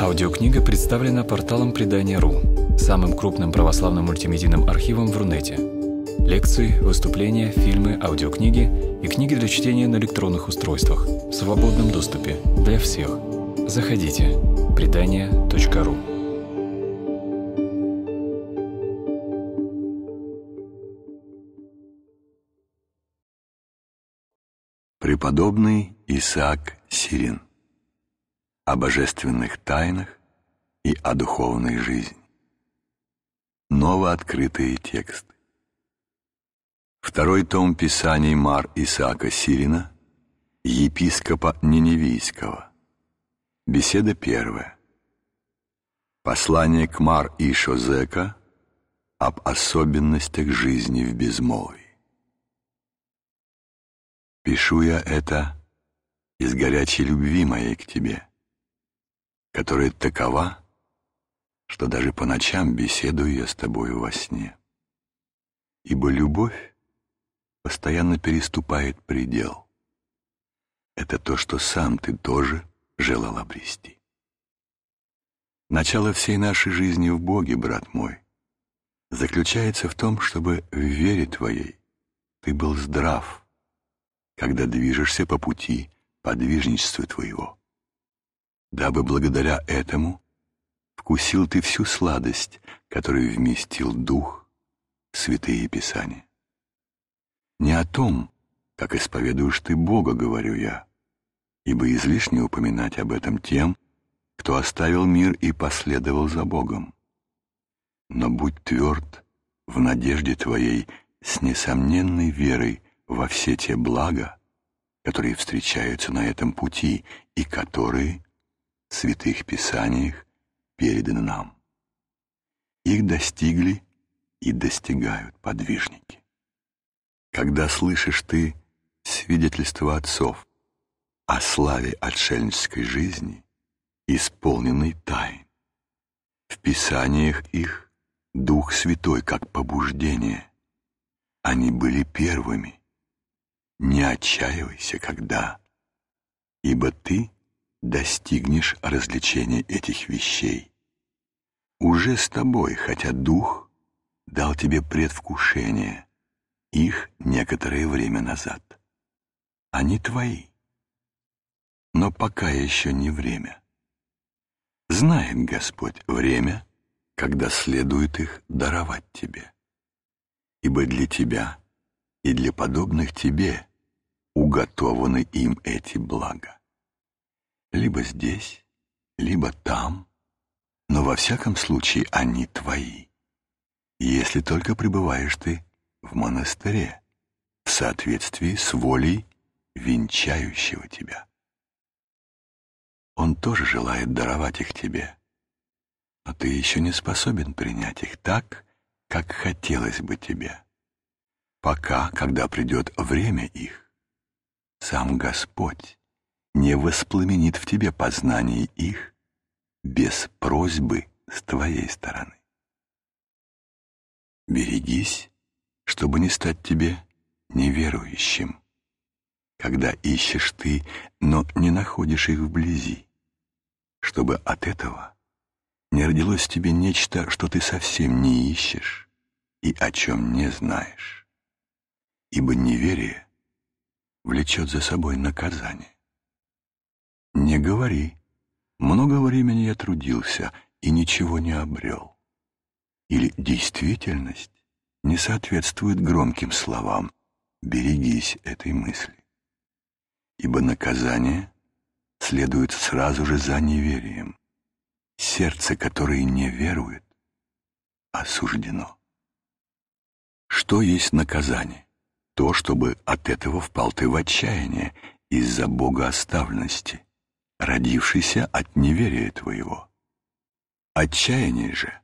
Аудиокнига представлена порталом Предания.ру, самым крупным православным мультимедийным архивом в Рунете. Лекции, выступления, фильмы, аудиокниги и книги для чтения на электронных устройствах в свободном доступе для всех. Заходите. Предания.ру Преподобный Исаак Сирин о божественных тайнах и о духовной жизни. Новооткрытые тексты. Второй том писаний Мар Исаака Сирина, епископа Ниневийского. Беседа первая. Послание к Мар и Шозека об особенностях жизни в безмолвии. Пишу я это из горячей любви моей к тебе, которая такова, что даже по ночам беседую я с тобою во сне. Ибо любовь постоянно переступает предел. Это то, что сам ты тоже желал обрести. Начало всей нашей жизни в Боге, брат мой, заключается в том, чтобы в вере твоей ты был здрав, когда движешься по пути подвижничества твоего дабы благодаря этому вкусил ты всю сладость, которую вместил Дух, Святые Писания. Не о том, как исповедуешь ты Бога, говорю я, ибо излишне упоминать об этом тем, кто оставил мир и последовал за Богом. Но будь тверд в надежде твоей с несомненной верой во все те блага, которые встречаются на этом пути и которые святых писаниях переданы нам. Их достигли и достигают подвижники. Когда слышишь ты свидетельство отцов о славе отшельнической жизни, исполненной тайн, в писаниях их Дух Святой как побуждение. Они были первыми. Не отчаивайся, когда, ибо ты достигнешь развлечения этих вещей. Уже с тобой, хотя дух дал тебе предвкушение их некоторое время назад. Они твои. Но пока еще не время. Знает Господь время, когда следует их даровать тебе. Ибо для тебя и для подобных тебе уготованы им эти блага либо здесь, либо там, но во всяком случае они твои, если только пребываешь ты в монастыре в соответствии с волей венчающего тебя. Он тоже желает даровать их тебе, но ты еще не способен принять их так, как хотелось бы тебе, пока, когда придет время их, сам Господь не воспламенит в тебе познание их без просьбы с твоей стороны. Берегись, чтобы не стать тебе неверующим, когда ищешь ты, но не находишь их вблизи, чтобы от этого не родилось тебе нечто, что ты совсем не ищешь и о чем не знаешь, ибо неверие влечет за собой наказание. Не говори. Много времени я трудился и ничего не обрел. Или действительность не соответствует громким словам. Берегись этой мысли. Ибо наказание следует сразу же за неверием. Сердце, которое не верует, осуждено. Что есть наказание? То, чтобы от этого впал ты в отчаяние из-за богооставленности, родившийся от неверия твоего. Отчаяние же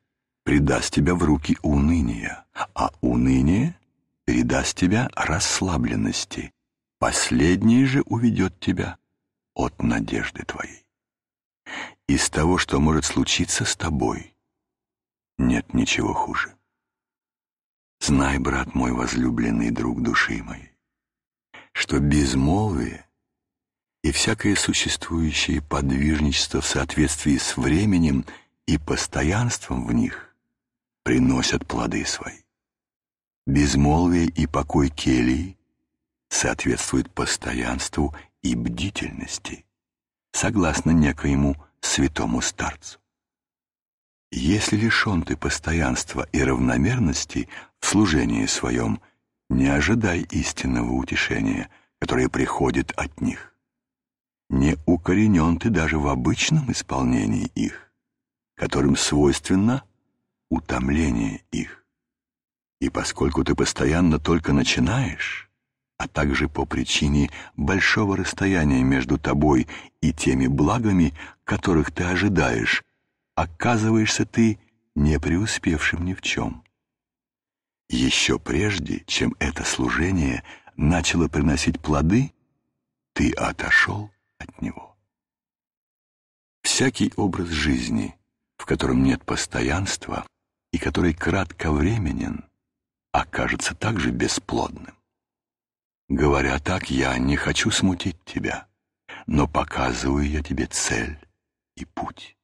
предаст тебя в руки уныния, а уныние передаст тебя расслабленности, последнее же уведет тебя от надежды твоей. Из того, что может случиться с тобой, нет ничего хуже. Знай, брат мой возлюбленный друг души моей, что безмолвие — и всякое существующее подвижничество в соответствии с временем и постоянством в них приносят плоды свои. Безмолвие и покой келии соответствуют постоянству и бдительности, согласно некоему святому старцу. Если лишен ты постоянства и равномерности в служении своем, не ожидай истинного утешения, которое приходит от них не укоренен ты даже в обычном исполнении их, которым свойственно утомление их. И поскольку ты постоянно только начинаешь, а также по причине большого расстояния между тобой и теми благами, которых ты ожидаешь, оказываешься ты не преуспевшим ни в чем. Еще прежде, чем это служение начало приносить плоды, ты отошел от него. Всякий образ жизни, в котором нет постоянства и который кратковременен, окажется также бесплодным. Говоря так, я не хочу смутить тебя, но показываю я тебе цель и путь.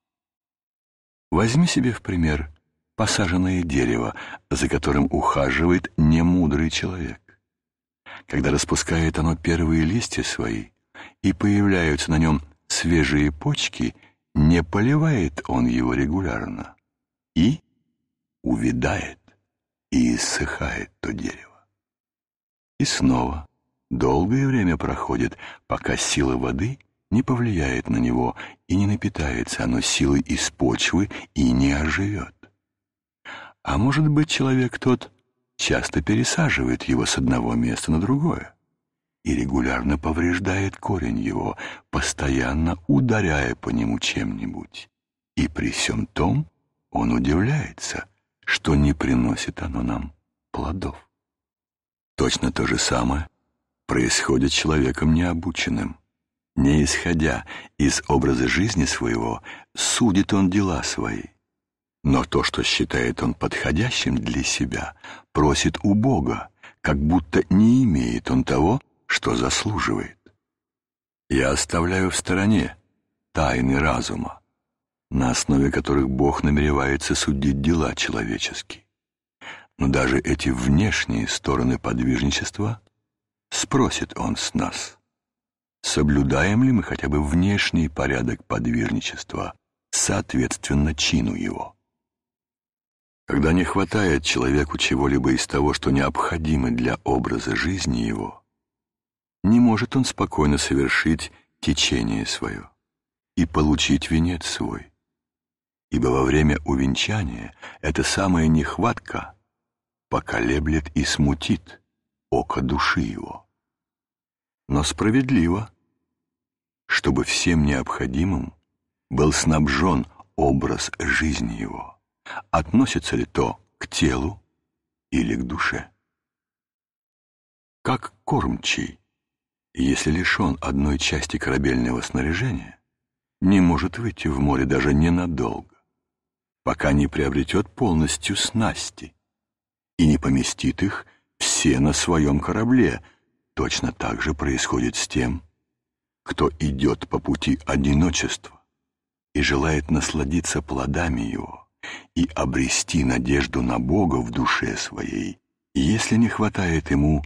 Возьми себе в пример посаженное дерево, за которым ухаживает немудрый человек. Когда распускает оно первые листья свои, и появляются на нем свежие почки, не поливает он его регулярно и увядает и иссыхает то дерево. И снова долгое время проходит, пока сила воды не повлияет на него и не напитается оно силой из почвы и не оживет. А может быть, человек тот часто пересаживает его с одного места на другое и регулярно повреждает корень его, постоянно ударяя по нему чем-нибудь. И при всем том он удивляется, что не приносит оно нам плодов. Точно то же самое происходит с человеком необученным. Не исходя из образа жизни своего, судит он дела свои. Но то, что считает он подходящим для себя, просит у Бога, как будто не имеет он того, что заслуживает. Я оставляю в стороне тайны разума, на основе которых Бог намеревается судить дела человеческие. Но даже эти внешние стороны подвижничества спросит он с нас. Соблюдаем ли мы хотя бы внешний порядок подвижничества, соответственно чину его? Когда не хватает человеку чего-либо из того, что необходимо для образа жизни его, не может он спокойно совершить течение свое и получить венец свой, ибо во время увенчания эта самая нехватка поколеблет и смутит око души его. Но справедливо, чтобы всем необходимым был снабжен образ жизни его, относится ли то к телу или к душе. Как кормчий если лишен одной части корабельного снаряжения, не может выйти в море даже ненадолго, пока не приобретет полностью снасти и не поместит их все на своем корабле. Точно так же происходит с тем, кто идет по пути одиночества и желает насладиться плодами его и обрести надежду на Бога в душе своей, если не хватает ему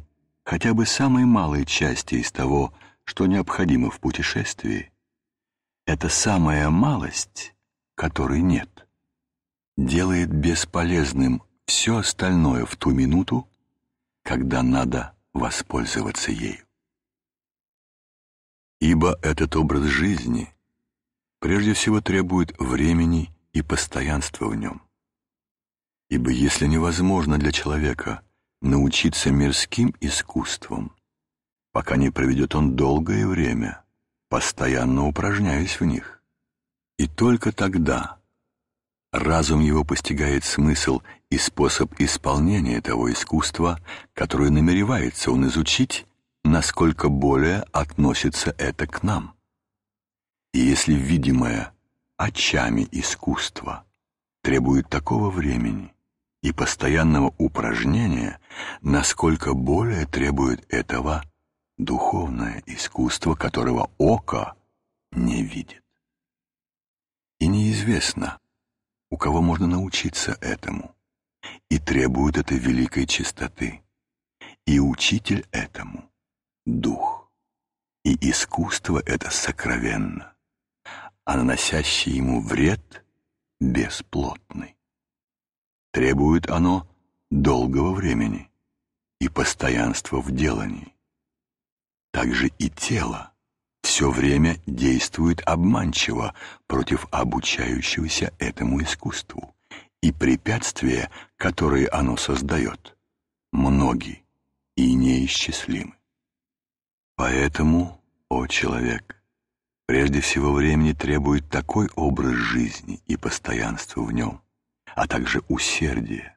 хотя бы самой малой части из того, что необходимо в путешествии, эта самая малость, которой нет, делает бесполезным все остальное в ту минуту, когда надо воспользоваться ею. Ибо этот образ жизни прежде всего требует времени и постоянства в нем. Ибо если невозможно для человека научиться мирским искусствам, пока не проведет он долгое время, постоянно упражняясь в них. И только тогда разум его постигает смысл и способ исполнения того искусства, которое намеревается он изучить, насколько более относится это к нам. И если видимое очами искусства требует такого времени, и постоянного упражнения, насколько более требует этого духовное искусство, которого око не видит. И неизвестно, у кого можно научиться этому, и требует это великой чистоты, и учитель этому — дух. И искусство это сокровенно, а наносящий ему вред — бесплотный. Требует оно долгого времени и постоянства в делании. Также и тело все время действует обманчиво против обучающегося этому искусству, и препятствия, которые оно создает, многие и неисчислимы. Поэтому, о человек, прежде всего времени требует такой образ жизни и постоянства в нем, а также усердие,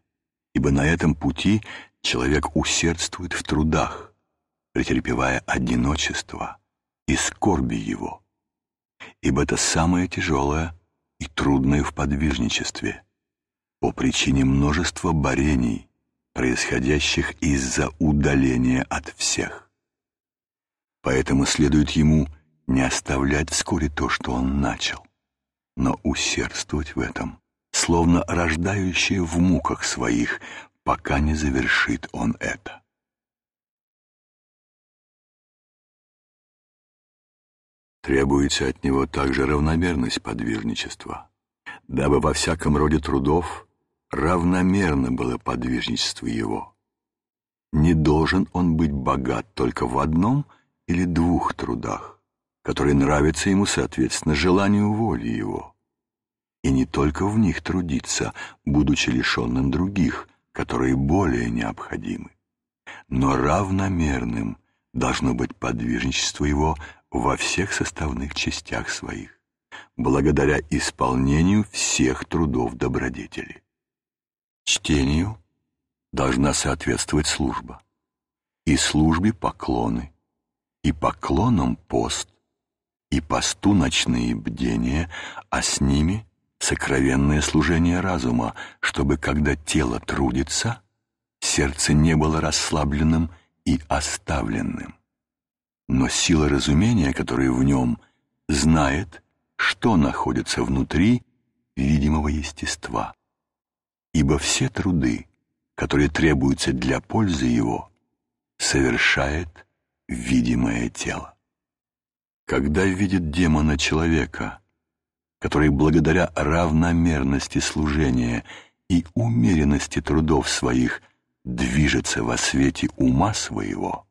ибо на этом пути человек усердствует в трудах, претерпевая одиночество и скорби его, ибо это самое тяжелое и трудное в подвижничестве по причине множества борений, происходящих из-за удаления от всех. Поэтому следует ему не оставлять вскоре то, что он начал, но усердствовать в этом словно рождающее в муках своих, пока не завершит он это. Требуется от него также равномерность подвижничества, дабы во всяком роде трудов равномерно было подвижничество его. Не должен он быть богат только в одном или двух трудах, которые нравятся ему, соответственно, желанию воли его и не только в них трудиться, будучи лишенным других, которые более необходимы. Но равномерным должно быть подвижничество его во всех составных частях своих, благодаря исполнению всех трудов добродетели. Чтению должна соответствовать служба, и службе поклоны, и поклонам пост, и посту ночные бдения, а с ними сокровенное служение разума, чтобы, когда тело трудится, сердце не было расслабленным и оставленным. Но сила разумения, которая в нем, знает, что находится внутри видимого естества. Ибо все труды, которые требуются для пользы его, совершает видимое тело. Когда видит демона человека – которые благодаря равномерности служения и умеренности трудов своих движется во свете ума своего,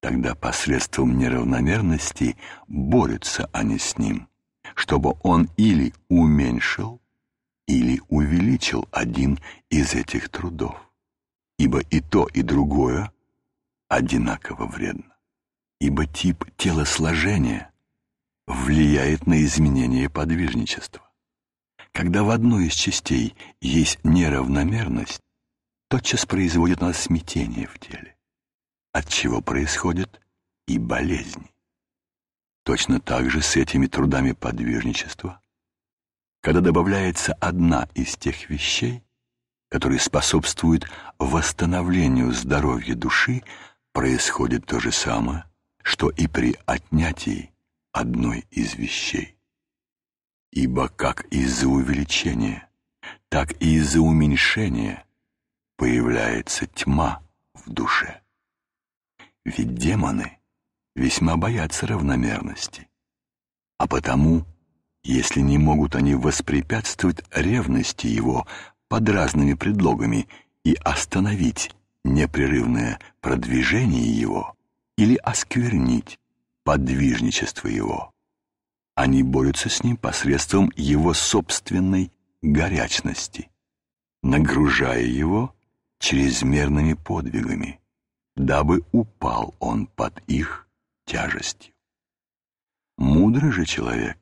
тогда посредством неравномерности борются они с ним, чтобы он или уменьшил, или увеличил один из этих трудов, ибо и то, и другое одинаково вредно, ибо тип телосложения – влияет на изменение подвижничества. Когда в одной из частей есть неравномерность, тотчас производит у нас смятение в теле, от чего происходят и болезни. Точно так же с этими трудами подвижничества, когда добавляется одна из тех вещей, которые способствуют восстановлению здоровья души, происходит то же самое, что и при отнятии одной из вещей. Ибо как из-за увеличения, так и из-за уменьшения появляется тьма в душе. Ведь демоны весьма боятся равномерности, а потому, если не могут они воспрепятствовать ревности его под разными предлогами и остановить непрерывное продвижение его или осквернить, подвижничество его. Они борются с ним посредством его собственной горячности, нагружая его чрезмерными подвигами, дабы упал он под их тяжестью. Мудрый же человек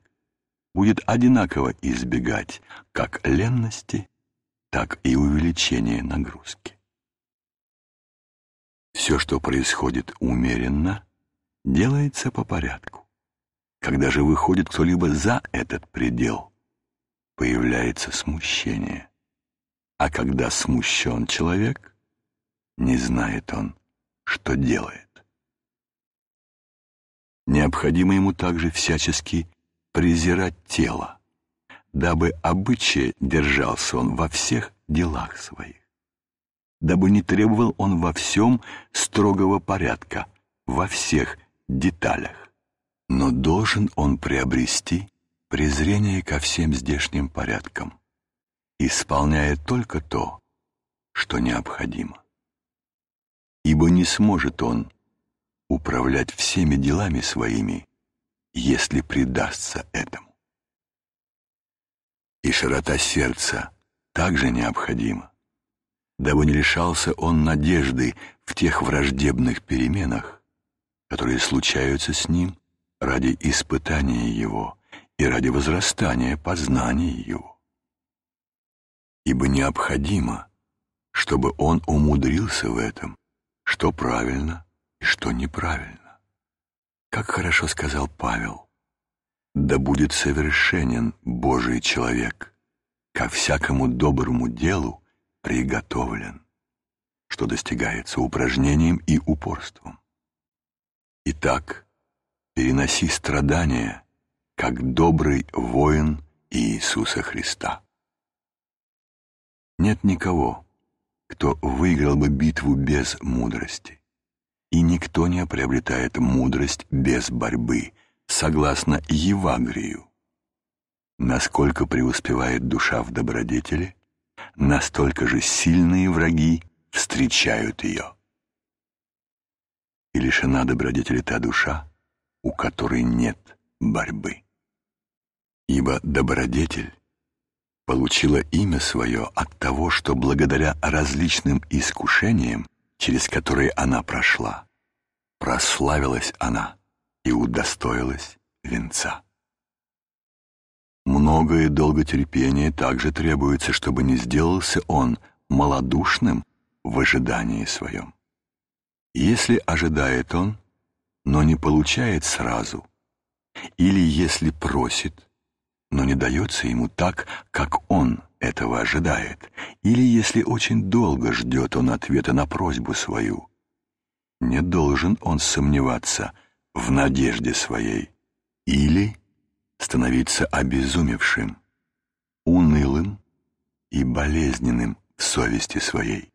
будет одинаково избегать как ленности, так и увеличения нагрузки. Все, что происходит умеренно, делается по порядку. Когда же выходит кто-либо за этот предел, появляется смущение. А когда смущен человек, не знает он, что делает. Необходимо ему также всячески презирать тело, дабы обычае держался он во всех делах своих, дабы не требовал он во всем строгого порядка, во всех деталях. Но должен он приобрести презрение ко всем здешним порядкам, исполняя только то, что необходимо. Ибо не сможет он управлять всеми делами своими, если предастся этому. И широта сердца также необходима, дабы не лишался он надежды в тех враждебных переменах, которые случаются с ним ради испытания его и ради возрастания познания его. Ибо необходимо, чтобы он умудрился в этом, что правильно и что неправильно. Как хорошо сказал Павел, «Да будет совершенен Божий человек, ко всякому доброму делу приготовлен» что достигается упражнением и упорством. Итак, переноси страдания, как добрый воин Иисуса Христа. Нет никого, кто выиграл бы битву без мудрости, и никто не приобретает мудрость без борьбы, согласно Евангелию. Насколько преуспевает душа в добродетели, настолько же сильные враги встречают ее и лишена добродетели та душа, у которой нет борьбы. Ибо добродетель получила имя свое от того, что благодаря различным искушениям, через которые она прошла, прославилась она и удостоилась венца. Многое долготерпение также требуется, чтобы не сделался он малодушным в ожидании своем. Если ожидает он, но не получает сразу, или если просит, но не дается ему так, как он этого ожидает, или если очень долго ждет он ответа на просьбу свою. Не должен он сомневаться в надежде своей или становиться обезумевшим, унылым и болезненным в совести своей.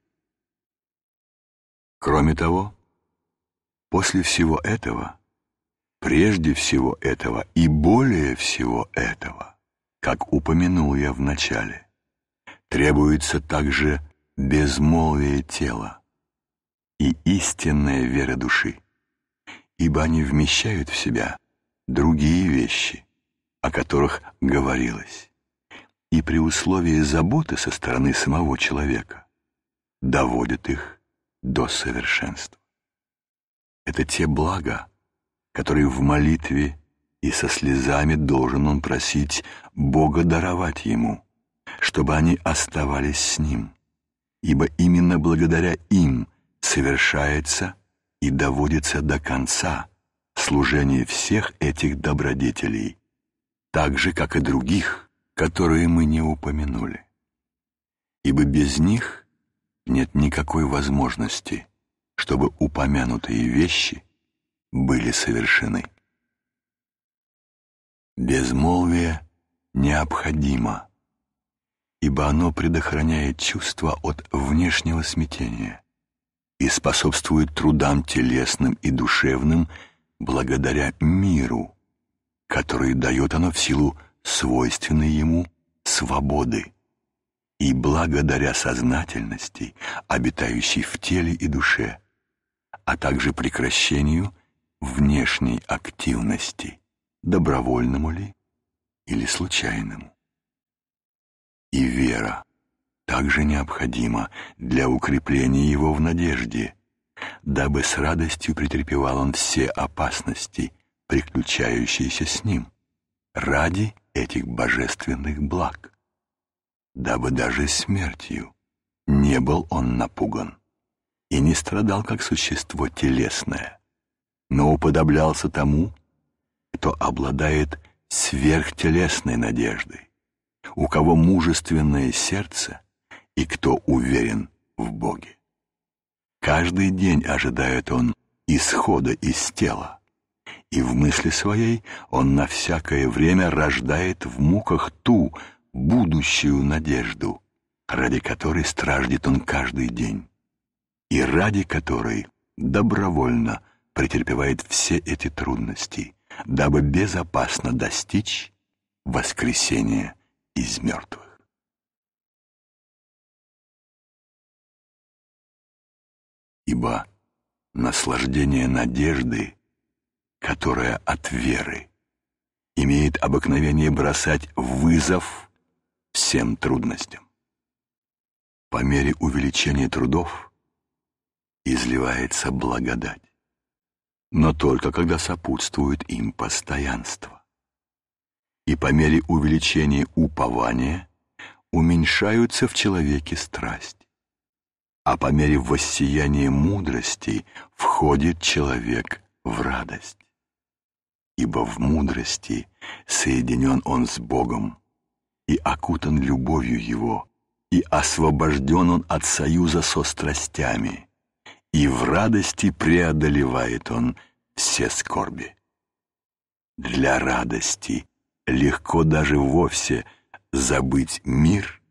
Кроме того, после всего этого, прежде всего этого и более всего этого, как упомянул я в начале, требуется также безмолвие тела и истинная вера души, ибо они вмещают в себя другие вещи, о которых говорилось, и при условии заботы со стороны самого человека доводят их до совершенства. Это те блага, которые в молитве и со слезами должен он просить Бога даровать ему, чтобы они оставались с ним, ибо именно благодаря им совершается и доводится до конца служение всех этих добродетелей, так же, как и других, которые мы не упомянули. Ибо без них нет никакой возможности, чтобы упомянутые вещи были совершены. Безмолвие необходимо, ибо оно предохраняет чувства от внешнего смятения и способствует трудам телесным и душевным благодаря миру, который дает оно в силу свойственной ему свободы и благодаря сознательности, обитающей в теле и душе, а также прекращению внешней активности, добровольному ли или случайному. И вера также необходима для укрепления его в надежде, дабы с радостью претерпевал он все опасности, приключающиеся с ним, ради этих божественных благ дабы даже смертью не был он напуган и не страдал как существо телесное, но уподоблялся тому, кто обладает сверхтелесной надеждой, у кого мужественное сердце и кто уверен в Боге. Каждый день ожидает он исхода из тела, и в мысли своей он на всякое время рождает в муках ту будущую надежду, ради которой страждет он каждый день, и ради которой добровольно претерпевает все эти трудности, дабы безопасно достичь воскресения из мертвых. Ибо наслаждение надежды, которая от веры, имеет обыкновение бросать вызов всем трудностям. По мере увеличения трудов изливается благодать, но только когда сопутствует им постоянство. И по мере увеличения упования уменьшаются в человеке страсть, а по мере воссияния мудрости входит человек в радость. Ибо в мудрости соединен он с Богом, и окутан любовью его, и освобожден он от союза со страстями, и в радости преодолевает он все скорби. Для радости легко даже вовсе забыть мир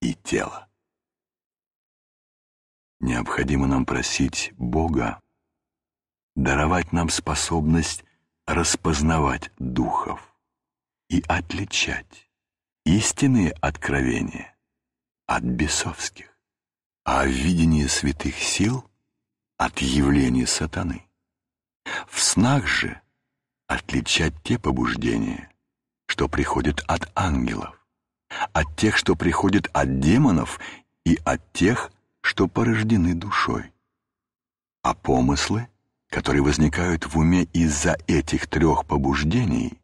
и тело. Необходимо нам просить Бога даровать нам способность распознавать духов и отличать истинные откровения от бесовских, а видение святых сил от явления сатаны. В снах же отличать те побуждения, что приходят от ангелов, от тех, что приходят от демонов и от тех, что порождены душой. А помыслы, которые возникают в уме из-за этих трех побуждений –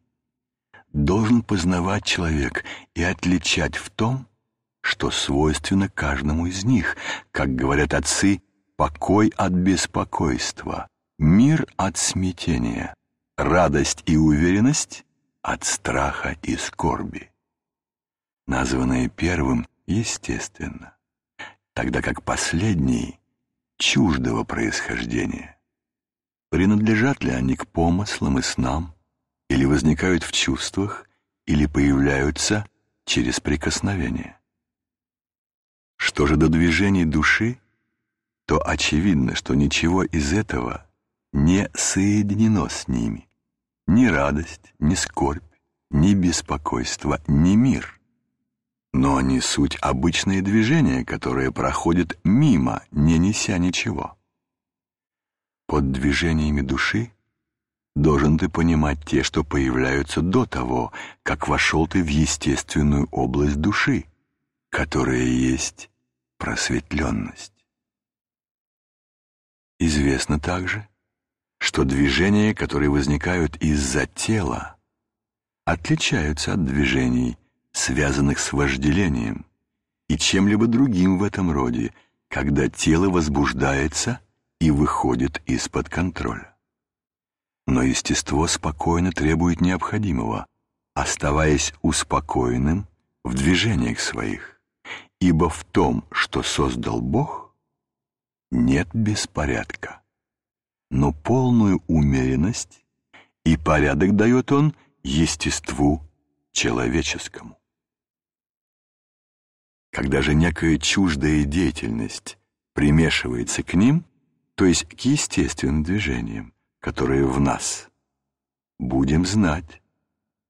должен познавать человек и отличать в том, что свойственно каждому из них, как говорят отцы, покой от беспокойства, мир от смятения, радость и уверенность от страха и скорби. Названные первым, естественно, тогда как последний чуждого происхождения. Принадлежат ли они к помыслам и снам, или возникают в чувствах, или появляются через прикосновение. Что же до движений души, то очевидно, что ничего из этого не соединено с ними. Ни радость, ни скорбь, ни беспокойство, ни мир. Но они суть обычные движения, которые проходят мимо, не неся ничего. Под движениями души – должен ты понимать те, что появляются до того, как вошел ты в естественную область души, которая есть просветленность. Известно также, что движения, которые возникают из-за тела, отличаются от движений, связанных с вожделением и чем-либо другим в этом роде, когда тело возбуждается и выходит из-под контроля но естество спокойно требует необходимого, оставаясь успокоенным в движениях своих, ибо в том, что создал Бог, нет беспорядка, но полную умеренность и порядок дает он естеству человеческому. Когда же некая чуждая деятельность примешивается к ним, то есть к естественным движениям, которые в нас. Будем знать,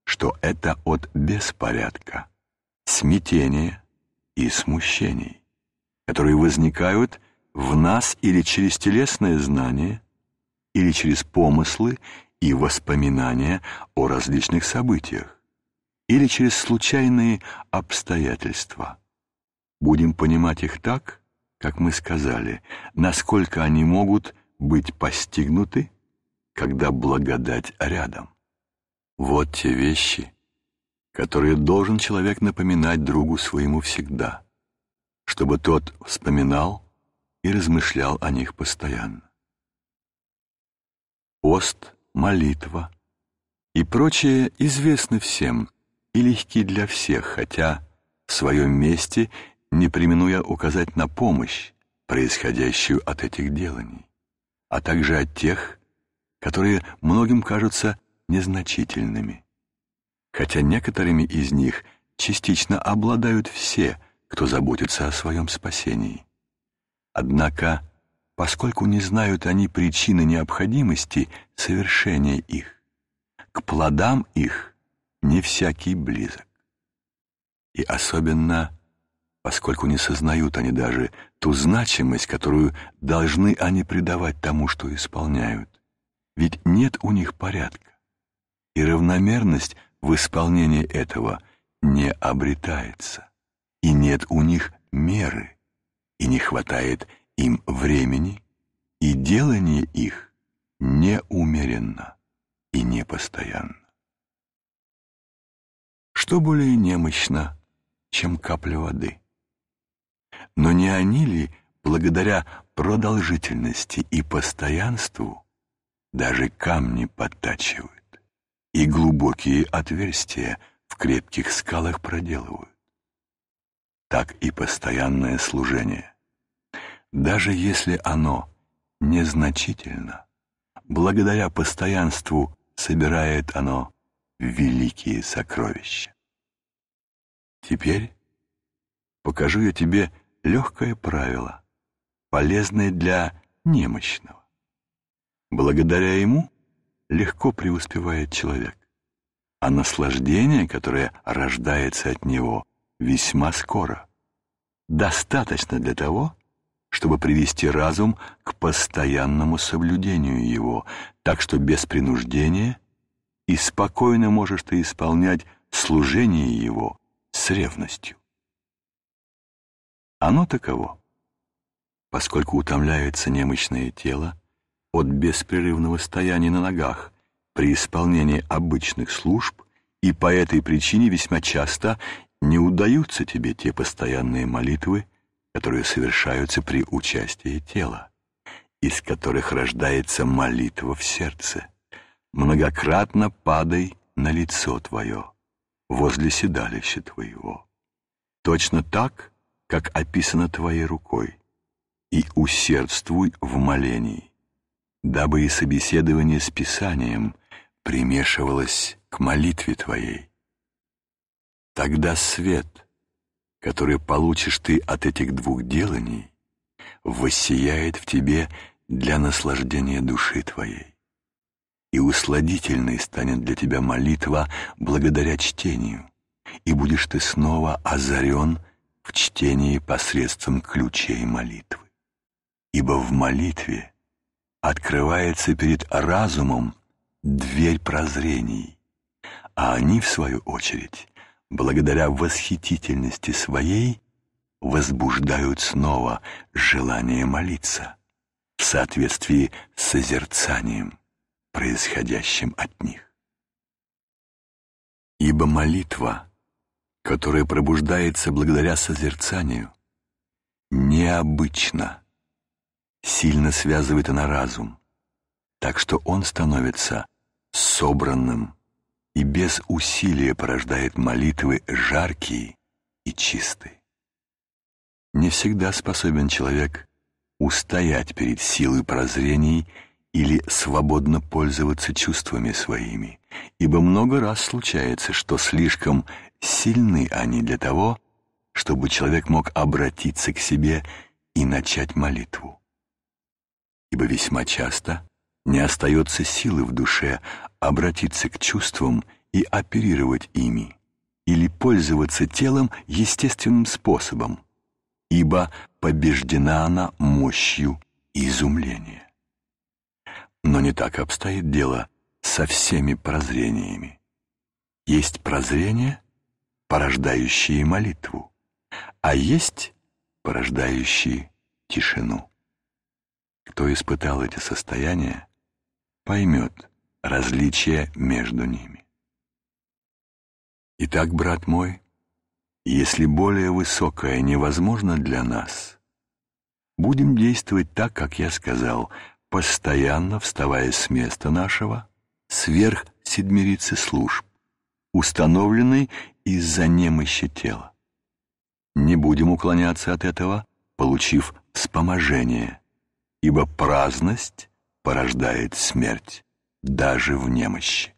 что это от беспорядка, смятения и смущений, которые возникают в нас или через телесное знание, или через помыслы и воспоминания о различных событиях, или через случайные обстоятельства. Будем понимать их так, как мы сказали, насколько они могут быть постигнуты когда благодать рядом. Вот те вещи, которые должен человек напоминать другу своему всегда, чтобы тот вспоминал и размышлял о них постоянно. Пост, молитва и прочее известны всем и легки для всех, хотя в своем месте не применуя указать на помощь, происходящую от этих деланий, а также от тех, которые многим кажутся незначительными, хотя некоторыми из них частично обладают все, кто заботится о своем спасении. Однако, поскольку не знают они причины необходимости совершения их, к плодам их не всякий близок. И особенно, поскольку не сознают они даже ту значимость, которую должны они придавать тому, что исполняют ведь нет у них порядка. И равномерность в исполнении этого не обретается. И нет у них меры, и не хватает им времени, и делание их неумеренно и непостоянно. Что более немощно, чем капля воды? Но не они ли, благодаря продолжительности и постоянству, даже камни подтачивают и глубокие отверстия в крепких скалах проделывают. Так и постоянное служение. Даже если оно незначительно, благодаря постоянству собирает оно великие сокровища. Теперь покажу я тебе легкое правило, полезное для немощного. Благодаря ему легко преуспевает человек, а наслаждение, которое рождается от него, весьма скоро. Достаточно для того, чтобы привести разум к постоянному соблюдению его, так что без принуждения и спокойно можешь ты исполнять служение его с ревностью. Оно таково. Поскольку утомляется немощное тело, от беспрерывного стояния на ногах при исполнении обычных служб, и по этой причине весьма часто не удаются тебе те постоянные молитвы, которые совершаются при участии тела, из которых рождается молитва в сердце. Многократно падай на лицо твое, возле седалища твоего. Точно так, как описано твоей рукой, и усердствуй в молении дабы и собеседование с Писанием примешивалось к молитве твоей. Тогда свет, который получишь ты от этих двух деланий, воссияет в тебе для наслаждения души твоей. И усладительной станет для тебя молитва благодаря чтению, и будешь ты снова озарен в чтении посредством ключей молитвы. Ибо в молитве — открывается перед разумом дверь прозрений, а они, в свою очередь, благодаря восхитительности своей, возбуждают снова желание молиться в соответствии с созерцанием, происходящим от них. Ибо молитва, которая пробуждается благодаря созерцанию, необычна сильно связывает она разум, так что он становится собранным и без усилия порождает молитвы жаркие и чистые. Не всегда способен человек устоять перед силой прозрений или свободно пользоваться чувствами своими, ибо много раз случается, что слишком сильны они для того, чтобы человек мог обратиться к себе и начать молитву ибо весьма часто не остается силы в душе обратиться к чувствам и оперировать ими, или пользоваться телом естественным способом, ибо побеждена она мощью изумления. Но не так обстоит дело со всеми прозрениями. Есть прозрения, порождающие молитву, а есть порождающие тишину. Кто испытал эти состояния, поймет различие между ними. Итак, брат мой, если более высокое невозможно для нас, будем действовать так, как я сказал, постоянно вставая с места нашего сверх седмирицы служб, установленной из-за немощи тела. Не будем уклоняться от этого, получив вспоможение – ибо праздность порождает смерть даже в немощи.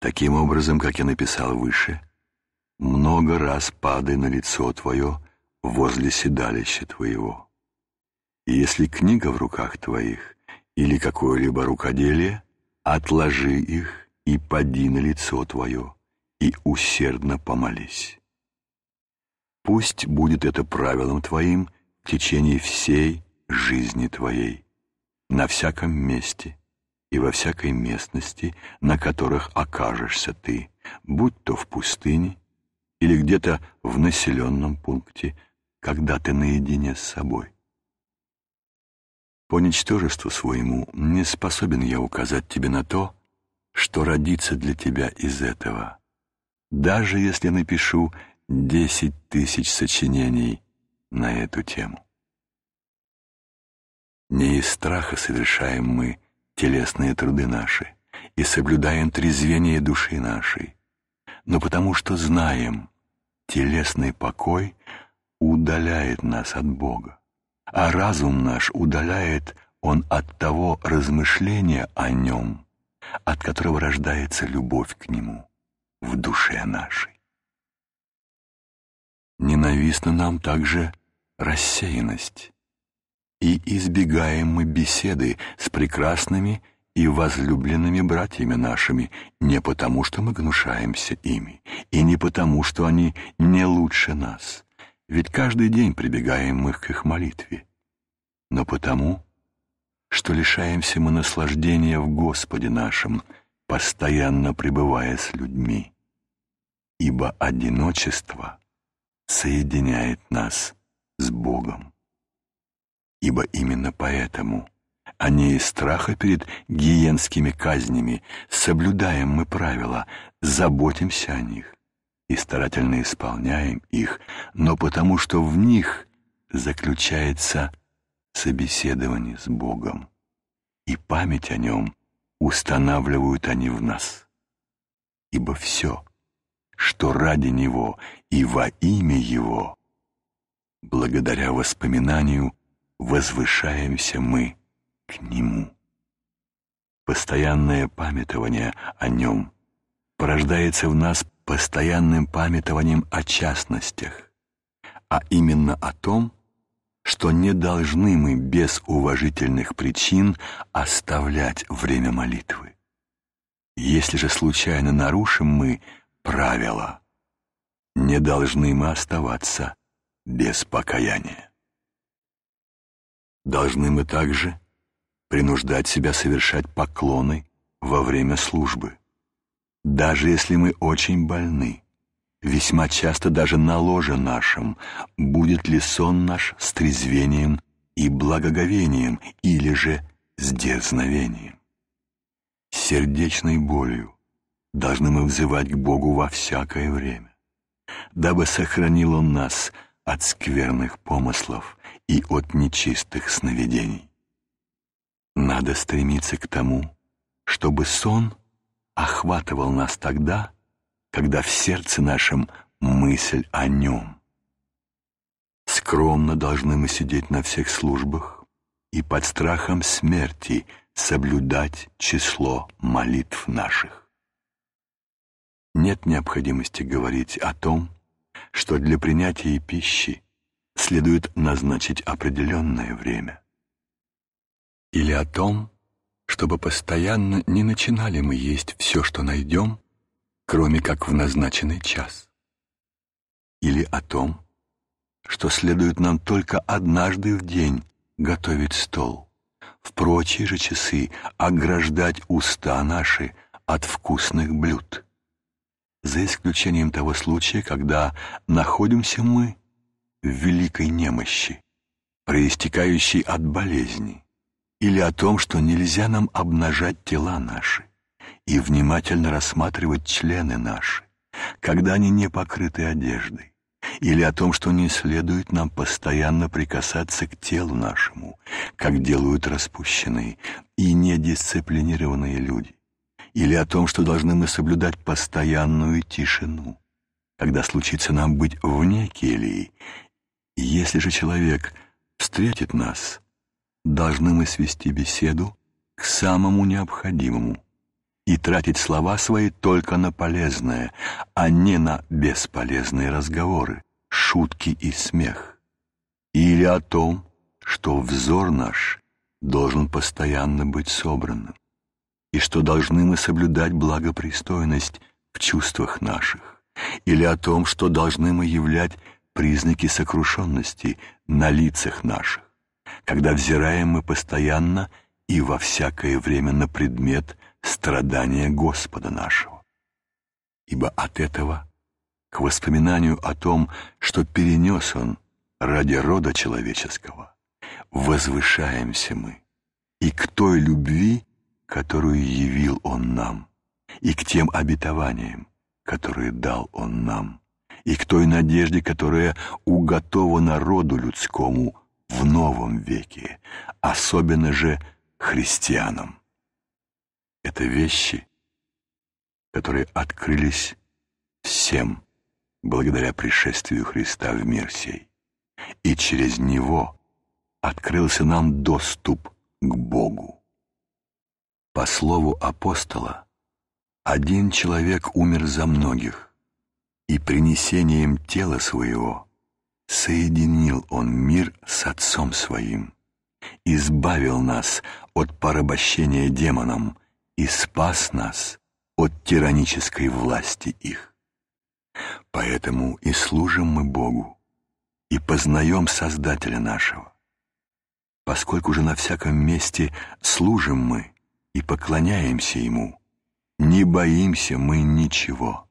Таким образом, как я написал выше, много раз падай на лицо твое возле седалища твоего. И если книга в руках твоих или какое-либо рукоделие, отложи их и поди на лицо твое, и усердно помолись. Пусть будет это правилом твоим в течение всей жизни твоей, на всяком месте и во всякой местности, на которых окажешься ты, будь то в пустыне или где-то в населенном пункте, когда ты наедине с собой. По ничтожеству своему не способен я указать тебе на то, что родится для тебя из этого. Даже если напишу десять тысяч сочинений, на эту тему. Не из страха совершаем мы телесные труды наши и соблюдаем трезвение души нашей, но потому что знаем, телесный покой удаляет нас от Бога, а разум наш удаляет он от того размышления о нем, от которого рождается любовь к нему в душе нашей. Ненавистно нам также рассеянность. И избегаем мы беседы с прекрасными и возлюбленными братьями нашими не потому, что мы гнушаемся ими, и не потому, что они не лучше нас, ведь каждый день прибегаем мы к их молитве, но потому, что лишаемся мы наслаждения в Господе нашем, постоянно пребывая с людьми. Ибо одиночество соединяет нас с Богом. Ибо именно поэтому, а не из страха перед гиенскими казнями, соблюдаем мы правила, заботимся о них и старательно исполняем их, но потому что в них заключается собеседование с Богом, и память о нем устанавливают они в нас. Ибо все — что ради Него и во имя Его Благодаря воспоминанию возвышаемся мы к Нему. Постоянное памятование о Нем порождается в нас постоянным памятованием о частностях, а именно о том, что не должны мы без уважительных причин оставлять время молитвы. Если же случайно нарушим мы правила, не должны мы оставаться без покаяния. Должны мы также принуждать себя совершать поклоны во время службы, даже если мы очень больны. Весьма часто даже на ложе нашем будет ли сон наш с трезвением и благоговением или же с дерзновением. С сердечной болью должны мы взывать к Богу во всякое время, дабы сохранил Он нас от скверных помыслов и от нечистых сновидений. Надо стремиться к тому, чтобы сон охватывал нас тогда, когда в сердце нашем мысль о нем. Скромно должны мы сидеть на всех службах и под страхом смерти соблюдать число молитв наших. Нет необходимости говорить о том, что для принятия пищи следует назначить определенное время. Или о том, чтобы постоянно не начинали мы есть все, что найдем, кроме как в назначенный час. Или о том, что следует нам только однажды в день готовить стол, в прочие же часы ограждать уста наши от вкусных блюд за исключением того случая, когда находимся мы в великой немощи, проистекающей от болезни, или о том, что нельзя нам обнажать тела наши и внимательно рассматривать члены наши, когда они не покрыты одеждой, или о том, что не следует нам постоянно прикасаться к телу нашему, как делают распущенные и недисциплинированные люди, или о том, что должны мы соблюдать постоянную тишину, когда случится нам быть вне келии. Если же человек встретит нас, должны мы свести беседу к самому необходимому и тратить слова свои только на полезное, а не на бесполезные разговоры, шутки и смех. Или о том, что взор наш должен постоянно быть собранным и что должны мы соблюдать благопристойность в чувствах наших, или о том, что должны мы являть признаки сокрушенности на лицах наших, когда взираем мы постоянно и во всякое время на предмет страдания Господа нашего. Ибо от этого к воспоминанию о том, что перенес Он ради рода человеческого, возвышаемся мы, и к той любви, которую явил Он нам, и к тем обетованиям, которые дал Он нам, и к той надежде, которая уготована роду людскому в новом веке, особенно же христианам. Это вещи, которые открылись всем благодаря пришествию Христа в мир сей, и через Него открылся нам доступ к Богу. По слову апостола, один человек умер за многих, и принесением тела своего соединил он мир с Отцом своим, избавил нас от порабощения демоном и спас нас от тиранической власти их. Поэтому и служим мы Богу, и познаем Создателя нашего. Поскольку же на всяком месте служим мы, и поклоняемся Ему. Не боимся мы ничего,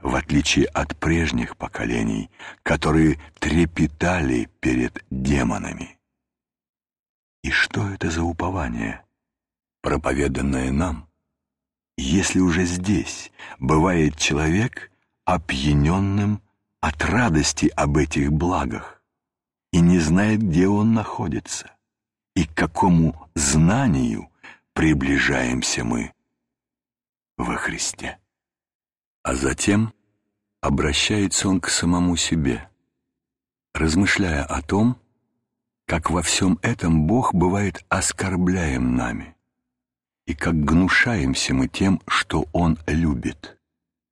в отличие от прежних поколений, которые трепетали перед демонами. И что это за упование, проповеданное нам, если уже здесь бывает человек, опьяненным от радости об этих благах и не знает, где он находится и к какому знанию – приближаемся мы во Христе. А затем обращается он к самому себе, размышляя о том, как во всем этом Бог бывает оскорбляем нами, и как гнушаемся мы тем, что Он любит,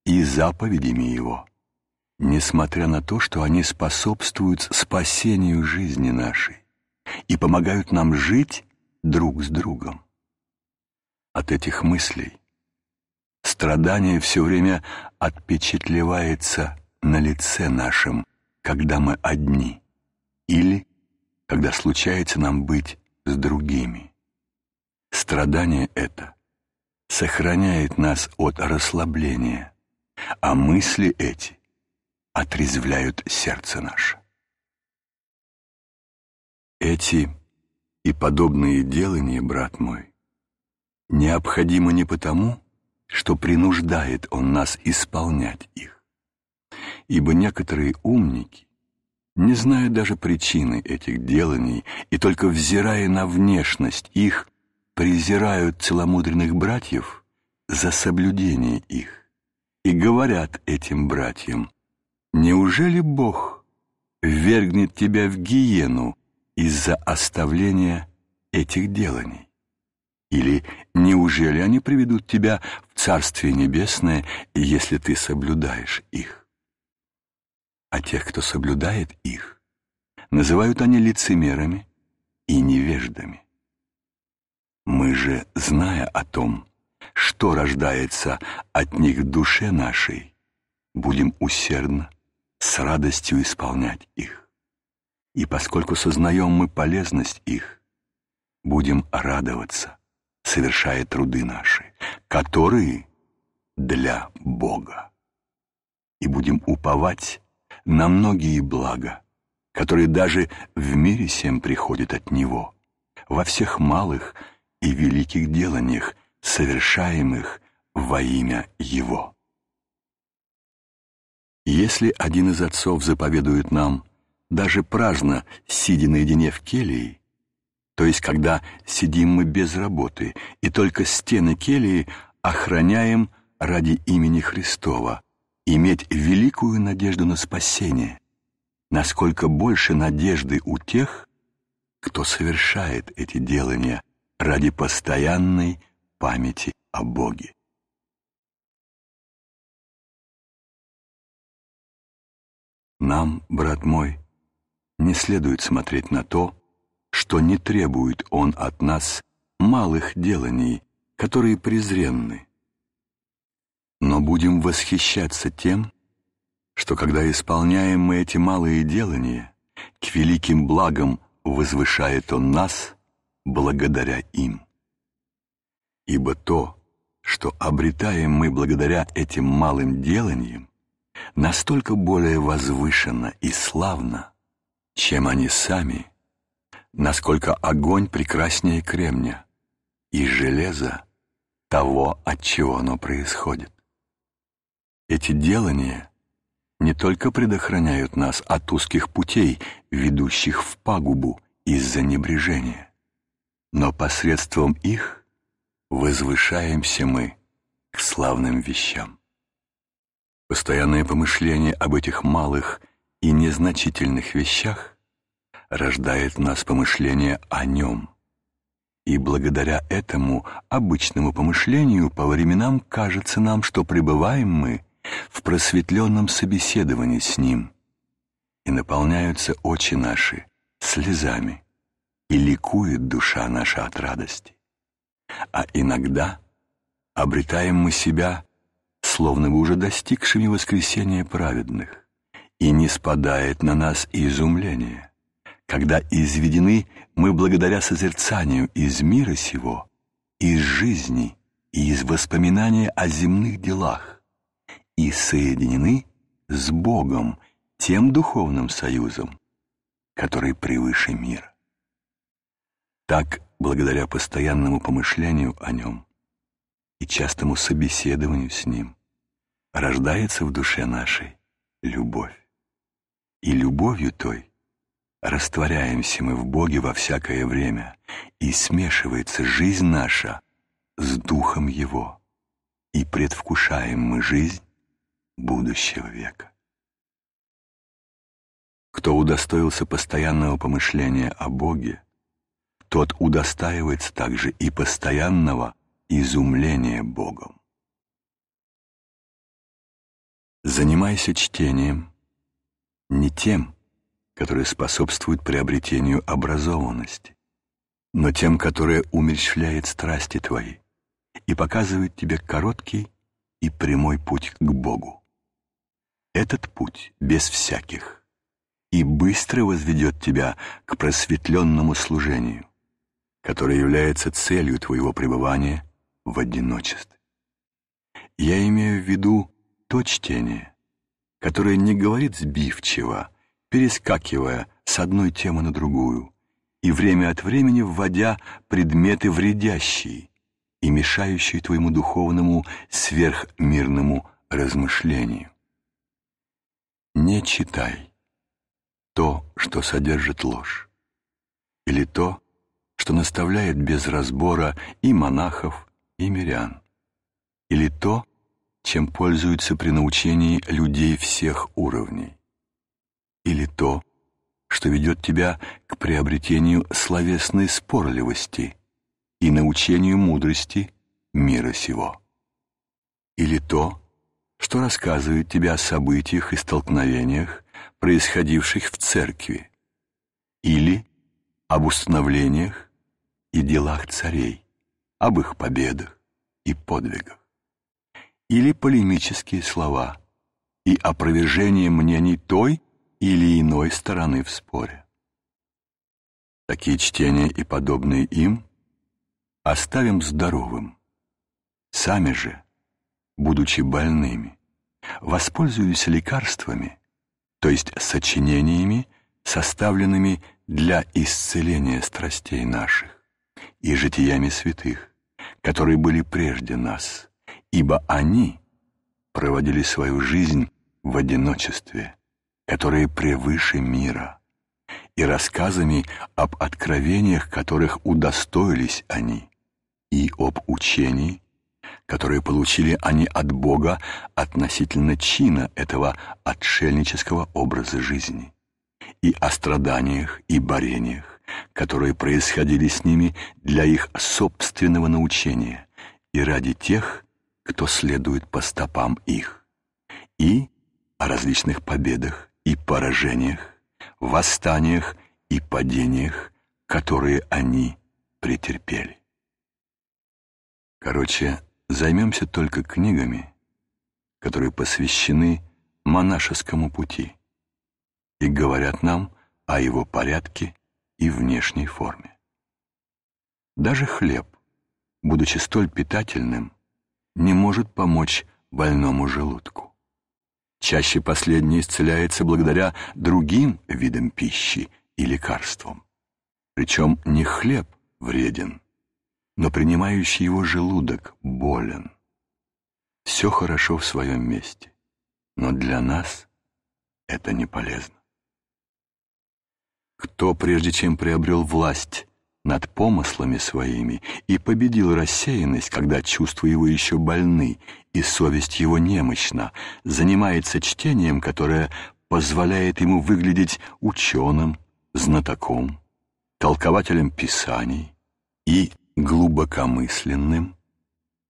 и заповедями Его, несмотря на то, что они способствуют спасению жизни нашей и помогают нам жить друг с другом от этих мыслей. Страдание все время отпечатлевается на лице нашем, когда мы одни, или когда случается нам быть с другими. Страдание это сохраняет нас от расслабления, а мысли эти отрезвляют сердце наше. Эти и подобные делания, брат мой, необходимо не потому, что принуждает он нас исполнять их, ибо некоторые умники, не зная даже причины этих деланий и только взирая на внешность их, презирают целомудренных братьев за соблюдение их и говорят этим братьям, «Неужели Бог ввергнет тебя в гиену из-за оставления этих деланий?» Или неужели они приведут тебя в Царствие Небесное, если ты соблюдаешь их? А тех, кто соблюдает их, называют они лицемерами и невеждами. Мы же, зная о том, что рождается от них в душе нашей, будем усердно, с радостью исполнять их. И поскольку сознаем мы полезность их, будем радоваться, совершая труды наши, которые для Бога. И будем уповать на многие блага, которые даже в мире всем приходят от Него, во всех малых и великих деланиях, совершаемых во имя Его. Если один из отцов заповедует нам даже праздно, сидя наедине в келии, то есть когда сидим мы без работы, и только стены келии охраняем ради имени Христова, иметь великую надежду на спасение, насколько больше надежды у тех, кто совершает эти делания ради постоянной памяти о Боге. Нам, брат мой, не следует смотреть на то, что не требует он от нас малых деланий, которые презренны. Но будем восхищаться тем, что когда исполняем мы эти малые делания, к великим благам возвышает он нас благодаря им. Ибо то, что обретаем мы благодаря этим малым деланиям, настолько более возвышенно и славно, чем они сами – насколько огонь прекраснее кремня и железа того, от чего оно происходит. Эти делания не только предохраняют нас от узких путей, ведущих в пагубу из-за небрежения, но посредством их возвышаемся мы к славным вещам. Постоянное помышление об этих малых и незначительных вещах рождает в нас помышление о нем. И благодаря этому обычному помышлению по временам кажется нам, что пребываем мы в просветленном собеседовании с ним, и наполняются очи наши слезами, и ликует душа наша от радости. А иногда обретаем мы себя, словно бы уже достигшими воскресения праведных, и не спадает на нас изумление когда изведены мы благодаря созерцанию из мира сего, из жизни и из воспоминания о земных делах, и соединены с Богом, тем духовным союзом, который превыше мира. Так, благодаря постоянному помышлению о нем и частому собеседованию с ним, рождается в душе нашей любовь. И любовью той Растворяемся мы в Боге во всякое время, и смешивается жизнь наша с Духом Его, и предвкушаем мы жизнь будущего века. Кто удостоился постоянного помышления о Боге, тот удостаивается также и постоянного изумления Богом. Занимайся чтением не тем, которые способствуют приобретению образованности, но тем, которое умерщвляет страсти твои и показывает тебе короткий и прямой путь к Богу. Этот путь без всяких и быстро возведет тебя к просветленному служению, которое является целью твоего пребывания в одиночестве. Я имею в виду то чтение, которое не говорит сбивчиво, перескакивая с одной темы на другую и время от времени вводя предметы вредящие и мешающие твоему духовному сверхмирному размышлению. Не читай то, что содержит ложь, или то, что наставляет без разбора и монахов, и мирян, или то, чем пользуются при научении людей всех уровней или то, что ведет тебя к приобретению словесной спорливости и научению мудрости мира сего, или то, что рассказывает тебе о событиях и столкновениях, происходивших в церкви, или об установлениях и делах царей, об их победах и подвигах, или полемические слова и опровержение мнений той, или иной стороны в споре. Такие чтения и подобные им оставим здоровым. Сами же, будучи больными, воспользуясь лекарствами, то есть сочинениями, составленными для исцеления страстей наших и житиями святых, которые были прежде нас, ибо они проводили свою жизнь в одиночестве, которые превыше мира, и рассказами об откровениях, которых удостоились они, и об учении, которые получили они от Бога относительно чина этого отшельнического образа жизни, и о страданиях и борениях, которые происходили с ними для их собственного научения и ради тех, кто следует по стопам их, и о различных победах, и поражениях, восстаниях и падениях, которые они претерпели. Короче, займемся только книгами, которые посвящены монашескому пути и говорят нам о его порядке и внешней форме. Даже хлеб, будучи столь питательным, не может помочь больному желудку. Чаще последнее исцеляется благодаря другим видам пищи и лекарствам. Причем не хлеб вреден, но принимающий его желудок болен. Все хорошо в своем месте, но для нас это не полезно. Кто, прежде чем приобрел власть, над помыслами своими и победил рассеянность, когда чувства его еще больны и совесть его немощна, занимается чтением, которое позволяет ему выглядеть ученым, знатоком, толкователем писаний и глубокомысленным,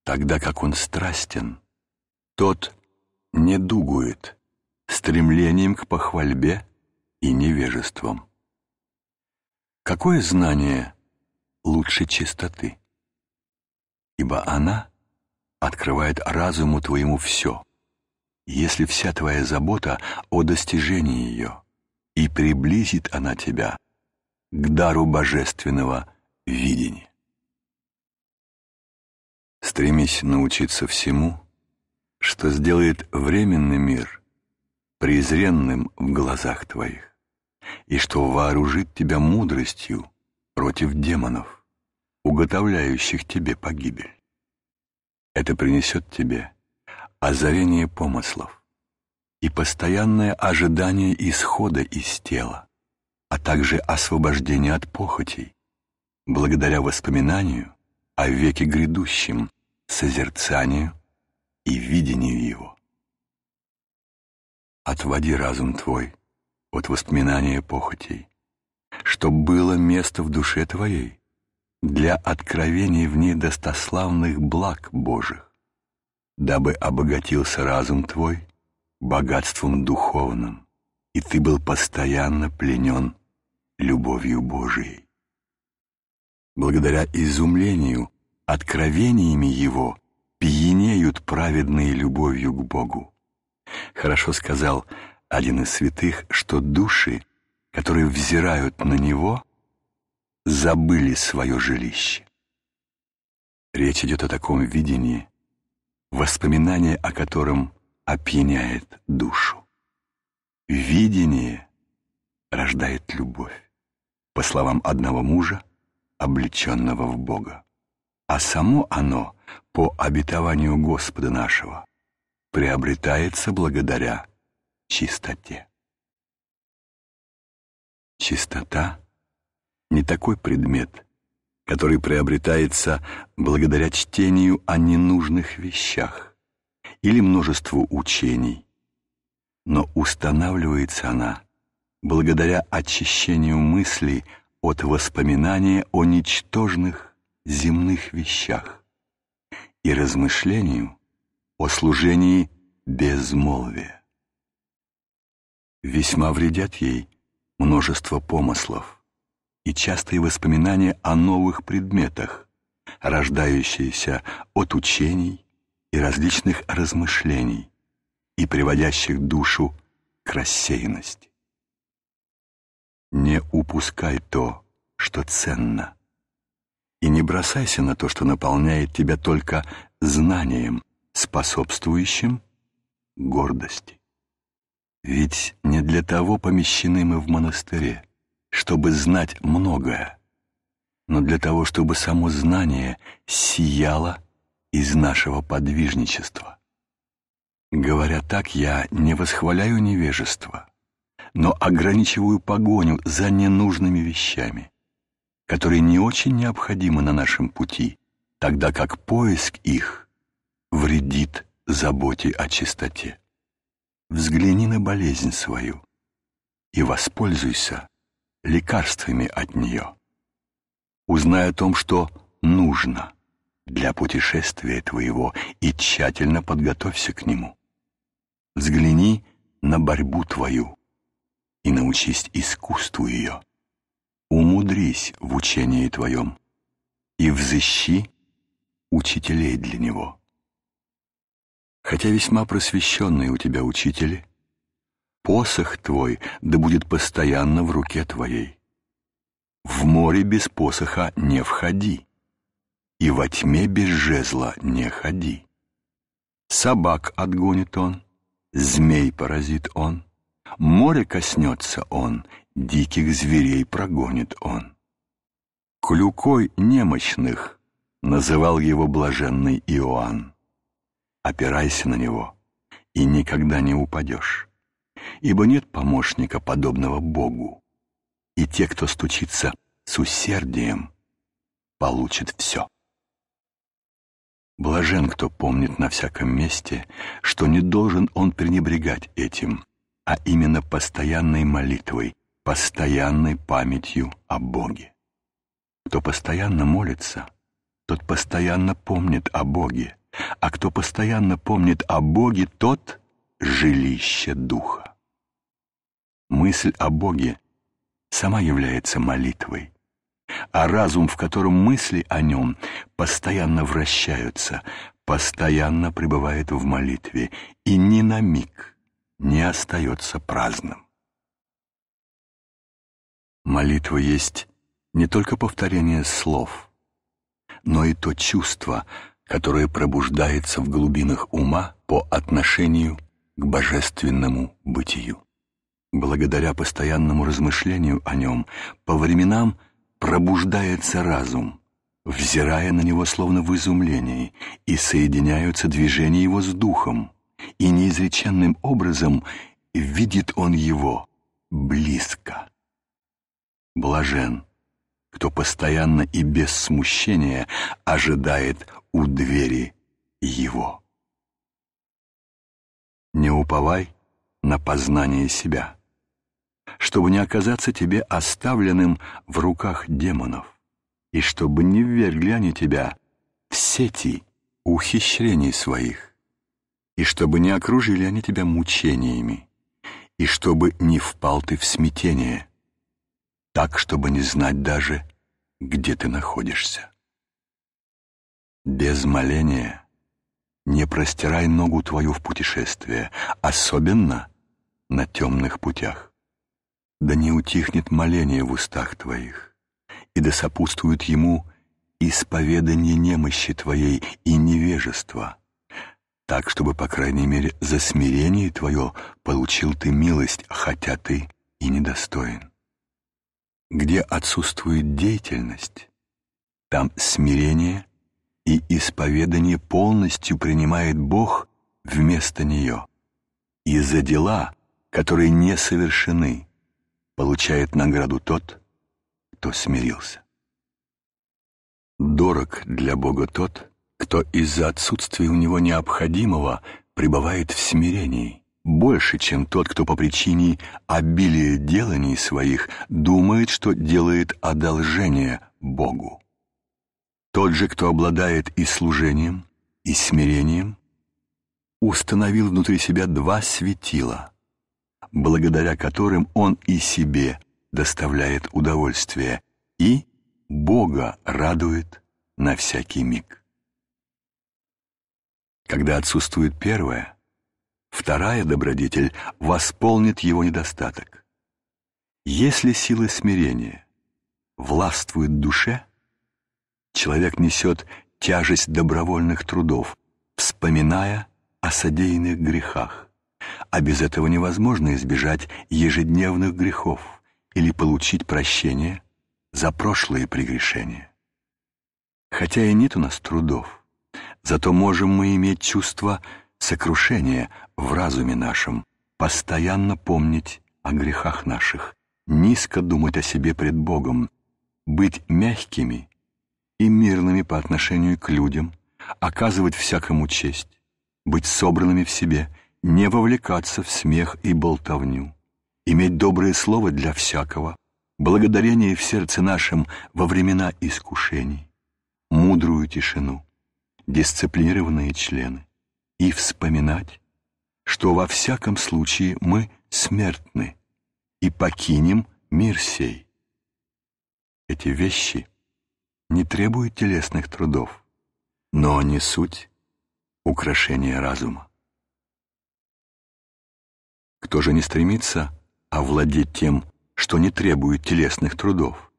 тогда как он страстен. Тот не дугует стремлением к похвальбе и невежеством. Какое знание – лучше чистоты, ибо она открывает разуму твоему все, если вся твоя забота о достижении ее, и приблизит она тебя к дару божественного видения. Стремись научиться всему, что сделает временный мир презренным в глазах твоих, и что вооружит тебя мудростью против демонов уготовляющих тебе погибель. Это принесет тебе озарение помыслов и постоянное ожидание исхода из тела, а также освобождение от похотей, благодаря воспоминанию о веке грядущем, созерцанию и видению его. Отводи разум твой от воспоминания похотей, чтоб было место в душе твоей для откровений в ней достославных благ Божих, дабы обогатился разум твой богатством духовным, и ты был постоянно пленен любовью Божией. Благодаря изумлению, откровениями его пьянеют праведные любовью к Богу. Хорошо сказал один из святых, что души, которые взирают на него — забыли свое жилище. Речь идет о таком видении, воспоминание о котором опьяняет душу. Видение рождает любовь, по словам одного мужа, облеченного в Бога. А само оно, по обетованию Господа нашего, приобретается благодаря чистоте. Чистота — не такой предмет, который приобретается благодаря чтению о ненужных вещах или множеству учений, но устанавливается она благодаря очищению мысли от воспоминания о ничтожных земных вещах и размышлению о служении безмолвия. Весьма вредят ей множество помыслов, и частые воспоминания о новых предметах, рождающиеся от учений и различных размышлений и приводящих душу к рассеянности. Не упускай то, что ценно, и не бросайся на то, что наполняет тебя только знанием, способствующим гордости. Ведь не для того помещены мы в монастыре, чтобы знать многое, но для того, чтобы само знание сияло из нашего подвижничества. Говоря так, я не восхваляю невежество, но ограничиваю погоню за ненужными вещами, которые не очень необходимы на нашем пути, тогда как поиск их вредит заботе о чистоте. Взгляни на болезнь свою и воспользуйся лекарствами от нее. Узнай о том, что нужно для путешествия твоего, и тщательно подготовься к нему. Взгляни на борьбу твою и научись искусству ее. Умудрись в учении твоем и взыщи учителей для него. Хотя весьма просвещенные у тебя учители — посох твой да будет постоянно в руке твоей. В море без посоха не входи, и во тьме без жезла не ходи. Собак отгонит он, змей поразит он, море коснется он, диких зверей прогонит он. Клюкой немощных называл его блаженный Иоанн. Опирайся на него, и никогда не упадешь ибо нет помощника, подобного Богу. И те, кто стучится с усердием, получат все. Блажен, кто помнит на всяком месте, что не должен он пренебрегать этим, а именно постоянной молитвой, постоянной памятью о Боге. Кто постоянно молится, тот постоянно помнит о Боге, а кто постоянно помнит о Боге, тот — жилище духа. Мысль о Боге сама является молитвой, а разум, в котором мысли о нем постоянно вращаются, постоянно пребывает в молитве и ни на миг не остается праздным. Молитва есть не только повторение слов, но и то чувство, которое пробуждается в глубинах ума по отношению к божественному бытию. Благодаря постоянному размышлению о нем, по временам пробуждается разум, взирая на него словно в изумлении, и соединяются движения его с духом, и неизреченным образом видит он его близко. Блажен, кто постоянно и без смущения ожидает у двери его не уповай на познание себя, чтобы не оказаться тебе оставленным в руках демонов, и чтобы не ввергли они тебя в сети ухищрений своих, и чтобы не окружили они тебя мучениями, и чтобы не впал ты в смятение, так, чтобы не знать даже, где ты находишься. Без моления — не простирай ногу твою в путешествие, особенно на темных путях. Да не утихнет моление в устах твоих, и да сопутствует ему исповедание немощи твоей и невежества, так, чтобы, по крайней мере, за смирение твое получил ты милость, хотя ты и недостоин. Где отсутствует деятельность, там смирение — и исповедание полностью принимает Бог вместо нее. И за дела, которые не совершены, получает награду тот, кто смирился. Дорог для Бога тот, кто из-за отсутствия у него необходимого пребывает в смирении, больше, чем тот, кто по причине обилия деланий своих думает, что делает одолжение Богу. Тот же, кто обладает и служением, и смирением, установил внутри себя два светила, благодаря которым он и себе доставляет удовольствие, и Бога радует на всякий миг. Когда отсутствует первое, вторая добродетель восполнит его недостаток. Если сила смирения властвует душе, человек несет тяжесть добровольных трудов, вспоминая о содеянных грехах. А без этого невозможно избежать ежедневных грехов или получить прощение за прошлые прегрешения. Хотя и нет у нас трудов, зато можем мы иметь чувство сокрушения в разуме нашем, постоянно помнить о грехах наших, низко думать о себе пред Богом, быть мягкими и мирными по отношению к людям, оказывать всякому честь, быть собранными в себе, не вовлекаться в смех и болтовню, иметь доброе слово для всякого, благодарение в сердце нашем во времена искушений, мудрую тишину, дисциплинированные члены, и вспоминать, что во всяком случае мы смертны и покинем мир сей. Эти вещи — не требует телесных трудов, но не суть украшения разума. Кто же не стремится овладеть тем, что не требует телесных трудов,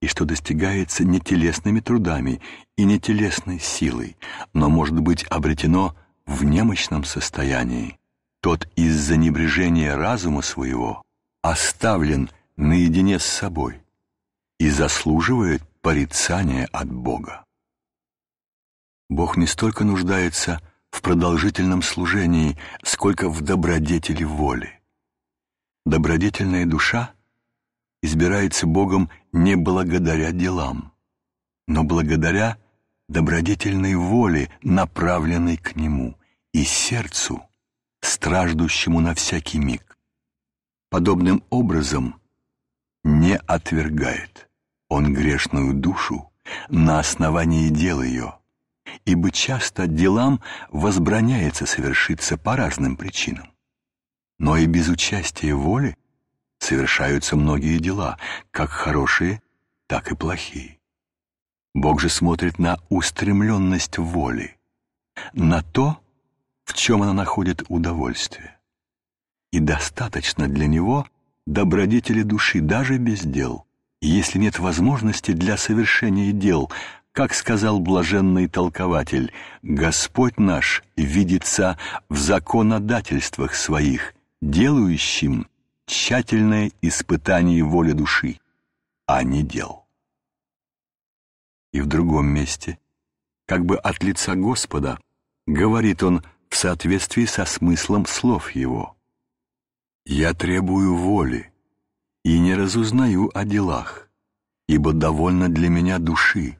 и что достигается не телесными трудами и не телесной силой, но может быть обретено в немощном состоянии, тот из-за небрежения разума своего оставлен наедине с собой и заслуживает порицание от Бога. Бог не столько нуждается в продолжительном служении, сколько в добродетели воли. Добродетельная душа избирается Богом не благодаря делам, но благодаря добродетельной воле, направленной к Нему, и сердцу, страждущему на всякий миг. Подобным образом не отвергает. Он грешную душу на основании дел ее, ибо часто делам возбраняется совершиться по разным причинам. Но и без участия воли совершаются многие дела, как хорошие, так и плохие. Бог же смотрит на устремленность воли, на то, в чем она находит удовольствие. И достаточно для него добродетели души даже без дел если нет возможности для совершения дел, как сказал блаженный толкователь, «Господь наш видится в законодательствах своих, делающим тщательное испытание воли души, а не дел». И в другом месте, как бы от лица Господа, говорит он в соответствии со смыслом слов его. «Я требую воли, и не разузнаю о делах, ибо довольно для меня души,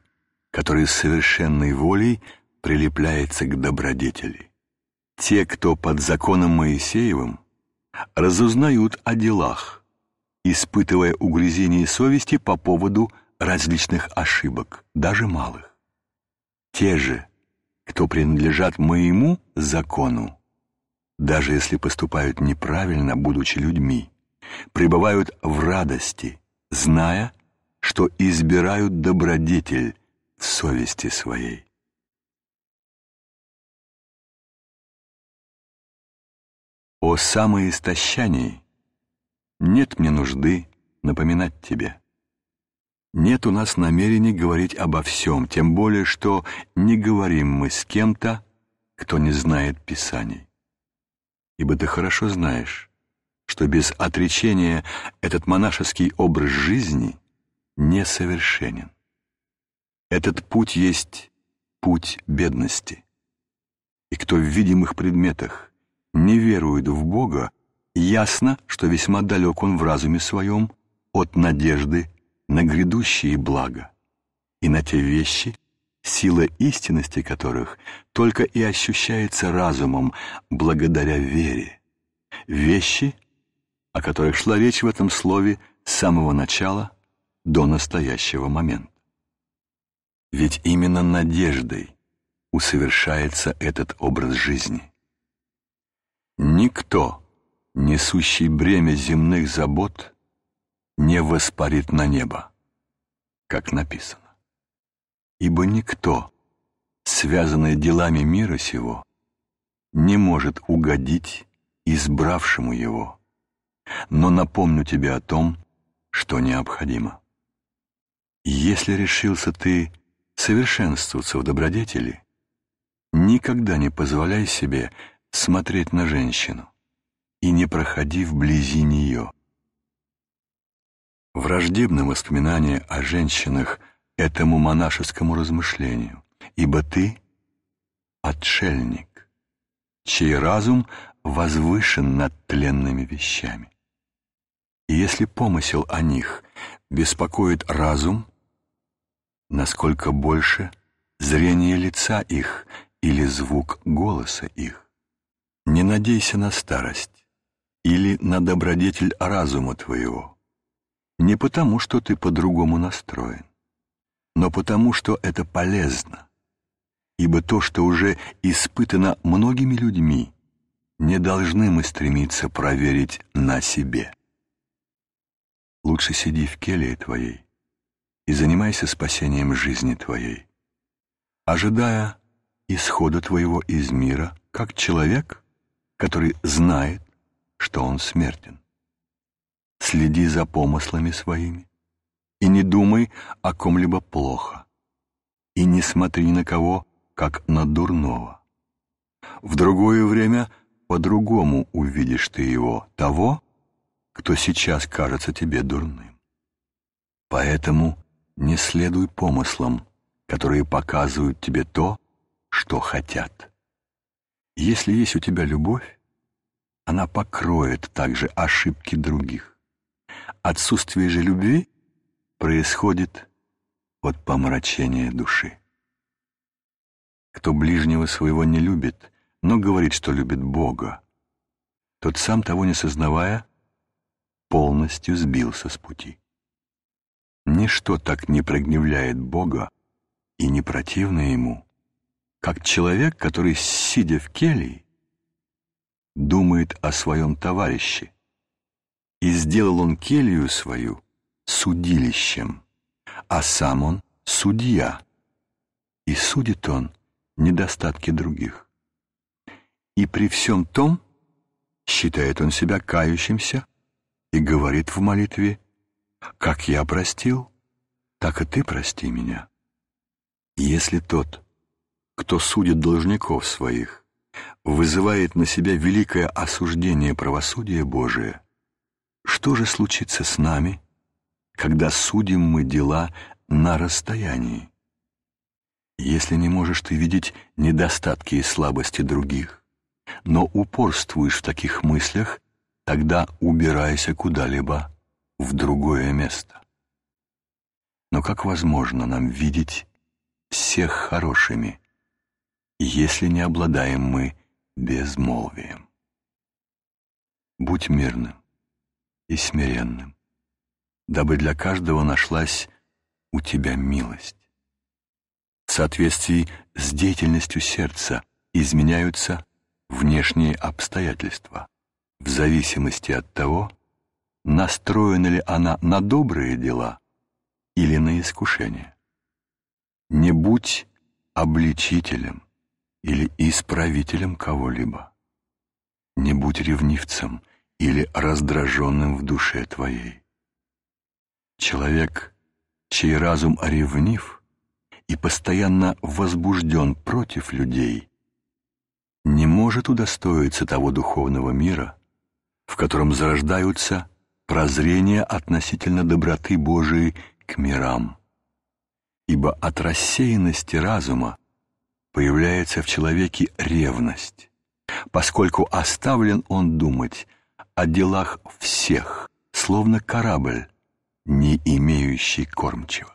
которая совершенной волей прилепляется к добродетели. Те, кто под законом Моисеевым, разузнают о делах, испытывая угрызение совести по поводу различных ошибок, даже малых. Те же, кто принадлежат моему закону, даже если поступают неправильно, будучи людьми, пребывают в радости, зная, что избирают добродетель в совести своей. О самоистощании нет мне нужды напоминать тебе. Нет у нас намерений говорить обо всем, тем более, что не говорим мы с кем-то, кто не знает Писаний. Ибо ты хорошо знаешь, что без отречения этот монашеский образ жизни несовершенен. Этот путь есть путь бедности. И кто в видимых предметах не верует в Бога, ясно, что весьма далек он в разуме своем от надежды на грядущие блага и на те вещи, сила истинности которых только и ощущается разумом благодаря вере. Вещи, о которых шла речь в этом слове с самого начала до настоящего момента. Ведь именно надеждой усовершается этот образ жизни. Никто, несущий бремя земных забот, не воспарит на небо, как написано. Ибо никто, связанный делами мира сего, не может угодить избравшему его – но напомню тебе о том, что необходимо. Если решился ты совершенствоваться в добродетели, никогда не позволяй себе смотреть на женщину и не проходи вблизи нее. Враждебное воспоминание о женщинах этому монашескому размышлению, ибо ты — отшельник, чей разум возвышен над тленными вещами. И если помысел о них беспокоит разум, насколько больше зрение лица их или звук голоса их. Не надейся на старость или на добродетель разума твоего, не потому, что ты по-другому настроен, но потому, что это полезно, ибо то, что уже испытано многими людьми, не должны мы стремиться проверить на себе. Лучше сиди в келье твоей и занимайся спасением жизни твоей, ожидая исхода твоего из мира, как человек, который знает, что он смертен. Следи за помыслами своими и не думай о ком-либо плохо, и не смотри на кого, как на дурного. В другое время по-другому увидишь ты его, того, кто сейчас кажется тебе дурным. Поэтому не следуй помыслам, которые показывают тебе то, что хотят. Если есть у тебя любовь, она покроет также ошибки других. Отсутствие же любви происходит от помрачения души. Кто ближнего своего не любит, но говорит, что любит Бога, тот сам того не сознавая, полностью сбился с пути. Ничто так не прогневляет Бога и не противно Ему, как человек, который, сидя в келье, думает о своем товарище. И сделал он келью свою судилищем, а сам он судья, и судит он недостатки других. И при всем том считает он себя кающимся и говорит в молитве, «Как я простил, так и ты прости меня». Если тот, кто судит должников своих, вызывает на себя великое осуждение правосудия Божия, что же случится с нами, когда судим мы дела на расстоянии? Если не можешь ты видеть недостатки и слабости других, но упорствуешь в таких мыслях, тогда убирайся куда-либо в другое место. Но как возможно нам видеть всех хорошими, если не обладаем мы безмолвием? Будь мирным и смиренным, дабы для каждого нашлась у тебя милость. В соответствии с деятельностью сердца изменяются внешние обстоятельства в зависимости от того, настроена ли она на добрые дела или на искушение. Не будь обличителем или исправителем кого-либо. Не будь ревнивцем или раздраженным в душе твоей. Человек, чей разум ревнив и постоянно возбужден против людей, не может удостоиться того духовного мира, в котором зарождаются прозрения относительно доброты Божией к мирам. Ибо от рассеянности разума появляется в человеке ревность, поскольку оставлен он думать о делах всех, словно корабль, не имеющий кормчего.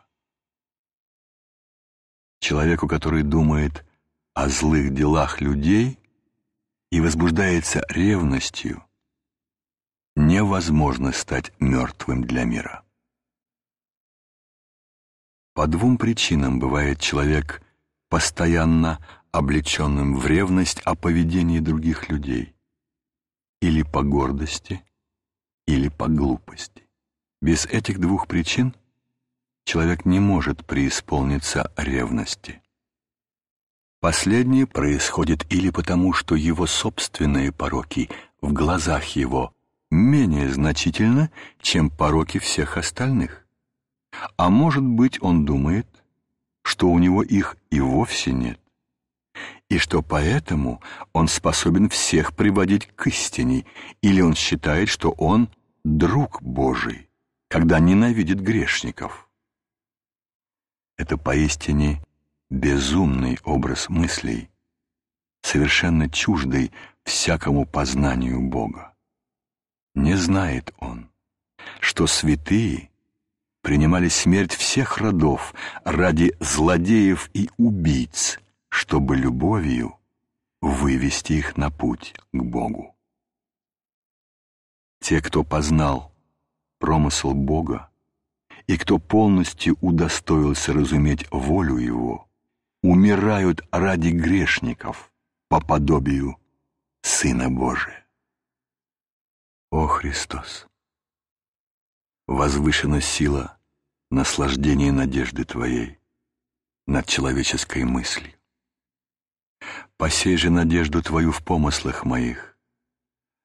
Человеку, который думает о злых делах людей и возбуждается ревностью – невозможно стать мертвым для мира. По двум причинам бывает человек постоянно облеченным в ревность о поведении других людей. Или по гордости, или по глупости. Без этих двух причин человек не может преисполниться ревности. Последнее происходит или потому, что его собственные пороки в глазах его менее значительно, чем пороки всех остальных. А может быть, он думает, что у него их и вовсе нет, и что поэтому он способен всех приводить к истине, или он считает, что он друг Божий, когда ненавидит грешников. Это поистине безумный образ мыслей, совершенно чуждый всякому познанию Бога. Не знает он, что святые принимали смерть всех родов ради злодеев и убийц, чтобы любовью вывести их на путь к Богу. Те, кто познал промысл Бога и кто полностью удостоился разуметь волю Его, умирают ради грешников по подобию Сына Божия. О Христос! Возвышена сила наслаждения надежды Твоей над человеческой мыслью. Посей же надежду Твою в помыслах моих,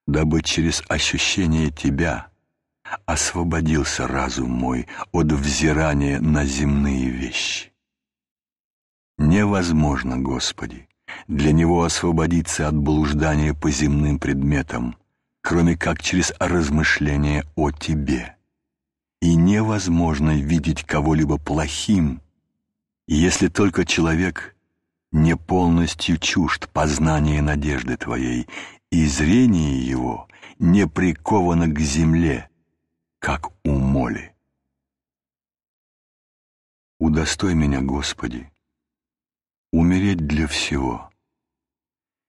дабы через ощущение Тебя освободился разум мой от взирания на земные вещи. Невозможно, Господи, для него освободиться от блуждания по земным предметам — кроме как через размышление о тебе. И невозможно видеть кого-либо плохим, если только человек не полностью чужд познания надежды твоей, и зрение его не приковано к земле, как у моли. Удостой меня, Господи, умереть для всего,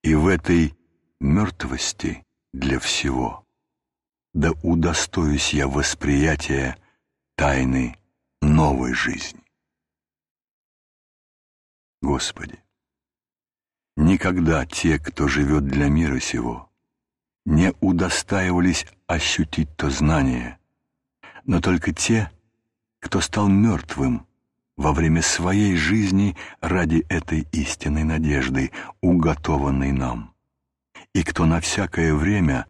и в этой мертвости для всего. Да удостоюсь я восприятия тайны новой жизни. Господи, никогда те, кто живет для мира сего, не удостаивались ощутить то знание, но только те, кто стал мертвым во время своей жизни ради этой истинной надежды, уготованной нам и кто на всякое время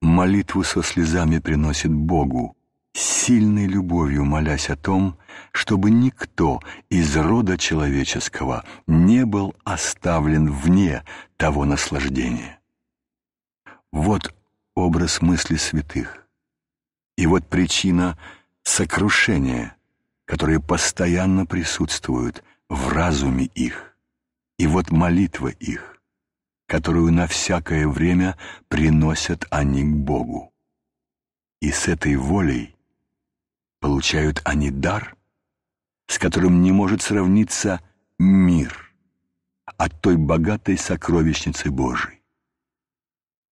молитву со слезами приносит Богу, сильной любовью молясь о том, чтобы никто из рода человеческого не был оставлен вне того наслаждения. Вот образ мысли святых. И вот причина сокрушения, которые постоянно присутствуют в разуме их. И вот молитва их которую на всякое время приносят они к Богу. И с этой волей получают они дар, с которым не может сравниться мир от той богатой сокровищницы Божией.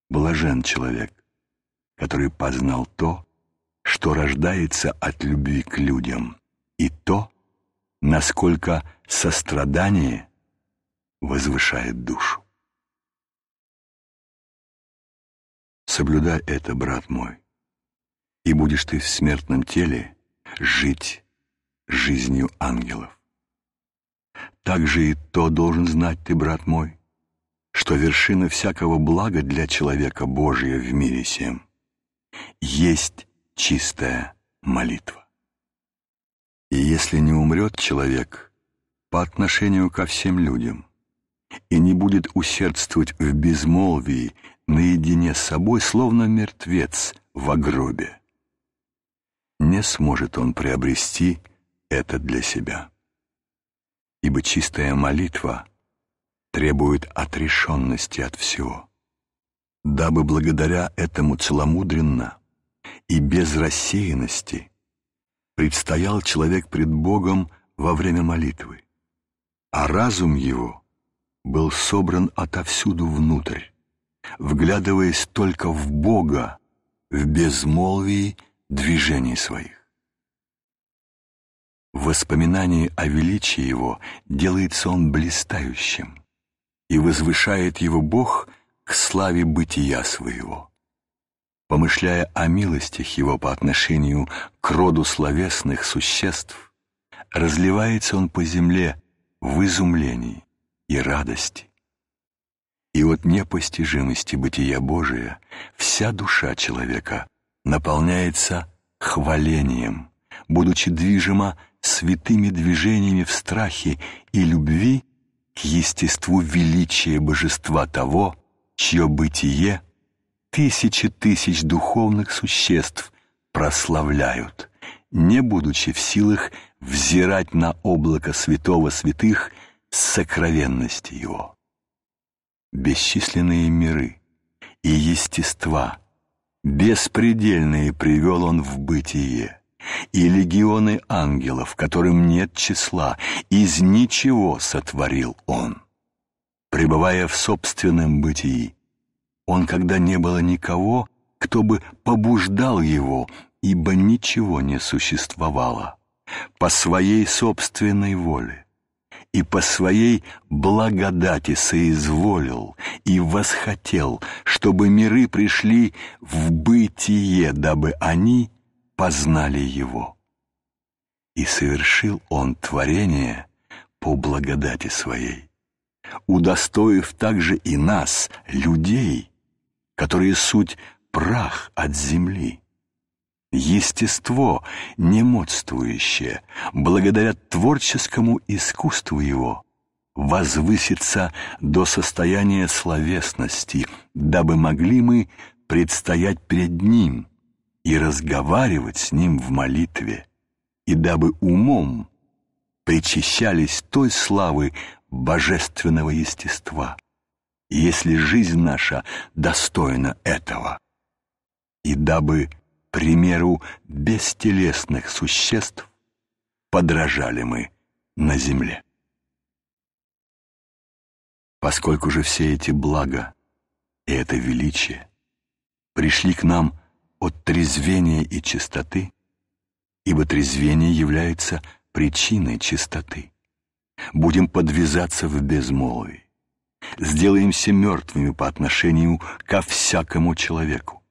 Блажен человек, который познал то, что рождается от любви к людям, и то, насколько сострадание возвышает душу. Соблюдай это, брат мой, и будешь ты в смертном теле жить жизнью ангелов. Так же и то должен знать ты, брат мой, что вершина всякого блага для человека Божия в мире сем есть чистая молитва. И если не умрет человек по отношению ко всем людям и не будет усердствовать в безмолвии наедине с собой, словно мертвец в гробе. Не сможет он приобрести это для себя. Ибо чистая молитва требует отрешенности от всего, дабы благодаря этому целомудренно и без рассеянности предстоял человек пред Богом во время молитвы, а разум его был собран отовсюду внутрь вглядываясь только в Бога, в безмолвии движений своих. В воспоминании о величии Его делается Он блистающим, и возвышает Его Бог к славе бытия своего. Помышляя о милостях Его по отношению к роду словесных существ, разливается Он по земле в изумлении и радости и от непостижимости бытия Божия вся душа человека наполняется хвалением, будучи движима святыми движениями в страхе и любви к естеству величия божества того, чье бытие тысячи тысяч духовных существ прославляют, не будучи в силах взирать на облако святого святых с сокровенности его бесчисленные миры и естества. Беспредельные привел он в бытие, и легионы ангелов, которым нет числа, из ничего сотворил он. Пребывая в собственном бытии, он, когда не было никого, кто бы побуждал его, ибо ничего не существовало, по своей собственной воле и по своей благодати соизволил и восхотел, чтобы миры пришли в бытие, дабы они познали его. И совершил он творение по благодати своей, удостоив также и нас, людей, которые суть прах от земли, естество немодствующее, благодаря творческому искусству его, возвысится до состояния словесности, дабы могли мы предстоять перед ним и разговаривать с ним в молитве, и дабы умом причащались той славы божественного естества, если жизнь наша достойна этого, и дабы примеру бестелесных существ, подражали мы на земле. Поскольку же все эти блага и это величие пришли к нам от трезвения и чистоты, ибо трезвение является причиной чистоты, будем подвязаться в безмолвии, сделаемся мертвыми по отношению ко всякому человеку,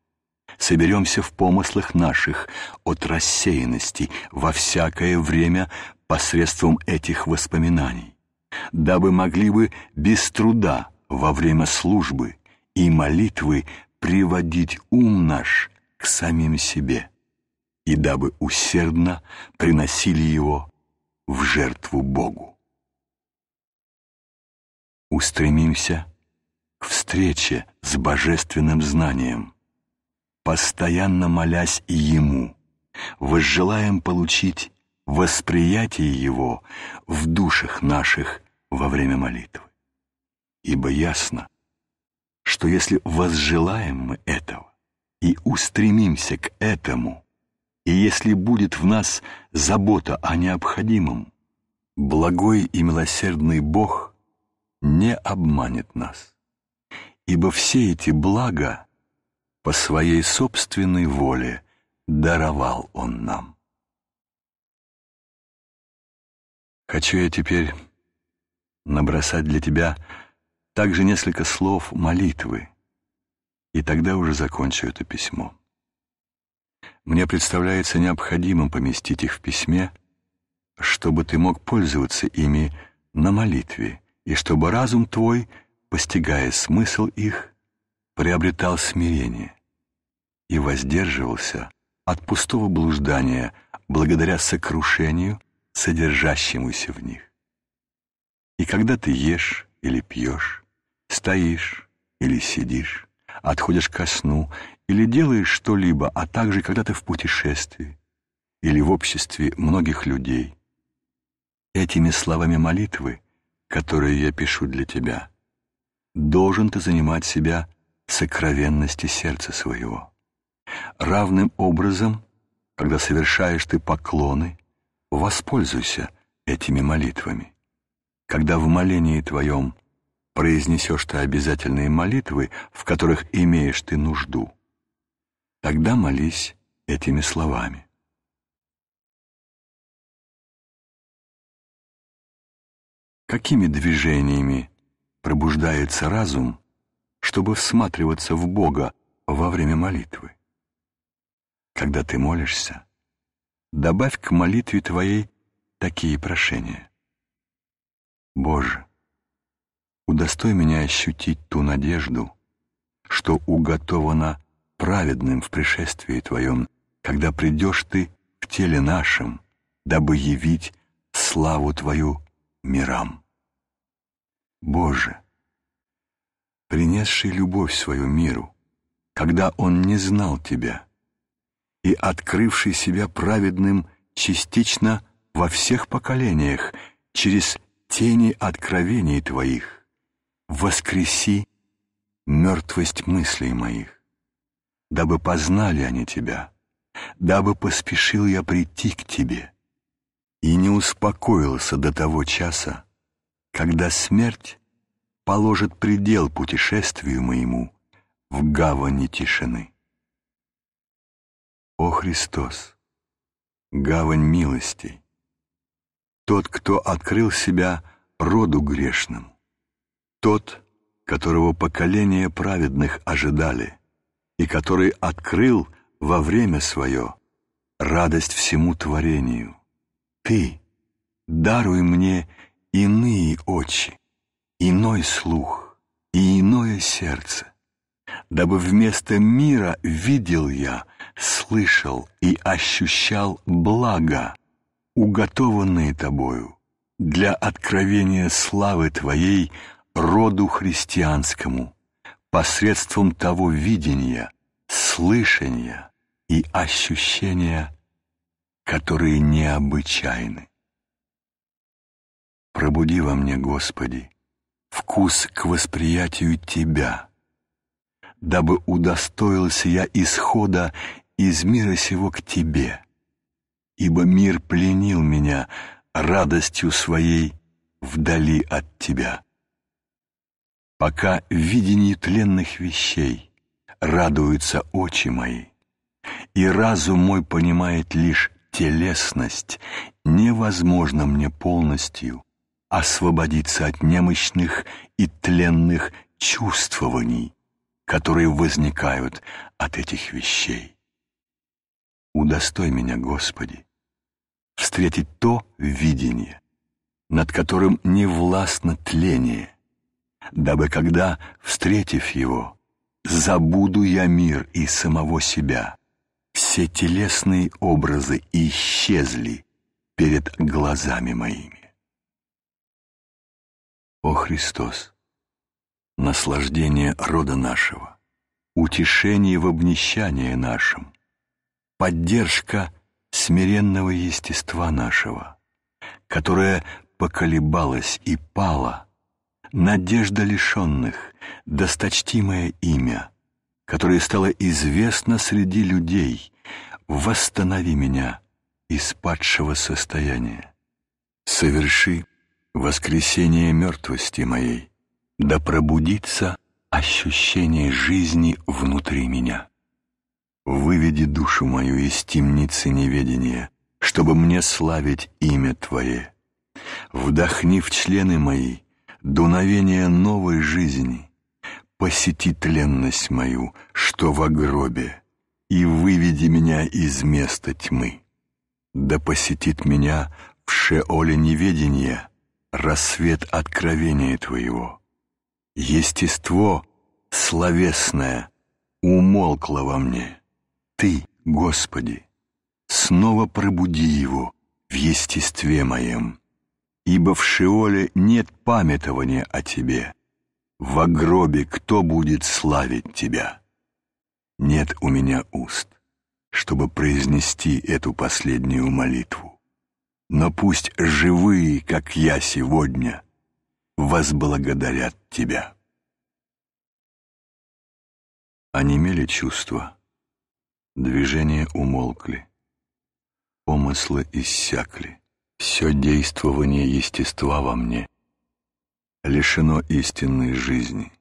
соберемся в помыслах наших от рассеянности во всякое время посредством этих воспоминаний, дабы могли бы без труда во время службы и молитвы приводить ум наш к самим себе, и дабы усердно приносили его в жертву Богу. Устремимся к встрече с божественным знанием, постоянно молясь и Ему. Возжелаем получить восприятие Его в душах наших во время молитвы. Ибо ясно, что если возжелаем мы этого и устремимся к этому, и если будет в нас забота о необходимом, благой и милосердный Бог не обманет нас. Ибо все эти блага по своей собственной воле даровал он нам. Хочу я теперь набросать для тебя также несколько слов молитвы, и тогда уже закончу это письмо. Мне представляется необходимым поместить их в письме, чтобы ты мог пользоваться ими на молитве, и чтобы разум твой, постигая смысл их, приобретал смирение и воздерживался от пустого блуждания благодаря сокрушению, содержащемуся в них. И когда ты ешь или пьешь, стоишь или сидишь, отходишь ко сну или делаешь что-либо, а также когда ты в путешествии или в обществе многих людей. Этими словами молитвы, которые я пишу для тебя, должен ты занимать себя сокровенности сердца своего. Равным образом, когда совершаешь ты поклоны, воспользуйся этими молитвами. Когда в молении твоем произнесешь ты обязательные молитвы, в которых имеешь ты нужду, тогда молись этими словами. Какими движениями пробуждается разум – чтобы всматриваться в Бога во время молитвы. Когда ты молишься, добавь к молитве твоей такие прошения. «Боже, удостой меня ощутить ту надежду, что уготована праведным в пришествии Твоем, когда придешь Ты в теле нашем, дабы явить славу Твою мирам. Боже, принесший любовь свою миру, когда он не знал тебя, и открывший себя праведным частично во всех поколениях через тени откровений твоих, воскреси мертвость мыслей моих, дабы познали они тебя, дабы поспешил я прийти к тебе и не успокоился до того часа, когда смерть положит предел путешествию моему в гавани тишины. О Христос, гавань милостей, тот, кто открыл себя роду грешным, тот, которого поколения праведных ожидали, и который открыл во время свое радость всему творению. Ты даруй мне иные очи, иной слух и иное сердце, дабы вместо мира видел я, слышал и ощущал благо, уготованное тобою для откровения славы твоей роду христианскому посредством того видения, слышания и ощущения, которые необычайны. Пробуди во мне, Господи, вкус к восприятию тебя, дабы удостоился я исхода из мира сего к тебе, ибо мир пленил меня радостью своей вдали от тебя. Пока в видении тленных вещей радуются очи мои, и разум мой понимает лишь телесность, невозможно мне полностью освободиться от немощных и тленных чувствований, которые возникают от этих вещей. Удостой меня, Господи, встретить то видение, над которым не властно тление, дабы когда, встретив его, забуду я мир и самого себя, все телесные образы исчезли перед глазами моими. О Христос, наслаждение рода нашего, утешение в обнищании нашем, поддержка смиренного естества нашего, которое поколебалось и пало, надежда лишенных, досточтимое имя, которое стало известно среди людей, восстанови меня из падшего состояния. Соверши воскресение мертвости моей, да пробудится ощущение жизни внутри меня. Выведи душу мою из темницы неведения, чтобы мне славить имя Твое. Вдохни в члены мои дуновение новой жизни, посети тленность мою, что в гробе, и выведи меня из места тьмы. Да посетит меня в шеоле неведения — рассвет откровения твоего. Естество словесное умолкло во мне. Ты, Господи, снова пробуди его в естестве моем, ибо в Шиоле нет памятования о тебе. в гробе кто будет славить тебя? Нет у меня уст, чтобы произнести эту последнюю молитву но пусть живые, как я сегодня, возблагодарят тебя. Они Онемели чувства, движения умолкли, помыслы иссякли, все действование естества во мне лишено истинной жизни.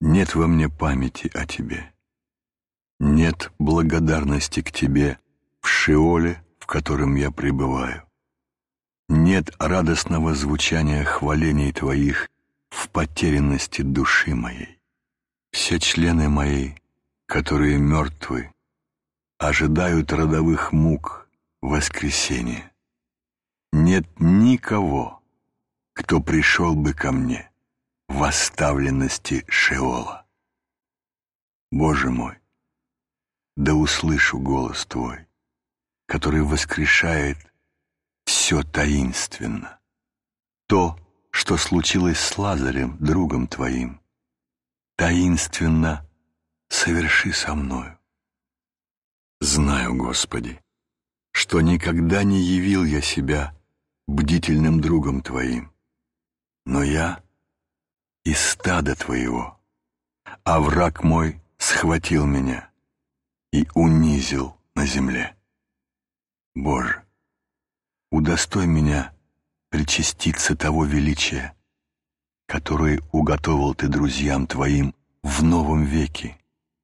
Нет во мне памяти о тебе, нет благодарности к тебе в Шиоле, в котором я пребываю. Нет радостного звучания хвалений Твоих в потерянности души моей. Все члены мои, которые мертвы, ожидают родовых мук воскресения. Нет никого, кто пришел бы ко мне в оставленности Шеола. Боже мой, да услышу голос Твой, который воскрешает все таинственно. То, что случилось с Лазарем, другом твоим, таинственно соверши со мною. Знаю, Господи, что никогда не явил я себя бдительным другом твоим, но я из стада твоего, а враг мой схватил меня и унизил на земле. Боже, удостой меня причаститься того величия, которое уготовил Ты друзьям Твоим в новом веке,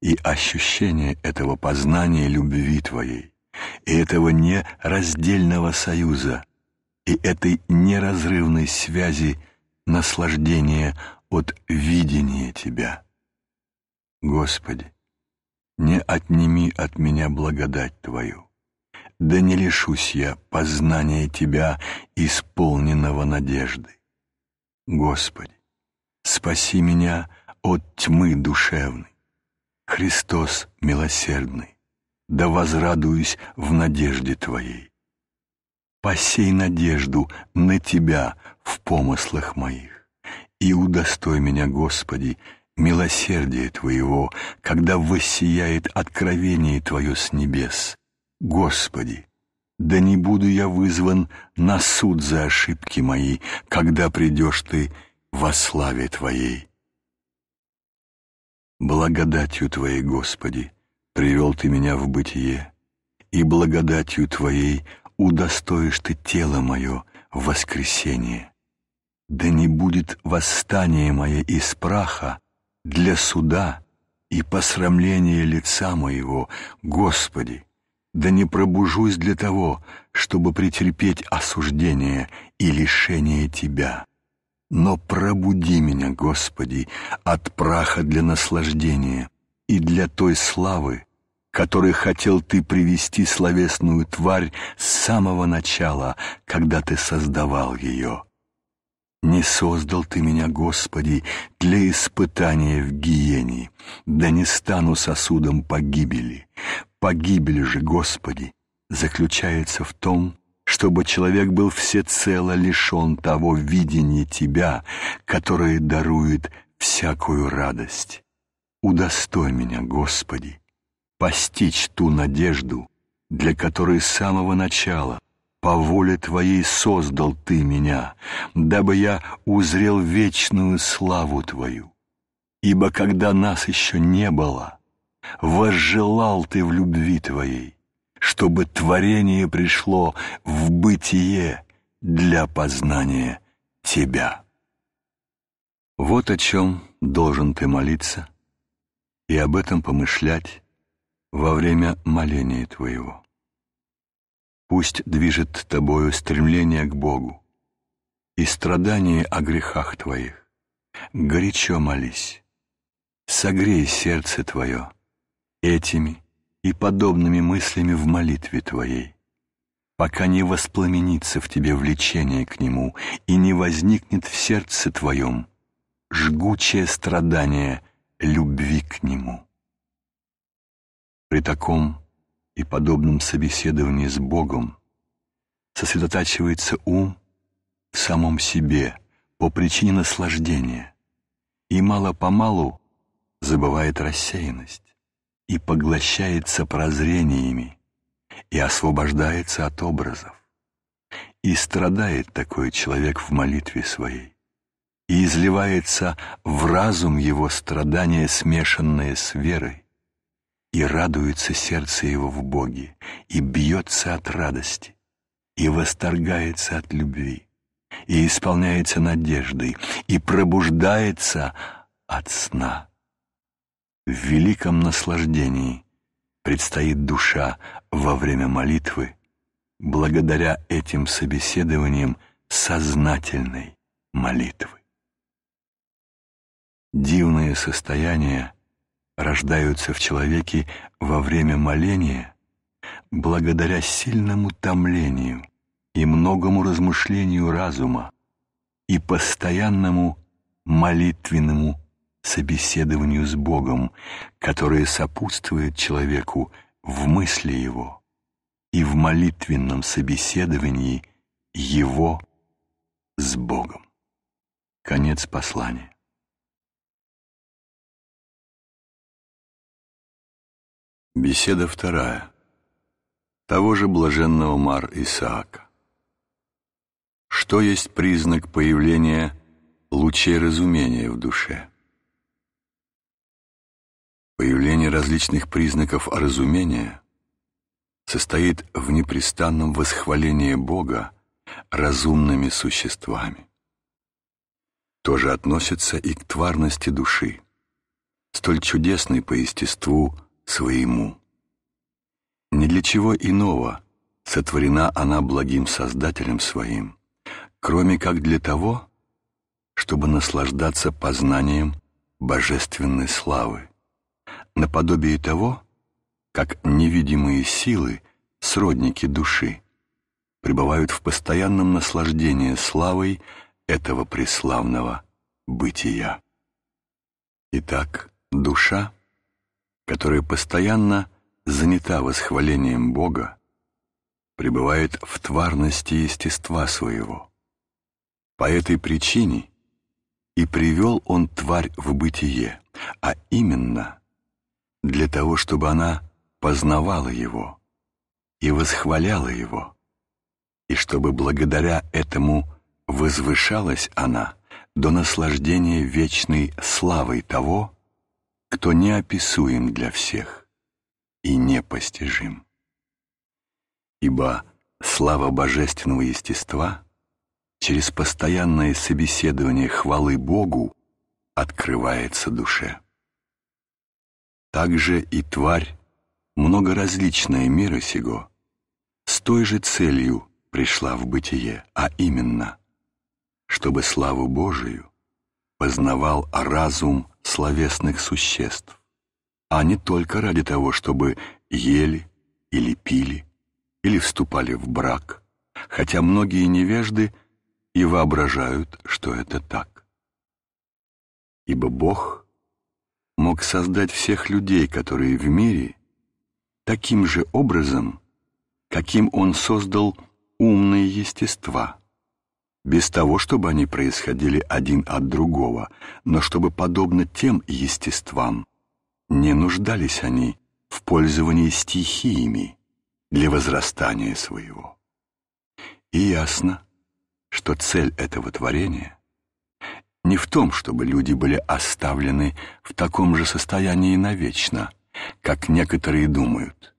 и ощущение этого познания любви Твоей, и этого нераздельного союза, и этой неразрывной связи наслаждения от видения Тебя. Господи, не отними от меня благодать Твою да не лишусь я познания Тебя, исполненного надежды. Господи, спаси меня от тьмы душевной. Христос милосердный, да возрадуюсь в надежде Твоей. Посей надежду на Тебя в помыслах моих, и удостой меня, Господи, милосердия Твоего, когда воссияет откровение Твое с небес, Господи, да не буду я вызван на суд за ошибки мои, когда придешь ты во славе Твоей. Благодатью Твоей, Господи, привел Ты меня в бытие, и благодатью Твоей удостоишь Ты тело мое в воскресение. Да не будет восстание мое из праха для суда и посрамление лица моего, Господи, да не пробужусь для того, чтобы претерпеть осуждение и лишение Тебя. Но пробуди меня, Господи, от праха для наслаждения и для той славы, которой хотел Ты привести словесную тварь с самого начала, когда Ты создавал ее. Не создал Ты меня, Господи, для испытания в гиене, да не стану сосудом погибели. Погибель же, Господи, заключается в том, чтобы человек был всецело лишен того видения Тебя, которое дарует всякую радость. Удостой меня, Господи, постичь ту надежду, для которой с самого начала по воле Твоей создал Ты меня, дабы я узрел вечную славу Твою. Ибо когда нас еще не было — возжелал ты в любви твоей, чтобы творение пришло в бытие для познания тебя. Вот о чем должен ты молиться и об этом помышлять во время моления твоего. Пусть движет тобою стремление к Богу и страдание о грехах твоих. Горячо молись, согрей сердце твое, этими и подобными мыслями в молитве твоей, пока не воспламенится в тебе влечение к нему и не возникнет в сердце твоем жгучее страдание любви к нему. При таком и подобном собеседовании с Богом сосредотачивается ум в самом себе по причине наслаждения и мало-помалу забывает рассеянность и поглощается прозрениями, и освобождается от образов. И страдает такой человек в молитве своей, и изливается в разум его страдания, смешанные с верой, и радуется сердце его в Боге, и бьется от радости, и восторгается от любви, и исполняется надеждой, и пробуждается от сна в великом наслаждении предстоит душа во время молитвы, благодаря этим собеседованиям сознательной молитвы. Дивные состояния рождаются в человеке во время моления благодаря сильному томлению и многому размышлению разума и постоянному молитвенному собеседованию с Богом, которое сопутствует человеку в мысли его и в молитвенном собеседовании его с Богом. Конец послания. Беседа вторая. Того же блаженного Мар Исаака. Что есть признак появления лучей разумения в душе? Появление различных признаков разумения состоит в непрестанном восхвалении Бога разумными существами. То же относится и к тварности души, столь чудесной по естеству своему. Ни для чего иного сотворена она благим Создателем своим, кроме как для того, чтобы наслаждаться познанием божественной славы наподобие того, как невидимые силы, сродники души, пребывают в постоянном наслаждении славой этого преславного бытия. Итак, душа, которая постоянно занята восхвалением Бога, пребывает в тварности естества своего. По этой причине и привел он тварь в бытие, а именно для того, чтобы она познавала Его и восхваляла Его, и чтобы благодаря этому возвышалась она до наслаждения вечной славой того, кто неописуем для всех и непостижим. Ибо слава божественного естества через постоянное собеседование хвалы Богу открывается душе также и тварь, многоразличная мира сего, с той же целью пришла в бытие, а именно, чтобы славу Божию познавал разум словесных существ, а не только ради того, чтобы ели или пили, или вступали в брак, хотя многие невежды и воображают, что это так. Ибо Бог — мог создать всех людей, которые в мире, таким же образом, каким он создал умные естества, без того, чтобы они происходили один от другого, но чтобы, подобно тем естествам, не нуждались они в пользовании стихиями для возрастания своего. И ясно, что цель этого творения не в том, чтобы люди были оставлены в таком же состоянии навечно, как некоторые думают,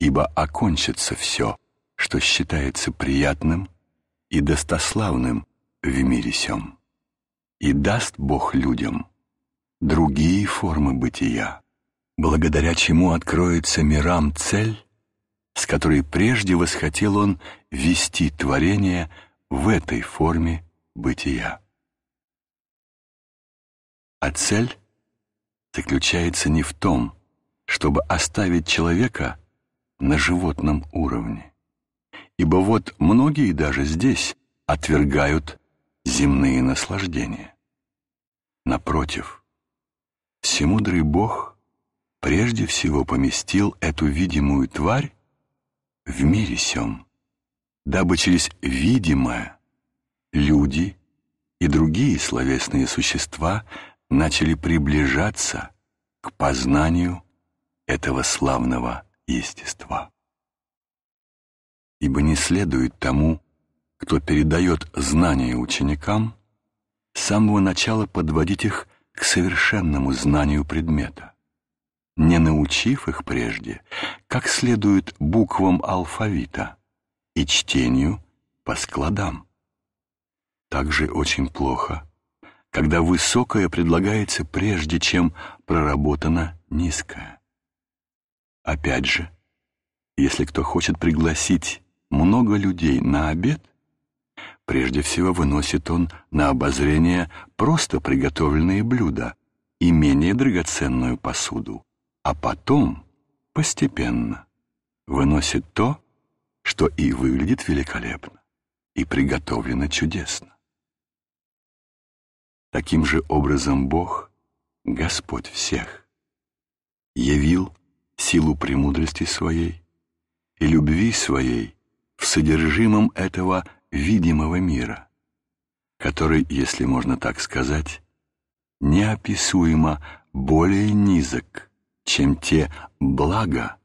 ибо окончится все, что считается приятным и достославным в мире сем, и даст Бог людям другие формы бытия, благодаря чему откроется мирам цель, с которой прежде восхотел он вести творение в этой форме бытия. А цель заключается не в том, чтобы оставить человека на животном уровне. Ибо вот многие даже здесь отвергают земные наслаждения. Напротив, всемудрый Бог прежде всего поместил эту видимую тварь в мире сём, дабы через видимое люди и другие словесные существа начали приближаться к познанию этого славного естества. Ибо не следует тому, кто передает знания ученикам, с самого начала подводить их к совершенному знанию предмета, не научив их прежде, как следует буквам алфавита и чтению по складам. Также очень плохо, когда высокое предлагается прежде, чем проработано низкое. Опять же, если кто хочет пригласить много людей на обед, прежде всего выносит он на обозрение просто приготовленные блюда и менее драгоценную посуду, а потом постепенно выносит то, что и выглядит великолепно, и приготовлено чудесно. Таким же образом Бог, Господь всех, явил силу премудрости своей и любви своей в содержимом этого видимого мира, который, если можно так сказать, неописуемо более низок, чем те блага,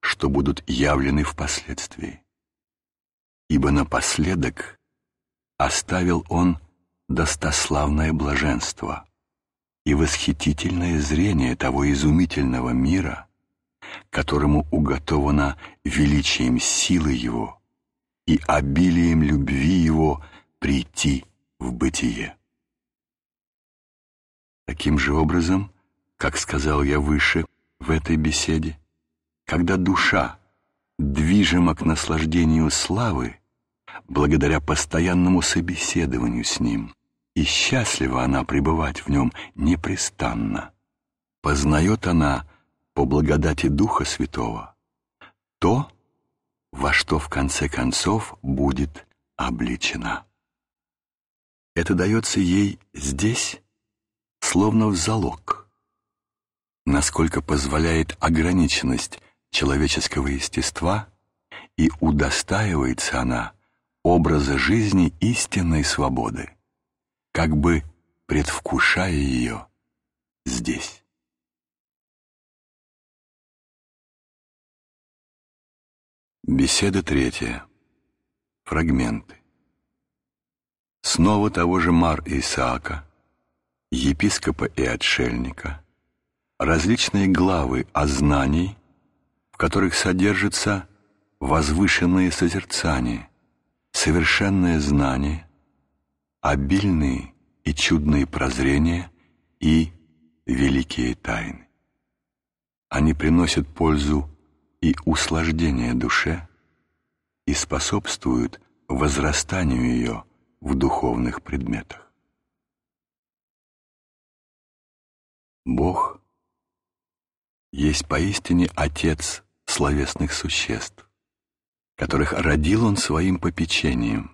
что будут явлены впоследствии. Ибо напоследок оставил он достославное блаженство и восхитительное зрение того изумительного мира, которому уготовано величием силы его и обилием любви его прийти в бытие. Таким же образом, как сказал я выше в этой беседе, когда душа движима к наслаждению славы, благодаря постоянному собеседованию с ним, и счастлива она пребывать в нем непрестанно. Познает она по благодати Духа Святого то, во что в конце концов будет обличена. Это дается ей здесь, словно в залог, насколько позволяет ограниченность человеческого естества, и удостаивается она образа жизни истинной свободы как бы предвкушая ее здесь. Беседа третья. Фрагменты. Снова того же Мар Исаака, епископа и отшельника, различные главы о знании, в которых содержится возвышенное созерцание, совершенное знание, обильные и чудные прозрения и великие тайны. Они приносят пользу и услаждение душе и способствуют возрастанию ее в духовных предметах. Бог есть поистине Отец словесных существ, которых родил Он своим попечением,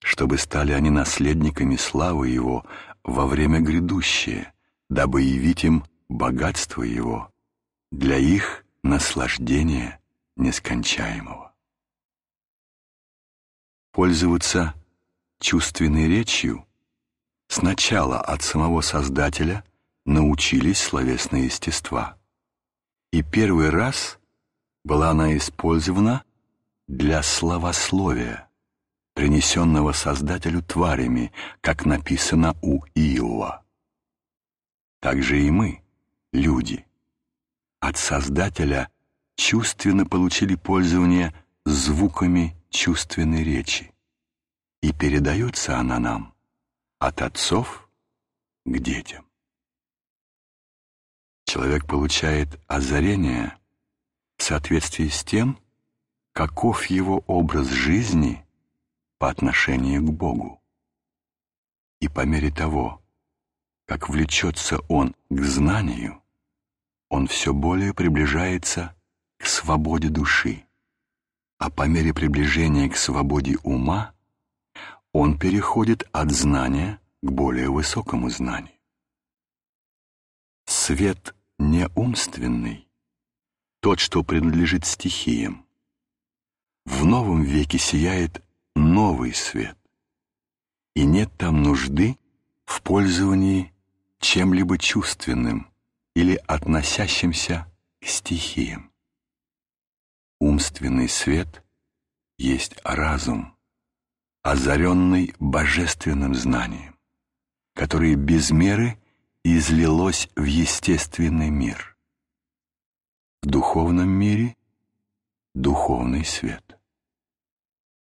чтобы стали они наследниками славы Его во время грядущее, дабы явить им богатство Его для их наслаждения нескончаемого. Пользоваться чувственной речью сначала от самого Создателя научились словесные естества, и первый раз была она использована для словословия – принесенного Создателю тварями, как написано у Иова. Так же и мы, люди, от Создателя чувственно получили пользование звуками чувственной речи, и передается она нам от отцов к детям. Человек получает озарение в соответствии с тем, каков его образ жизни – по отношению к Богу. И по мере того, как влечется он к знанию, он все более приближается к свободе души, а по мере приближения к свободе ума он переходит от знания к более высокому знанию. Свет неумственный, тот, что принадлежит стихиям, в новом веке сияет новый свет, и нет там нужды в пользовании чем-либо чувственным или относящимся к стихиям. Умственный свет есть разум, озаренный божественным знанием, которое без меры излилось в естественный мир. В духовном мире — духовный свет.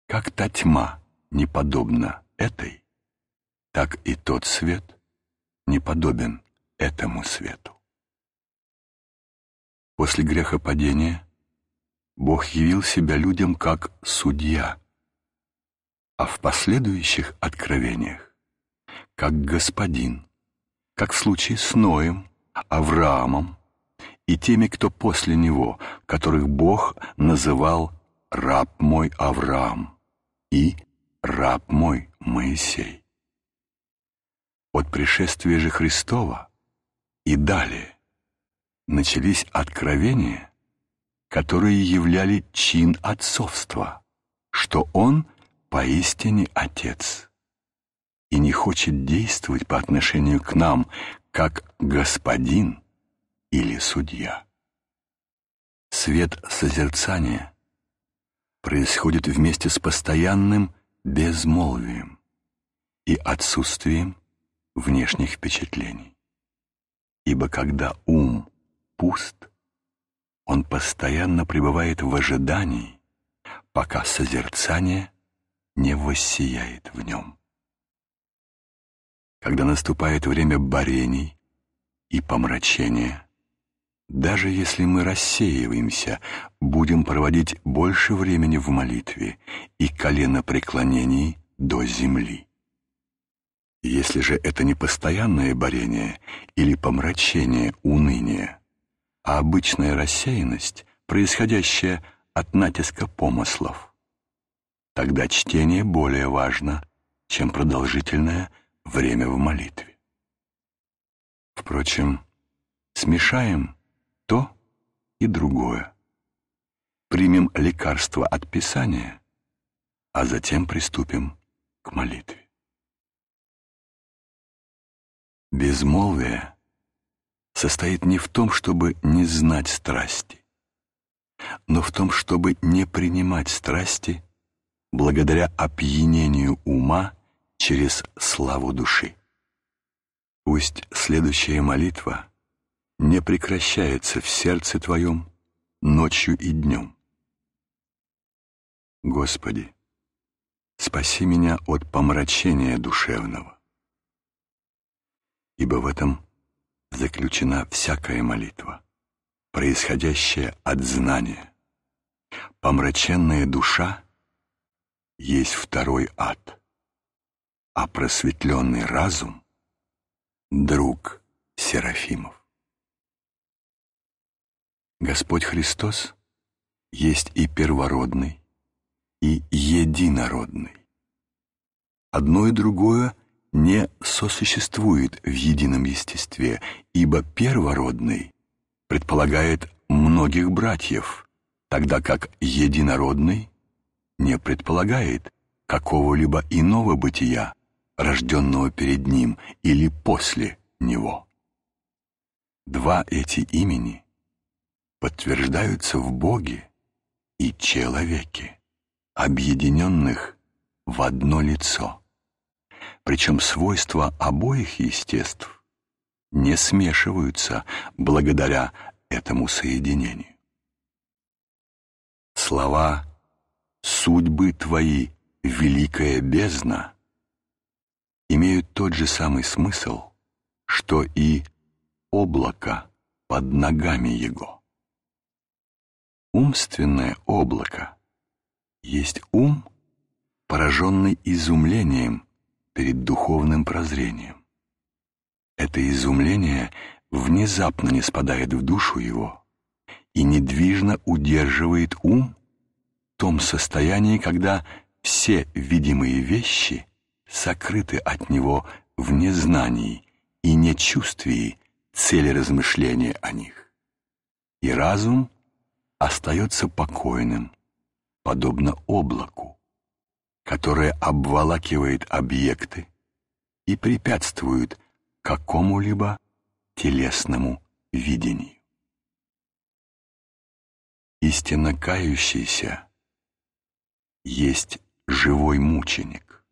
Как та тьма неподобна этой, так и тот свет неподобен этому свету. После грехопадения Бог явил себя людям как судья, а в последующих откровениях — как господин, как в случае с Ноем, Авраамом и теми, кто после него, которых Бог называл «раб мой Авраам» и раб мой Моисей. От пришествия же Христова и далее начались откровения, которые являли чин отцовства, что он поистине отец и не хочет действовать по отношению к нам, как господин или судья. Свет созерцания происходит вместе с постоянным безмолвием и отсутствием внешних впечатлений. Ибо когда ум пуст, он постоянно пребывает в ожидании, пока созерцание не воссияет в нем. Когда наступает время борений и помрачения, даже если мы рассеиваемся, будем проводить больше времени в молитве и коленопреклонении до земли. Если же это не постоянное борение или помрачение уныния, а обычная рассеянность, происходящая от натиска помыслов, тогда чтение более важно, чем продолжительное время в молитве. Впрочем, смешаем то и другое. Примем лекарство от Писания, а затем приступим к молитве. Безмолвие состоит не в том, чтобы не знать страсти, но в том, чтобы не принимать страсти благодаря опьянению ума через славу души. Пусть следующая молитва — не прекращается в сердце Твоем ночью и днем. Господи, спаси меня от помрачения душевного, ибо в этом заключена всякая молитва, происходящая от знания. Помраченная душа есть второй ад, а просветленный разум — друг Серафимов. Господь Христос есть и первородный, и единородный. Одно и другое не сосуществует в едином естестве, ибо первородный предполагает многих братьев, тогда как единородный не предполагает какого-либо иного бытия, рожденного перед ним или после него. Два эти имени подтверждаются в Боге и человеке, объединенных в одно лицо. Причем свойства обоих естеств не смешиваются благодаря этому соединению. Слова «судьбы твои, великая бездна» имеют тот же самый смысл, что и «облако под ногами его» умственное облако есть ум, пораженный изумлением перед духовным прозрением. Это изумление внезапно не спадает в душу его и недвижно удерживает ум в том состоянии, когда все видимые вещи сокрыты от него в незнании и нечувствии цели размышления о них. И разум — остается покойным, подобно облаку, которое обволакивает объекты и препятствует какому-либо телесному видению. Истинно кающийся есть живой мученик.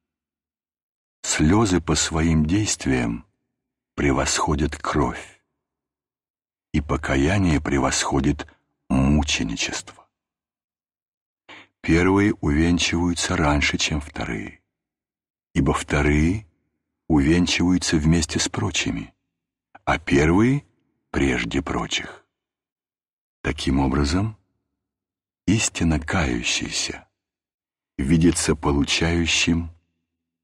Слезы по своим действиям превосходят кровь, и покаяние превосходит мученичество. Первые увенчиваются раньше, чем вторые, ибо вторые увенчиваются вместе с прочими, а первые — прежде прочих. Таким образом, истинно кающийся видится получающим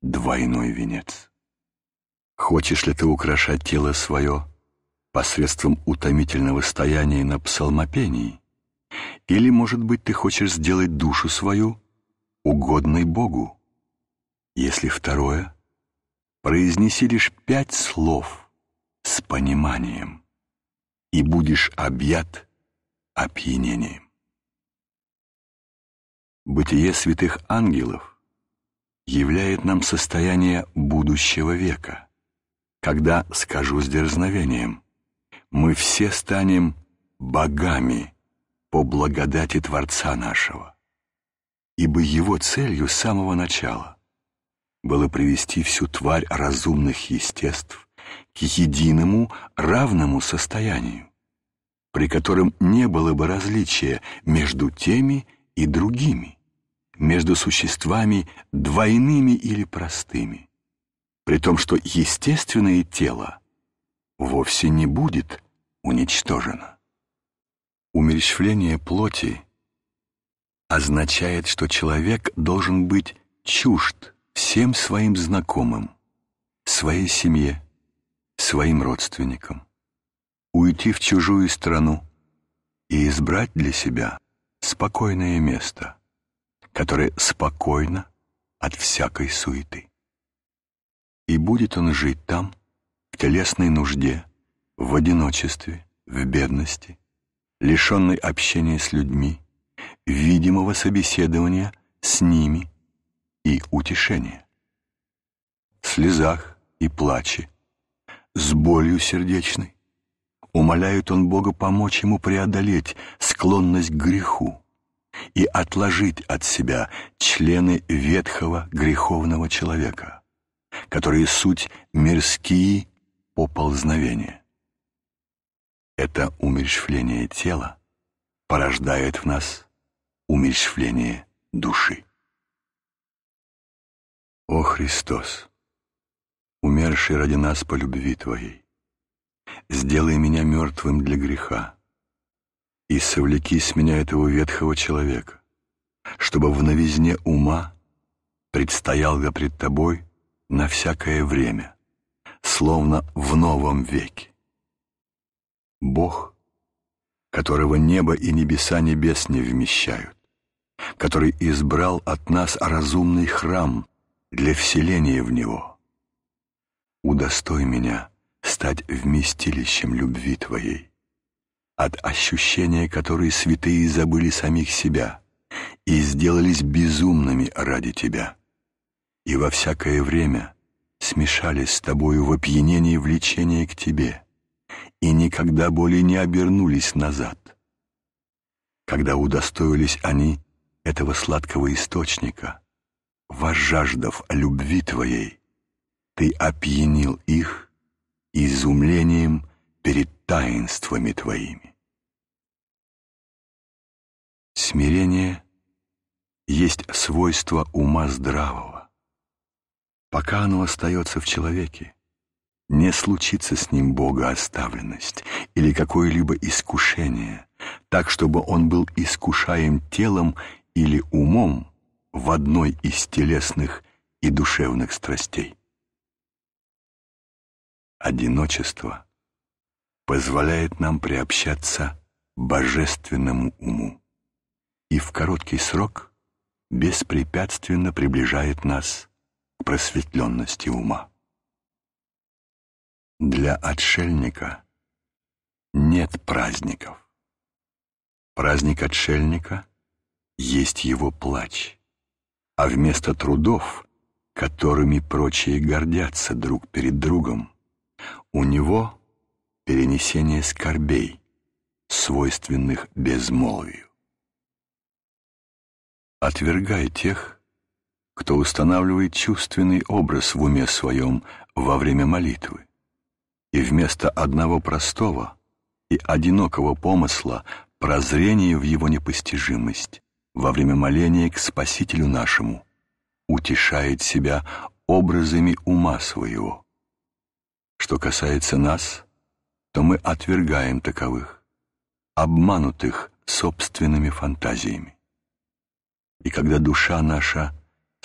двойной венец. Хочешь ли ты украшать тело свое — посредством утомительного стояния на псалмопении? Или, может быть, ты хочешь сделать душу свою угодной Богу? Если второе, произнеси лишь пять слов с пониманием, и будешь объят опьянением. Бытие святых ангелов являет нам состояние будущего века, когда, скажу с дерзновением, мы все станем богами по благодати Творца нашего, ибо его целью с самого начала было привести всю тварь разумных естеств к единому равному состоянию, при котором не было бы различия между теми и другими, между существами двойными или простыми, при том, что естественное тело — вовсе не будет уничтожено. Умерщвление плоти означает, что человек должен быть чужд всем своим знакомым, своей семье, своим родственникам, уйти в чужую страну и избрать для себя спокойное место, которое спокойно от всякой суеты. И будет он жить там, телесной нужде, в одиночестве, в бедности, лишенной общения с людьми, видимого собеседования с ними и утешения. В слезах и плаче, с болью сердечной, умоляет он Бога помочь ему преодолеть склонность к греху и отложить от себя члены ветхого греховного человека, которые суть мирские оползновение. Это умерщвление тела порождает в нас умерщвление души. О Христос, умерший ради нас по любви Твоей, сделай меня мертвым для греха и совлеки с меня этого ветхого человека, чтобы в новизне ума предстоял я пред Тобой на всякое время, словно в новом веке. Бог, которого небо и небеса небес не вмещают, который избрал от нас разумный храм для вселения в него. Удостой меня стать вместилищем любви Твоей, от ощущения которые святые забыли самих себя и сделались безумными ради Тебя, и во всякое время — смешались с тобою в опьянении влечения к тебе и никогда более не обернулись назад. Когда удостоились они этого сладкого источника, возжаждав любви твоей, ты опьянил их изумлением перед таинствами твоими. Смирение есть свойство ума здравого пока оно остается в человеке. Не случится с ним Бога оставленность или какое-либо искушение, так, чтобы он был искушаем телом или умом в одной из телесных и душевных страстей. Одиночество позволяет нам приобщаться божественному уму и в короткий срок беспрепятственно приближает нас просветленности ума. Для отшельника нет праздников. Праздник отшельника есть его плач, а вместо трудов, которыми прочие гордятся друг перед другом, у него перенесение скорбей, свойственных безмолвию. Отвергай тех, кто устанавливает чувственный образ в уме своем во время молитвы, и вместо одного простого и одинокого помысла прозрение в его непостижимость во время моления к Спасителю нашему утешает себя образами ума своего. Что касается нас, то мы отвергаем таковых, обманутых собственными фантазиями. И когда душа наша –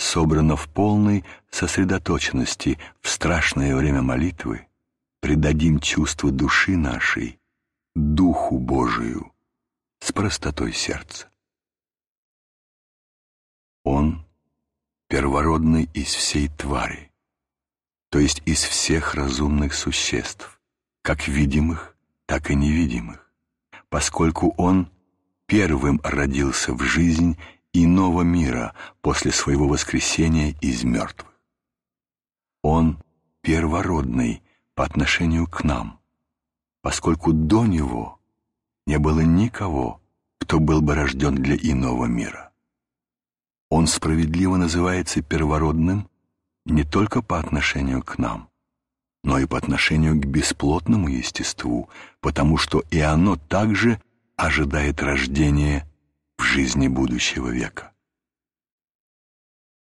собрано в полной сосредоточенности в страшное время молитвы, предадим чувство души нашей Духу Божию с простотой сердца. Он первородный из всей твари, то есть из всех разумных существ, как видимых, так и невидимых, поскольку Он первым родился в жизнь иного мира после своего воскресения из мертвых. Он первородный по отношению к нам, поскольку до него не было никого, кто был бы рожден для иного мира. Он справедливо называется первородным не только по отношению к нам, но и по отношению к бесплотному естеству, потому что и оно также ожидает рождения в жизни будущего века.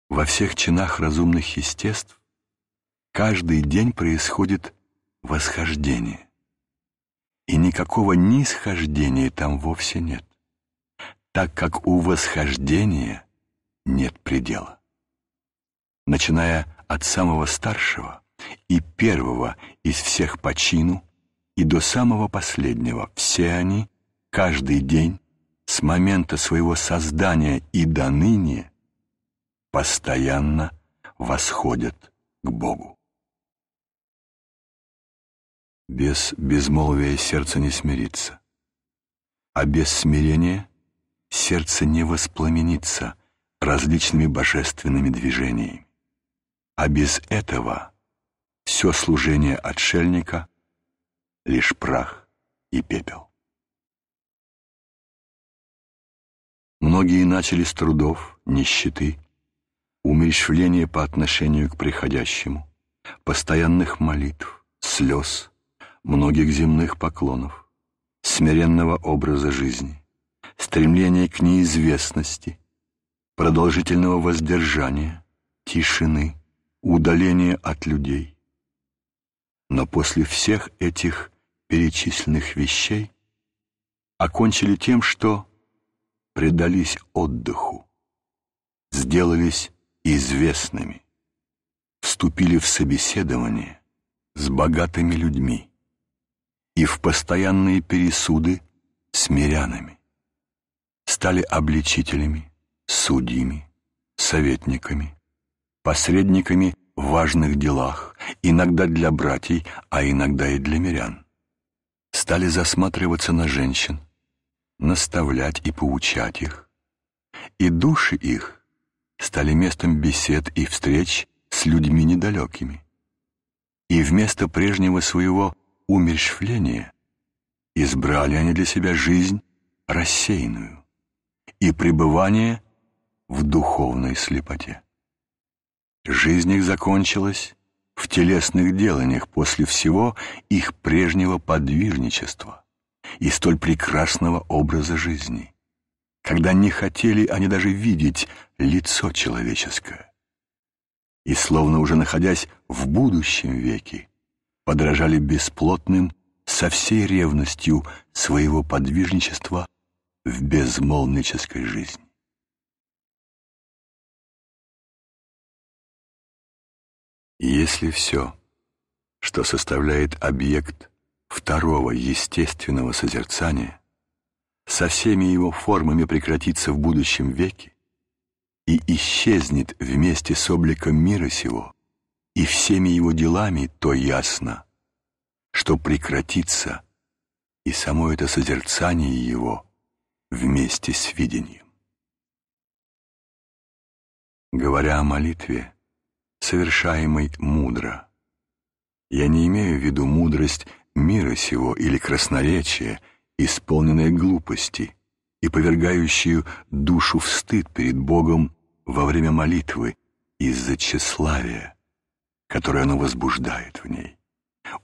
Во всех чинах разумных естеств каждый день происходит восхождение. И никакого нисхождения там вовсе нет, так как у восхождения нет предела. Начиная от самого старшего и первого из всех по чину и до самого последнего, все они каждый день с момента своего создания и до ныне постоянно восходят к Богу. Без безмолвия сердце не смирится, а без смирения сердце не воспламенится различными божественными движениями, а без этого все служение отшельника — лишь прах и пепел. Многие начали с трудов, нищеты, умерщвления по отношению к приходящему, постоянных молитв, слез, многих земных поклонов, смиренного образа жизни, стремления к неизвестности, продолжительного воздержания, тишины, удаления от людей. Но после всех этих перечисленных вещей окончили тем, что предались отдыху, сделались известными, вступили в собеседование с богатыми людьми и в постоянные пересуды с мирянами, стали обличителями, судьями, советниками, посредниками в важных делах, иногда для братьей, а иногда и для мирян. Стали засматриваться на женщин, наставлять и поучать их. И души их стали местом бесед и встреч с людьми недалекими. И вместо прежнего своего умерщвления избрали они для себя жизнь рассеянную и пребывание в духовной слепоте. Жизнь их закончилась в телесных деланиях после всего их прежнего подвижничества и столь прекрасного образа жизни, когда не хотели они даже видеть лицо человеческое. И словно уже находясь в будущем веке, подражали бесплотным со всей ревностью своего подвижничества в безмолвнической жизни. Если все, что составляет объект второго естественного созерцания со всеми его формами прекратится в будущем веке и исчезнет вместе с обликом мира сего и всеми его делами, то ясно, что прекратится и само это созерцание его вместе с видением. Говоря о молитве, совершаемой мудро, я не имею в виду мудрость – мира сего или красноречие, исполненное глупости и повергающую душу в стыд перед Богом во время молитвы из-за тщеславия, которое оно возбуждает в ней,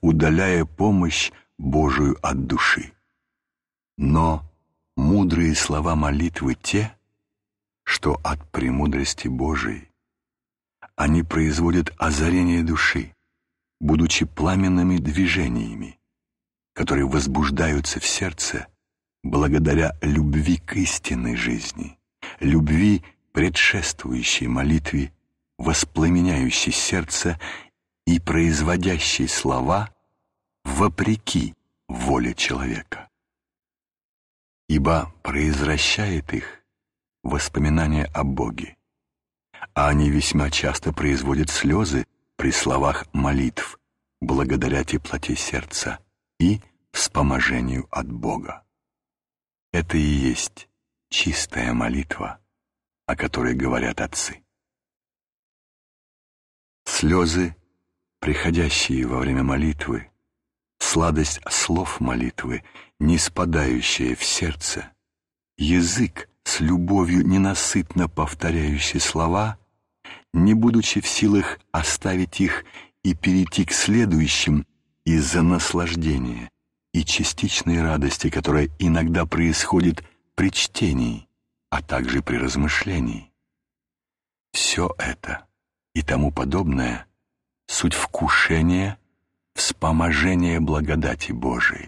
удаляя помощь Божию от души. Но мудрые слова молитвы те, что от премудрости Божией. Они производят озарение души, будучи пламенными движениями, которые возбуждаются в сердце благодаря любви к истинной жизни, любви, предшествующей молитве, воспламеняющей сердце и производящей слова вопреки воле человека. Ибо произвращает их воспоминание о Боге, а они весьма часто производят слезы при словах молитв благодаря теплоте сердца – и вспоможению от Бога. Это и есть чистая молитва, о которой говорят отцы. Слезы, приходящие во время молитвы, сладость слов молитвы, не спадающая в сердце, язык с любовью ненасытно повторяющий слова, не будучи в силах оставить их и перейти к следующим – из-за наслаждения и частичной радости, которая иногда происходит при чтении, а также при размышлении. Все это и тому подобное — суть вкушения, вспоможения благодати Божией,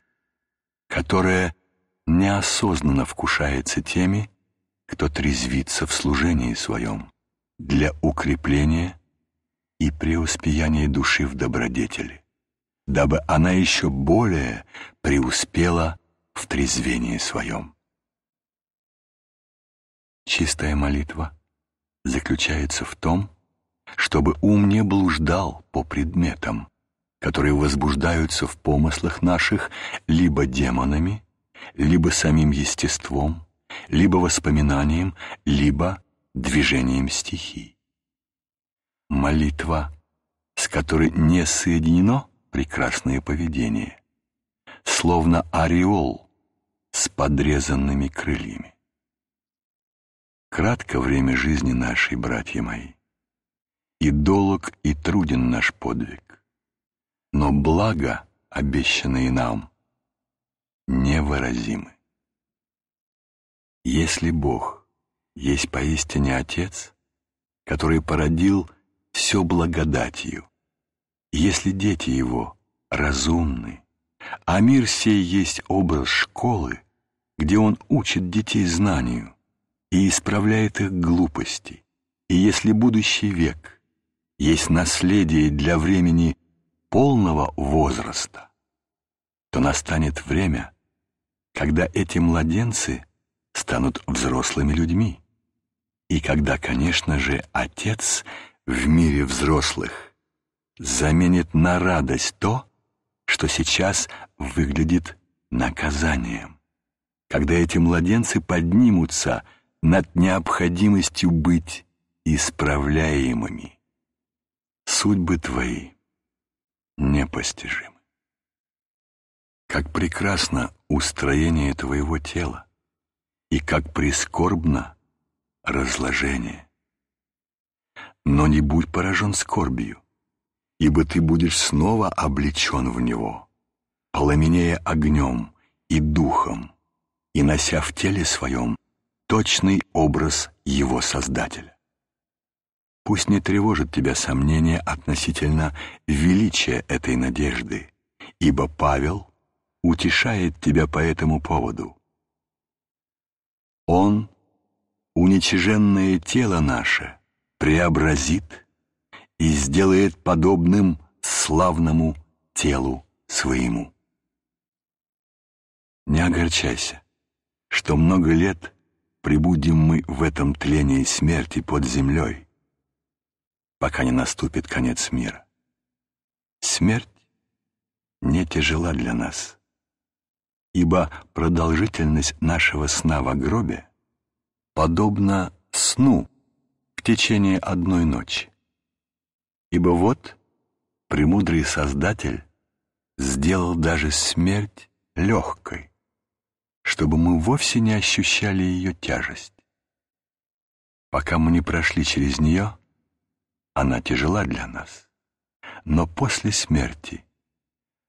которая неосознанно вкушается теми, кто трезвится в служении своем для укрепления и преуспеяния души в добродетели дабы она еще более преуспела в трезвении своем. Чистая молитва заключается в том, чтобы ум не блуждал по предметам, которые возбуждаются в помыслах наших либо демонами, либо самим естеством, либо воспоминанием, либо движением стихий. Молитва, с которой не соединено прекрасное поведение, словно ореол с подрезанными крыльями. Кратко время жизни нашей, братья мои. И долг, и труден наш подвиг. Но благо, обещанные нам, невыразимы. Если Бог есть поистине Отец, который породил все благодатью, если дети его разумны, а мир сей есть образ школы, где он учит детей знанию и исправляет их глупости, и если будущий век есть наследие для времени полного возраста, то настанет время, когда эти младенцы станут взрослыми людьми, и когда, конечно же, отец в мире взрослых заменит на радость то, что сейчас выглядит наказанием. Когда эти младенцы поднимутся над необходимостью быть исправляемыми, судьбы твои непостижимы. Как прекрасно устроение твоего тела, и как прискорбно разложение. Но не будь поражен скорбью, ибо ты будешь снова облечен в него, пламенея огнем и духом, и нося в теле своем точный образ его Создателя. Пусть не тревожит тебя сомнение относительно величия этой надежды, ибо Павел утешает тебя по этому поводу. Он, уничиженное тело наше, преобразит и сделает подобным славному телу своему. Не огорчайся, что много лет пребудем мы в этом тлении смерти под землей, пока не наступит конец мира. Смерть не тяжела для нас, ибо продолжительность нашего сна в гробе подобна сну в течение одной ночи. Ибо вот премудрый Создатель сделал даже смерть легкой, чтобы мы вовсе не ощущали ее тяжесть. Пока мы не прошли через нее, она тяжела для нас. Но после смерти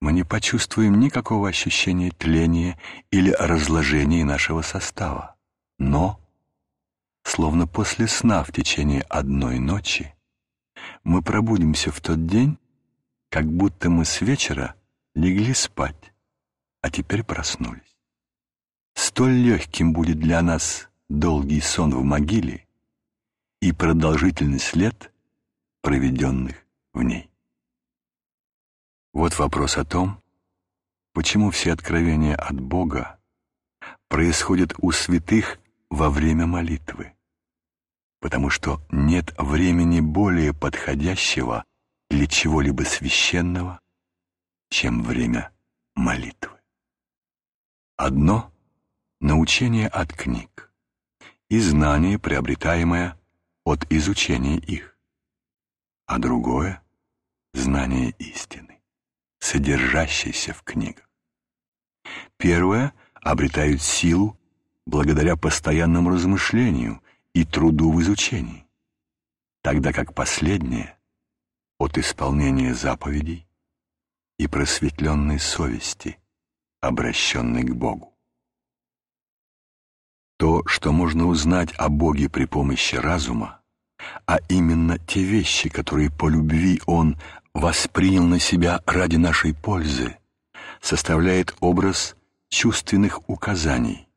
мы не почувствуем никакого ощущения тления или разложения нашего состава. Но, словно после сна в течение одной ночи, мы пробудимся в тот день, как будто мы с вечера легли спать, а теперь проснулись. Столь легким будет для нас долгий сон в могиле и продолжительность лет, проведенных в ней. Вот вопрос о том, почему все откровения от Бога происходят у святых во время молитвы потому что нет времени более подходящего для чего-либо священного, чем время молитвы. Одно — научение от книг и знание, приобретаемое от изучения их, а другое — знание истины, содержащейся в книгах. Первое обретают силу благодаря постоянному размышлению и труду в изучении, тогда как последнее — от исполнения заповедей и просветленной совести, обращенной к Богу. То, что можно узнать о Боге при помощи разума, а именно те вещи, которые по любви Он воспринял на себя ради нашей пользы, составляет образ чувственных указаний,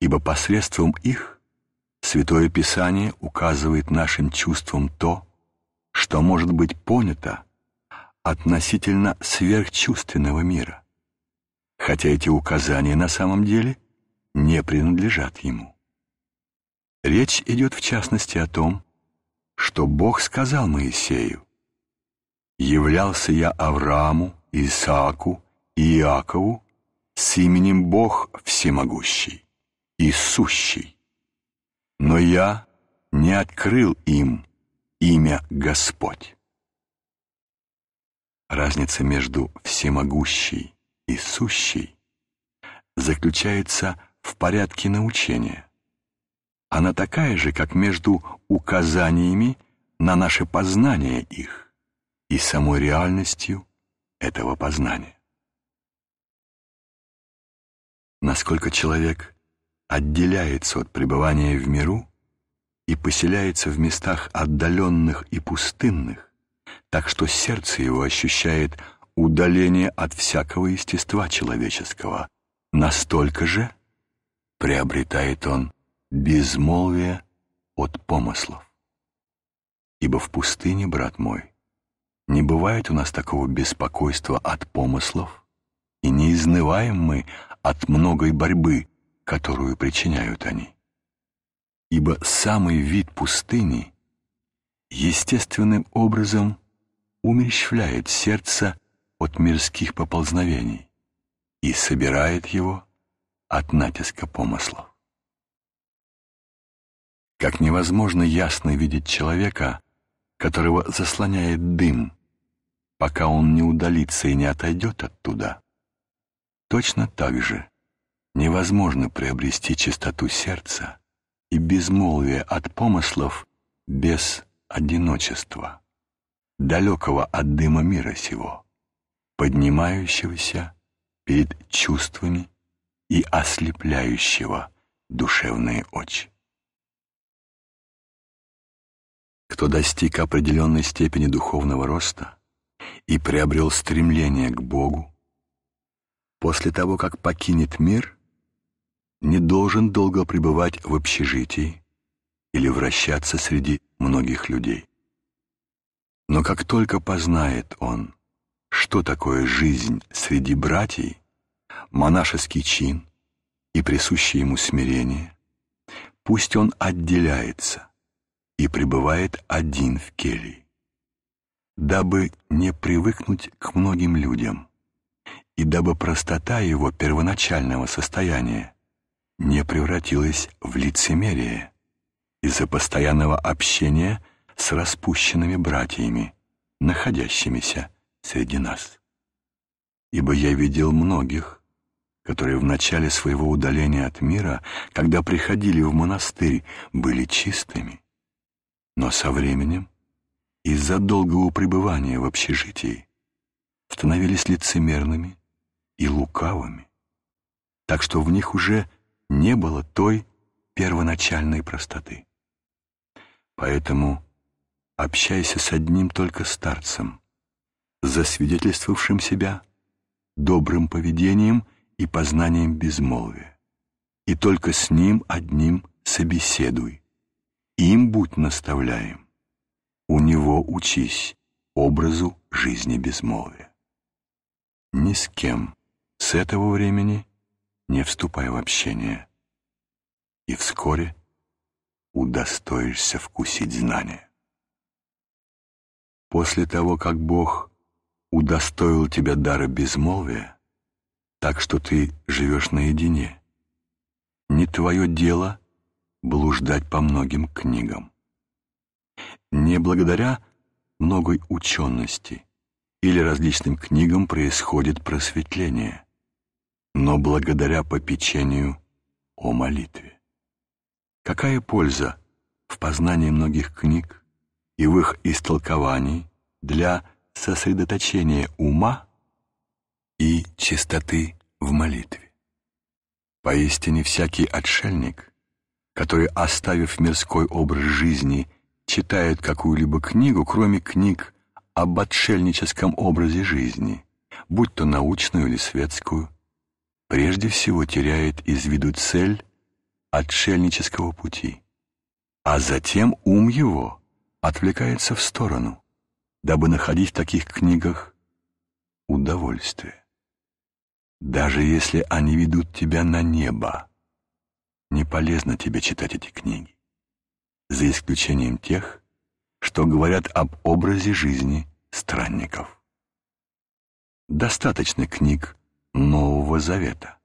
ибо посредством их Святое Писание указывает нашим чувствам то, что может быть понято относительно сверхчувственного мира, хотя эти указания на самом деле не принадлежат ему. Речь идет в частности о том, что Бог сказал Моисею, «Являлся я Аврааму, Исааку и Иакову с именем Бог Всемогущий и Сущий» но я не открыл им имя Господь. Разница между всемогущей и сущей заключается в порядке научения. Она такая же, как между указаниями на наше познание их и самой реальностью этого познания. Насколько человек отделяется от пребывания в миру и поселяется в местах отдаленных и пустынных, так что сердце его ощущает удаление от всякого естества человеческого. Настолько же приобретает он безмолвие от помыслов. Ибо в пустыне, брат мой, не бывает у нас такого беспокойства от помыслов, и не изнываем мы от многой борьбы которую причиняют они. Ибо самый вид пустыни естественным образом умерщвляет сердце от мирских поползновений и собирает его от натиска помыслов. Как невозможно ясно видеть человека, которого заслоняет дым, пока он не удалится и не отойдет оттуда, точно так же невозможно приобрести чистоту сердца и безмолвие от помыслов без одиночества, далекого от дыма мира сего, поднимающегося перед чувствами и ослепляющего душевные очи. Кто достиг определенной степени духовного роста и приобрел стремление к Богу, после того, как покинет мир – не должен долго пребывать в общежитии или вращаться среди многих людей. Но как только познает он, что такое жизнь среди братьев, монашеский чин и присущее ему смирение, пусть он отделяется и пребывает один в келье, дабы не привыкнуть к многим людям и дабы простота его первоначального состояния не превратилось в лицемерие из-за постоянного общения с распущенными братьями, находящимися среди нас. Ибо я видел многих, которые в начале своего удаления от мира, когда приходили в монастырь, были чистыми, но со временем из-за долгого пребывания в общежитии становились лицемерными и лукавыми, так что в них уже не было той первоначальной простоты. Поэтому общайся с одним только старцем, засвидетельствовавшим себя добрым поведением и познанием безмолвия. И только с ним одним собеседуй. Им будь наставляем. У него учись образу жизни безмолвия. Ни с кем с этого времени не вступая в общение, и вскоре удостоишься вкусить знания. После того, как Бог удостоил тебя дара безмолвия, так что ты живешь наедине, не твое дело блуждать по многим книгам. Не благодаря многой учености или различным книгам происходит просветление – но благодаря попечению о молитве. Какая польза в познании многих книг и в их истолковании для сосредоточения ума и чистоты в молитве. Поистине всякий отшельник, который, оставив мирской образ жизни, читает какую-либо книгу, кроме книг об отшельническом образе жизни, будь то научную или светскую, прежде всего теряет из виду цель отшельнического пути, а затем ум его отвлекается в сторону, дабы находить в таких книгах удовольствие. Даже если они ведут тебя на небо, не полезно тебе читать эти книги, за исключением тех, что говорят об образе жизни странников. Достаточно книг Нового Завета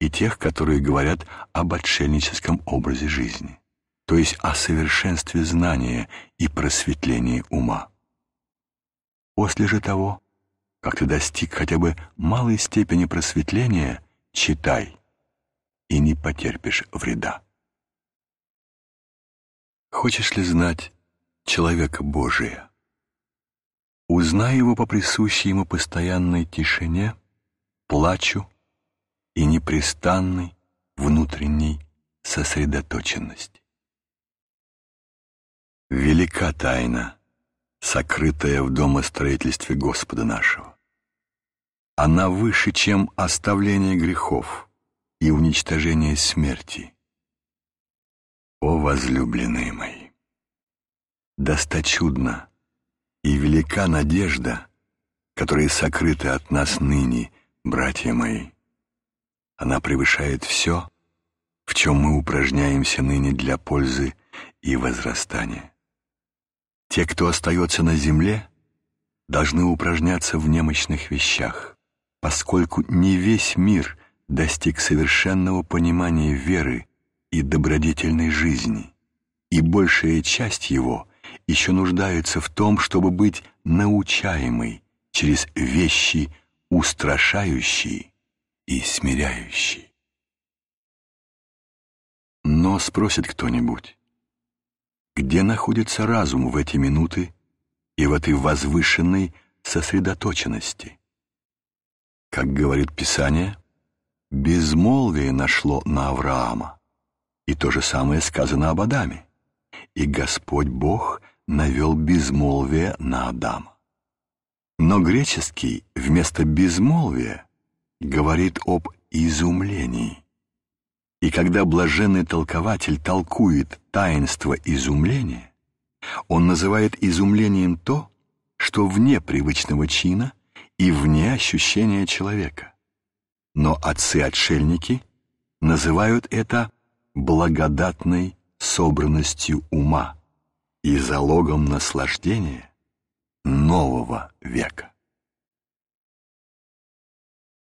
и тех, которые говорят об отшельническом образе жизни, то есть о совершенстве знания и просветлении ума. После же того, как ты достиг хотя бы малой степени просветления, читай и не потерпишь вреда. Хочешь ли знать человека Божия? Узнай его по присущей ему постоянной тишине — плачу и непрестанной внутренней сосредоточенности. Велика тайна, сокрытая в домостроительстве Господа нашего. Она выше, чем оставление грехов и уничтожение смерти. О, возлюбленные мои! Досточудна и велика надежда, которая сокрыта от нас ныне братья мои. Она превышает все, в чем мы упражняемся ныне для пользы и возрастания. Те, кто остается на земле, должны упражняться в немощных вещах, поскольку не весь мир достиг совершенного понимания веры и добродетельной жизни, и большая часть его еще нуждается в том, чтобы быть научаемой через вещи, устрашающий и смиряющий. Но спросит кто-нибудь, где находится разум в эти минуты и в этой возвышенной сосредоточенности? Как говорит Писание, безмолвие нашло на Авраама, и то же самое сказано об Адаме, и Господь Бог навел безмолвие на Адама. Но греческий вместо безмолвия говорит об изумлении. И когда блаженный толкователь толкует таинство изумления, он называет изумлением то, что вне привычного чина и вне ощущения человека. Но отцы-отшельники называют это благодатной собранностью ума и залогом наслаждения, нового века.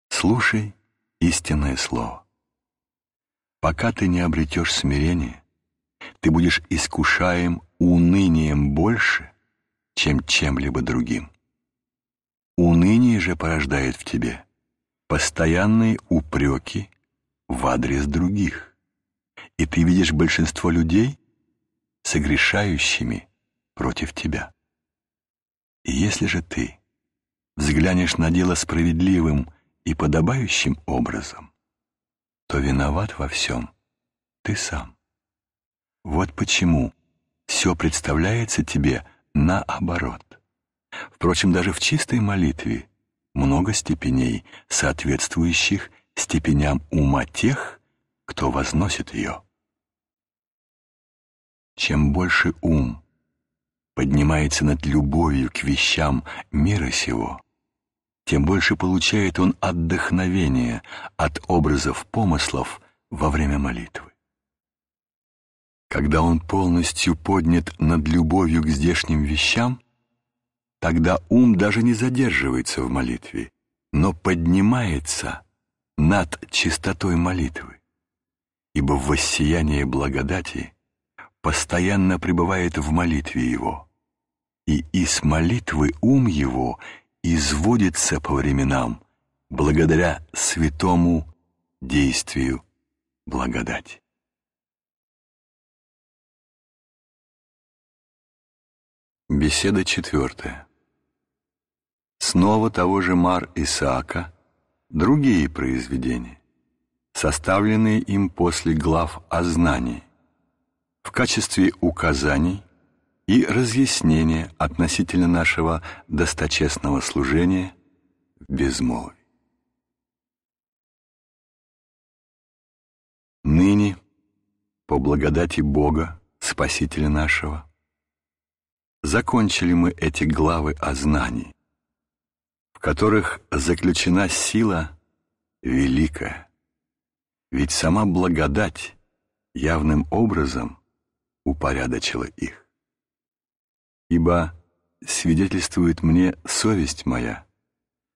Слушай истинное слово. Пока ты не обретешь смирение, ты будешь искушаем унынием больше, чем чем-либо другим. Уныние же порождает в тебе постоянные упреки в адрес других. И ты видишь большинство людей согрешающими против тебя если же ты взглянешь на дело справедливым и подобающим образом, то виноват во всем ты сам. Вот почему все представляется тебе наоборот. Впрочем, даже в чистой молитве много степеней, соответствующих степеням ума тех, кто возносит ее. Чем больше ум поднимается над любовью к вещам мира сего, тем больше получает он отдохновения от образов помыслов во время молитвы. Когда он полностью поднят над любовью к здешним вещам, тогда ум даже не задерживается в молитве, но поднимается над чистотой молитвы, ибо в воссиянии благодати постоянно пребывает в молитве его – и из молитвы ум его изводится по временам благодаря святому действию благодати. Беседа четвертая. Снова того же Мар Исаака, другие произведения, составленные им после глав о знании, в качестве указаний и разъяснение относительно нашего досточестного служения в безмолвии. Ныне, по благодати Бога, Спасителя нашего, закончили мы эти главы о знании, в которых заключена сила великая, ведь сама благодать явным образом упорядочила их ибо свидетельствует мне совесть моя,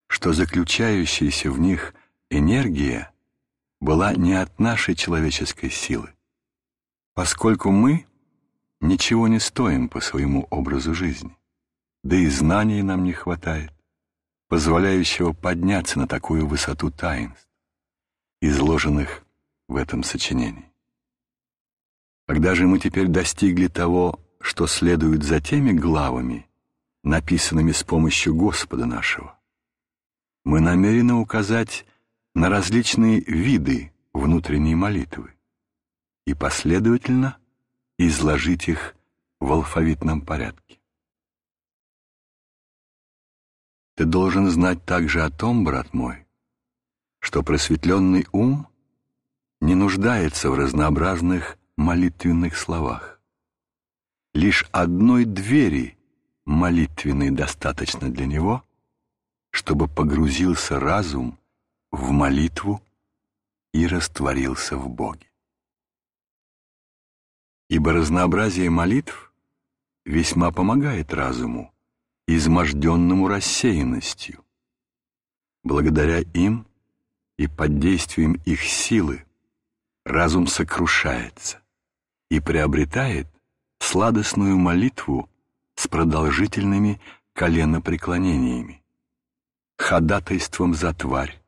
что заключающаяся в них энергия была не от нашей человеческой силы, поскольку мы ничего не стоим по своему образу жизни, да и знаний нам не хватает, позволяющего подняться на такую высоту таинств, изложенных в этом сочинении. Когда же мы теперь достигли того что следует за теми главами, написанными с помощью Господа нашего. Мы намерены указать на различные виды внутренней молитвы и последовательно изложить их в алфавитном порядке. Ты должен знать также о том, брат мой, что просветленный ум не нуждается в разнообразных молитвенных словах. Лишь одной двери молитвенной достаточно для него, чтобы погрузился разум в молитву и растворился в Боге. Ибо разнообразие молитв весьма помогает разуму, изможденному рассеянностью. Благодаря им и под действием их силы разум сокрушается и приобретает сладостную молитву с продолжительными коленопреклонениями, ходатайством за тварь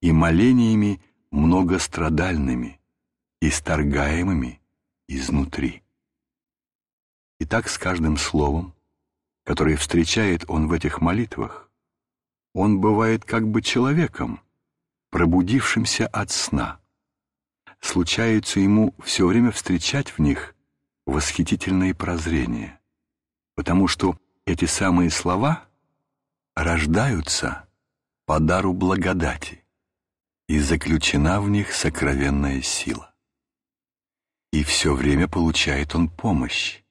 и молениями многострадальными, исторгаемыми изнутри. И так с каждым словом, которое встречает он в этих молитвах, он бывает как бы человеком, пробудившимся от сна. Случается ему все время встречать в них восхитительные прозрения, потому что эти самые слова рождаются по дару благодати, и заключена в них сокровенная сила. И все время получает он помощь,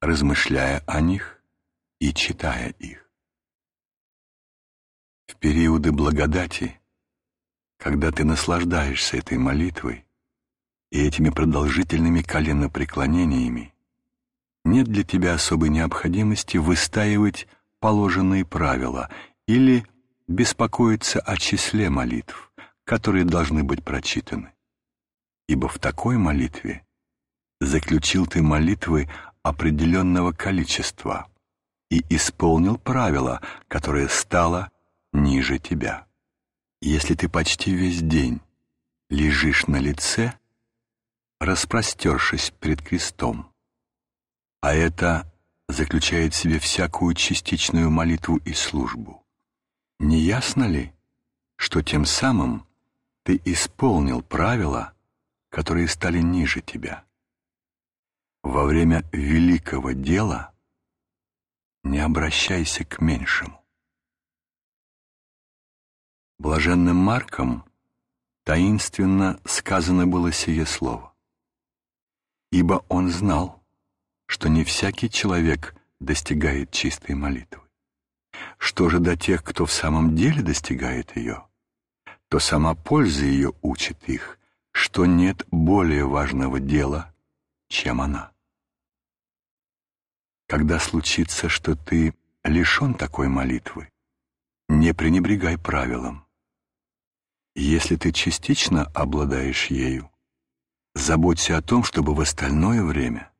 размышляя о них и читая их. В периоды благодати, когда ты наслаждаешься этой молитвой, и этими продолжительными коленопреклонениями, нет для тебя особой необходимости выстаивать положенные правила или беспокоиться о числе молитв, которые должны быть прочитаны. Ибо в такой молитве заключил ты молитвы определенного количества и исполнил правило, которое стало ниже тебя. Если ты почти весь день лежишь на лице, распростершись пред крестом. А это заключает в себе всякую частичную молитву и службу. Не ясно ли, что тем самым ты исполнил правила, которые стали ниже тебя? Во время великого дела не обращайся к меньшему. Блаженным Марком таинственно сказано было сие слово ибо он знал, что не всякий человек достигает чистой молитвы. Что же до тех, кто в самом деле достигает ее, то сама польза ее учит их, что нет более важного дела, чем она. Когда случится, что ты лишен такой молитвы, не пренебрегай правилам. Если ты частично обладаешь ею, Заботься о том, чтобы в остальное время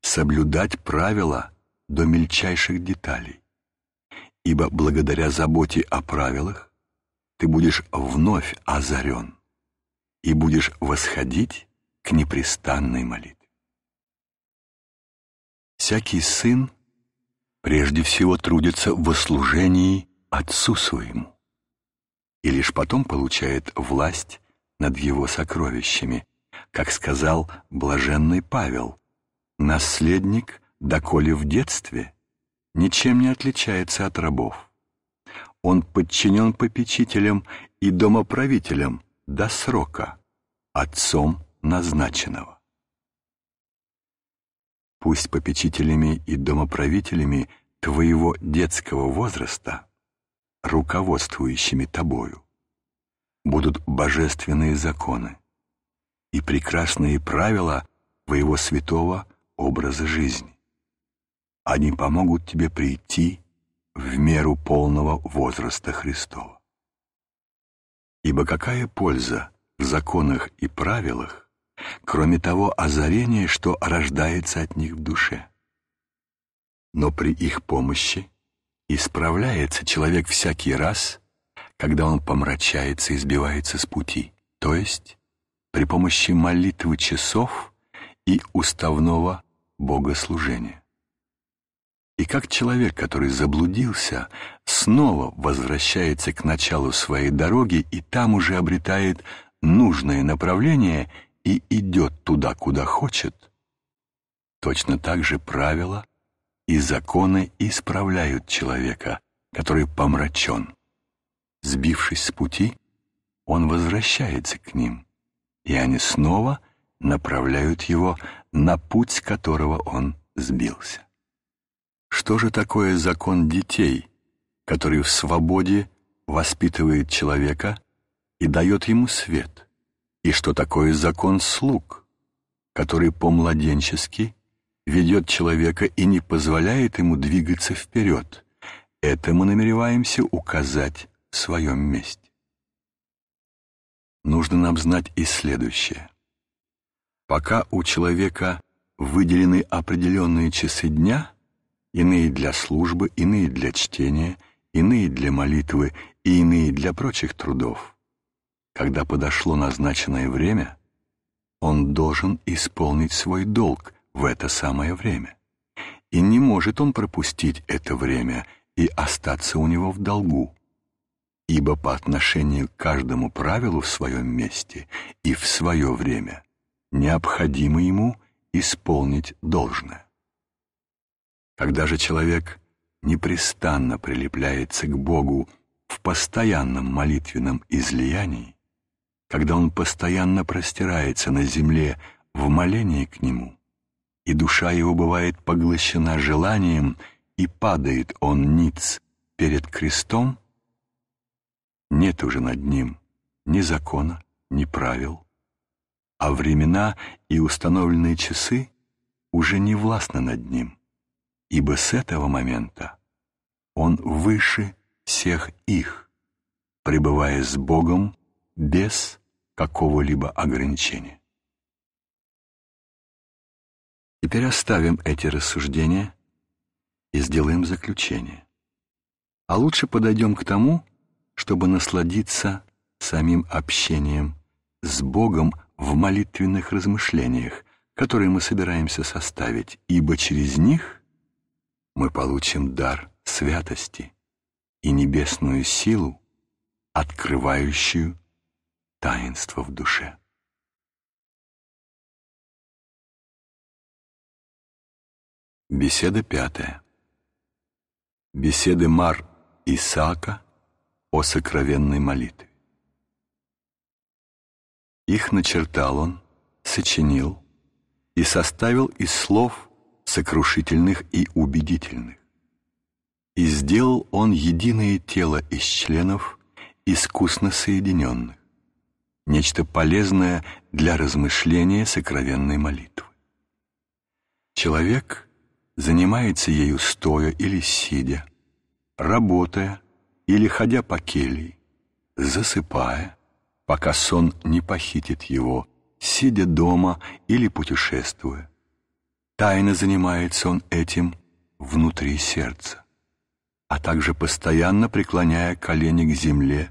соблюдать правила до мельчайших деталей. Ибо благодаря заботе о правилах ты будешь вновь озарен и будешь восходить к непрестанной молитве. Всякий сын прежде всего трудится во служении отцу своему и лишь потом получает власть над его сокровищами, как сказал блаженный Павел. Наследник, доколе в детстве, ничем не отличается от рабов. Он подчинен попечителям и домоправителям до срока, отцом назначенного. Пусть попечителями и домоправителями твоего детского возраста, руководствующими тобою, будут божественные законы, и прекрасные правила твоего святого образа жизни. Они помогут тебе прийти в меру полного возраста Христова. Ибо какая польза в законах и правилах, кроме того озарения, что рождается от них в душе? Но при их помощи исправляется человек всякий раз, когда он помрачается и сбивается с пути, то есть при помощи молитвы часов и уставного богослужения. И как человек, который заблудился, снова возвращается к началу своей дороги и там уже обретает нужное направление и идет туда, куда хочет, точно так же правила и законы исправляют человека, который помрачен. Сбившись с пути, он возвращается к ним – и они снова направляют его на путь, с которого он сбился. Что же такое закон детей, который в свободе воспитывает человека и дает ему свет? И что такое закон слуг, который по-младенчески ведет человека и не позволяет ему двигаться вперед? Это мы намереваемся указать в своем месте нужно нам знать и следующее. Пока у человека выделены определенные часы дня, иные для службы, иные для чтения, иные для молитвы и иные для прочих трудов, когда подошло назначенное время, он должен исполнить свой долг в это самое время. И не может он пропустить это время и остаться у него в долгу ибо по отношению к каждому правилу в своем месте и в свое время необходимо ему исполнить должное. Когда же человек непрестанно прилепляется к Богу в постоянном молитвенном излиянии, когда он постоянно простирается на земле в молении к Нему, и душа его бывает поглощена желанием, и падает он ниц перед крестом, нет уже над ним ни закона, ни правил. А времена и установленные часы уже не властны над ним, ибо с этого момента он выше всех их, пребывая с Богом без какого-либо ограничения. Теперь оставим эти рассуждения и сделаем заключение. А лучше подойдем к тому, чтобы насладиться самим общением с Богом в молитвенных размышлениях, которые мы собираемся составить, ибо через них мы получим дар святости и небесную силу, открывающую таинство в душе. Беседа пятая. Беседы Мар Исаака о сокровенной молитве. Их начертал он, сочинил и составил из слов сокрушительных и убедительных. И сделал он единое тело из членов, искусно соединенных, нечто полезное для размышления сокровенной молитвы. Человек занимается ею стоя или сидя, работая или ходя по келии, засыпая, пока сон не похитит его, сидя дома или путешествуя. Тайно занимается он этим внутри сердца, а также постоянно преклоняя колени к земле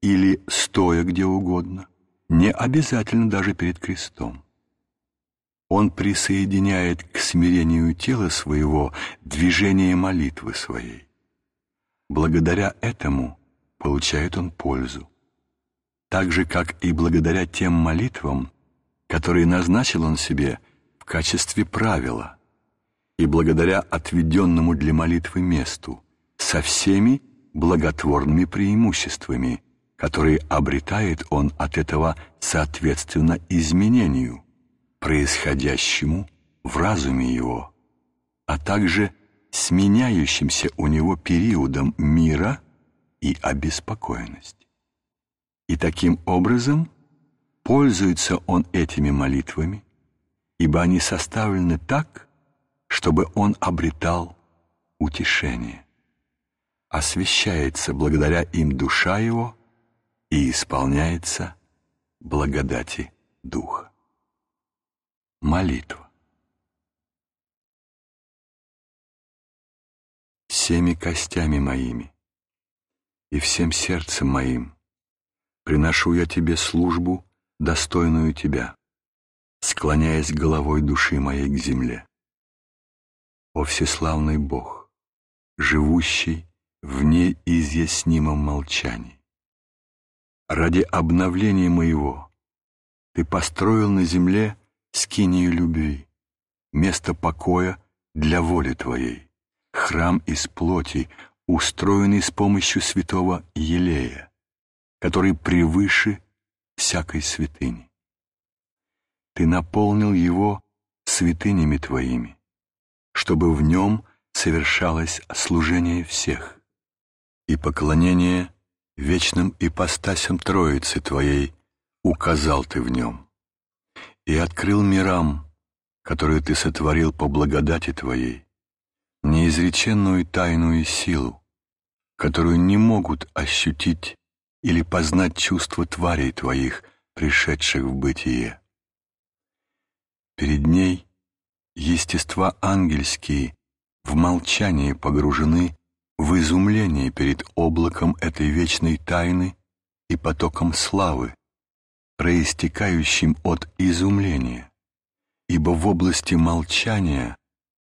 или стоя где угодно, не обязательно даже перед крестом. Он присоединяет к смирению тела своего движение молитвы своей. Благодаря этому получает он пользу. Так же, как и благодаря тем молитвам, которые назначил он себе в качестве правила, и благодаря отведенному для молитвы месту со всеми благотворными преимуществами, которые обретает он от этого соответственно изменению, происходящему в разуме его, а также сменяющимся у него периодом мира и обеспокоенности. И таким образом пользуется он этими молитвами, ибо они составлены так, чтобы он обретал утешение. Освещается благодаря им душа его и исполняется благодати Духа. Молитва. всеми костями моими и всем сердцем моим. Приношу я тебе службу, достойную тебя, склоняясь головой души моей к земле. О всеславный Бог, живущий в неизъяснимом молчании, ради обновления моего ты построил на земле скинию любви, место покоя для воли твоей храм из плоти, устроенный с помощью святого Елея, который превыше всякой святыни. Ты наполнил его святынями твоими, чтобы в нем совершалось служение всех и поклонение вечным ипостасям Троицы Твоей указал Ты в нем и открыл мирам, которые Ты сотворил по благодати Твоей, неизреченную тайную силу, которую не могут ощутить или познать чувства тварей твоих, пришедших в бытие. Перед ней естества ангельские в молчании погружены в изумление перед облаком этой вечной тайны и потоком славы, проистекающим от изумления, ибо в области молчания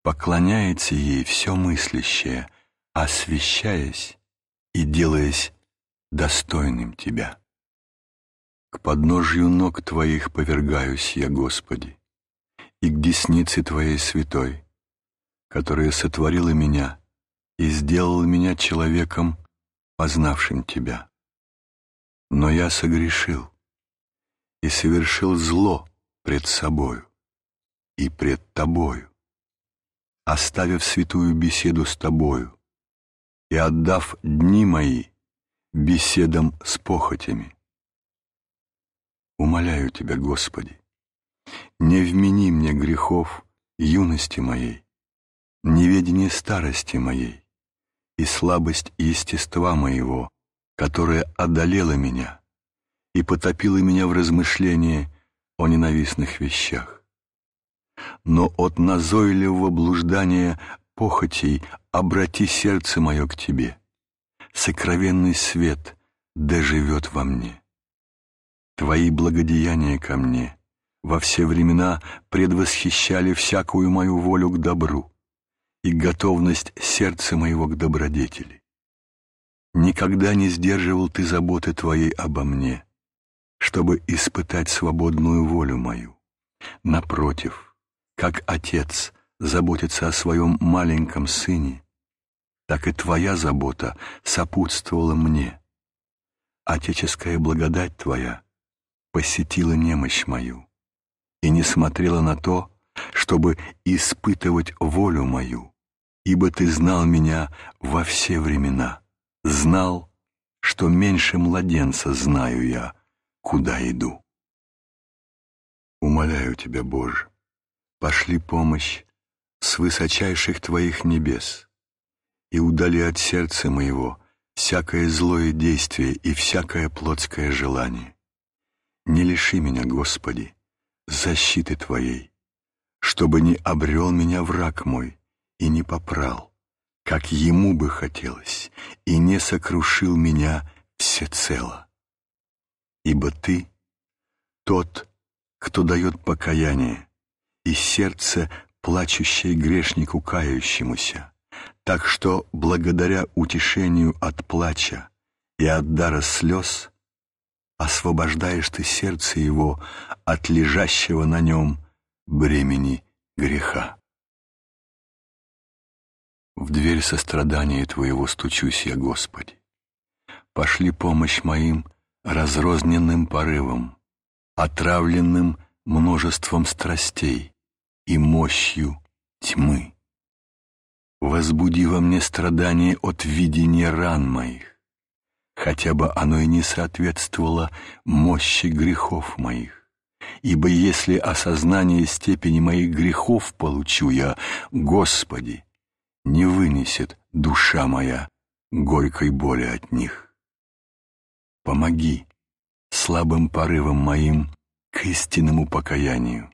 поклоняется ей все мыслящее, освещаясь и делаясь достойным Тебя. К подножью ног Твоих повергаюсь я, Господи, и к деснице Твоей святой, которая сотворила меня и сделала меня человеком, познавшим Тебя. Но я согрешил и совершил зло пред собою и пред Тобою оставив святую беседу с тобою и отдав дни мои беседам с похотями. Умоляю Тебя, Господи, не вмени мне грехов юности моей, неведение старости моей и слабость естества моего, которая одолела меня и потопила меня в размышления о ненавистных вещах но от назойливого блуждания похотей обрати сердце мое к тебе. Сокровенный свет да живет во мне. Твои благодеяния ко мне во все времена предвосхищали всякую мою волю к добру и готовность сердца моего к добродетели. Никогда не сдерживал ты заботы твоей обо мне, чтобы испытать свободную волю мою. Напротив, как отец заботится о своем маленьком сыне, так и твоя забота сопутствовала мне. Отеческая благодать твоя посетила немощь мою и не смотрела на то, чтобы испытывать волю мою, ибо ты знал меня во все времена, знал, что меньше младенца знаю я, куда иду. Умоляю тебя, Боже, пошли помощь с высочайших Твоих небес и удали от сердца моего всякое злое действие и всякое плотское желание. Не лиши меня, Господи, защиты Твоей, чтобы не обрел меня враг мой и не попрал, как ему бы хотелось, и не сокрушил меня всецело. Ибо Ты — тот, кто дает покаяние, и сердце плачущей грешнику кающемуся, так что благодаря утешению от плача и от дара слез освобождаешь ты сердце его от лежащего на нем бремени греха. В дверь сострадания Твоего стучусь я, Господи. Пошли помощь моим разрозненным порывам, отравленным множеством страстей, и мощью тьмы. Возбуди во мне страдание от видения ран моих, хотя бы оно и не соответствовало мощи грехов моих. Ибо если осознание степени моих грехов получу я, Господи, не вынесет душа моя горькой боли от них. Помоги слабым порывам моим к истинному покаянию,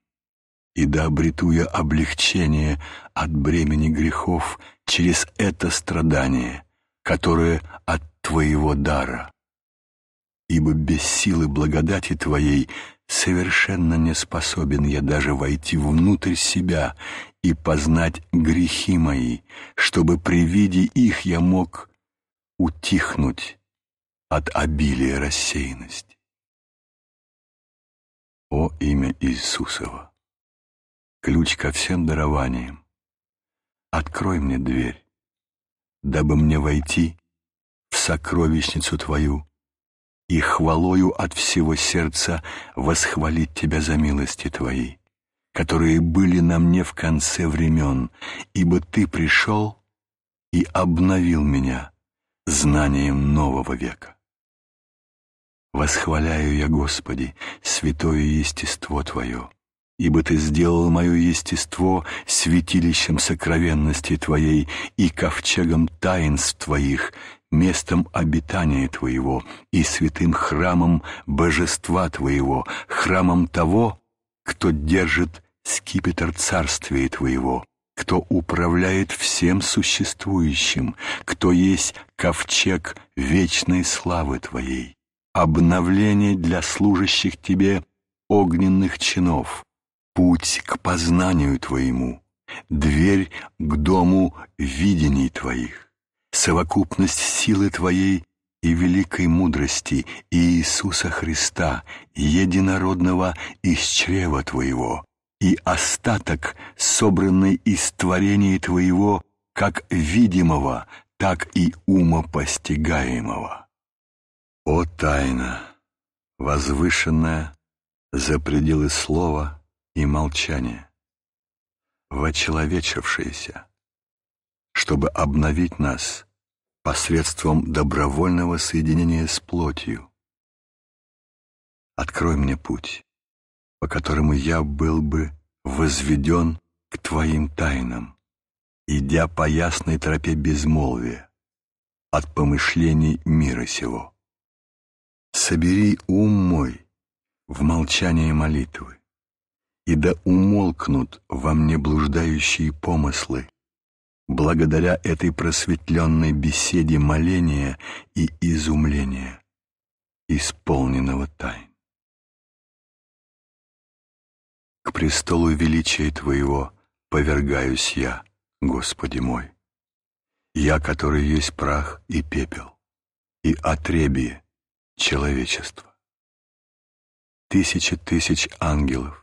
и да обрету я облегчение от бремени грехов через это страдание, которое от Твоего дара. Ибо без силы благодати Твоей совершенно не способен я даже войти внутрь себя и познать грехи мои, чтобы при виде их я мог утихнуть от обилия рассеянности. О имя Иисусова! ключ ко всем дарованиям. Открой мне дверь, дабы мне войти в сокровищницу Твою и хвалою от всего сердца восхвалить Тебя за милости Твои, которые были на мне в конце времен, ибо Ты пришел и обновил меня знанием нового века. Восхваляю я, Господи, святое естество Твое, ибо ты сделал мое естество святилищем сокровенности твоей и ковчегом таинств твоих, местом обитания твоего и святым храмом божества твоего, храмом того, кто держит скипетр царствия твоего, кто управляет всем существующим, кто есть ковчег вечной славы твоей, обновление для служащих тебе огненных чинов, путь к познанию Твоему, дверь к дому видений Твоих, совокупность силы Твоей и великой мудрости Иисуса Христа, единородного из чрева Твоего, и остаток, собранный из творения Твоего, как видимого, так и ума постигаемого. О тайна, возвышенная за пределы слова — и молчание, вочеловечившееся, чтобы обновить нас посредством добровольного соединения с плотью. Открой мне путь, по которому я был бы возведен к Твоим тайнам, идя по ясной тропе безмолвия от помышлений мира сего. Собери ум мой в молчании молитвы, и да умолкнут во мне блуждающие помыслы. Благодаря этой просветленной беседе моления и изумления, исполненного тайн. К престолу величия Твоего повергаюсь я, Господи мой. Я, который есть прах и пепел, и отребие человечества. Тысячи тысяч ангелов,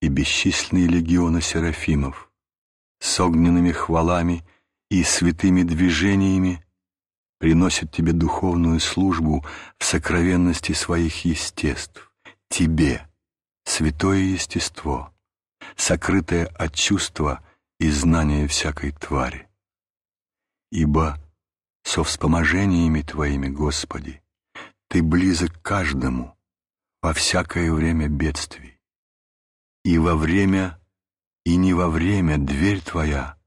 и бесчисленные легионы серафимов с огненными хвалами и святыми движениями приносят тебе духовную службу в сокровенности своих естеств, тебе, святое естество, сокрытое от чувства и знания всякой твари. Ибо со вспоможениями Твоими, Господи, Ты близок каждому во всякое время бедствий и во время, и не во время дверь твоя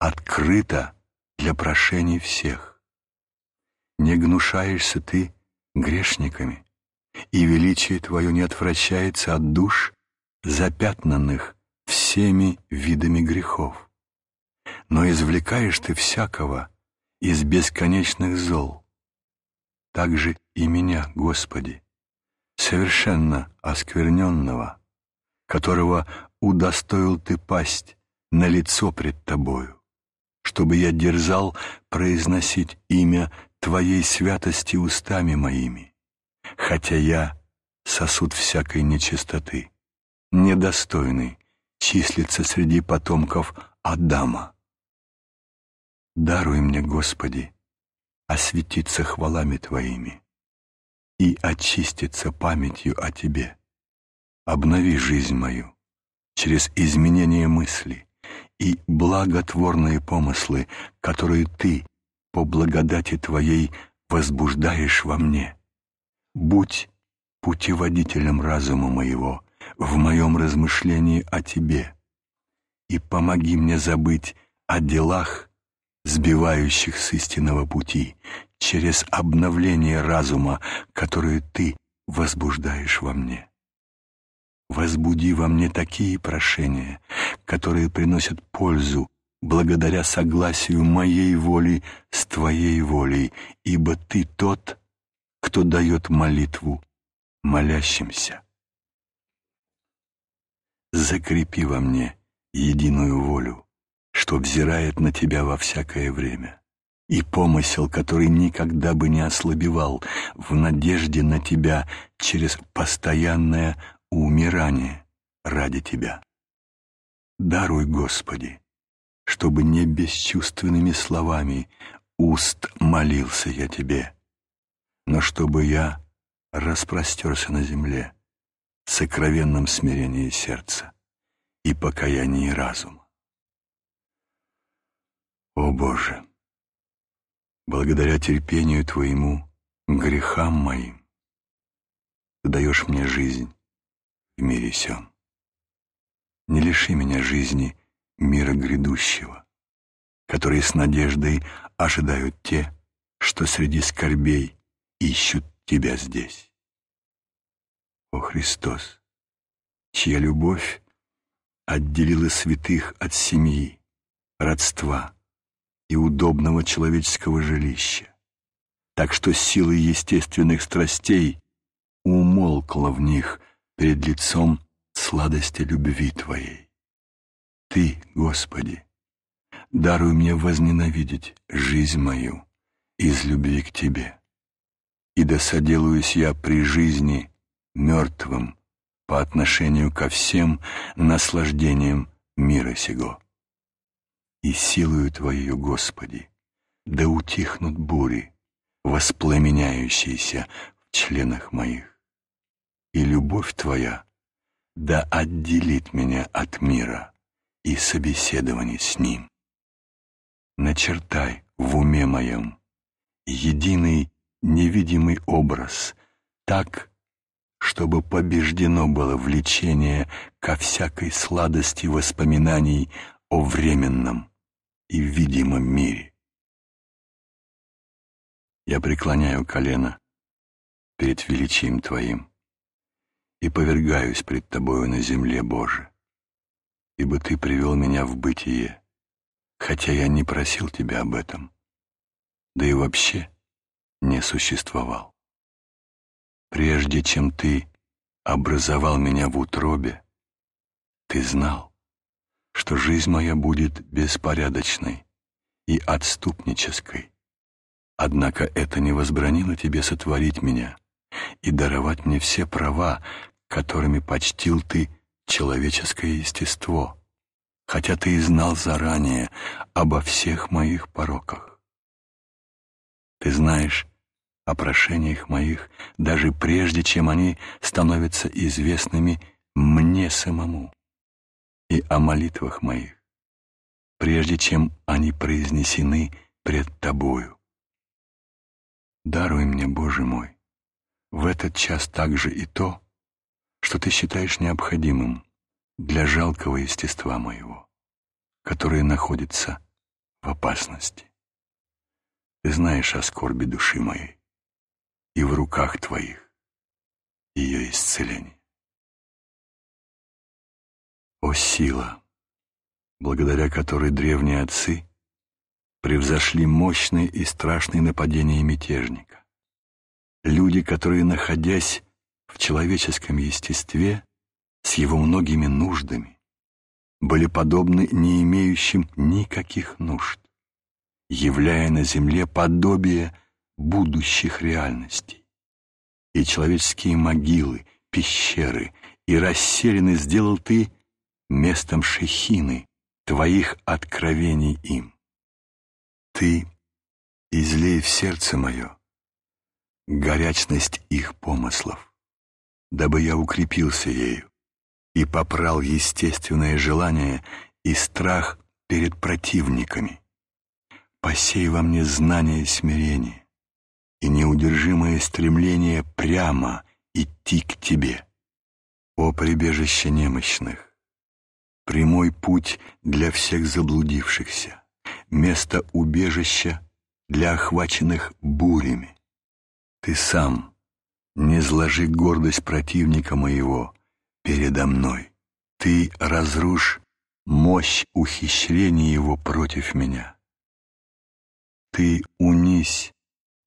открыта для прошений всех. Не гнушаешься ты грешниками, и величие твое не отвращается от душ, запятнанных всеми видами грехов. Но извлекаешь ты всякого из бесконечных зол. Так же и меня, Господи, совершенно оскверненного, которого удостоил ты пасть на лицо пред тобою, чтобы я дерзал произносить имя твоей святости устами моими, хотя я сосуд всякой нечистоты, недостойный числиться среди потомков Адама. Даруй мне, Господи, осветиться хвалами Твоими и очиститься памятью о Тебе обнови жизнь мою через изменение мысли и благотворные помыслы, которые Ты по благодати Твоей возбуждаешь во мне. Будь путеводителем разума моего в моем размышлении о Тебе и помоги мне забыть о делах, сбивающих с истинного пути, через обновление разума, которое Ты возбуждаешь во мне. Возбуди во мне такие прошения, которые приносят пользу благодаря согласию моей воли с Твоей волей, ибо Ты тот, кто дает молитву молящимся. Закрепи во мне единую волю, что взирает на Тебя во всякое время, и помысел, который никогда бы не ослабевал в надежде на Тебя через постоянное умирание ради Тебя. Даруй, Господи, чтобы не бесчувственными словами уст молился я Тебе, но чтобы я распростерся на земле в сокровенном смирении сердца и покаянии разума. О Боже! Благодаря терпению Твоему, грехам моим, Ты даешь мне жизнь, в мире сём. Не лиши меня жизни мира грядущего, которые с надеждой ожидают те, что среди скорбей ищут Тебя здесь. О Христос, чья любовь отделила святых от семьи, родства и удобного человеческого жилища, так что силы естественных страстей умолкла в них перед лицом сладости любви Твоей. Ты, Господи, даруй мне возненавидеть жизнь мою из любви к Тебе, и досаделуюсь я при жизни мертвым по отношению ко всем наслаждениям мира сего. И силою Твою, Господи, да утихнут бури, воспламеняющиеся в членах моих и любовь Твоя да отделит меня от мира и собеседований с ним. Начертай в уме моем единый невидимый образ так, чтобы побеждено было влечение ко всякой сладости воспоминаний о временном и видимом мире. Я преклоняю колено перед величием Твоим и повергаюсь пред Тобою на земле, Боже, ибо Ты привел меня в бытие, хотя я не просил Тебя об этом, да и вообще не существовал. Прежде чем Ты образовал меня в утробе, Ты знал, что жизнь моя будет беспорядочной и отступнической. Однако это не возбранило Тебе сотворить меня и даровать мне все права, которыми почтил ты человеческое естество, хотя ты и знал заранее обо всех моих пороках. Ты знаешь о прошениях моих даже прежде, чем они становятся известными мне самому, и о молитвах моих, прежде чем они произнесены пред Тобою. Даруй мне, Боже мой, в этот час также и то, что ты считаешь необходимым для жалкого естества моего, которое находится в опасности. Ты знаешь о скорби души моей и в руках твоих ее исцеление. О сила, благодаря которой древние отцы превзошли мощные и страшные нападения мятежника. Люди, которые, находясь в человеческом естестве с его многими нуждами были подобны не имеющим никаких нужд, являя на земле подобие будущих реальностей. И человеческие могилы, пещеры и расселены сделал ты местом шехины твоих откровений им. Ты излей в сердце мое горячность их помыслов дабы я укрепился ею и попрал естественное желание и страх перед противниками. Посей во мне знание смирения и неудержимое стремление прямо идти к Тебе. О прибежище немощных! Прямой путь для всех заблудившихся, место убежища для охваченных бурями. Ты сам не зложи гордость противника моего передо мной. Ты разрушь мощь ухищрения его против меня. Ты унись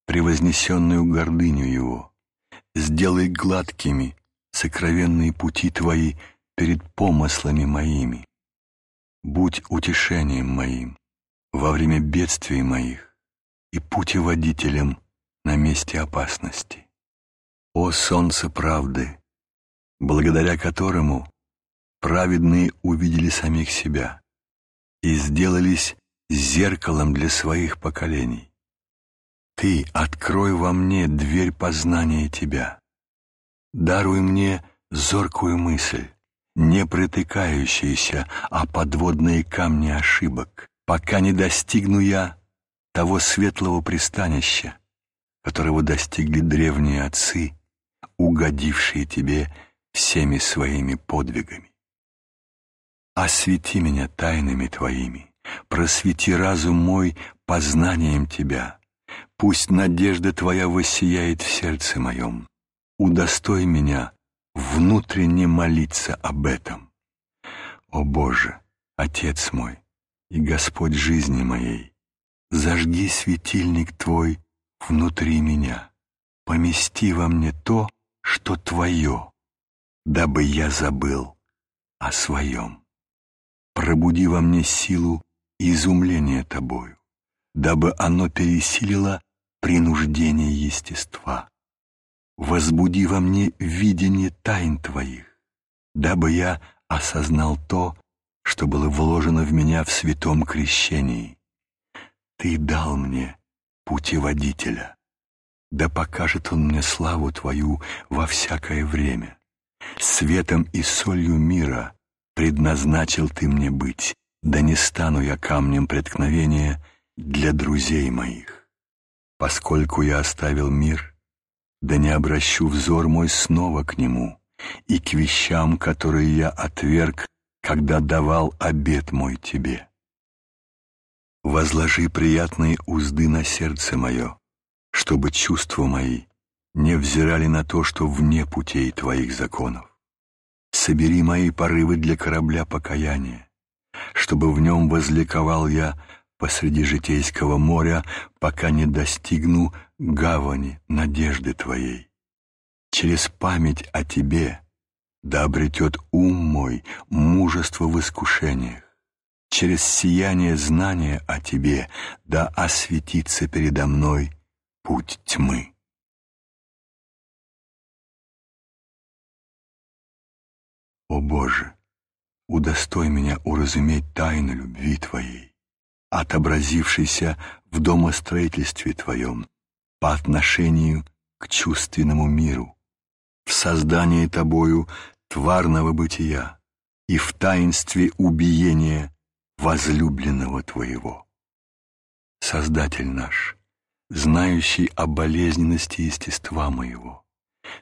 превознесенную гордыню его, сделай гладкими сокровенные пути твои перед помыслами моими. Будь утешением моим во время бедствий моих и путеводителем на месте опасности. О солнце правды, благодаря которому праведные увидели самих себя и сделались зеркалом для своих поколений. Ты открой во мне дверь познания Тебя. Даруй мне зоркую мысль, не притыкающуюся, а подводные камни ошибок, пока не достигну я того светлого пристанища, которого достигли древние отцы угодившие тебе всеми своими подвигами. Освети меня тайнами твоими, просвети разум мой познанием тебя. Пусть надежда твоя воссияет в сердце моем. Удостой меня внутренне молиться об этом. О Боже, Отец мой и Господь жизни моей, зажги светильник Твой внутри меня, помести во мне то, что твое, дабы я забыл о своем. Пробуди во мне силу изумления тобою, дабы оно пересилило принуждение естества. Возбуди во мне видение тайн твоих, дабы я осознал то, что было вложено в меня в святом крещении. Ты дал мне путеводителя, да покажет он мне славу Твою во всякое время. Светом и солью мира предназначил Ты мне быть, да не стану я камнем преткновения для друзей моих. Поскольку я оставил мир, да не обращу взор мой снова к нему и к вещам, которые я отверг, когда давал обед мой Тебе. Возложи приятные узды на сердце мое, чтобы чувства мои не взирали на то, что вне путей твоих законов. Собери мои порывы для корабля покаяния, чтобы в нем возликовал я посреди житейского моря, пока не достигну гавани надежды твоей. Через память о тебе да обретет ум мой мужество в искушениях. Через сияние знания о тебе да осветится передо мной путь тьмы. О Боже, удостой меня уразуметь тайну любви Твоей, отобразившейся в домостроительстве Твоем по отношению к чувственному миру, в создании Тобою тварного бытия и в таинстве убиения возлюбленного Твоего. Создатель наш — знающий о болезненности естества моего.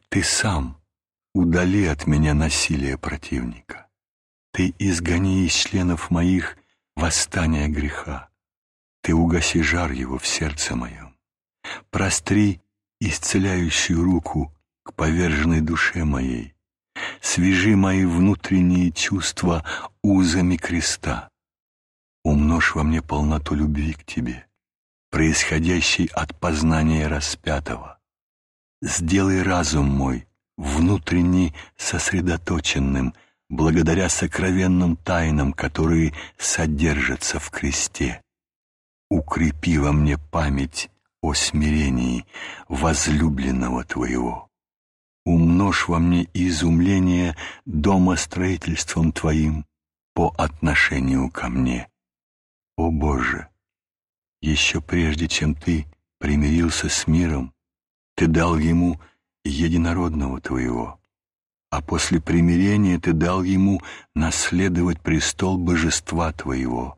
Ты сам удали от меня насилие противника. Ты изгони из членов моих восстание греха. Ты угаси жар его в сердце моем. Простри исцеляющую руку к поверженной душе моей. Свяжи мои внутренние чувства узами креста. Умножь во мне полноту любви к тебе происходящий от познания распятого. Сделай разум мой внутренне сосредоточенным, благодаря сокровенным тайнам, которые содержатся в кресте. Укрепи во мне память о смирении возлюбленного Твоего. Умножь во мне изумление дома строительством Твоим по отношению ко мне. О Боже, еще прежде, чем ты примирился с миром, ты дал ему единородного твоего, а после примирения ты дал ему наследовать престол божества твоего.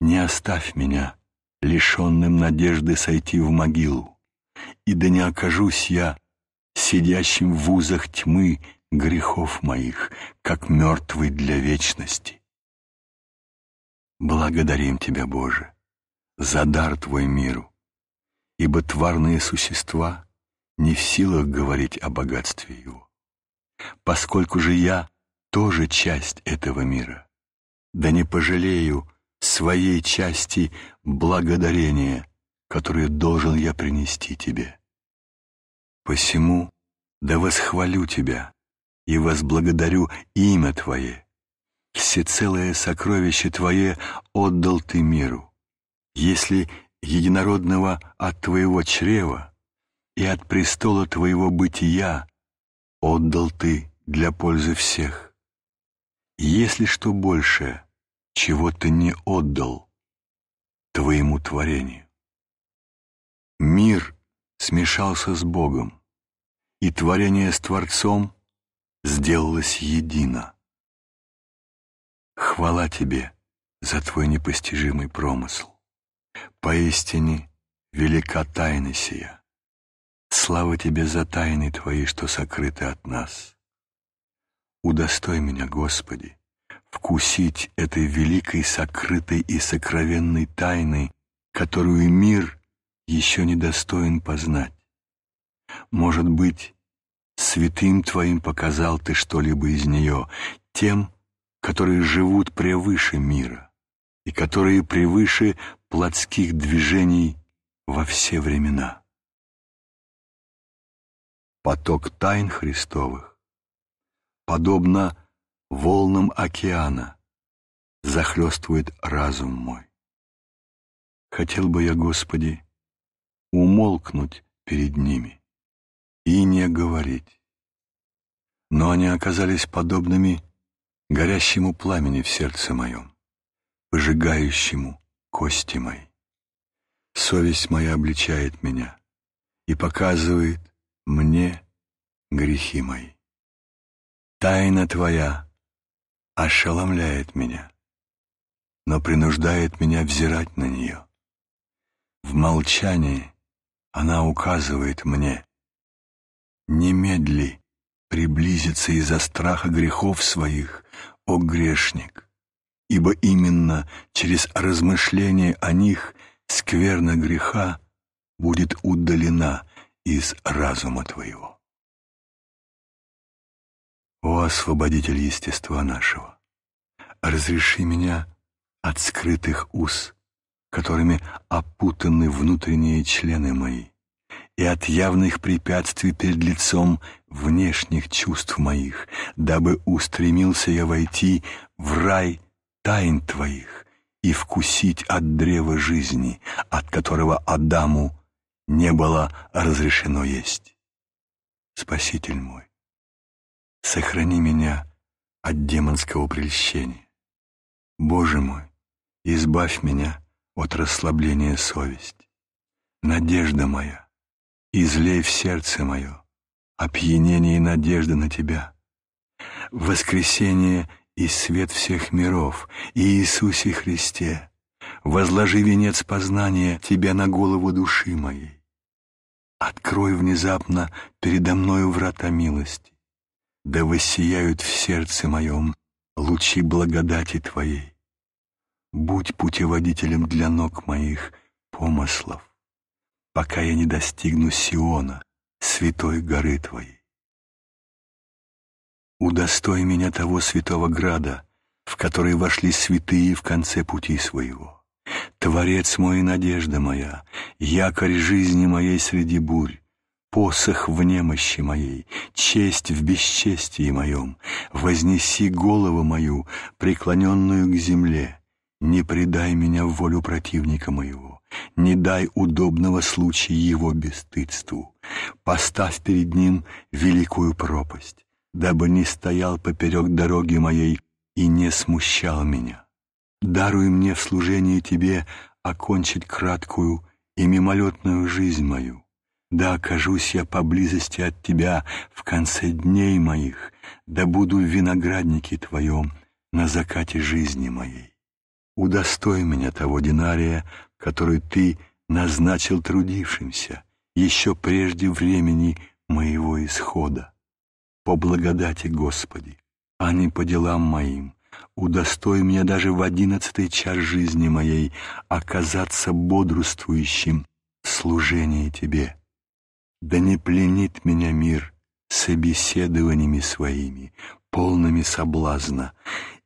Не оставь меня, лишенным надежды сойти в могилу, и да не окажусь я, сидящим в узах тьмы грехов моих, как мертвый для вечности. Благодарим Тебя, Боже, за дар твой миру, ибо тварные существа не в силах говорить о богатстве его. Поскольку же я тоже часть этого мира, да не пожалею своей части благодарения, которое должен я принести тебе. Посему да восхвалю тебя и возблагодарю имя твое, всецелое сокровище твое отдал ты миру если единородного от твоего чрева и от престола твоего бытия отдал ты для пользы всех. Если что больше, чего ты не отдал твоему творению. Мир смешался с Богом, и творение с Творцом сделалось едино. Хвала тебе за твой непостижимый промысл. Поистине велика тайна сия. Слава Тебе за тайны Твои, что сокрыты от нас. Удостой меня, Господи, вкусить этой великой, сокрытой и сокровенной тайны, которую мир еще не достоин познать. Может быть, святым Твоим показал Ты что-либо из нее, тем, которые живут превыше мира и которые превыше плотских движений во все времена. Поток тайн Христовых, подобно волнам океана, захлестывает разум мой. Хотел бы я, Господи, умолкнуть перед ними и не говорить. Но они оказались подобными горящему пламени в сердце моем выжигающему кости мои. Совесть моя обличает меня и показывает мне грехи мои. Тайна Твоя ошеломляет меня, но принуждает меня взирать на нее. В молчании она указывает мне. Немедли приблизиться из-за страха грехов своих, о грешник ибо именно через размышление о них скверна греха будет удалена из разума твоего. О, освободитель естества нашего, разреши меня от скрытых уз, которыми опутаны внутренние члены мои, и от явных препятствий перед лицом внешних чувств моих, дабы устремился я войти в рай – тайн твоих и вкусить от древа жизни, от которого Адаму не было разрешено есть. Спаситель мой, сохрани меня от демонского прельщения. Боже мой, избавь меня от расслабления совесть. Надежда моя, излей в сердце мое опьянение и надежда на Тебя, воскресение и свет всех миров, и Иисусе Христе, возложи венец познания Тебя на голову души моей. Открой внезапно передо мною врата милости, да воссияют в сердце моем лучи благодати Твоей. Будь путеводителем для ног моих помыслов, пока я не достигну Сиона, святой горы Твоей. Удостой меня того святого града, в который вошли святые в конце пути своего. Творец мой и надежда моя, якорь жизни моей среди бурь, посох в немощи моей, честь в бесчестии моем, вознеси голову мою, преклоненную к земле, не предай меня в волю противника моего, не дай удобного случая его бесстыдству, поставь перед ним великую пропасть, дабы не стоял поперек дороги моей и не смущал меня. Даруй мне в служении Тебе окончить краткую и мимолетную жизнь мою. Да окажусь я поблизости от Тебя в конце дней моих, да буду в винограднике Твоем на закате жизни моей. Удостой меня того динария, который Ты назначил трудившимся, еще прежде времени моего исхода по благодати Господи, а не по делам моим. Удостой меня даже в одиннадцатый час жизни моей оказаться бодрствующим в служении Тебе. Да не пленит меня мир собеседованиями своими, полными соблазна,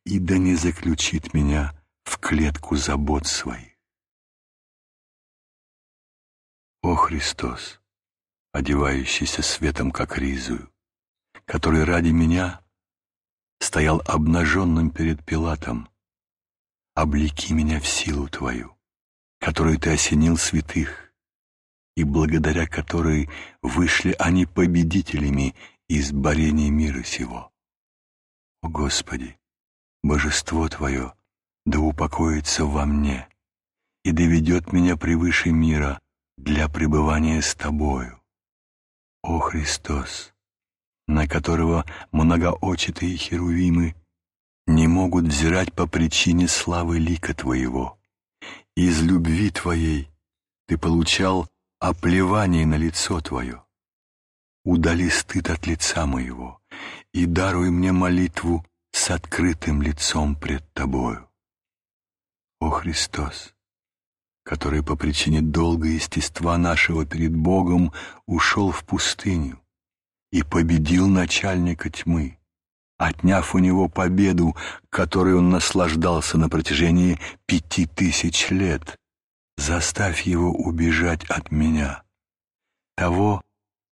и да не заключит меня в клетку забот своих. О Христос, одевающийся светом, как ризую, который ради меня стоял обнаженным перед Пилатом, облеки меня в силу Твою, которую Ты осенил святых, и благодаря которой вышли они победителями из борения мира сего. О Господи, Божество Твое, да упокоится во мне и доведет меня превыше мира для пребывания с Тобою. О Христос! на которого многоочатые херувимы не могут взирать по причине славы лика твоего. Из любви твоей ты получал оплевание на лицо твое. Удали стыд от лица моего и даруй мне молитву с открытым лицом пред тобою. О Христос, который по причине долга естества нашего перед Богом ушел в пустыню, и победил начальника тьмы, отняв у него победу, которой он наслаждался на протяжении пяти тысяч лет. Заставь его убежать от меня, того,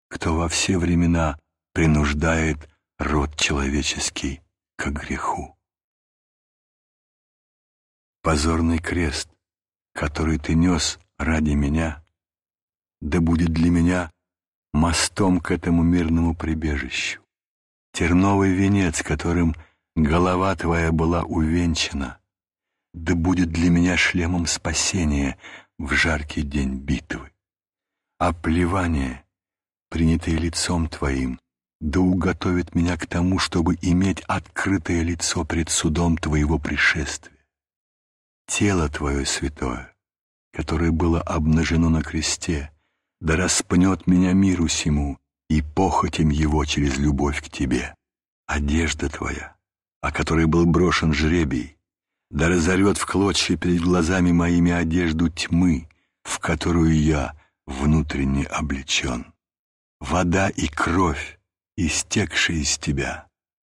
кто во все времена принуждает род человеческий к греху. Позорный крест, который ты нес ради меня, да будет для меня мостом к этому мирному прибежищу. Терновый венец, которым голова твоя была увенчана, да будет для меня шлемом спасения в жаркий день битвы. А плевание, принятое лицом твоим, да уготовит меня к тому, чтобы иметь открытое лицо пред судом твоего пришествия. Тело твое святое, которое было обнажено на кресте, да распнет меня миру сему и похотим его через любовь к тебе. Одежда твоя, о которой был брошен жребий, да разорвет в клочья перед глазами моими одежду тьмы, в которую я внутренне облечен. Вода и кровь, истекшие из тебя,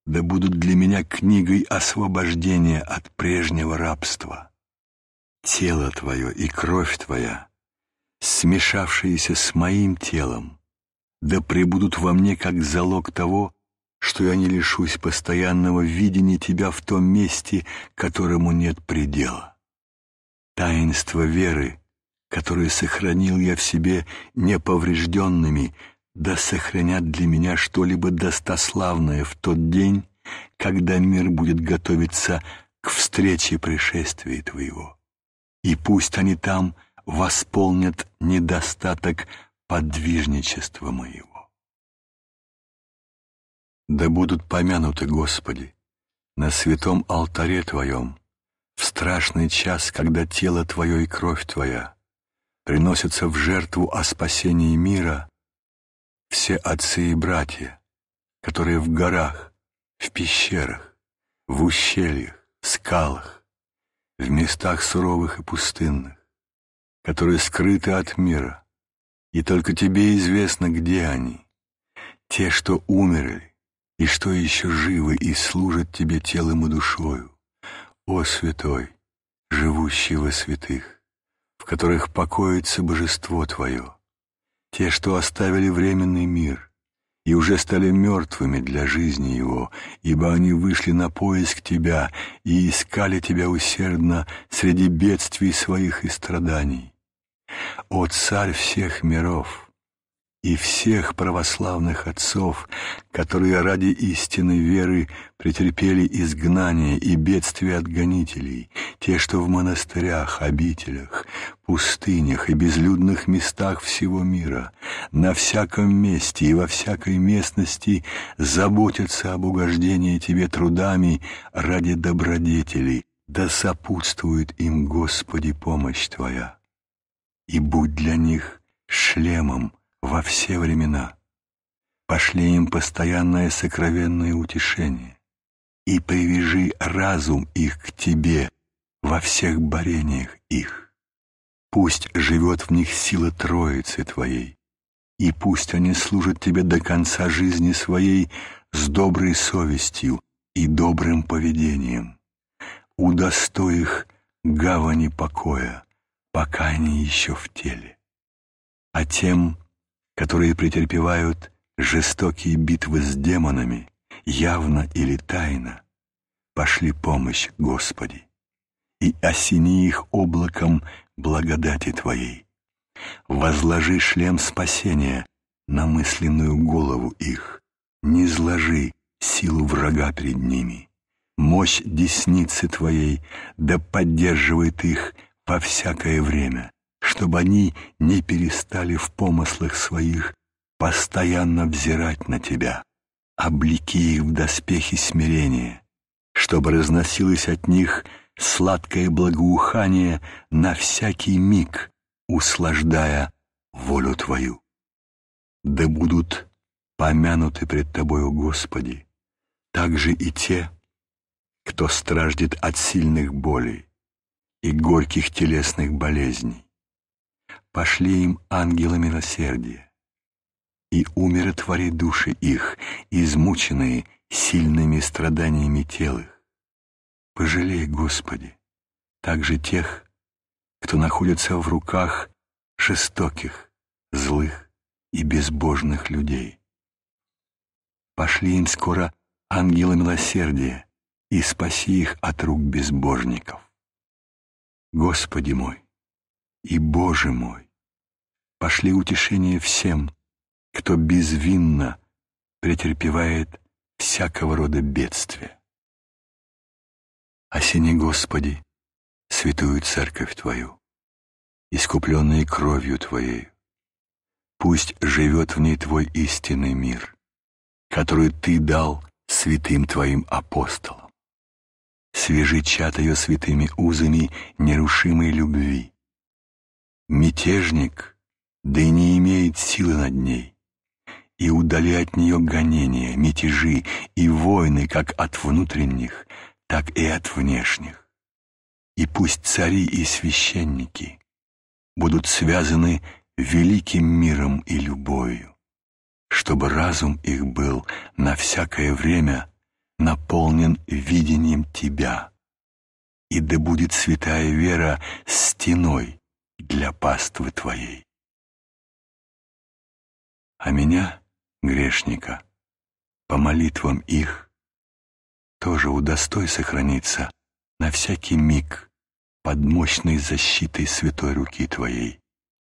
да будут для меня книгой освобождения от прежнего рабства. Тело твое и кровь твоя смешавшиеся с моим телом, да пребудут во мне как залог того, что я не лишусь постоянного видения Тебя в том месте, которому нет предела. Таинство веры, которое сохранил я в себе неповрежденными, да сохранят для меня что-либо достославное в тот день, когда мир будет готовиться к встрече пришествия Твоего. И пусть они там — восполнят недостаток подвижничества моего. Да будут помянуты, Господи, на святом алтаре Твоем, в страшный час, когда тело Твое и кровь Твоя приносятся в жертву о спасении мира все отцы и братья, которые в горах, в пещерах, в ущельях, скалах, в местах суровых и пустынных, которые скрыты от мира, и только тебе известно, где они, те, что умерли, и что еще живы и служат тебе телом и душою, о святой, живущий во святых, в которых покоится божество твое, те, что оставили временный мир и уже стали мертвыми для жизни его, ибо они вышли на поиск тебя и искали тебя усердно среди бедствий своих и страданий, о царь всех миров и всех православных отцов, которые ради истины веры претерпели изгнание и бедствие от гонителей, те, что в монастырях, обителях, пустынях и безлюдных местах всего мира, на всяком месте и во всякой местности заботятся об угождении тебе трудами ради добродетелей, да сопутствует им, Господи, помощь Твоя и будь для них шлемом во все времена. Пошли им постоянное сокровенное утешение и привяжи разум их к тебе во всех борениях их. Пусть живет в них сила Троицы Твоей, и пусть они служат Тебе до конца жизни своей с доброй совестью и добрым поведением. Удостой их гавани покоя пока они еще в теле, а тем, которые претерпевают жестокие битвы с демонами, явно или тайно, пошли помощь Господи, и осени их облаком благодати Твоей. Возложи шлем спасения на мысленную голову их, не зложи силу врага перед ними. Мощь десницы Твоей да поддерживает их во всякое время, чтобы они не перестали в помыслах своих постоянно взирать на тебя, облеки их в доспехи смирения, чтобы разносилось от них сладкое благоухание на всякий миг, услаждая волю Твою. Да будут помянуты пред Тобою, Господи, также и те, кто страждет от сильных болей, и горьких телесных болезней. Пошли им ангелы милосердия и умиротвори души их, измученные сильными страданиями тел их. Пожалей, Господи, также тех, кто находится в руках жестоких, злых и безбожных людей. Пошли им скоро ангелы милосердия и спаси их от рук безбожников. Господи мой и Боже мой, пошли утешение всем, кто безвинно претерпевает всякого рода бедствия. Осени Господи, святую церковь Твою, искупленную кровью Твоей, пусть живет в ней Твой истинный мир, который Ты дал святым Твоим апостолам свежи чат ее святыми узами нерушимой любви. Мятежник, да и не имеет силы над ней, и удали от нее гонения, мятежи и войны как от внутренних, так и от внешних. И пусть цари и священники будут связаны великим миром и любовью, чтобы разум их был на всякое время наполнен видением Тебя. И да будет святая вера стеной для паствы Твоей. А меня, грешника, по молитвам их, тоже удостой сохраниться на всякий миг под мощной защитой святой руки Твоей,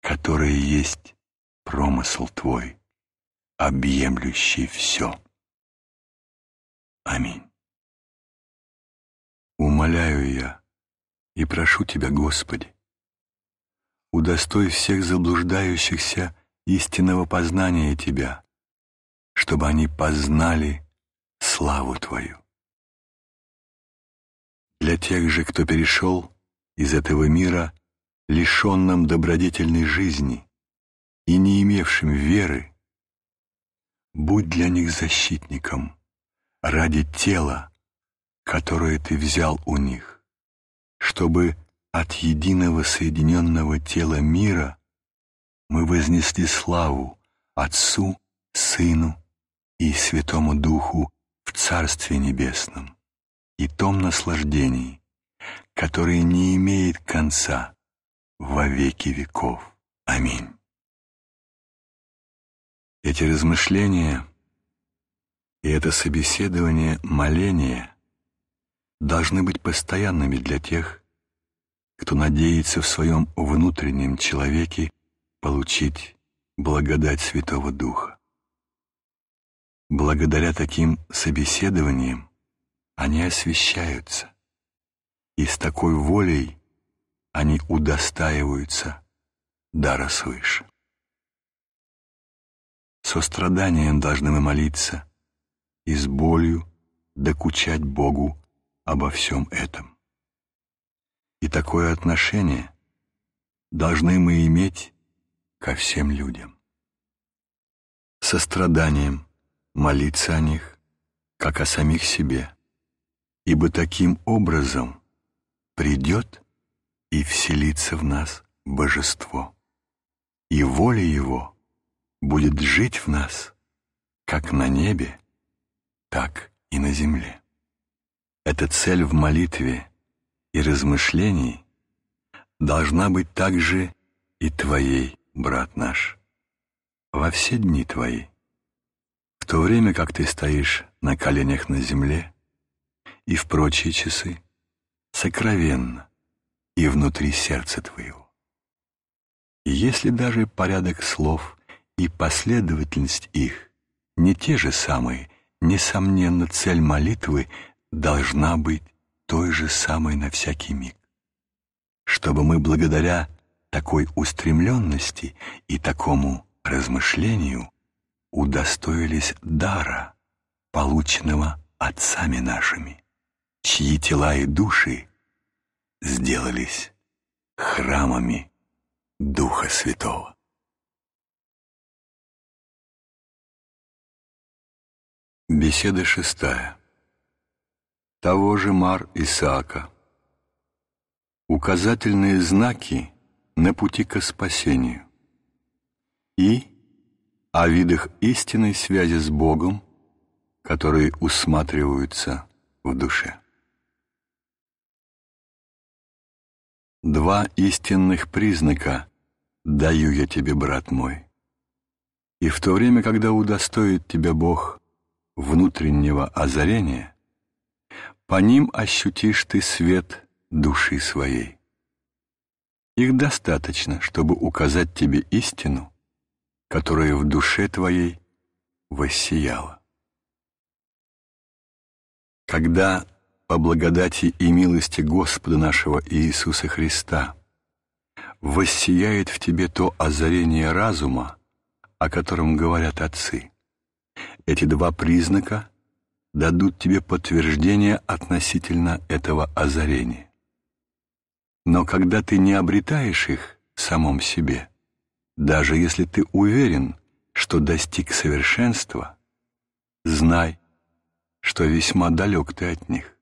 которая есть промысл Твой, объемлющий все. Аминь. Умоляю я и прошу Тебя, Господи, удостой всех заблуждающихся истинного познания Тебя, чтобы они познали славу Твою. Для тех же, кто перешел из этого мира, лишенным добродетельной жизни и не имевшим веры, будь для них защитником – ради тела, которое ты взял у них, чтобы от единого соединенного тела мира мы вознесли славу Отцу, Сыну и Святому Духу в Царстве Небесном и том наслаждении, которое не имеет конца во веки веков. Аминь. Эти размышления — и это собеседование, моления должны быть постоянными для тех, кто надеется в своем внутреннем человеке получить благодать Святого Духа. Благодаря таким собеседованиям они освещаются, и с такой волей они удостаиваются дара свыше. Со страданием должны мы молиться – и с болью докучать Богу обо всем этом. И такое отношение должны мы иметь ко всем людям. Состраданием молиться о них, как о самих себе, ибо таким образом придет и вселится в нас Божество, и воля Его будет жить в нас, как на небе, так и на земле. Эта цель в молитве и размышлении должна быть также и твоей, брат наш, во все дни твои. В то время, как ты стоишь на коленях на земле и в прочие часы, сокровенно и внутри сердца твоего. И если даже порядок слов и последовательность их не те же самые, Несомненно, цель молитвы должна быть той же самой на всякий миг. Чтобы мы благодаря такой устремленности и такому размышлению удостоились дара, полученного отцами нашими, чьи тела и души сделались храмами Духа Святого. Беседа шестая. Того же Мар Исаака. Указательные знаки на пути к спасению. И о видах истинной связи с Богом, которые усматриваются в душе. Два истинных признака даю я тебе, брат мой. И в то время, когда удостоит тебя Бог – внутреннего озарения, по ним ощутишь ты свет души своей. Их достаточно, чтобы указать тебе истину, которая в душе твоей воссияла. Когда по благодати и милости Господа нашего Иисуса Христа воссияет в тебе то озарение разума, о котором говорят отцы, эти два признака дадут тебе подтверждение относительно этого озарения. Но когда ты не обретаешь их в самом себе, даже если ты уверен, что достиг совершенства, знай, что весьма далек ты от них.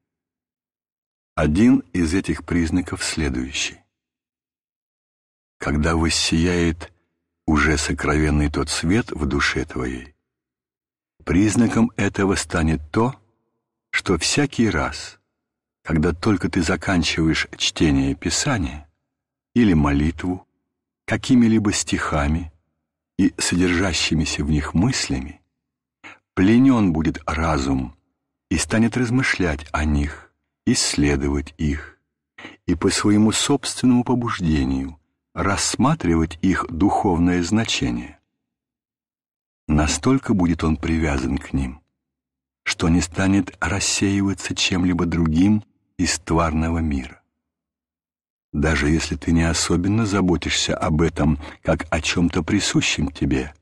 Один из этих признаков следующий. Когда воссияет уже сокровенный тот свет в душе твоей, Признаком этого станет то, что всякий раз, когда только ты заканчиваешь чтение Писания или молитву какими-либо стихами и содержащимися в них мыслями, пленен будет разум и станет размышлять о них, исследовать их и по своему собственному побуждению рассматривать их духовное значение. Настолько будет он привязан к ним, что не станет рассеиваться чем-либо другим из тварного мира. Даже если ты не особенно заботишься об этом, как о чем-то присущем тебе,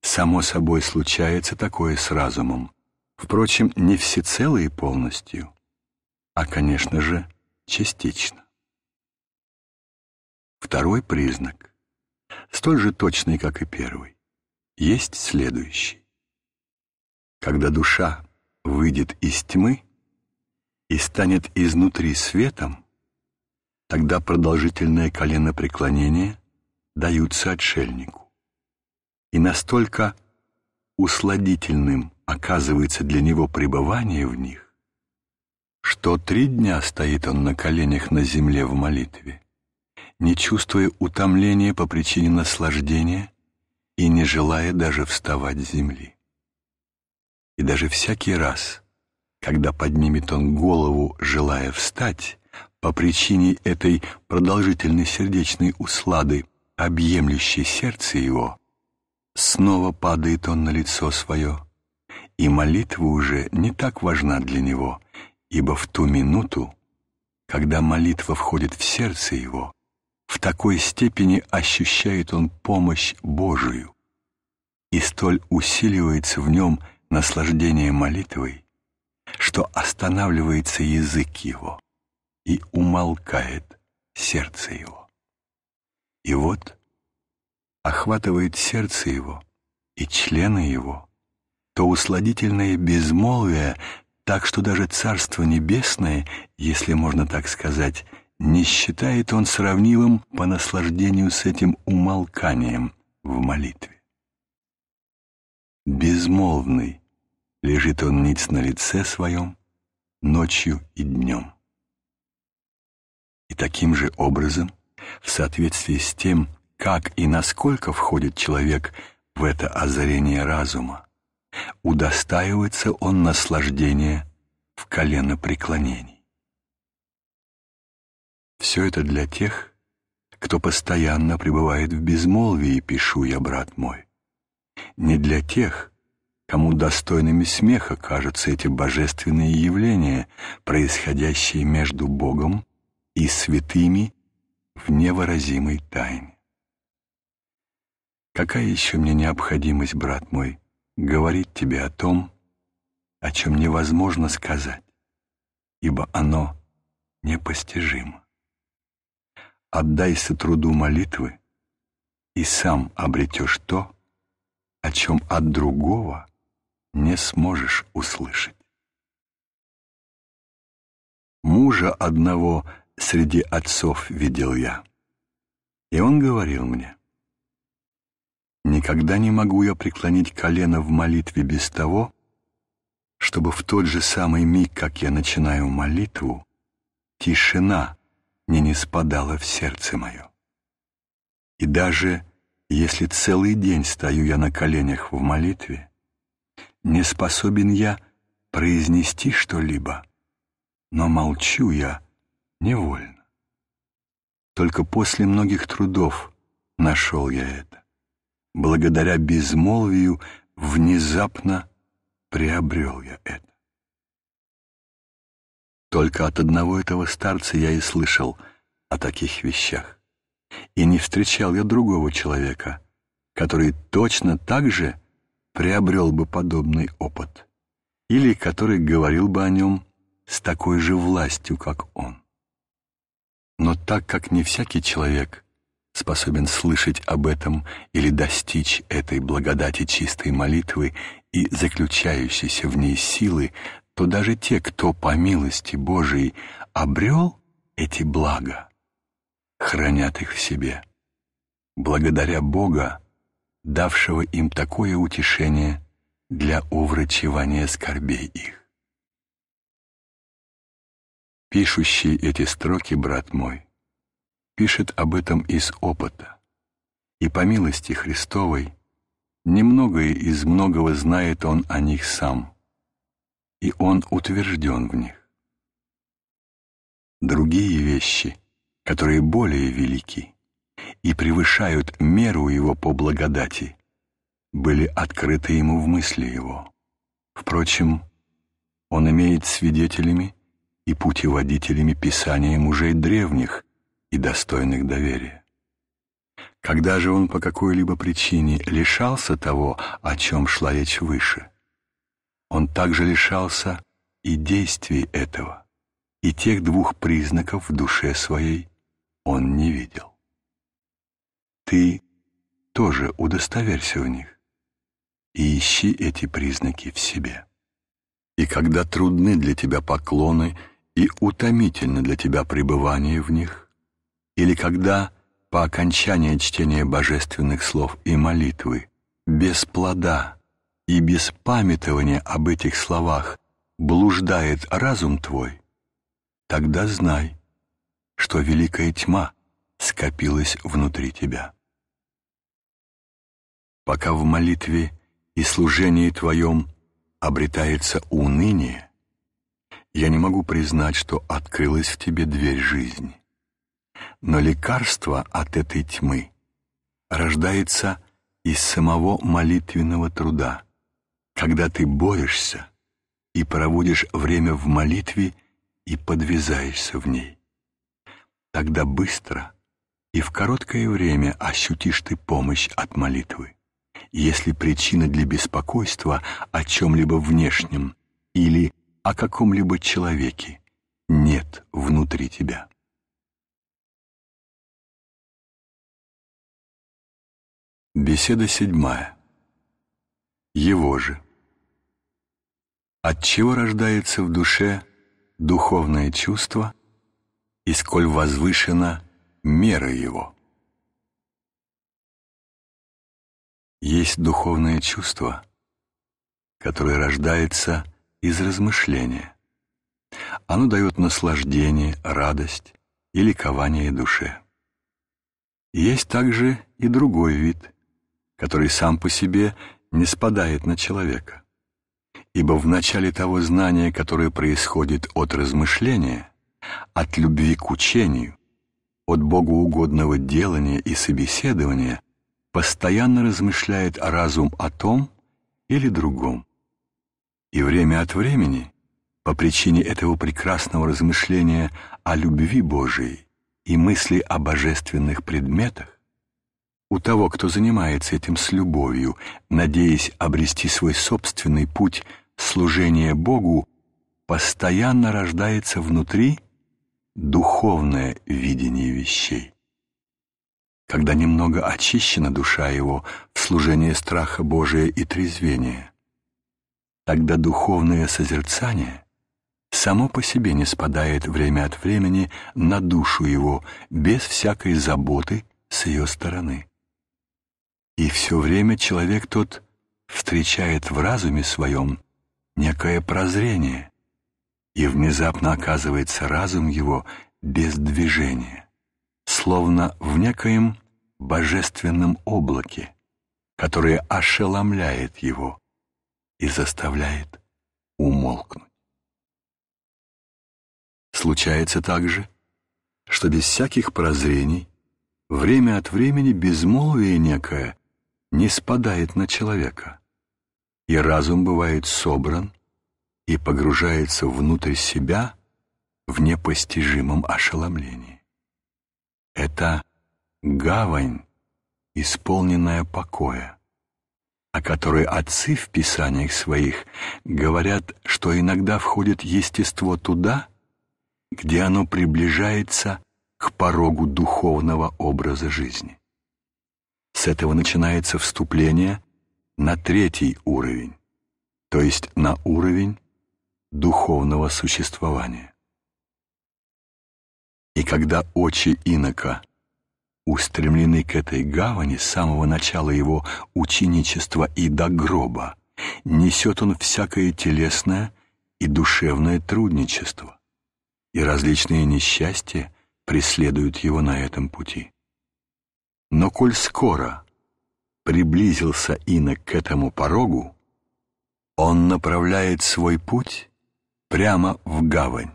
само собой случается такое с разумом. Впрочем, не всецело и полностью, а, конечно же, частично. Второй признак, столь же точный, как и первый есть следующий. Когда душа выйдет из тьмы и станет изнутри светом, тогда продолжительное колено преклонения даются отшельнику. И настолько усладительным оказывается для него пребывание в них, что три дня стоит он на коленях на земле в молитве, не чувствуя утомления по причине наслаждения, и не желая даже вставать с земли. И даже всякий раз, когда поднимет он голову, желая встать, по причине этой продолжительной сердечной услады, объемлющей сердце его, снова падает он на лицо свое, и молитва уже не так важна для него, ибо в ту минуту, когда молитва входит в сердце его, в такой степени ощущает он помощь Божию, и столь усиливается в нем наслаждение молитвой, что останавливается язык его и умолкает сердце его. И вот охватывает сердце его и члены его, то усладительное безмолвие, так что даже Царство Небесное, если можно так сказать, не считает он сравнивым по наслаждению с этим умолканием в молитве. Безмолвный лежит он ниц на лице своем ночью и днем. И таким же образом, в соответствии с тем, как и насколько входит человек в это озарение разума, удостаивается он наслаждения в колено преклонении. Все это для тех, кто постоянно пребывает в безмолвии, пишу я, брат мой. Не для тех, кому достойными смеха кажутся эти божественные явления, происходящие между Богом и святыми в невыразимой тайне. Какая еще мне необходимость, брат мой, говорить тебе о том, о чем невозможно сказать, ибо оно непостижимо. Отдайся труду молитвы, и сам обретешь то, о чем от другого не сможешь услышать. Мужа одного среди отцов видел я, и он говорил мне, «Никогда не могу я преклонить колено в молитве без того, чтобы в тот же самый миг, как я начинаю молитву, тишина — не ниспадала в сердце мое. И даже если целый день стою я на коленях в молитве, не способен я произнести что-либо, но молчу я невольно. Только после многих трудов нашел я это, благодаря безмолвию внезапно приобрел я это. Только от одного этого старца я и слышал о таких вещах. И не встречал я другого человека, который точно так же приобрел бы подобный опыт, или который говорил бы о нем с такой же властью, как он. Но так как не всякий человек способен слышать об этом или достичь этой благодати чистой молитвы и заключающейся в ней силы, то даже те, кто по милости Божией обрел эти блага, хранят их в себе, благодаря Бога, давшего им такое утешение для уврачевания скорбей их. Пишущий эти строки, брат мой, пишет об этом из опыта, и по милости Христовой немногое из многого знает он о них сам – и он утвержден в них. Другие вещи, которые более велики и превышают меру его по благодати, были открыты ему в мысли его. Впрочем, он имеет свидетелями и путеводителями Писания мужей древних и достойных доверия. Когда же он по какой-либо причине лишался того, о чем шла речь выше – он также лишался и действий этого, и тех двух признаков в душе своей он не видел. Ты тоже удостоверься в них и ищи эти признаки в себе. И когда трудны для тебя поклоны и утомительно для тебя пребывание в них, или когда по окончании чтения божественных слов и молитвы без плода и без памятования об этих словах блуждает разум твой, тогда знай, что великая тьма скопилась внутри тебя. Пока в молитве и служении твоем обретается уныние, я не могу признать, что открылась в тебе дверь жизни. Но лекарство от этой тьмы рождается из самого молитвенного труда, когда ты борешься и проводишь время в молитве и подвязаешься в ней. Тогда быстро и в короткое время ощутишь ты помощь от молитвы. Если причина для беспокойства о чем-либо внешнем или о каком-либо человеке нет внутри тебя. Беседа седьмая. Его же от чего рождается в душе духовное чувство и сколь возвышена мера его. Есть духовное чувство, которое рождается из размышления. Оно дает наслаждение, радость и ликование душе. Есть также и другой вид, который сам по себе не спадает на человека Ибо в начале того знания, которое происходит от размышления, от любви к учению, от богоугодного делания и собеседования, постоянно размышляет разум о том или другом. И время от времени, по причине этого прекрасного размышления о любви Божией и мысли о божественных предметах, у того, кто занимается этим с любовью, надеясь обрести свой собственный путь служение Богу постоянно рождается внутри духовное видение вещей. Когда немного очищена душа его в служении страха Божия и трезвения, тогда духовное созерцание само по себе не спадает время от времени на душу его без всякой заботы с ее стороны. И все время человек тот встречает в разуме своем некое прозрение, и внезапно оказывается разум его без движения, словно в некоем божественном облаке, которое ошеломляет его и заставляет умолкнуть. Случается также, что без всяких прозрений время от времени безмолвие некое не спадает на человека, и разум бывает собран и погружается внутрь себя в непостижимом ошеломлении. Это гавань, исполненная покоя, о которой отцы в писаниях своих говорят, что иногда входит естество туда, где оно приближается к порогу духовного образа жизни. С этого начинается вступление на третий уровень, то есть на уровень духовного существования. И когда очи инока устремлены к этой гавани с самого начала его ученичества и до гроба, несет он всякое телесное и душевное трудничество, и различные несчастья преследуют его на этом пути. Но коль скоро приблизился инок к этому порогу, он направляет свой путь прямо в гавань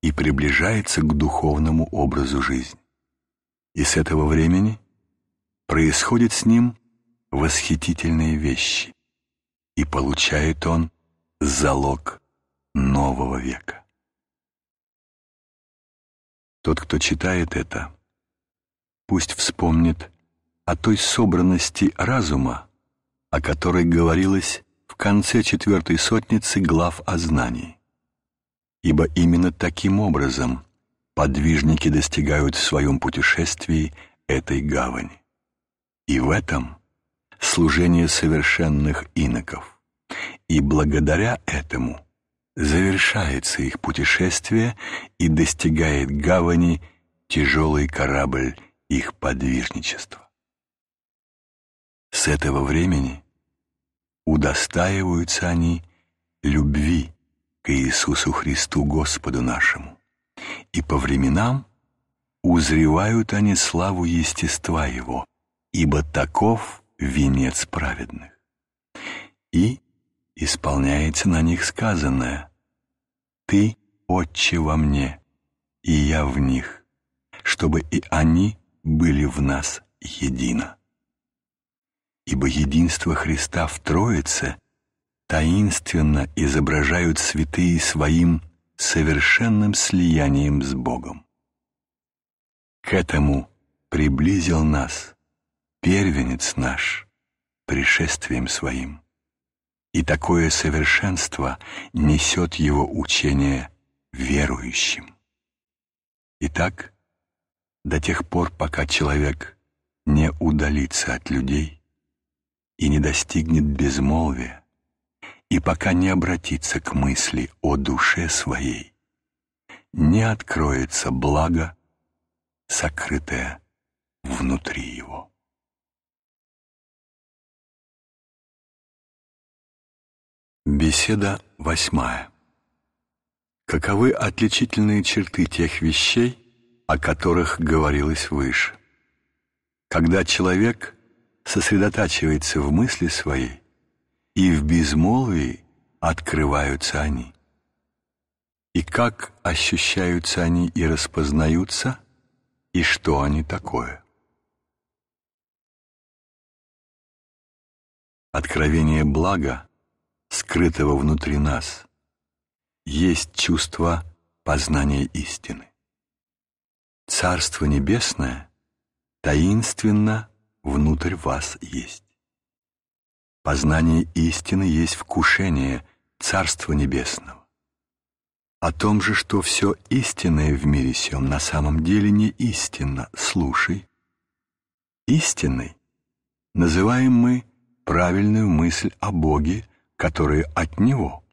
и приближается к духовному образу жизни. И с этого времени происходят с ним восхитительные вещи, и получает он залог нового века. Тот, кто читает это, пусть вспомнит о той собранности разума, о которой говорилось в конце четвертой сотницы глав о знании. Ибо именно таким образом подвижники достигают в своем путешествии этой гавани. И в этом служение совершенных иноков. И благодаря этому завершается их путешествие и достигает гавани тяжелый корабль их подвижничества. С этого времени удостаиваются они любви к Иисусу Христу Господу нашему, и по временам узревают они славу естества Его, ибо таков венец праведных. И исполняется на них сказанное «Ты, Отче, во мне, и я в них, чтобы и они были в нас едино» ибо единство Христа в Троице таинственно изображают святые своим совершенным слиянием с Богом. К этому приблизил нас первенец наш пришествием своим, и такое совершенство несет его учение верующим. Итак, до тех пор, пока человек не удалится от людей – и не достигнет безмолвия, и пока не обратится к мысли о душе своей, не откроется благо, сокрытое внутри его. Беседа восьмая. Каковы отличительные черты тех вещей, о которых говорилось выше? Когда человек сосредотачивается в мысли своей, и в безмолвии открываются они. И как ощущаются они и распознаются, и что они такое. Откровение блага, скрытого внутри нас, есть чувство познания истины. Царство Небесное таинственно внутрь вас есть. Познание истины есть вкушение Царства Небесного. О том же, что все истинное в мире сем на самом деле не истинно, слушай. Истинной называем мы правильную мысль о Боге, которая от Него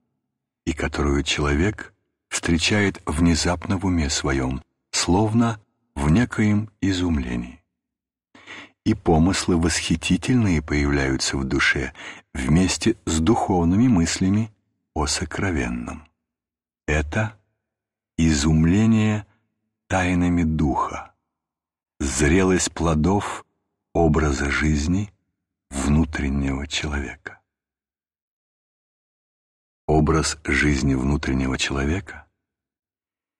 и которую человек встречает внезапно в уме своем, словно в некоем изумлении и помыслы восхитительные появляются в душе вместе с духовными мыслями о сокровенном. Это изумление тайнами духа, зрелость плодов образа жизни внутреннего человека. Образ жизни внутреннего человека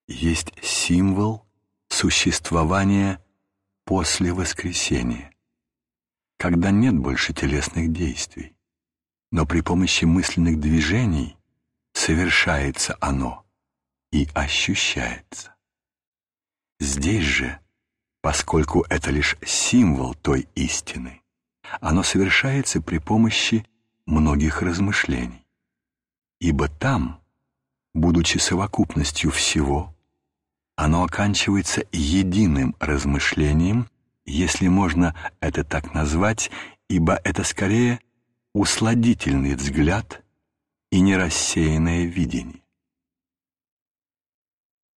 есть символ существования после воскресения, когда нет больше телесных действий, но при помощи мысленных движений совершается оно и ощущается. Здесь же, поскольку это лишь символ той истины, оно совершается при помощи многих размышлений, ибо там, будучи совокупностью всего, оно оканчивается единым размышлением, если можно это так назвать, ибо это скорее усладительный взгляд и нерассеянное видение.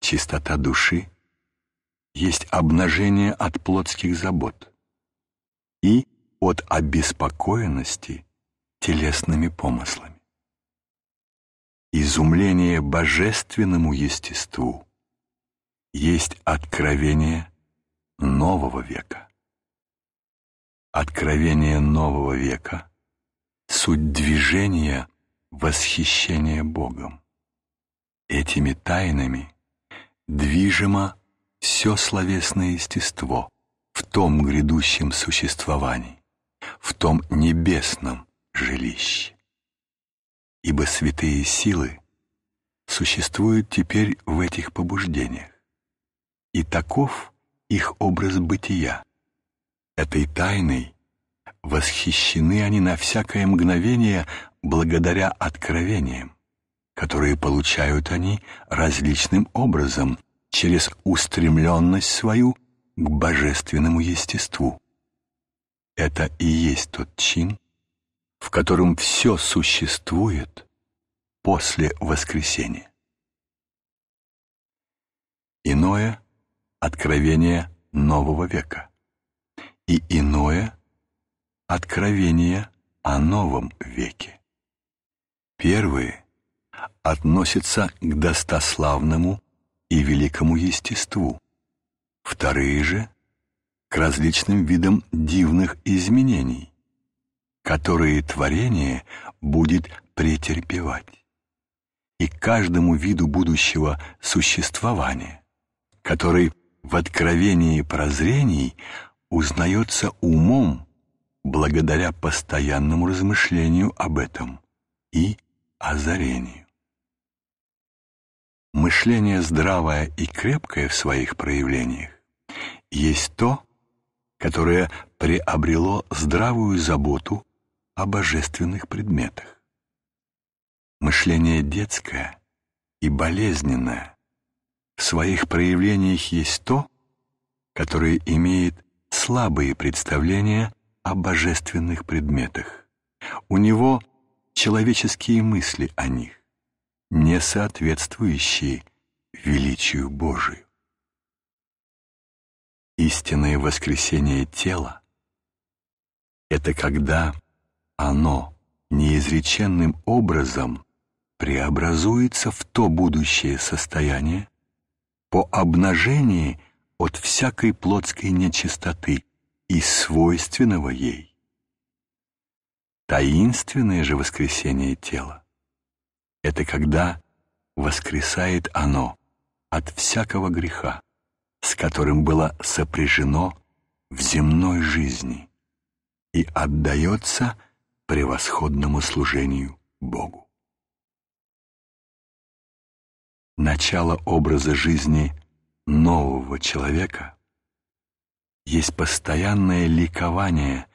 Чистота души есть обнажение от плотских забот и от обеспокоенности телесными помыслами. Изумление божественному естеству — есть откровение нового века. Откровение нового века — суть движения восхищения Богом. Этими тайнами движимо все словесное естество в том грядущем существовании, в том небесном жилище. Ибо святые силы существуют теперь в этих побуждениях и таков их образ бытия. Этой тайной восхищены они на всякое мгновение благодаря откровениям, которые получают они различным образом через устремленность свою к божественному естеству. Это и есть тот чин, в котором все существует после воскресения. Иное откровение нового века и иное откровение о новом веке. Первые относятся к достославному и великому естеству, вторые же — к различным видам дивных изменений, которые творение будет претерпевать, и каждому виду будущего существования, который в откровении прозрений узнается умом благодаря постоянному размышлению об этом и озарению. Мышление здравое и крепкое в своих проявлениях есть то, которое приобрело здравую заботу о божественных предметах. Мышление детское и болезненное своих проявлениях есть то, которое имеет слабые представления о божественных предметах. У него человеческие мысли о них, не соответствующие величию Божию. Истинное воскресение тела — это когда оно неизреченным образом преобразуется в то будущее состояние, по обнажении от всякой плотской нечистоты и свойственного ей. Таинственное же воскресение тела — это когда воскресает оно от всякого греха, с которым было сопряжено в земной жизни и отдается превосходному служению Богу. начало образа жизни нового человека есть постоянное ликование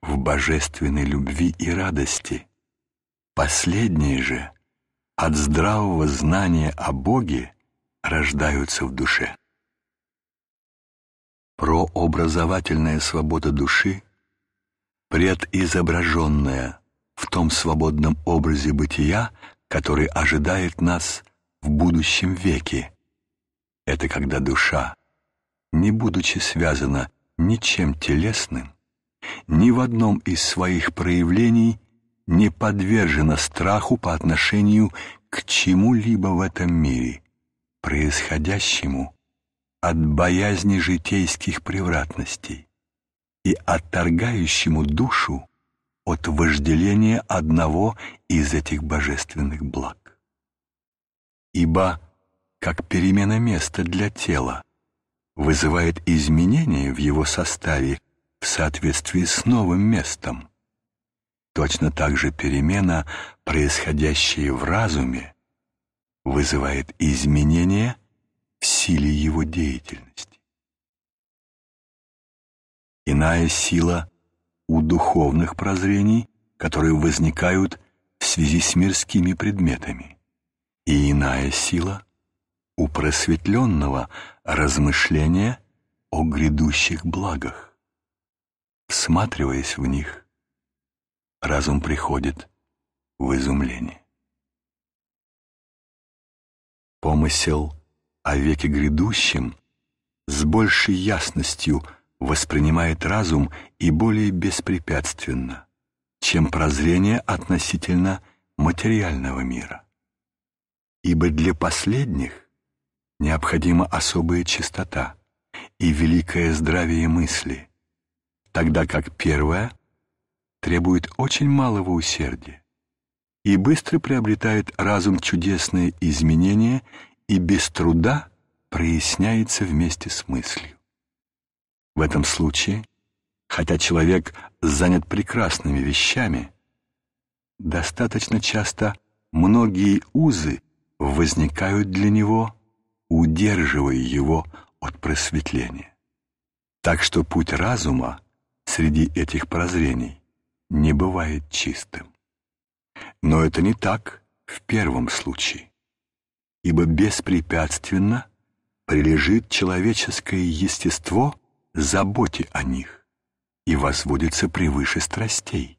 в божественной любви и радости. Последние же от здравого знания о Боге рождаются в душе. Прообразовательная свобода души, предизображенная в том свободном образе бытия, который ожидает нас – в будущем веке. Это когда душа, не будучи связана ничем телесным, ни в одном из своих проявлений не подвержена страху по отношению к чему-либо в этом мире, происходящему от боязни житейских превратностей и отторгающему душу от вожделения одного из этих божественных благ ибо как перемена места для тела вызывает изменения в его составе в соответствии с новым местом. Точно так же перемена, происходящая в разуме, вызывает изменения в силе его деятельности. Иная сила у духовных прозрений, которые возникают в связи с мирскими предметами и иная сила у просветленного размышления о грядущих благах. Всматриваясь в них, разум приходит в изумление. Помысел о веке грядущем с большей ясностью воспринимает разум и более беспрепятственно, чем прозрение относительно материального мира ибо для последних необходима особая чистота и великое здравие мысли, тогда как первое требует очень малого усердия и быстро приобретает разум чудесные изменения и без труда проясняется вместе с мыслью. В этом случае, хотя человек занят прекрасными вещами, достаточно часто многие узы возникают для него, удерживая его от просветления. Так что путь разума среди этих прозрений не бывает чистым. Но это не так в первом случае, ибо беспрепятственно прилежит человеческое естество заботе о них и возводится превыше страстей,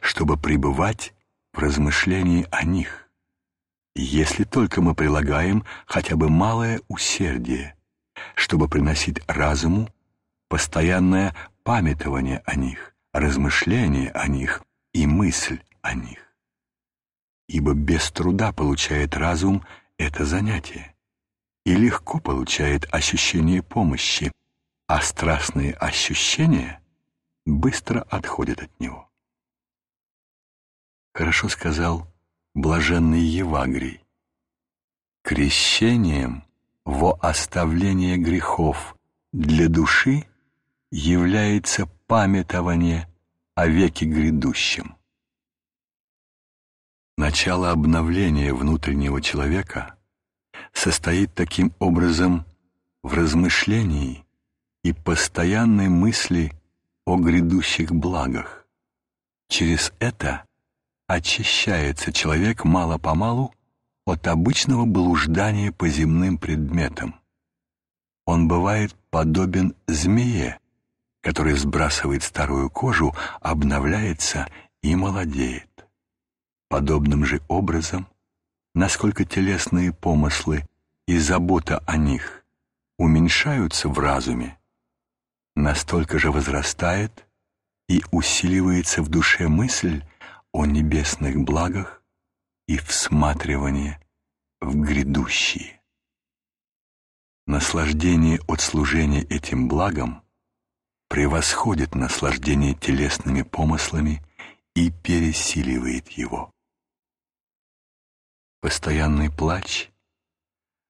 чтобы пребывать в размышлении о них если только мы прилагаем хотя бы малое усердие, чтобы приносить разуму постоянное памятование о них, размышление о них и мысль о них. Ибо без труда получает разум это занятие и легко получает ощущение помощи, а страстные ощущения быстро отходят от него. Хорошо сказал блаженный Евагрий. Крещением во оставление грехов для души является памятование о веке грядущем. Начало обновления внутреннего человека состоит таким образом в размышлении и постоянной мысли о грядущих благах. Через это очищается человек мало-помалу от обычного блуждания по земным предметам. Он бывает подобен змее, который сбрасывает старую кожу, обновляется и молодеет. Подобным же образом, насколько телесные помыслы и забота о них уменьшаются в разуме, настолько же возрастает и усиливается в душе мысль о небесных благах и всматривание в грядущие. Наслаждение от служения этим благом превосходит наслаждение телесными помыслами и пересиливает его. Постоянный плач,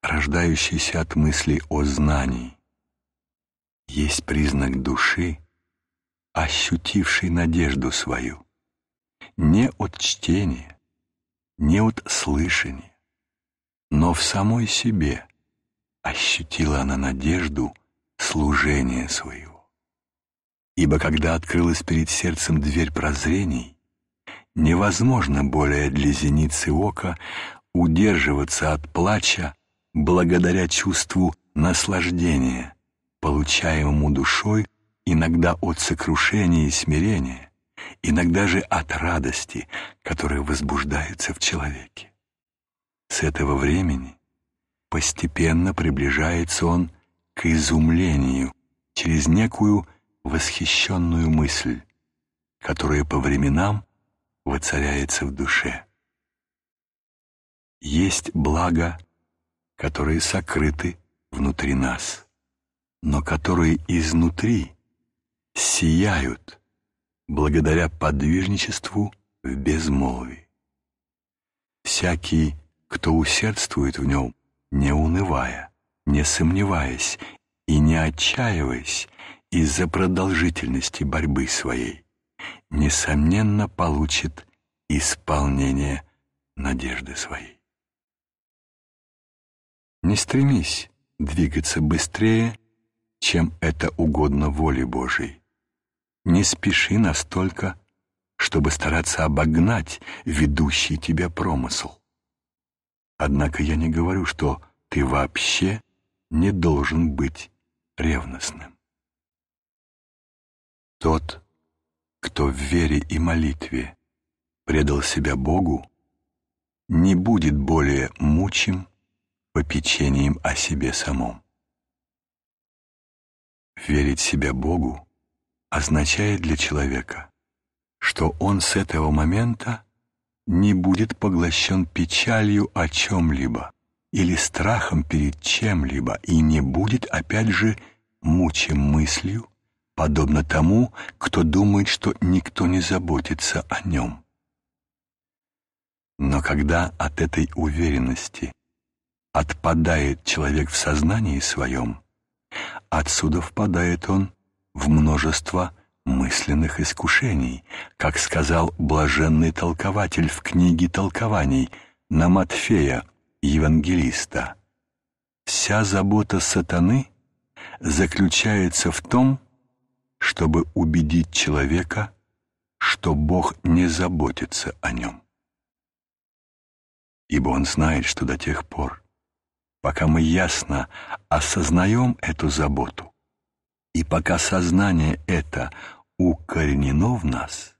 рождающийся от мыслей о знании, есть признак души, ощутившей надежду свою, не от чтения, не от слышания, но в самой себе ощутила она надежду служения своего. Ибо когда открылась перед сердцем дверь прозрений, невозможно более для зеницы ока удерживаться от плача благодаря чувству наслаждения, получаемому душой иногда от сокрушения и смирения, иногда же от радости, которая возбуждается в человеке. С этого времени постепенно приближается он к изумлению через некую восхищенную мысль, которая по временам воцаряется в душе. Есть блага, которые сокрыты внутри нас, но которые изнутри сияют – благодаря подвижничеству в безмолвии. Всякий, кто усердствует в нем, не унывая, не сомневаясь и не отчаиваясь из-за продолжительности борьбы своей, несомненно получит исполнение надежды своей. Не стремись двигаться быстрее, чем это угодно воле Божией, не спеши настолько, чтобы стараться обогнать ведущий тебя промысл. Однако я не говорю, что ты вообще не должен быть ревностным. Тот, кто в вере и молитве предал себя Богу, не будет более мучим попечением о себе самом. Верить себя Богу означает для человека, что он с этого момента не будет поглощен печалью о чем-либо или страхом перед чем-либо и не будет, опять же, мучим мыслью, подобно тому, кто думает, что никто не заботится о нем. Но когда от этой уверенности отпадает человек в сознании своем, отсюда впадает он в множество мысленных искушений, как сказал блаженный толкователь в книге толкований на Матфея, евангелиста. Вся забота сатаны заключается в том, чтобы убедить человека, что Бог не заботится о нем. Ибо он знает, что до тех пор, пока мы ясно осознаем эту заботу, и пока сознание это укоренено в нас,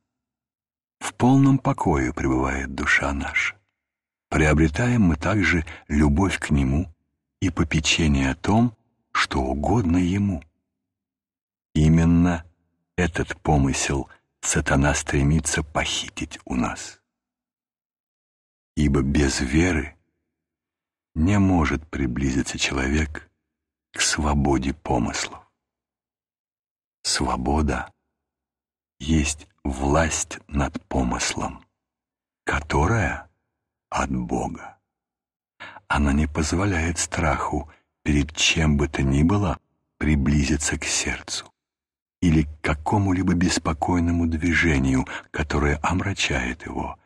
в полном покое пребывает душа наша. Приобретаем мы также любовь к Нему и попечение о том, что угодно Ему. Именно этот помысел сатана стремится похитить у нас. Ибо без веры не может приблизиться человек к свободе помыслов. Свобода есть власть над помыслом, которая от Бога. Она не позволяет страху перед чем бы то ни было приблизиться к сердцу или к какому-либо беспокойному движению, которое омрачает его,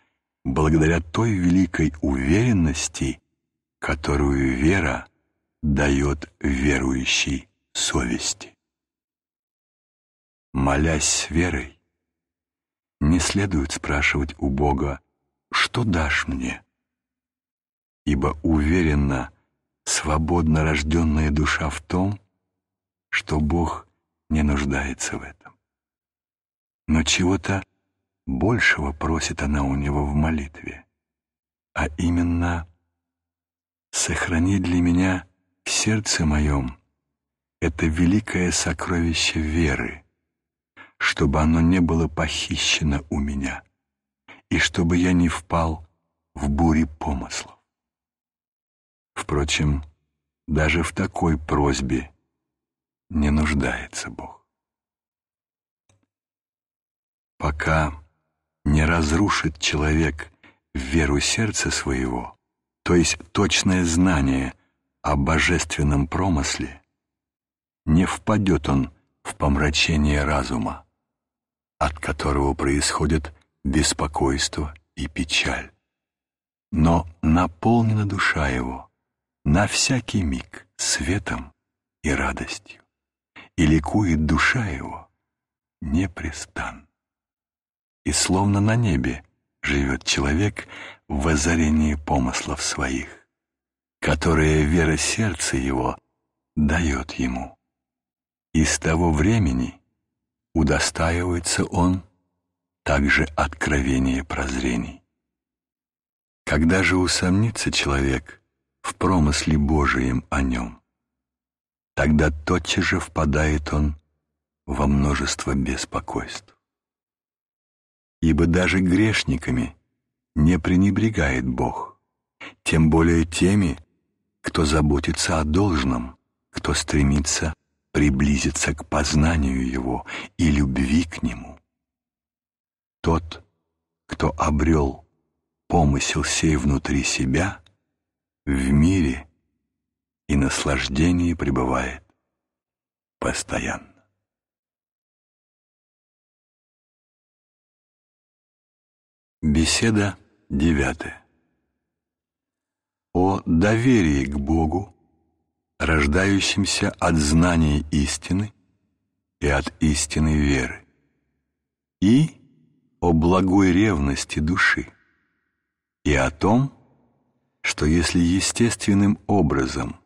благодаря той великой уверенности, которую вера дает верующей совести молясь верой, не следует спрашивать у Бога, что дашь мне, ибо уверенно свободно рожденная душа в том, что Бог не нуждается в этом. Но чего-то большего просит она у него в молитве, а именно «Сохрани для меня в сердце моем это великое сокровище веры» чтобы оно не было похищено у меня, и чтобы я не впал в бури помыслов. Впрочем, даже в такой просьбе не нуждается Бог. Пока не разрушит человек веру сердца своего, то есть точное знание о божественном промысле, не впадет он в помрачение разума от которого происходит беспокойство и печаль. Но наполнена душа его на всякий миг светом и радостью, и ликует душа его непрестанно. И словно на небе живет человек в озарении помыслов своих, которые вера сердца его дает ему. И с того времени удостаивается он также откровения прозрений. Когда же усомнится человек в промысле Божием о нем, тогда тотчас же впадает он во множество беспокойств. Ибо даже грешниками не пренебрегает Бог, тем более теми, кто заботится о должном, кто стремится приблизиться к познанию Его и любви к Нему. Тот, кто обрел помысел сей внутри себя, в мире и наслаждении пребывает постоянно. Беседа девятая. О доверии к Богу рождающимся от знания истины и от истины веры, и о благой ревности души, и о том, что если естественным образом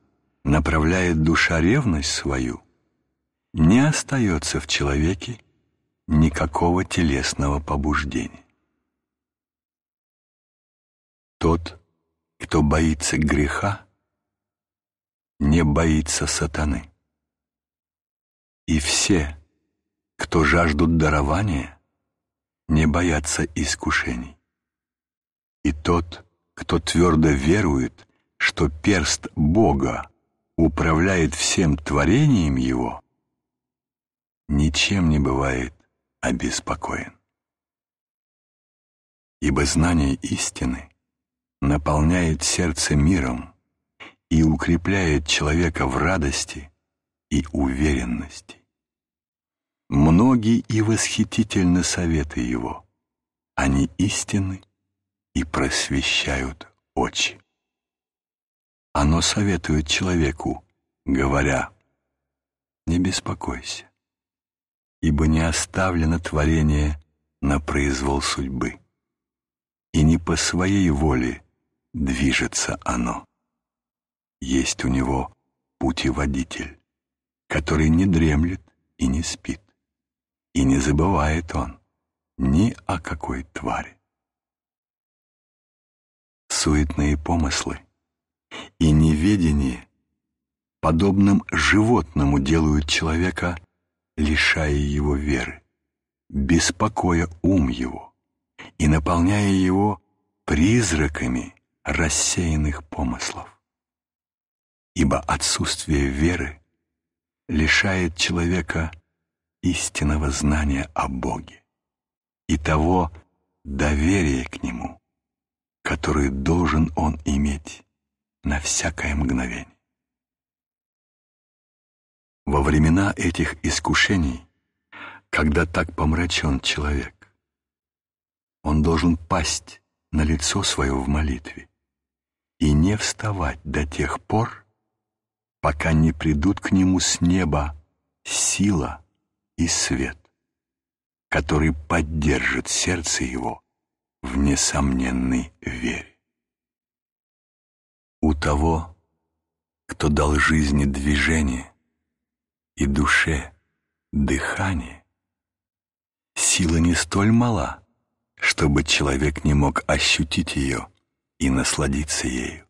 направляет душа ревность свою, не остается в человеке никакого телесного побуждения. Тот, кто боится греха, не боится сатаны. И все, кто жаждут дарования, не боятся искушений. И тот, кто твердо верует, что перст Бога управляет всем творением Его, ничем не бывает обеспокоен. Ибо знание истины наполняет сердце миром, и укрепляет человека в радости и уверенности. Многие и восхитительны советы его, они истинны и просвещают очи. Оно советует человеку, говоря, «Не беспокойся, ибо не оставлено творение на произвол судьбы, и не по своей воле движется оно». Есть у него путеводитель, который не дремлет и не спит. И не забывает он ни о какой твари. Суетные помыслы и неведение подобным животному делают человека, лишая его веры, беспокоя ум его и наполняя его призраками рассеянных помыслов ибо отсутствие веры лишает человека истинного знания о Боге и того доверия к Нему, которое должен он иметь на всякое мгновение. Во времена этих искушений, когда так помрачен человек, он должен пасть на лицо свое в молитве и не вставать до тех пор, пока не придут к нему с неба сила и свет, который поддержит сердце его в несомненной вере. У того, кто дал жизни движение и душе дыхание, сила не столь мала, чтобы человек не мог ощутить ее и насладиться ею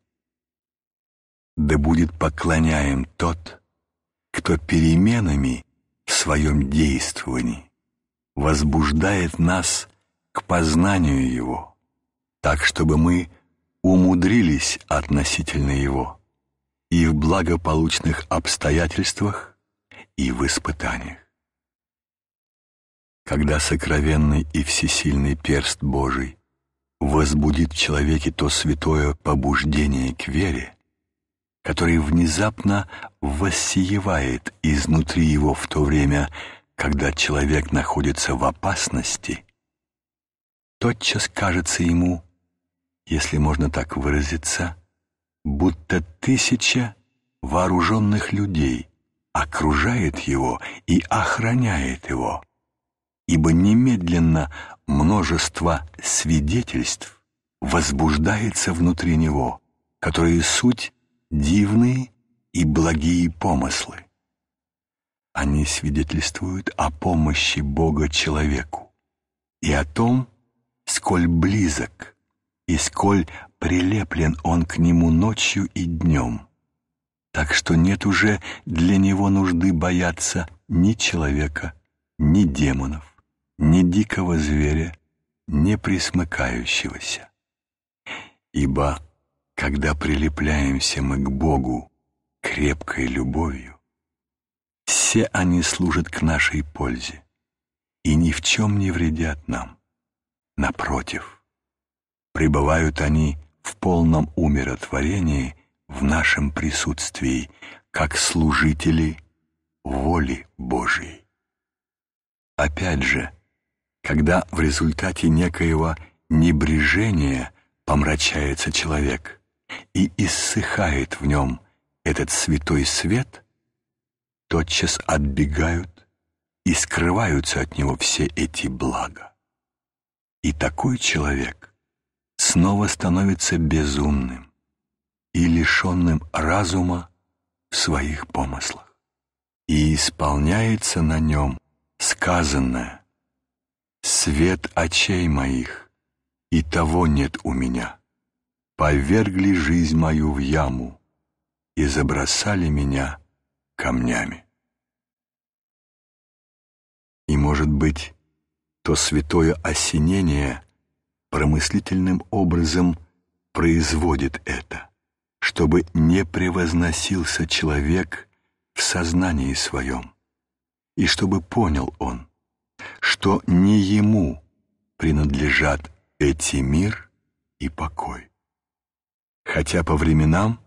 да будет поклоняем тот, кто переменами в своем действовании возбуждает нас к познанию Его, так, чтобы мы умудрились относительно Его и в благополучных обстоятельствах, и в испытаниях. Когда сокровенный и всесильный перст Божий возбудит в человеке то святое побуждение к вере, который внезапно воссиевает изнутри его в то время, когда человек находится в опасности, тотчас кажется ему, если можно так выразиться, будто тысяча вооруженных людей окружает его и охраняет его, ибо немедленно множество свидетельств возбуждается внутри него, которые суть дивные и благие помыслы. Они свидетельствуют о помощи Бога человеку и о том, сколь близок и сколь прилеплен он к нему ночью и днем, так что нет уже для него нужды бояться ни человека, ни демонов, ни дикого зверя, ни присмыкающегося. Ибо когда прилепляемся мы к Богу крепкой любовью, все они служат к нашей пользе и ни в чем не вредят нам. Напротив, пребывают они в полном умиротворении в нашем присутствии, как служители воли Божией. Опять же, когда в результате некоего небрежения помрачается человек, и иссыхает в нем этот святой свет, тотчас отбегают и скрываются от него все эти блага. И такой человек снова становится безумным и лишенным разума в своих помыслах, и исполняется на нем сказанное «Свет очей моих, и того нет у меня» повергли жизнь мою в яму и забросали меня камнями. И, может быть, то святое осенение промыслительным образом производит это, чтобы не превозносился человек в сознании своем, и чтобы понял он, что не ему принадлежат эти мир и покой хотя по временам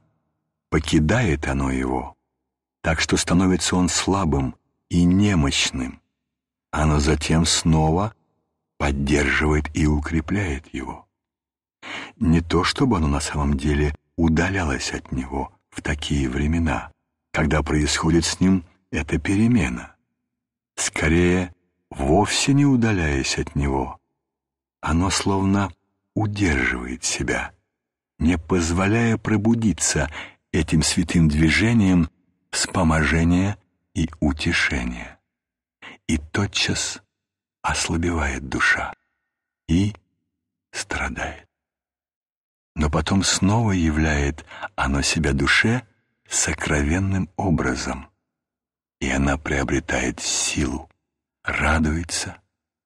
покидает оно его, так что становится он слабым и немощным. Оно затем снова поддерживает и укрепляет его. Не то чтобы оно на самом деле удалялось от него в такие времена, когда происходит с ним эта перемена. Скорее, вовсе не удаляясь от него, оно словно удерживает себя – не позволяя пробудиться этим святым движением вспоможения и утешения. И тотчас ослабевает душа и страдает. Но потом снова являет оно себя душе сокровенным образом, и она приобретает силу, радуется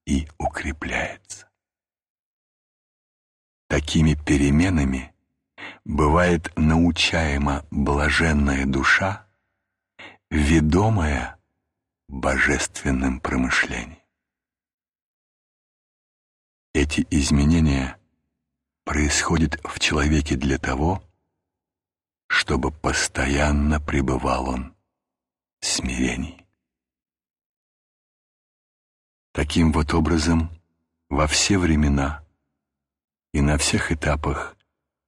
и укрепляется. Такими переменами бывает научаема блаженная душа, ведомая божественным промышлением. Эти изменения происходят в человеке для того, чтобы постоянно пребывал он в смирении. Таким вот образом во все времена и на всех этапах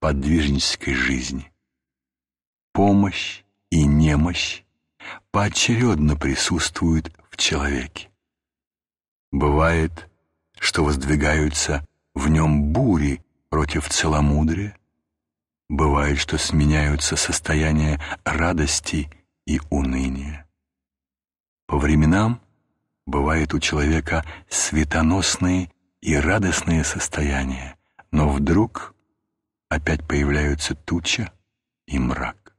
подвижнической жизни. Помощь и немощь поочередно присутствуют в человеке. Бывает, что воздвигаются в нем бури против целомудрия, бывает, что сменяются состояния радости и уныния. По временам бывает у человека светоносные и радостные состояния, но вдруг опять появляются туча и мрак.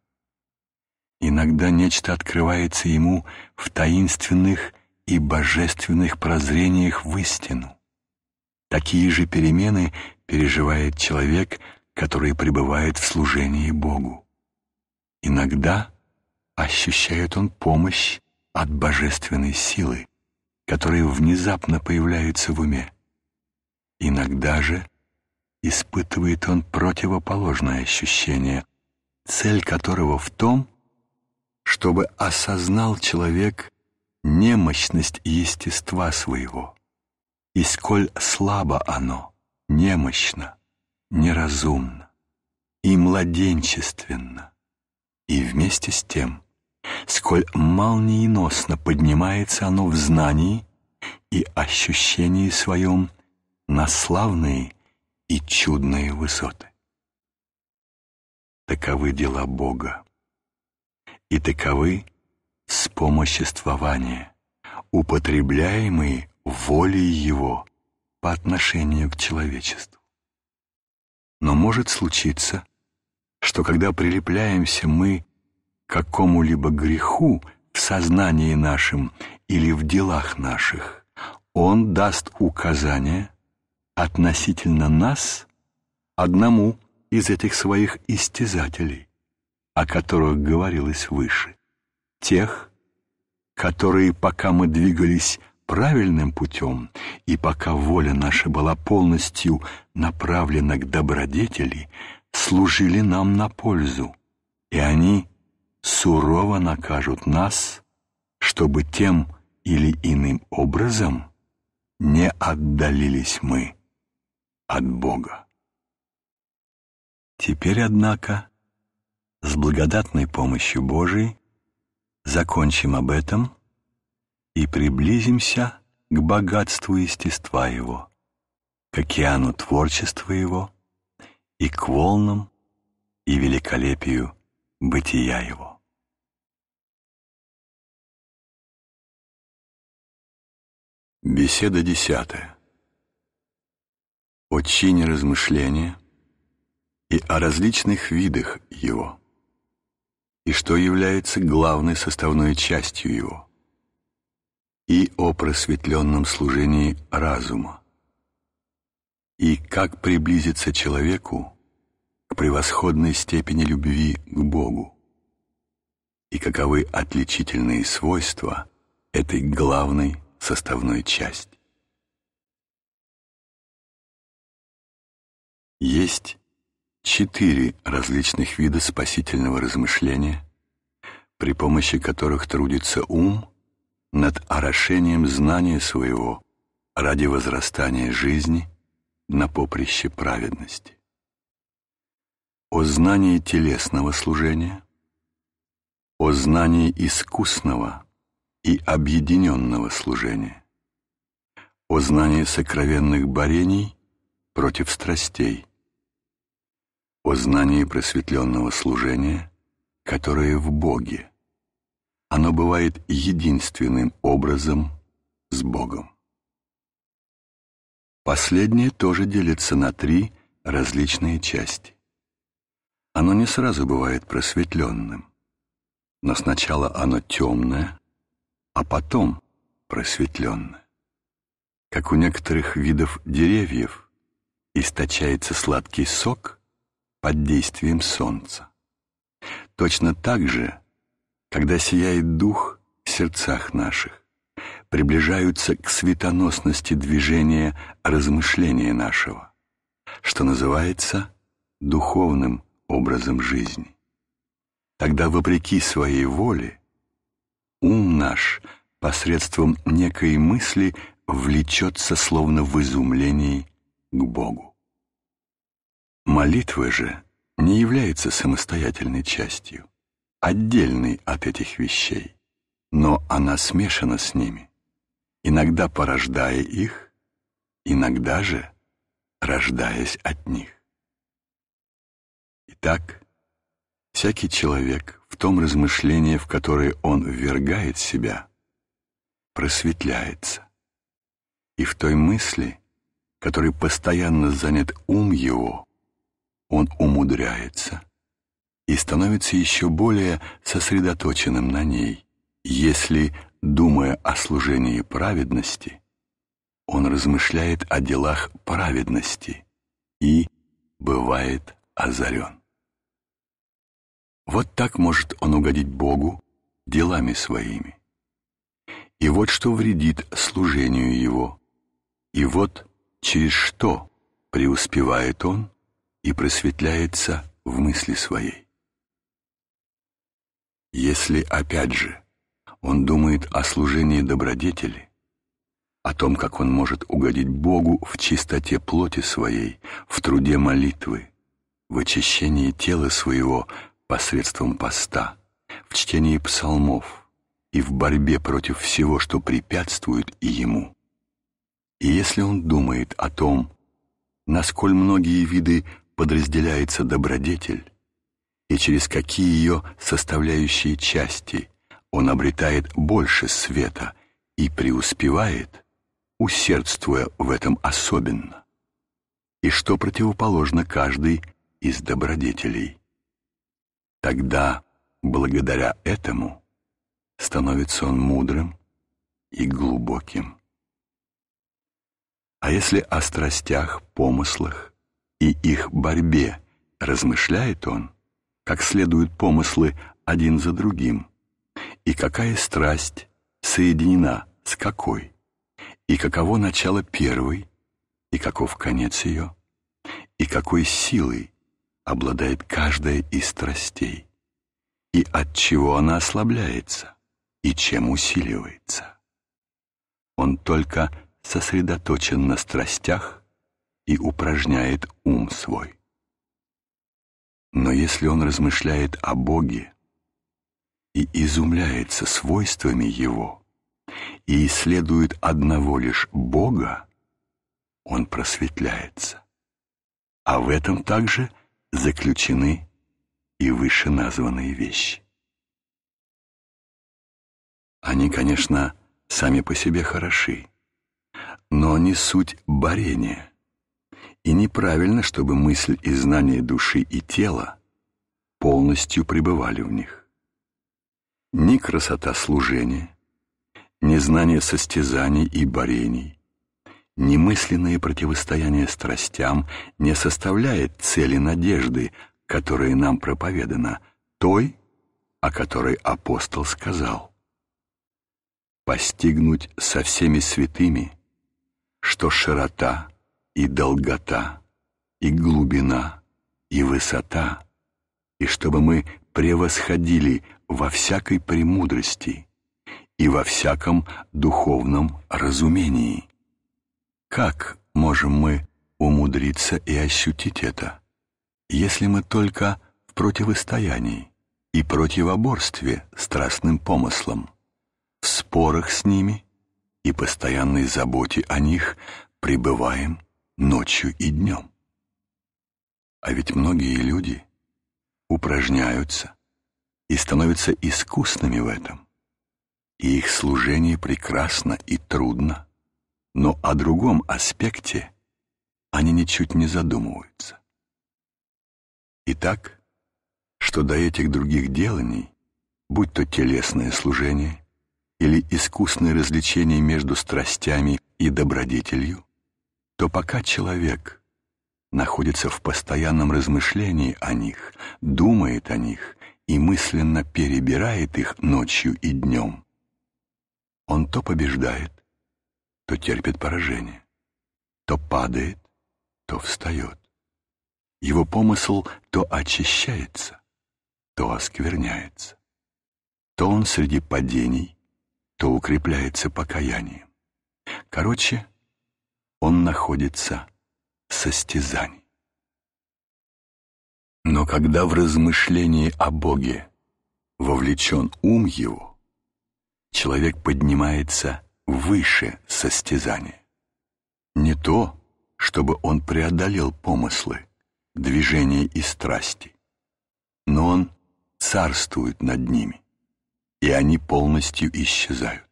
Иногда нечто открывается ему в таинственных и божественных прозрениях в истину. Такие же перемены переживает человек, который пребывает в служении Богу. Иногда ощущает он помощь от божественной силы, которые внезапно появляются в уме. Иногда же испытывает он противоположное ощущение, цель которого в том, чтобы осознал человек немощность естества своего, и сколь слабо оно, немощно, неразумно и младенчественно, и вместе с тем, сколь молниеносно поднимается оно в знании и ощущении своем на славные и чудные высоты. Таковы дела Бога, и таковы вспомоществования, употребляемые волей Его по отношению к человечеству. Но может случиться, что когда прилепляемся мы к какому-либо греху в сознании нашем или в делах наших, Он даст указание относительно нас одному из этих своих истязателей, о которых говорилось выше, тех, которые, пока мы двигались правильным путем, и пока воля наша была полностью направлена к добродетели, служили нам на пользу, и они сурово накажут нас, чтобы тем или иным образом не отдалились мы от Бога. Теперь, однако, с благодатной помощью Божией закончим об этом и приблизимся к богатству естества его, к океану творчества его и к волнам и великолепию бытия его. Беседа десятая о чине размышления и о различных видах его, и что является главной составной частью его, и о просветленном служении разума, и как приблизиться человеку к превосходной степени любви к Богу, и каковы отличительные свойства этой главной составной части. Есть четыре различных вида спасительного размышления, при помощи которых трудится ум над орошением знания своего ради возрастания жизни на поприще праведности. О знании телесного служения, о знании искусного и объединенного служения, о знании сокровенных борений против страстей – о знании просветленного служения, которое в Боге. Оно бывает единственным образом с Богом. Последнее тоже делится на три различные части. Оно не сразу бывает просветленным, но сначала оно темное, а потом просветленное. Как у некоторых видов деревьев источается сладкий сок – под действием солнца. Точно так же, когда сияет дух в сердцах наших, приближаются к светоносности движения размышления нашего, что называется духовным образом жизни. Тогда, вопреки своей воле, ум наш посредством некой мысли влечется словно в изумлении к Богу. Молитва же не является самостоятельной частью, отдельной от этих вещей, но она смешана с ними, иногда порождая их, иногда же рождаясь от них. Итак, всякий человек в том размышлении, в которое он ввергает себя, просветляется, и в той мысли, который постоянно занят ум его, он умудряется и становится еще более сосредоточенным на ней, если, думая о служении праведности, он размышляет о делах праведности и бывает озарен. Вот так может он угодить Богу делами своими. И вот что вредит служению его, и вот через что преуспевает он и просветляется в мысли своей. Если, опять же, он думает о служении добродетели, о том, как он может угодить Богу в чистоте плоти своей, в труде молитвы, в очищении тела своего посредством поста, в чтении псалмов и в борьбе против всего, что препятствует и ему. И если он думает о том, насколь многие виды подразделяется добродетель и через какие ее составляющие части он обретает больше света и преуспевает, усердствуя в этом особенно, и что противоположно каждой из добродетелей. Тогда, благодаря этому, становится он мудрым и глубоким. А если о страстях, помыслах, и их борьбе, размышляет он, как следуют помыслы один за другим, и какая страсть соединена с какой, и каково начало первой, и каков конец ее, и какой силой обладает каждая из страстей, и от чего она ослабляется, и чем усиливается. Он только сосредоточен на страстях, и упражняет ум свой. Но если он размышляет о Боге и изумляется свойствами Его, и исследует одного лишь Бога, он просветляется. А в этом также заключены и вышеназванные вещи. Они, конечно, сами по себе хороши, но не суть борения. И неправильно, чтобы мысль и знание души и тела полностью пребывали в них. Ни красота служения, ни знание состязаний и борений, ни мысленное противостояние страстям не составляет цели надежды, которая нам проповедана, той, о которой апостол сказал. «Постигнуть со всеми святыми, что широта, и долгота, и глубина, и высота, и чтобы мы превосходили во всякой премудрости и во всяком духовном разумении. Как можем мы умудриться и ощутить это, если мы только в противостоянии и противоборстве страстным помыслам, в спорах с ними и постоянной заботе о них пребываем ночью и днем. А ведь многие люди упражняются и становятся искусными в этом. И их служение прекрасно и трудно, но о другом аспекте они ничуть не задумываются. Итак, что до этих других деланий, будь то телесное служение или искусное развлечение между страстями и добродетелью, что пока человек находится в постоянном размышлении о них, думает о них и мысленно перебирает их ночью и днем, он то побеждает, то терпит поражение, то падает, то встает. Его помысл то очищается, то оскверняется. То он среди падений, то укрепляется покаянием. Короче, он находится в состязании. Но когда в размышлении о Боге вовлечен ум его, человек поднимается выше состязания. Не то, чтобы он преодолел помыслы, движения и страсти, но он царствует над ними, и они полностью исчезают.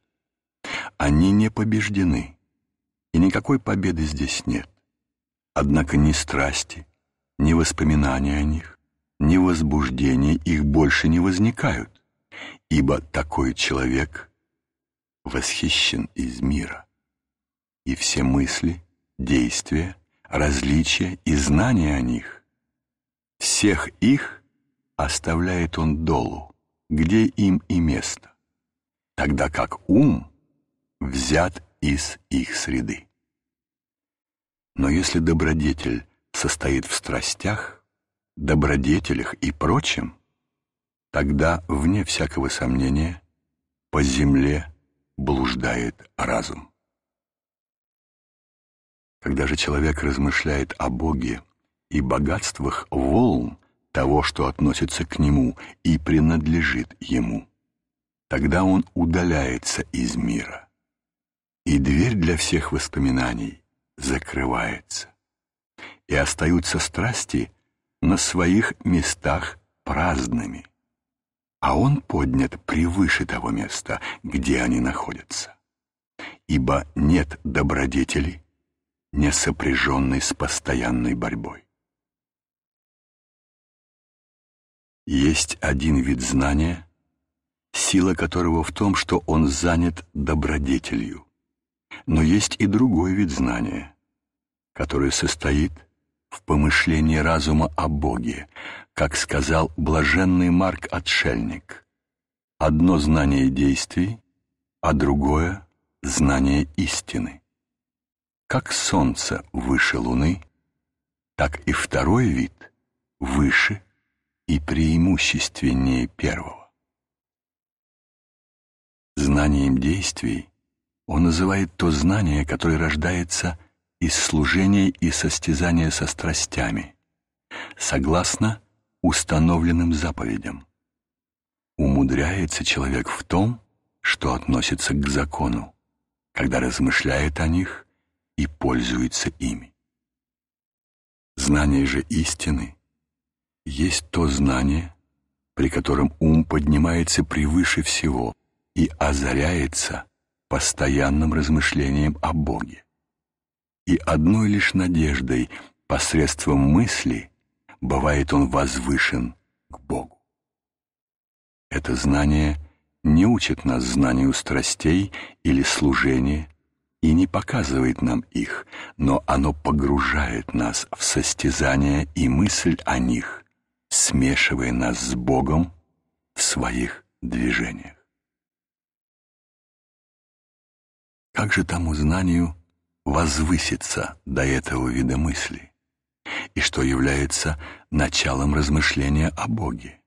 Они не побеждены, и никакой победы здесь нет. Однако ни страсти, ни воспоминания о них, ни возбуждения их больше не возникают, ибо такой человек восхищен из мира. И все мысли, действия, различия и знания о них, всех их оставляет он долу, где им и место, тогда как ум взят из их среды. Но если добродетель состоит в страстях, добродетелях и прочем, тогда, вне всякого сомнения, по земле блуждает разум. Когда же человек размышляет о Боге и богатствах волн того, что относится к нему и принадлежит ему, тогда он удаляется из мира – и дверь для всех воспоминаний закрывается. И остаются страсти на своих местах праздными. А он поднят превыше того места, где они находятся. Ибо нет добродетели, не сопряженной с постоянной борьбой. Есть один вид знания, сила которого в том, что он занят добродетелью, но есть и другой вид знания, который состоит в помышлении разума о Боге, как сказал блаженный Марк Отшельник. Одно знание действий, а другое — знание истины. Как солнце выше луны, так и второй вид выше и преимущественнее первого. Знанием действий он называет то знание, которое рождается из служения и состязания со страстями, согласно установленным заповедям. Умудряется человек в том, что относится к закону, когда размышляет о них и пользуется ими. Знание же истины есть то знание, при котором ум поднимается превыше всего и озаряется – постоянным размышлением о Боге. И одной лишь надеждой посредством мысли бывает он возвышен к Богу. Это знание не учит нас знанию страстей или служения и не показывает нам их, но оно погружает нас в состязание и мысль о них, смешивая нас с Богом в своих движениях. Как же тому знанию возвыситься до этого вида мысли? И что является началом размышления о Боге?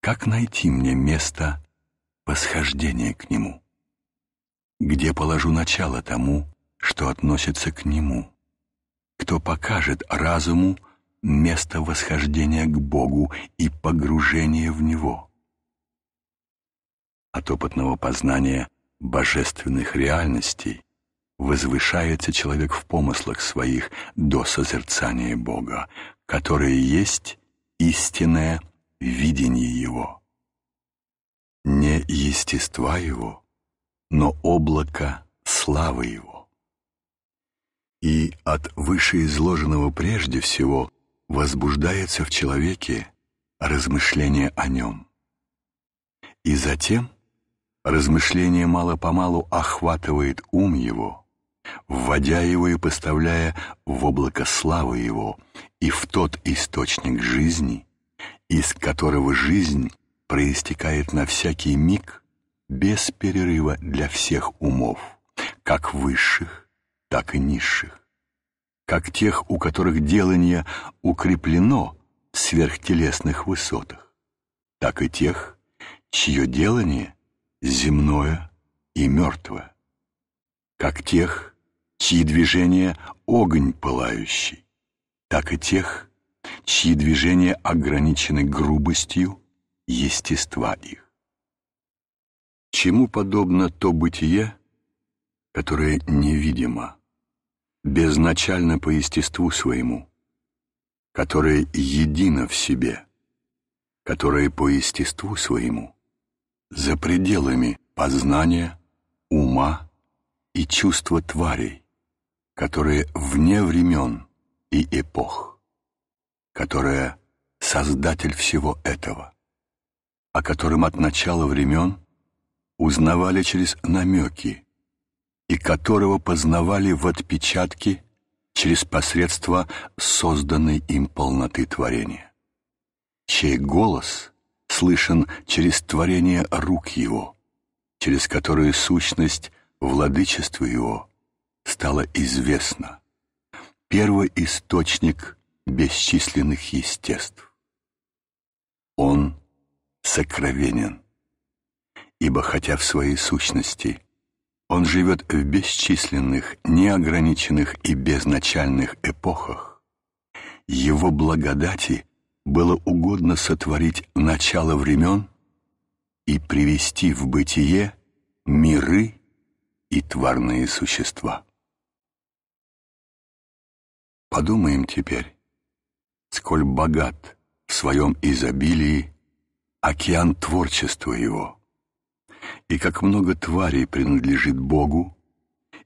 Как найти мне место восхождения к Нему? Где положу начало тому, что относится к Нему? Кто покажет разуму место восхождения к Богу и погружения в Него? От опытного познания – божественных реальностей возвышается человек в помыслах своих до созерцания Бога, которое есть истинное видение Его. Не естества Его, но облако славы Его. И от вышеизложенного прежде всего возбуждается в человеке размышление о Нем. И затем – Размышление мало-помалу охватывает ум его, вводя его и поставляя в облако славы его и в тот источник жизни, из которого жизнь проистекает на всякий миг без перерыва для всех умов, как высших, так и низших, как тех, у которых делание укреплено в сверхтелесных высотах, так и тех, чье делание – земное и мертвое, как тех, чьи движения огонь пылающий, так и тех, чьи движения ограничены грубостью естества их. Чему подобно то бытие, которое невидимо, безначально по естеству своему, которое едино в себе, которое по естеству своему за пределами познания, ума и чувства тварей, которые вне времен и эпох, которая создатель всего этого, о котором от начала времен узнавали через намеки и которого познавали в отпечатке через посредство созданной им полноты творения, чей голос — слышен через творение рук его, через которые сущность владычества его стала известна. Первый источник бесчисленных естеств. Он сокровенен, ибо хотя в своей сущности он живет в бесчисленных, неограниченных и безначальных эпохах, его благодати было угодно сотворить начало времен и привести в бытие миры и тварные существа. Подумаем теперь, сколь богат в своем изобилии океан творчества его, и как много тварей принадлежит Богу,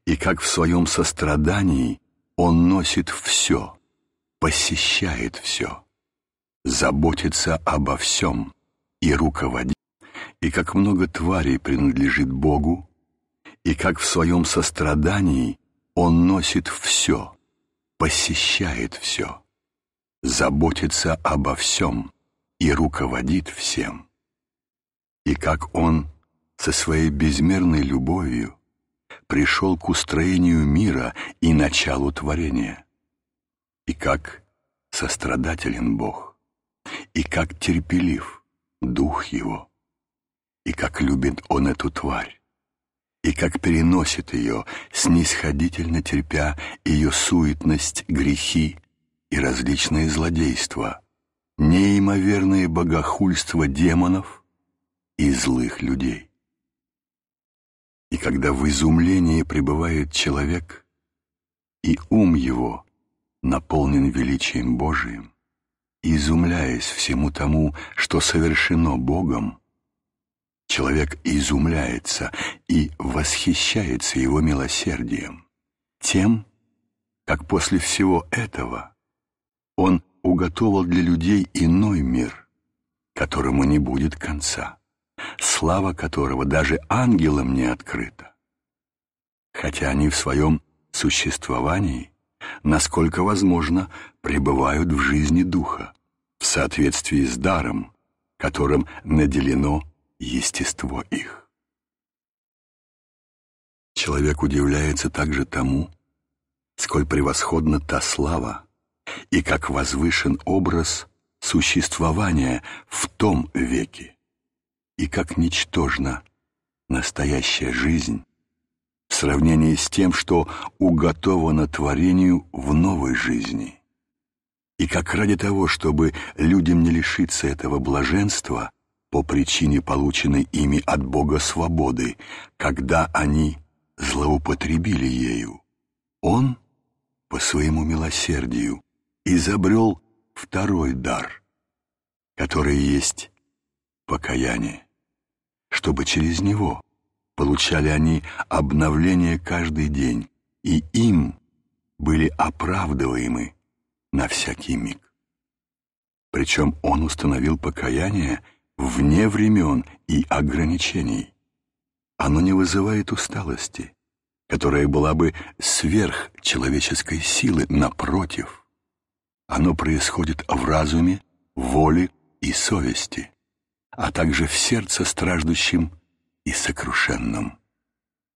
и как в своем сострадании он носит все, посещает все заботится обо всем и руководит, и как много тварей принадлежит Богу, и как в своем сострадании Он носит все, посещает все, заботится обо всем и руководит всем, и как Он со своей безмерной любовью пришел к устроению мира и началу творения, и как сострадателен Бог и как терпелив дух его, и как любит он эту тварь, и как переносит ее, снисходительно терпя ее суетность, грехи и различные злодейства, неимоверные богохульства демонов и злых людей. И когда в изумлении пребывает человек, и ум его наполнен величием Божиим, изумляясь всему тому, что совершено Богом, человек изумляется и восхищается его милосердием, тем, как после всего этого он уготовал для людей иной мир, которому не будет конца, слава которого даже ангелам не открыта, хотя они в своем существовании, насколько возможно, пребывают в жизни духа в соответствии с даром, которым наделено естество их. Человек удивляется также тому, сколь превосходна та слава и как возвышен образ существования в том веке, и как ничтожна настоящая жизнь в сравнении с тем, что уготовано творению в новой жизни. И как ради того, чтобы людям не лишиться этого блаженства по причине полученной ими от Бога свободы, когда они злоупотребили ею, Он, по своему милосердию, изобрел второй дар, который есть покаяние, чтобы через него получали они обновление каждый день, и им были оправдываемы на всякий миг. Причем он установил покаяние вне времен и ограничений. Оно не вызывает усталости, которая была бы сверх человеческой силы, напротив. Оно происходит в разуме, воле и совести, а также в сердце страждущем и сокрушенном.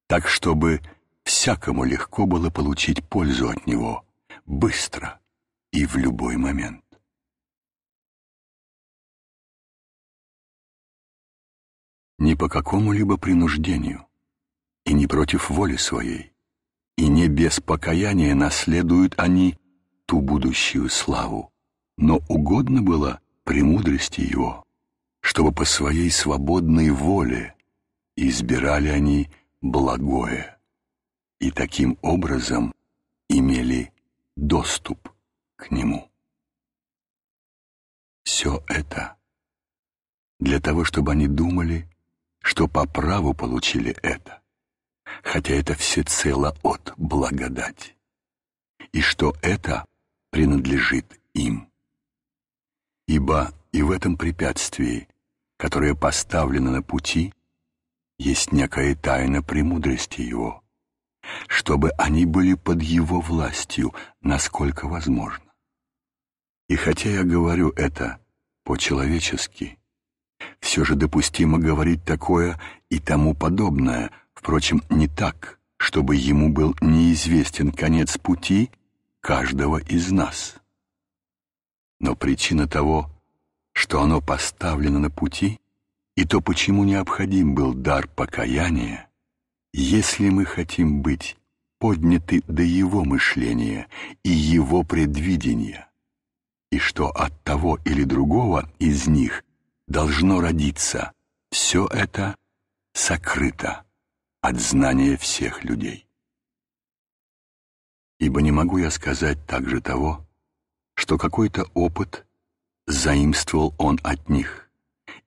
Так, чтобы всякому легко было получить пользу от него, быстро, и в любой момент. Не по какому-либо принуждению и не против воли своей, и не без покаяния наследуют они ту будущую славу, но угодно было премудрости его, чтобы по своей свободной воле избирали они благое и таким образом имели доступ к нему. Все это для того, чтобы они думали, что по праву получили это, хотя это всецело от благодати, и что это принадлежит им. Ибо и в этом препятствии, которое поставлено на пути, есть некая тайна премудрости его, чтобы они были под его властью, насколько возможно. И хотя я говорю это по-человечески, все же допустимо говорить такое и тому подобное, впрочем, не так, чтобы ему был неизвестен конец пути каждого из нас. Но причина того, что оно поставлено на пути, и то, почему необходим был дар покаяния, если мы хотим быть подняты до его мышления и его предвидения, и что от того или другого из них должно родиться, все это сокрыто от знания всех людей. Ибо не могу я сказать также того, что какой-то опыт заимствовал он от них,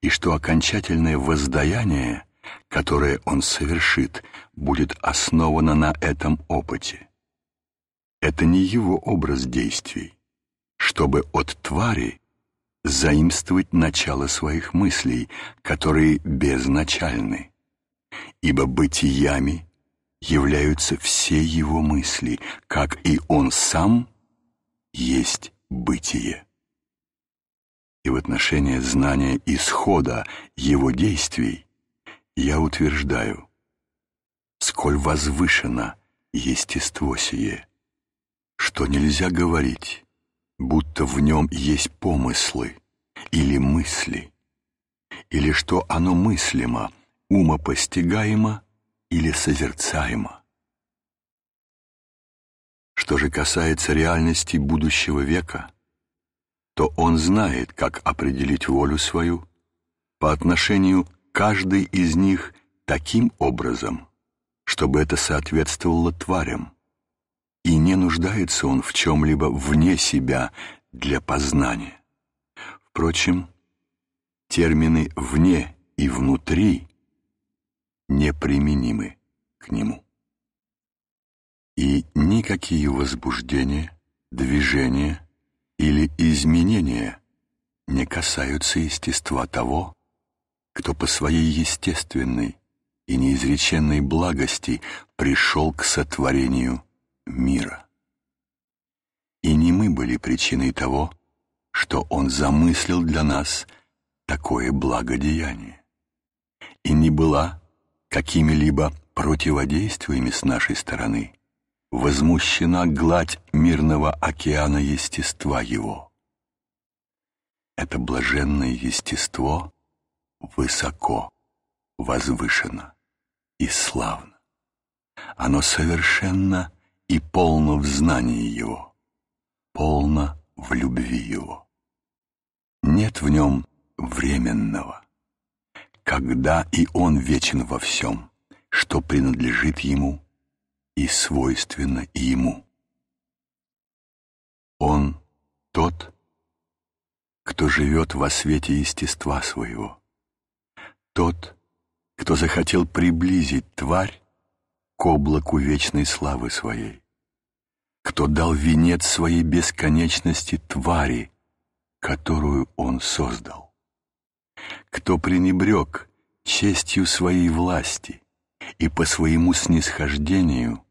и что окончательное воздаяние, которое он совершит, будет основано на этом опыте. Это не его образ действий, чтобы от твари заимствовать начало своих мыслей, которые безначальны. Ибо бытиями являются все его мысли, как и он сам есть бытие. И в отношении знания исхода его действий я утверждаю, сколь возвышено естество сие, что нельзя говорить, будто в нем есть помыслы или мысли, или что оно мыслимо, умопостигаемо или созерцаемо. Что же касается реальности будущего века, то он знает, как определить волю свою по отношению каждой из них таким образом, чтобы это соответствовало тварям, и не нуждается он в чем-либо вне себя для познания. Впрочем, термины «вне» и «внутри» неприменимы к нему. И никакие возбуждения, движения или изменения не касаются естества того, кто по своей естественной и неизреченной благости пришел к сотворению мира. И не мы были причиной того, что Он замыслил для нас такое благодеяние. И не была какими-либо противодействиями с нашей стороны возмущена гладь мирного океана естества Его. Это блаженное естество высоко, возвышено и славно. Оно совершенно и полно в знании его, полно в любви его. Нет в нем временного, когда и он вечен во всем, что принадлежит ему и свойственно ему. Он тот, кто живет во свете естества своего, тот, кто захотел приблизить тварь к облаку вечной славы своей, кто дал венец своей бесконечности твари, которую он создал, кто пренебрег честью своей власти и по своему снисхождению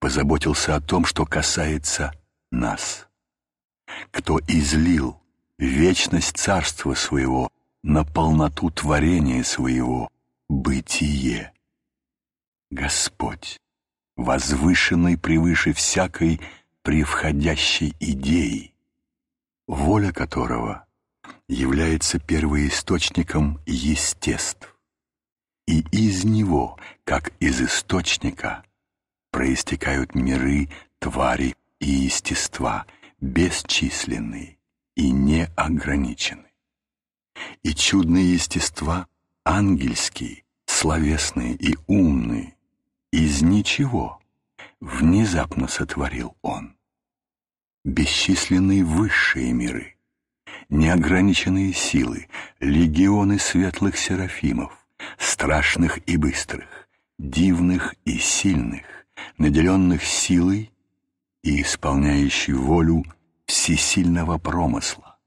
позаботился о том, что касается нас, кто излил вечность царства своего на полноту творения своего, бытие, Господь, возвышенный превыше всякой превходящей идеи, воля которого является первоисточником естеств, и из него, как из источника, проистекают миры, твари и естества, бесчисленные и неограниченные. И чудные естества, ангельские, словесные и умные, из ничего внезапно сотворил он. Бесчисленные высшие миры, неограниченные силы, легионы светлых серафимов, страшных и быстрых, дивных и сильных, наделенных силой и исполняющей волю всесильного промысла,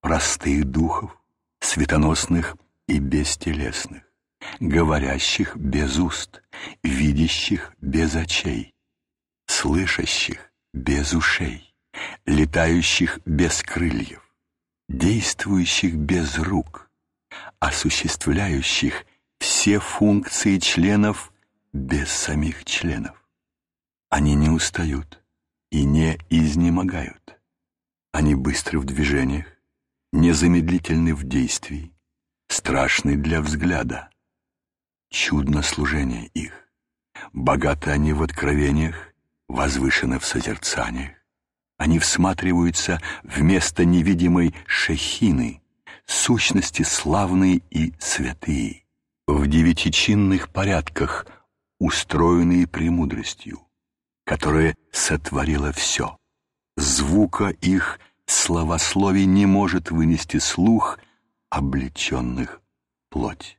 простых духов, светоносных и бестелесных, говорящих без уст, видящих без очей, слышащих без ушей, летающих без крыльев, действующих без рук, осуществляющих все функции членов без самих членов. Они не устают и не изнемогают. Они быстры в движениях, незамедлительны в действии, страшны для взгляда, чудно служение их. Богаты они в откровениях, возвышены в созерцаниях. Они всматриваются вместо невидимой шехины, сущности славные и святые, в девятичинных порядках, устроенные премудростью, которая сотворила все. Звука их словословий не может вынести слух, облеченных плоть.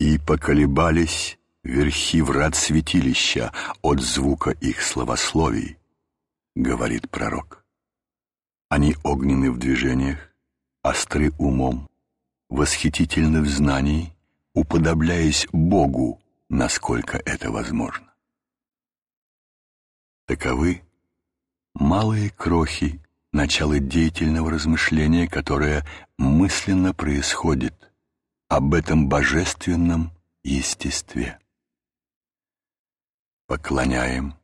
И поколебались верхи врат святилища от звука их словословий, говорит пророк. Они огнены в движениях, остры умом, восхитительны в знании, уподобляясь Богу, насколько это возможно. Таковы малые крохи начала деятельного размышления, которое мысленно происходит – об этом божественном естестве. Поклоняем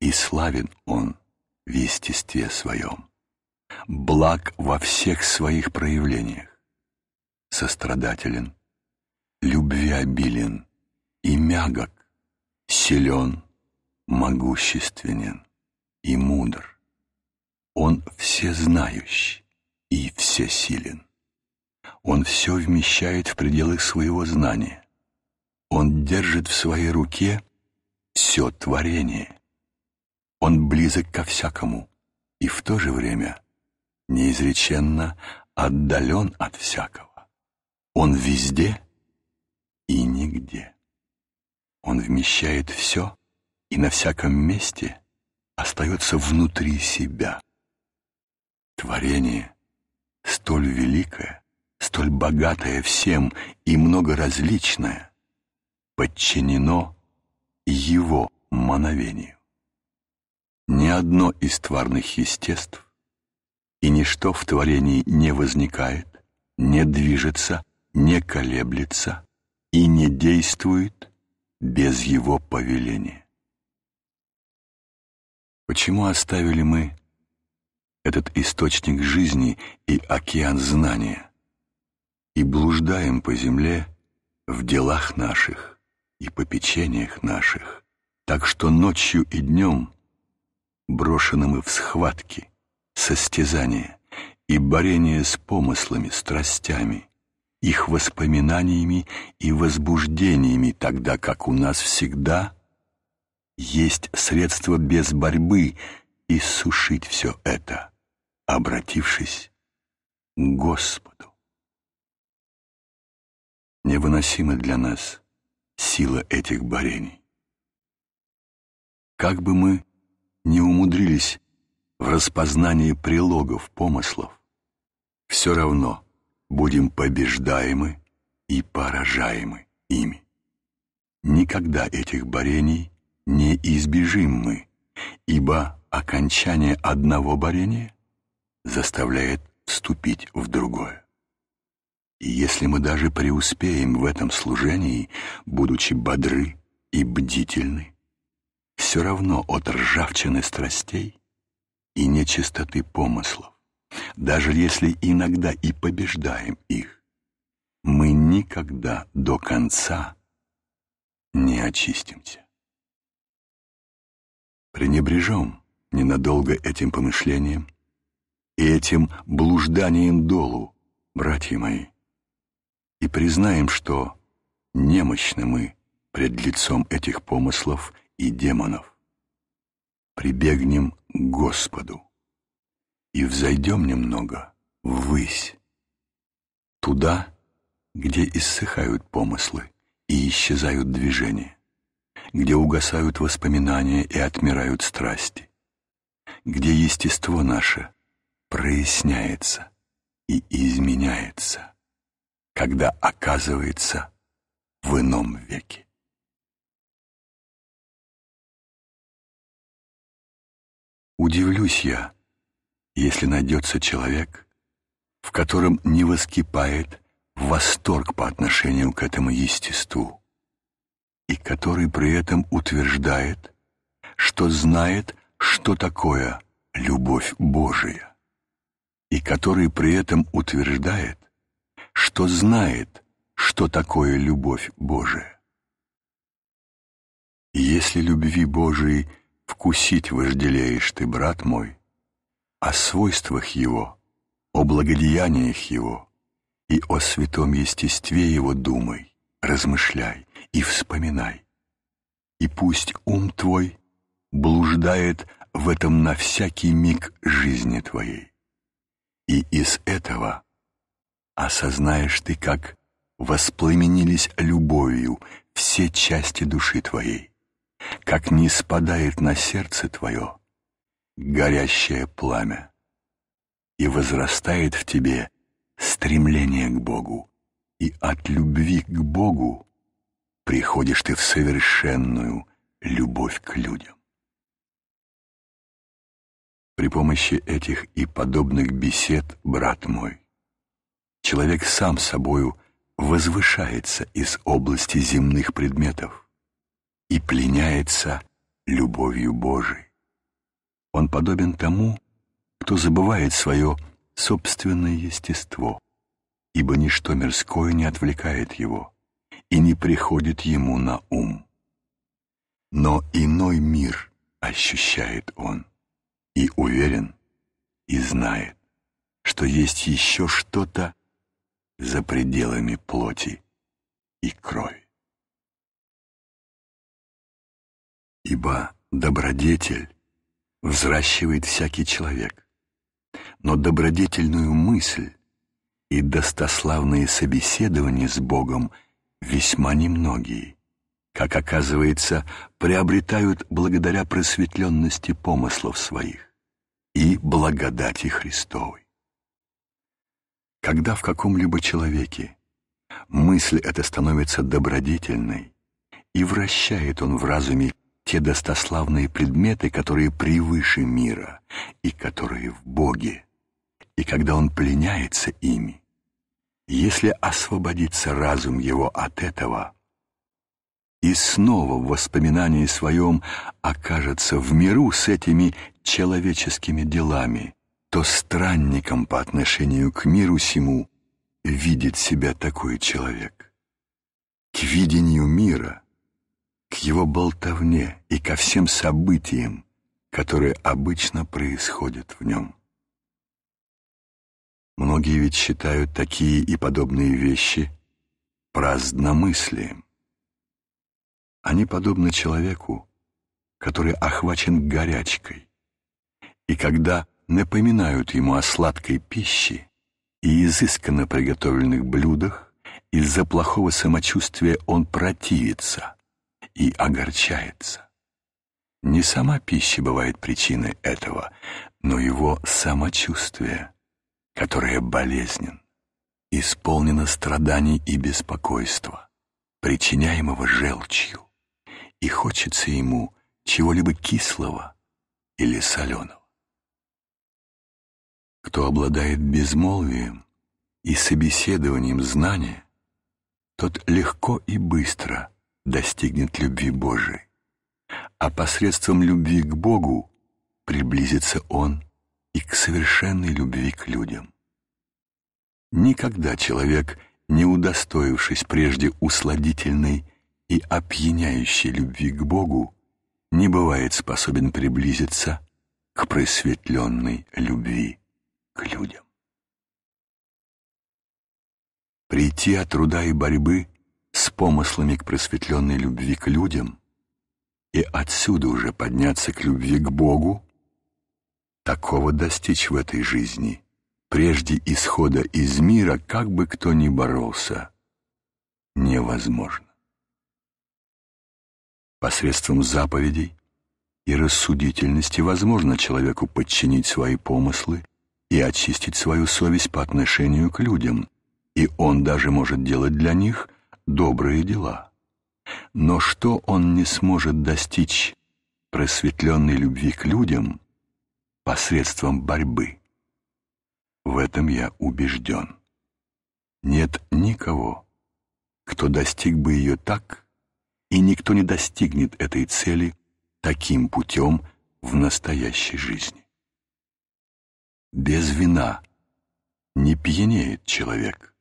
и славен Он в естестве своем, благ во всех своих проявлениях, сострадателен, любвеобилен и мягок, силен, могущественен и мудр. Он всезнающий и всесилен. Он все вмещает в пределах своего знания. Он держит в своей руке все творение. Он близок ко всякому и в то же время неизреченно отдален от всякого. Он везде и нигде. Он вмещает все и на всяком месте остается внутри себя. Творение столь великое, столь богатое всем и многоразличное, подчинено его мановению. Ни одно из тварных естеств и ничто в творении не возникает, не движется, не колеблется и не действует без его повеления. Почему оставили мы этот источник жизни и океан знания? и блуждаем по земле в делах наших и попечениях наших, так что ночью и днем брошены мы в схватки, состязания и борение с помыслами, страстями, их воспоминаниями и возбуждениями, тогда как у нас всегда есть средства без борьбы иссушить все это, обратившись к Господу невыносима для нас сила этих борений. Как бы мы ни умудрились в распознании прилогов помыслов, все равно будем побеждаемы и поражаемы ими. Никогда этих борений не избежим мы, ибо окончание одного борения заставляет вступить в другое. И если мы даже преуспеем в этом служении, будучи бодры и бдительны, все равно от ржавчины страстей и нечистоты помыслов, даже если иногда и побеждаем их, мы никогда до конца не очистимся. Пренебрежем ненадолго этим помышлением и этим блужданием долу, братья мои, и признаем, что немощны мы пред лицом этих помыслов и демонов. Прибегнем к Господу и взойдем немного ввысь, туда, где иссыхают помыслы и исчезают движения, где угасают воспоминания и отмирают страсти, где естество наше проясняется и изменяется когда оказывается в ином веке. Удивлюсь я, если найдется человек, в котором не воскипает восторг по отношению к этому естеству, и который при этом утверждает, что знает, что такое любовь Божия, и который при этом утверждает, что знает, что такое любовь Божия. Если любви Божией вкусить вожделеешь ты, брат мой, о свойствах его, о благодеяниях его и о святом естестве его думай, размышляй и вспоминай. И пусть ум твой блуждает в этом на всякий миг жизни твоей. И из этого осознаешь ты, как воспламенились любовью все части души твоей, как не спадает на сердце твое горящее пламя, и возрастает в тебе стремление к Богу, и от любви к Богу приходишь ты в совершенную любовь к людям. При помощи этих и подобных бесед, брат мой, человек сам собою возвышается из области земных предметов и пленяется любовью Божией. Он подобен тому, кто забывает свое собственное естество, ибо ничто мирское не отвлекает его и не приходит ему на ум. Но иной мир ощущает он и уверен, и знает, что есть еще что-то, за пределами плоти и крови. Ибо добродетель взращивает всякий человек, но добродетельную мысль и достославные собеседования с Богом весьма немногие, как оказывается, приобретают благодаря просветленности помыслов своих и благодати Христовой. Когда в каком-либо человеке мысль эта становится добродетельной, и вращает он в разуме те достославные предметы, которые превыше мира и которые в Боге, и когда он пленяется ими, если освободится разум его от этого, и снова в воспоминании своем окажется в миру с этими человеческими делами, то странником по отношению к миру сему видит себя такой человек. К видению мира, к его болтовне и ко всем событиям, которые обычно происходят в нем. Многие ведь считают такие и подобные вещи праздномыслием. Они подобны человеку, который охвачен горячкой, и когда напоминают ему о сладкой пище и изысканно приготовленных блюдах, из-за плохого самочувствия он противится и огорчается. Не сама пища бывает причиной этого, но его самочувствие, которое болезнен, исполнено страданий и беспокойства, причиняемого желчью, и хочется ему чего-либо кислого или соленого. Кто обладает безмолвием и собеседованием знания, тот легко и быстро достигнет любви Божией, а посредством любви к Богу приблизится он и к совершенной любви к людям. Никогда человек, не удостоившись прежде усладительной и опьяняющей любви к Богу, не бывает способен приблизиться к просветленной любви к людям. Прийти от труда и борьбы с помыслами к просветленной любви к людям и отсюда уже подняться к любви к Богу, такого достичь в этой жизни, прежде исхода из мира, как бы кто ни боролся, невозможно. Посредством заповедей и рассудительности возможно человеку подчинить свои помыслы и очистить свою совесть по отношению к людям, и он даже может делать для них добрые дела. Но что он не сможет достичь просветленной любви к людям посредством борьбы? В этом я убежден. Нет никого, кто достиг бы ее так, и никто не достигнет этой цели таким путем в настоящей жизни без вина не пьянеет человек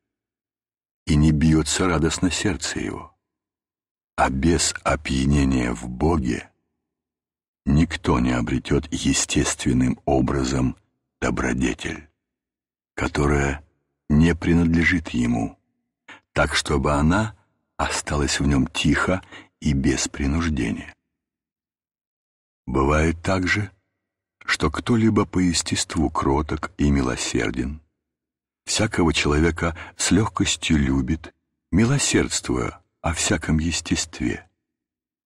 и не бьется радостно сердце его, а без опьянения в Боге никто не обретет естественным образом добродетель, которая не принадлежит ему, так чтобы она осталась в нем тихо и без принуждения. Бывает также, что кто-либо по естеству кроток и милосерден, всякого человека с легкостью любит, милосердствуя о всяком естестве,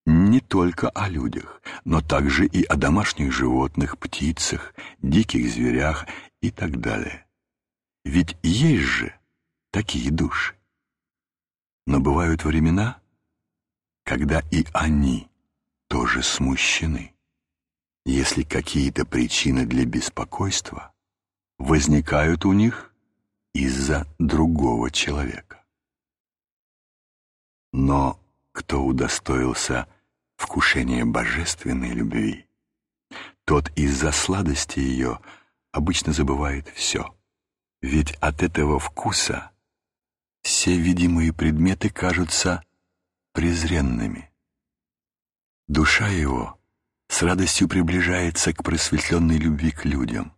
не только о людях, но также и о домашних животных, птицах, диких зверях и так далее. Ведь есть же такие души. Но бывают времена, когда и они тоже смущены. Если какие-то причины для беспокойства возникают у них из-за другого человека. Но кто удостоился вкушения божественной любви, тот из-за сладости ее обычно забывает все. Ведь от этого вкуса все видимые предметы кажутся презренными. Душа его с радостью приближается к просветленной любви к людям.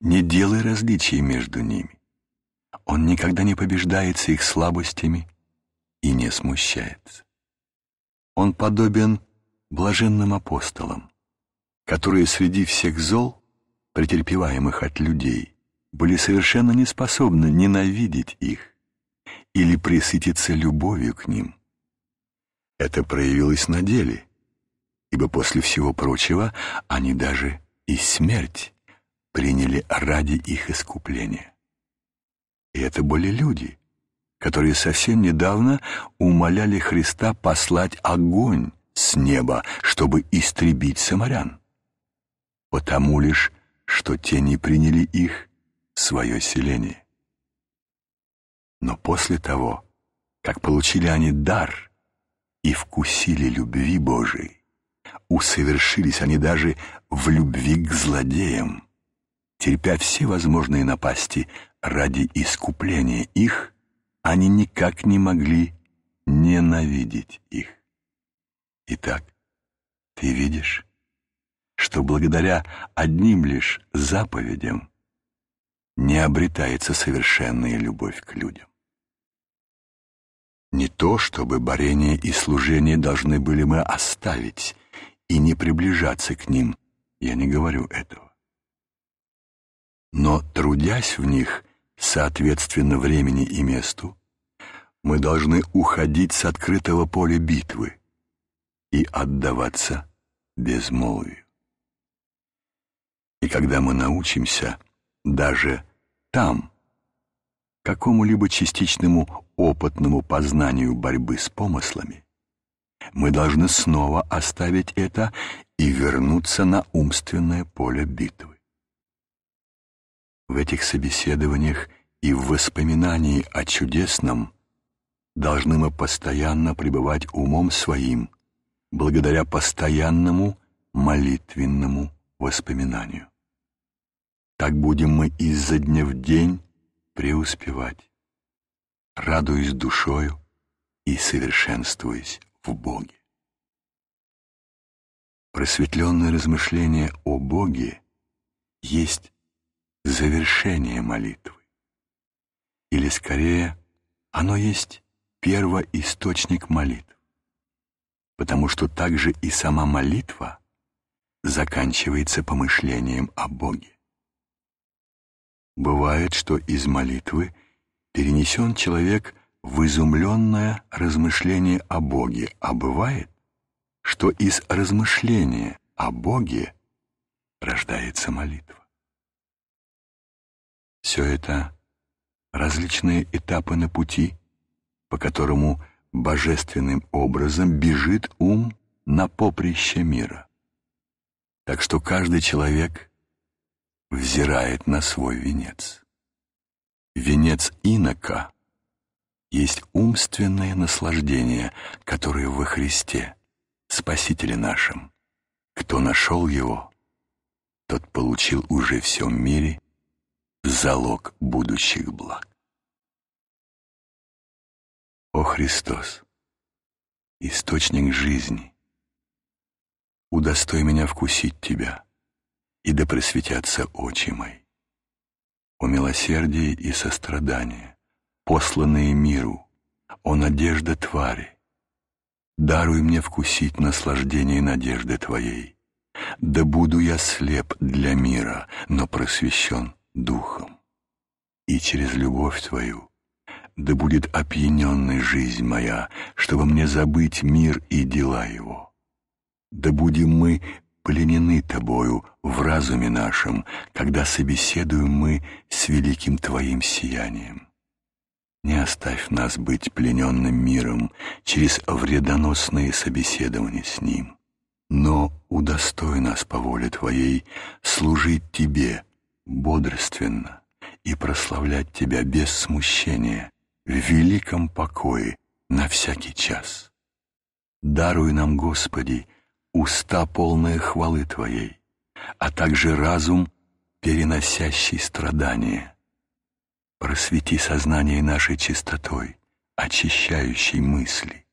Не делай различий между ними. Он никогда не побеждается их слабостями и не смущается. Он подобен блаженным апостолам, которые среди всех зол, претерпеваемых от людей, были совершенно не способны ненавидеть их или присытиться любовью к ним. Это проявилось на деле — ибо после всего прочего они даже и смерть приняли ради их искупления. И это были люди, которые совсем недавно умоляли Христа послать огонь с неба, чтобы истребить самарян, потому лишь, что те не приняли их в свое селение. Но после того, как получили они дар и вкусили любви Божией, усовершились они даже в любви к злодеям, терпя все возможные напасти ради искупления их, они никак не могли ненавидеть их. Итак, ты видишь, что благодаря одним лишь заповедям не обретается совершенная любовь к людям. Не то, чтобы борение и служение должны были мы оставить — и не приближаться к ним. Я не говорю этого. Но, трудясь в них соответственно времени и месту, мы должны уходить с открытого поля битвы и отдаваться безмолвию. И когда мы научимся даже там какому-либо частичному опытному познанию борьбы с помыслами, мы должны снова оставить это и вернуться на умственное поле битвы. В этих собеседованиях и в воспоминании о чудесном должны мы постоянно пребывать умом своим, благодаря постоянному молитвенному воспоминанию. Так будем мы изо дня в день преуспевать, радуясь душою и совершенствуясь в Боге. Просветленное размышление о Боге есть завершение молитвы. Или скорее, оно есть первоисточник молитв. Потому что также и сама молитва заканчивается помышлением о Боге. Бывает, что из молитвы перенесен человек в изумленное размышление о Боге, а бывает, что из размышления о Боге рождается молитва. Все это различные этапы на пути, по которому божественным образом бежит ум на поприще мира. Так что каждый человек взирает на свой венец. Венец инока — есть умственные наслаждения, которые во Христе, Спасителе нашем. Кто нашел Его, тот получил уже в всем мире залог будущих благ. О Христос, источник жизни, удостой меня вкусить Тебя, и да просветятся очи мои. О милосердии и сострадании, посланные миру. Он надежда твари. Даруй мне вкусить наслаждение надежды твоей. Да буду я слеп для мира, но просвещен духом. И через любовь твою да будет опьяненной жизнь моя, чтобы мне забыть мир и дела его. Да будем мы пленены тобою в разуме нашем, когда собеседуем мы с великим твоим сиянием. Не оставь нас быть плененным миром через вредоносные собеседования с ним, но удостой нас по воле Твоей служить Тебе бодрственно и прославлять Тебя без смущения в великом покое на всякий час. Даруй нам, Господи, уста полные хвалы Твоей, а также разум, переносящий страдания — просвети сознание нашей чистотой, очищающей мысли,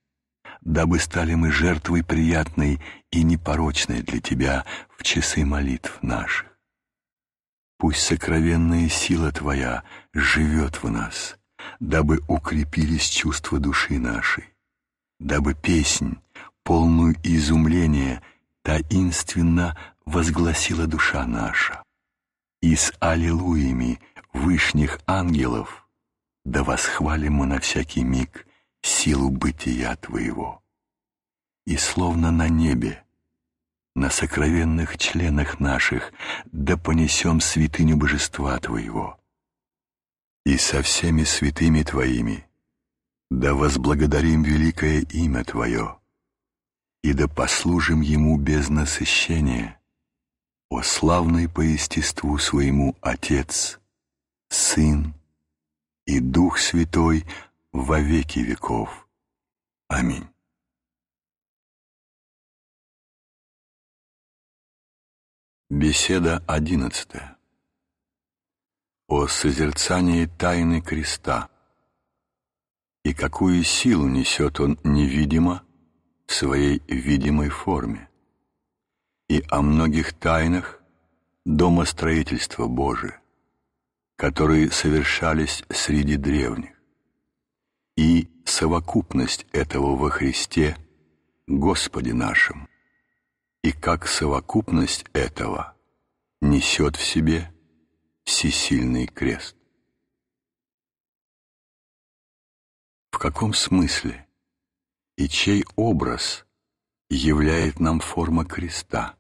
дабы стали мы жертвой приятной и непорочной для Тебя в часы молитв наших. Пусть сокровенная сила Твоя живет в нас, дабы укрепились чувства души нашей, дабы песнь, полную изумления, таинственно возгласила душа наша. И с аллилуями — вышних ангелов, да восхвалим мы на всякий миг силу бытия Твоего. И словно на небе, на сокровенных членах наших, да понесем святыню божества Твоего. И со всеми святыми Твоими, да возблагодарим великое имя Твое, и да послужим Ему без насыщения, о славный по естеству Своему Отец — Сын и Дух Святой во веки веков. Аминь. Беседа одиннадцатая. О созерцании тайны креста и какую силу несет он невидимо в своей видимой форме, и о многих тайнах дома строительства Божия которые совершались среди древних. И совокупность этого во Христе Господе нашим, и как совокупность этого несет в себе всесильный крест. В каком смысле и чей образ являет нам форма креста,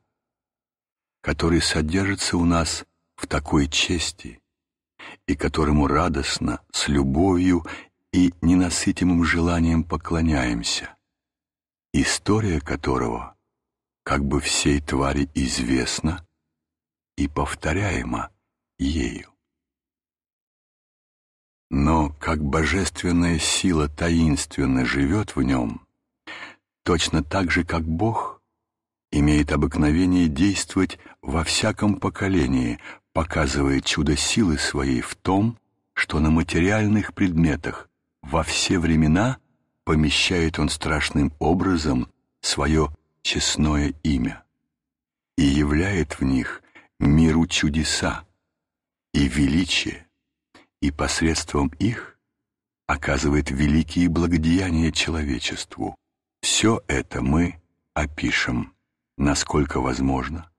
который содержится у нас в такой чести – и которому радостно, с любовью и ненасытимым желанием поклоняемся, история которого как бы всей твари известна и повторяема ею. Но как божественная сила таинственно живет в нем, точно так же, как Бог — имеет обыкновение действовать во всяком поколении показывая чудо силы своей в том, что на материальных предметах во все времена помещает он страшным образом свое честное имя и являет в них миру чудеса и величие, и посредством их оказывает великие благодеяния человечеству. Все это мы опишем, насколько возможно,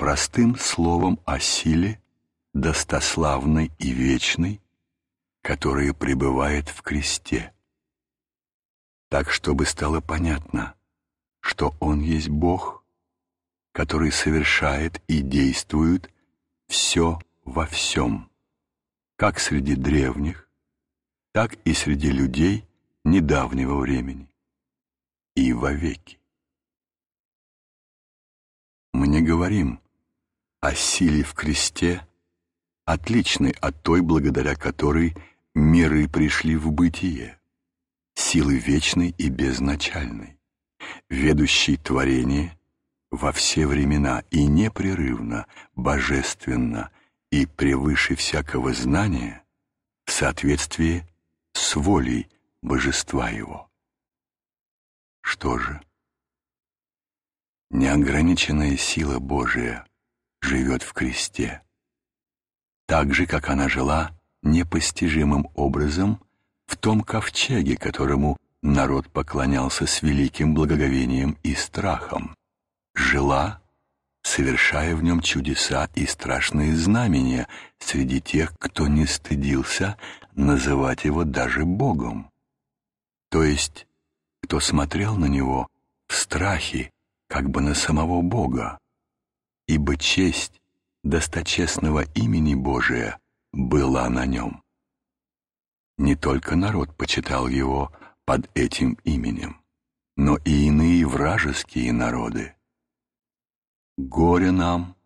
простым словом о силе, достославной и вечной, которая пребывает в кресте. Так, чтобы стало понятно, что Он есть Бог, который совершает и действует все во всем, как среди древних, так и среди людей недавнего времени и вовеки. Мы не говорим, о силе в кресте, отличной от той, благодаря которой миры пришли в бытие, силы вечной и безначальной, ведущей творение во все времена и непрерывно, божественно и превыше всякого знания в соответствии с волей божества его. Что же? Неограниченная сила Божия живет в кресте, так же, как она жила непостижимым образом в том ковчеге, которому народ поклонялся с великим благоговением и страхом, жила, совершая в нем чудеса и страшные знамения среди тех, кто не стыдился называть его даже Богом. То есть, кто смотрел на него в страхе, как бы на самого Бога, ибо честь досточестного имени Божия была на нем. Не только народ почитал его под этим именем, но и иные вражеские народы. Горе нам,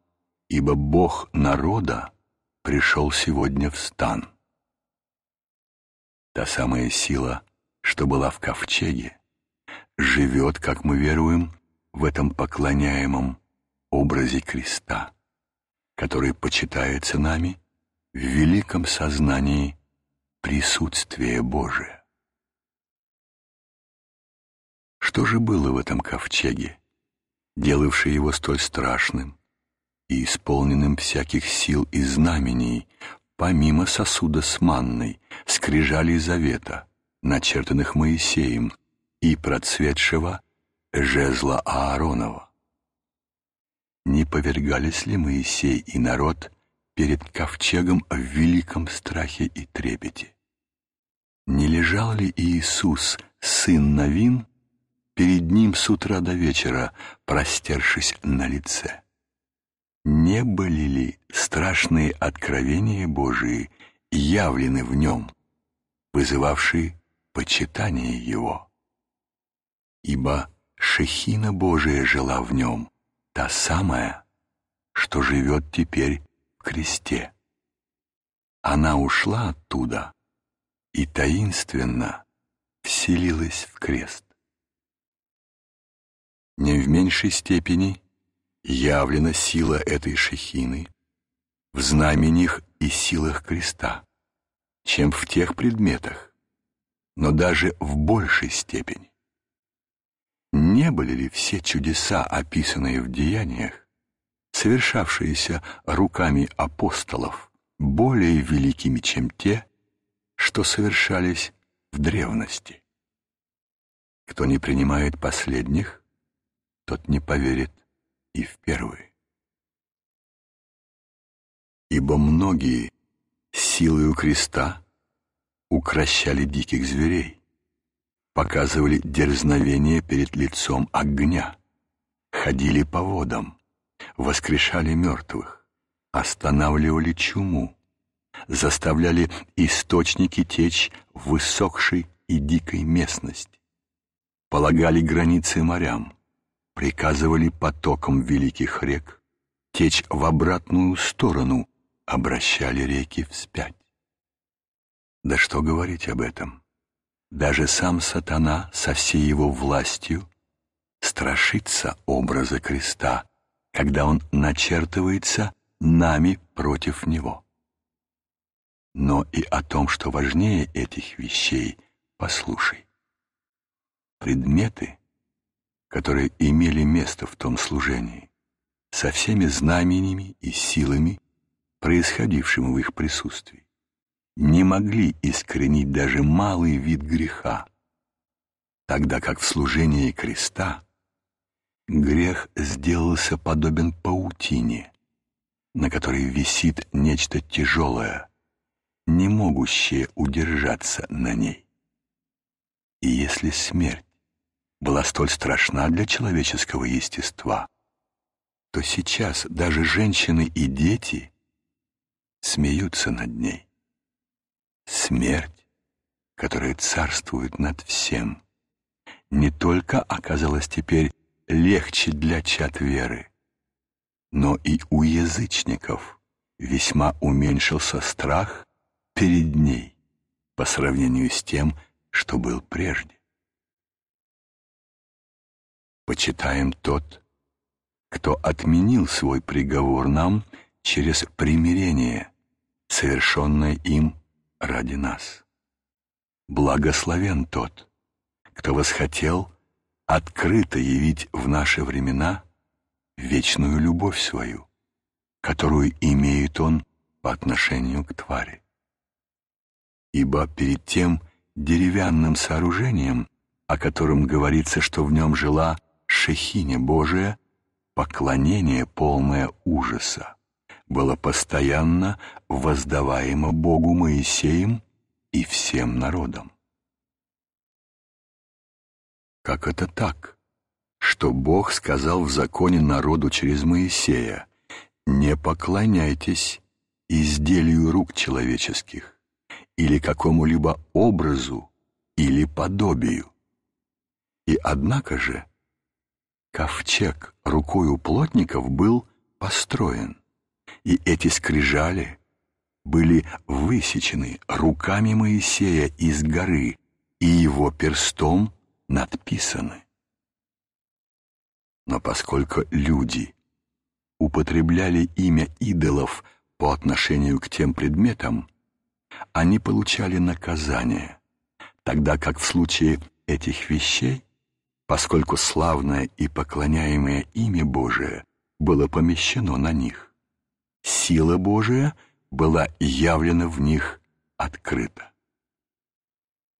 ибо Бог народа пришел сегодня в стан. Та самая сила, что была в ковчеге, живет, как мы веруем, в этом поклоняемом образе креста, который почитается нами в великом сознании присутствия Божия. Что же было в этом ковчеге, делавшее его столь страшным и исполненным всяких сил и знамений, помимо сосуда с манной, скрижалей завета, начертанных Моисеем, и процветшего жезла Ааронова? не повергались ли Моисей и народ перед ковчегом в великом страхе и трепете? Не лежал ли Иисус, сын Новин, перед ним с утра до вечера, простершись на лице? Не были ли страшные откровения Божии явлены в нем, вызывавшие почитание его? Ибо Шехина Божия жила в нем, та самая, что живет теперь в кресте. Она ушла оттуда и таинственно вселилась в крест. Не в меньшей степени явлена сила этой шехины в знамениях и силах креста, чем в тех предметах, но даже в большей степени не были ли все чудеса, описанные в деяниях, совершавшиеся руками апостолов, более великими, чем те, что совершались в древности? Кто не принимает последних, тот не поверит и в первые. Ибо многие силою креста укращали диких зверей, показывали дерзновение перед лицом огня, ходили по водам, воскрешали мертвых, останавливали чуму, заставляли источники течь в высохшей и дикой местности, полагали границы морям, приказывали потокам великих рек течь в обратную сторону, обращали реки вспять. Да что говорить об этом? Даже сам сатана со всей его властью страшится образа креста, когда он начертывается нами против него. Но и о том, что важнее этих вещей, послушай. Предметы, которые имели место в том служении, со всеми знамениями и силами, происходившими в их присутствии, не могли искоренить даже малый вид греха, тогда как в служении креста грех сделался подобен паутине, на которой висит нечто тяжелое, не могущее удержаться на ней. И если смерть была столь страшна для человеческого естества, то сейчас даже женщины и дети смеются над ней. Смерть, которая царствует над всем, не только оказалась теперь легче для чад веры, но и у язычников весьма уменьшился страх перед ней по сравнению с тем, что был прежде. Почитаем тот, кто отменил свой приговор нам через примирение, совершенное им ради нас. Благословен тот, кто восхотел открыто явить в наши времена вечную любовь свою, которую имеет он по отношению к твари. Ибо перед тем деревянным сооружением, о котором говорится, что в нем жила Шехиня Божия, поклонение полное ужаса было постоянно воздаваемо Богу Моисеем и всем народам. Как это так, что Бог сказал в законе народу через Моисея «Не поклоняйтесь изделию рук человеческих или какому-либо образу или подобию». И однако же ковчег рукою плотников был построен и эти скрижали были высечены руками Моисея из горы и его перстом надписаны. Но поскольку люди употребляли имя идолов по отношению к тем предметам, они получали наказание, тогда как в случае этих вещей, поскольку славное и поклоняемое имя Божие было помещено на них сила Божия была явлена в них открыто.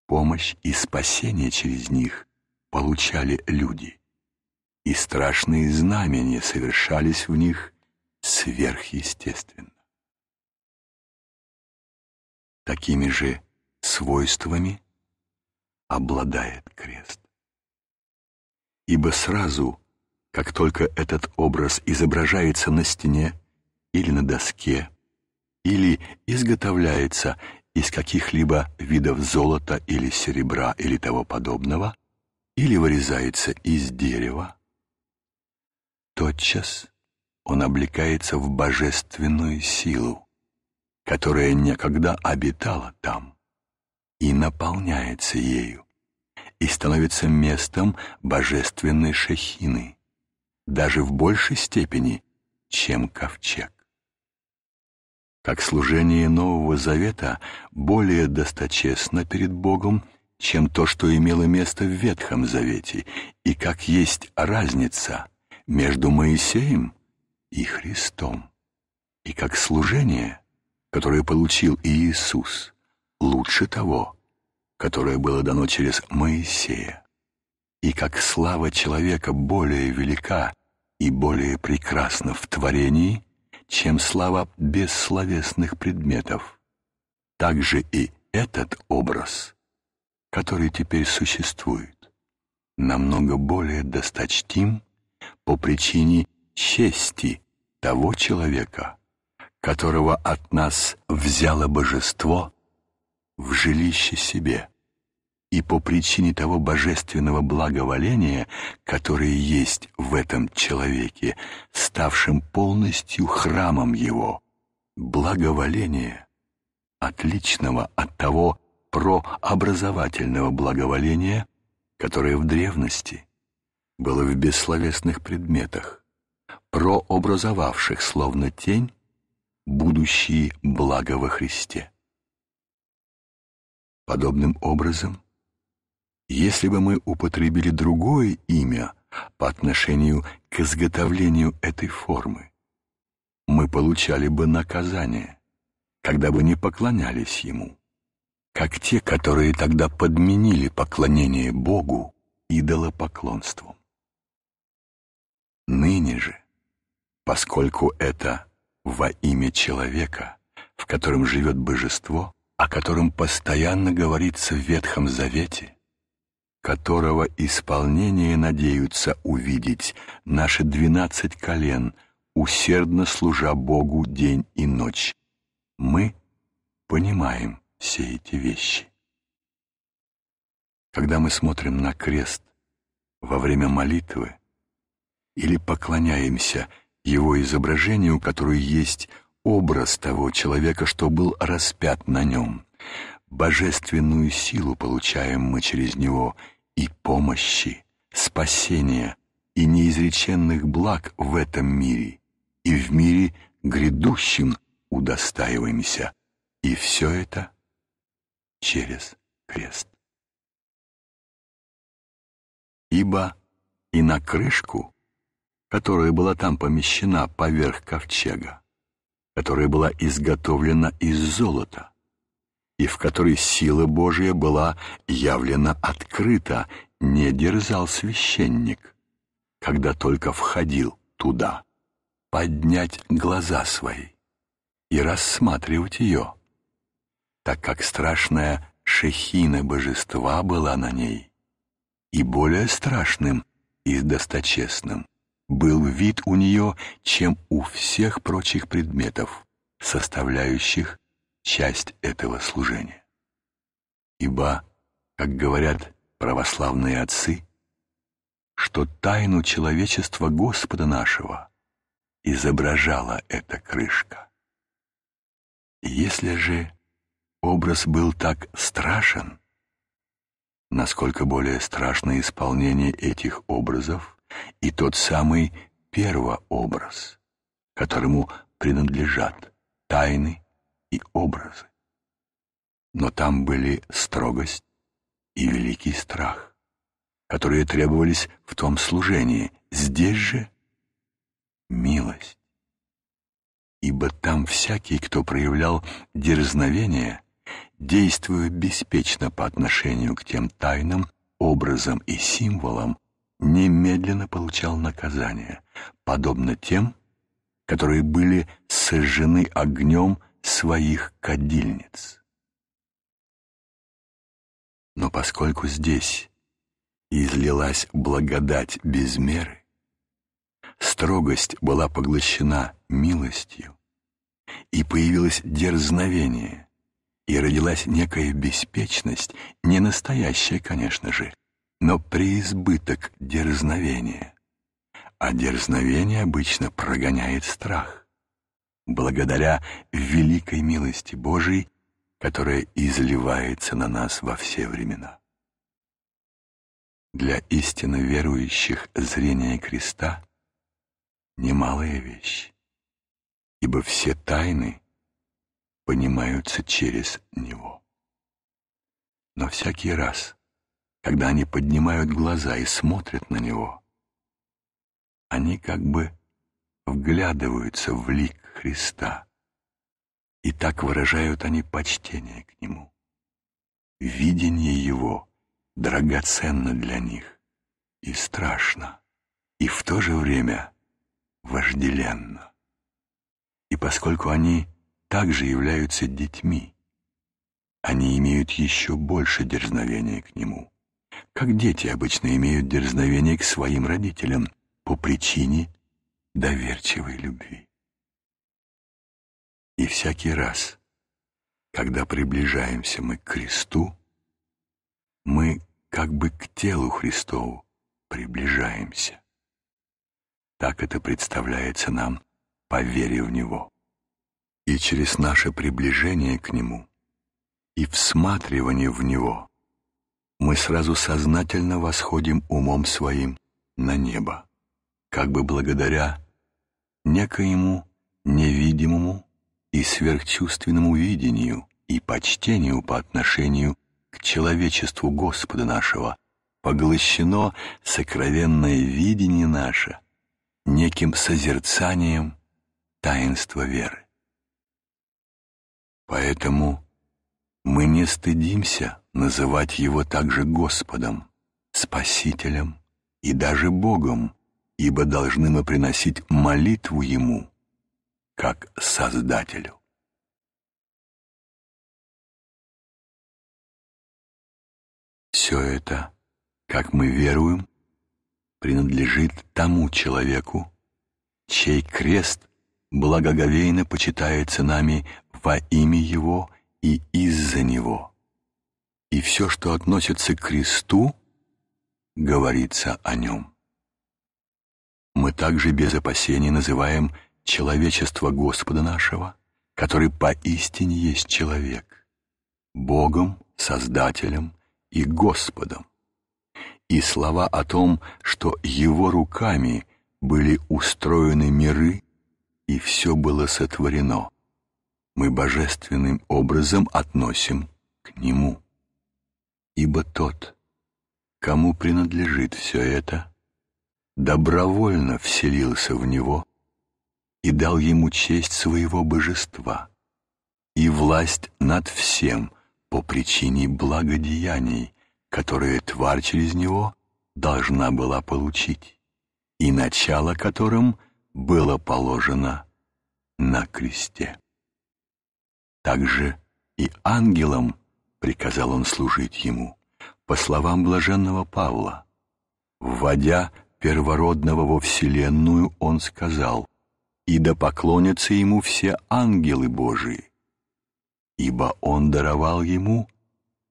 Помощь и спасение через них получали люди, и страшные знамения совершались в них сверхъестественно. Такими же свойствами обладает крест. Ибо сразу, как только этот образ изображается на стене, или на доске, или изготовляется из каких-либо видов золота или серебра или того подобного, или вырезается из дерева, тотчас он облекается в божественную силу, которая некогда обитала там, и наполняется ею, и становится местом божественной шахины, даже в большей степени, чем ковчег как служение Нового Завета более досточестно перед Богом, чем то, что имело место в Ветхом Завете, и как есть разница между Моисеем и Христом, и как служение, которое получил Иисус, лучше того, которое было дано через Моисея, и как слава человека более велика и более прекрасна в творении, чем слова бессловесных предметов. Также и этот образ, который теперь существует, намного более досточтим по причине чести того человека, которого от нас взяло божество в жилище себе, и по причине того божественного благоволения, которое есть в этом человеке, ставшим полностью храмом его. Благоволение, отличного от того прообразовательного благоволения, которое в древности было в бессловесных предметах, прообразовавших словно тень будущие блага во Христе. Подобным образом если бы мы употребили другое имя по отношению к изготовлению этой формы, мы получали бы наказание, когда бы не поклонялись ему, как те, которые тогда подменили поклонение Богу идолопоклонством. Ныне же, поскольку это во имя человека, в котором живет божество, о котором постоянно говорится в Ветхом Завете, которого исполнение надеются увидеть наши двенадцать колен, усердно служа Богу день и ночь. Мы понимаем все эти вещи. Когда мы смотрим на крест во время молитвы или поклоняемся его изображению, которое есть образ того человека, что был распят на нем, божественную силу получаем мы через него – и помощи, спасения и неизреченных благ в этом мире и в мире грядущем удостаиваемся. И все это через крест. Ибо и на крышку, которая была там помещена поверх ковчега, которая была изготовлена из золота, и в которой сила Божия была явлена открыто, не дерзал священник, когда только входил туда, поднять глаза свои и рассматривать ее, так как страшная шехина божества была на ней, и более страшным и досточестным был вид у нее, чем у всех прочих предметов, составляющих часть этого служения. Ибо, как говорят православные отцы, что тайну человечества Господа нашего изображала эта крышка. Если же образ был так страшен, насколько более страшно исполнение этих образов и тот самый первообраз, которому принадлежат тайны и образы. Но там были строгость и великий страх, которые требовались в том служении. Здесь же милость. Ибо там всякий, кто проявлял дерзновение, действуя беспечно по отношению к тем тайнам, образам и символам, немедленно получал наказание, подобно тем, которые были сожжены огнем своих кадильниц. Но поскольку здесь излилась благодать без меры, строгость была поглощена милостью, и появилось дерзновение, и родилась некая беспечность, не настоящая, конечно же, но преизбыток дерзновения. А дерзновение обычно прогоняет страх благодаря великой милости Божией, которая изливается на нас во все времена. Для истинно верующих зрение креста — немалая вещь, ибо все тайны понимаются через него. Но всякий раз, когда они поднимают глаза и смотрят на него, они как бы вглядываются в лик Христа. И так выражают они почтение к Нему. Видение Его драгоценно для них и страшно, и в то же время вожделенно. И поскольку они также являются детьми, они имеют еще больше дерзновения к Нему, как дети обычно имеют дерзновение к своим родителям по причине доверчивой любви. И всякий раз, когда приближаемся мы к кресту, мы как бы к телу Христову приближаемся. Так это представляется нам по вере в Него. И через наше приближение к Нему и всматривание в Него мы сразу сознательно восходим умом своим на небо, как бы благодаря некоему невидимому и сверхчувственному видению и почтению по отношению к человечеству Господа нашего, поглощено сокровенное видение наше неким созерцанием таинства веры. Поэтому мы не стыдимся называть Его также Господом, Спасителем и даже Богом, ибо должны мы приносить молитву Ему – как Создателю. Все это, как мы веруем, принадлежит тому человеку, чей крест благоговейно почитается нами во имя Его и из-за Него. И все, что относится к кресту, говорится о нем. Мы также без опасений называем человечество Господа нашего, который поистине есть человек, Богом, Создателем и Господом. И слова о том, что Его руками были устроены миры, и все было сотворено, мы божественным образом относим к Нему. Ибо Тот, кому принадлежит все это, добровольно вселился в Него – и дал ему честь своего божества и власть над всем по причине благодеяний, которые тварь через него должна была получить, и начало которым было положено на кресте. Также и ангелам приказал он служить ему, по словам блаженного Павла. Вводя первородного во Вселенную, он сказал, и да поклонятся ему все ангелы Божии, ибо он даровал ему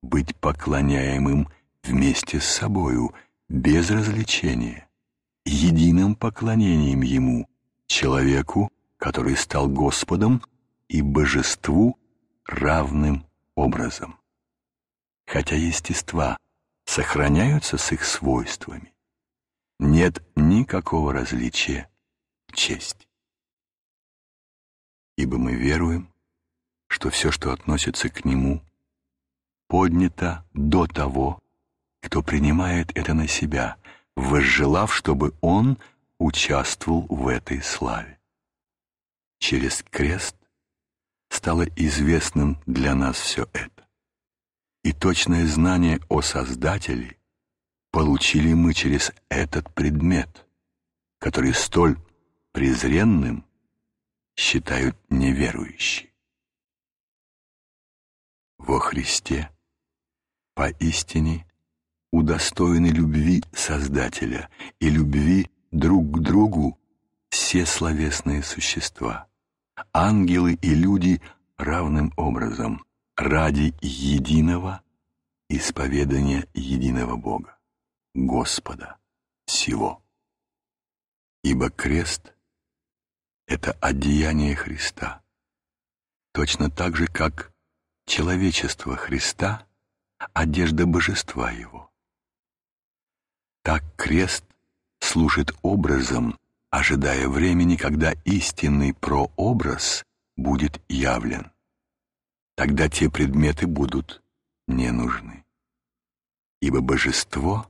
быть поклоняемым вместе с собою, без развлечения, единым поклонением ему, человеку, который стал Господом и божеству равным образом. Хотя естества сохраняются с их свойствами, нет никакого различия в чести ибо мы веруем, что все, что относится к Нему, поднято до того, кто принимает это на себя, возжелав, чтобы Он участвовал в этой славе. Через крест стало известным для нас все это. И точное знание о Создателе получили мы через этот предмет, который столь презренным – считают неверующие. Во Христе поистине удостоены любви Создателя и любви друг к другу все словесные существа, ангелы и люди равным образом ради единого исповедания единого Бога, Господа всего. Ибо крест — это одеяние Христа. Точно так же, как человечество Христа — одежда божества Его. Так крест служит образом, ожидая времени, когда истинный прообраз будет явлен. Тогда те предметы будут не нужны. Ибо божество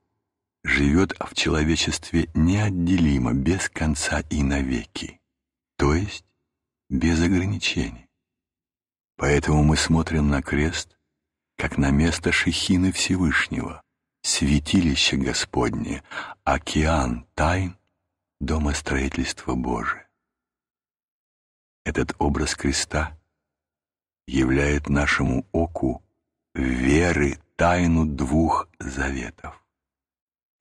живет в человечестве неотделимо, без конца и навеки то есть без ограничений. Поэтому мы смотрим на крест, как на место Шехины Всевышнего, святилище Господне, океан тайн, домостроительство Божие. Этот образ креста являет нашему оку веры тайну двух заветов,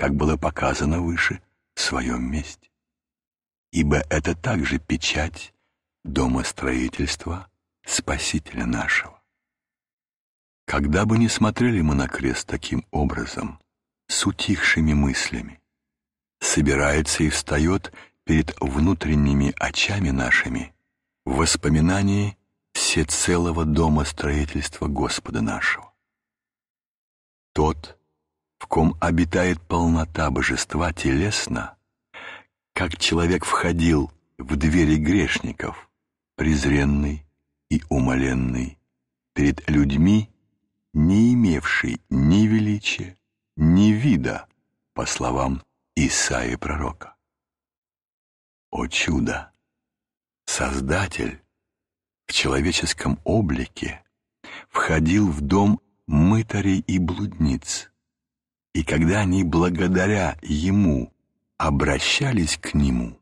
как было показано выше в своем месте ибо это также печать дома строительства Спасителя нашего. Когда бы ни смотрели мы на крест таким образом, с утихшими мыслями, собирается и встает перед внутренними очами нашими в воспоминании всецелого дома строительства Господа нашего. Тот, в ком обитает полнота божества телесно, как человек входил в двери грешников, презренный и умоленный, перед людьми, не имевший ни величия, ни вида, по словам Исаии пророка. О чудо! Создатель в человеческом облике входил в дом мытарей и блудниц, и когда они благодаря ему обращались к нему,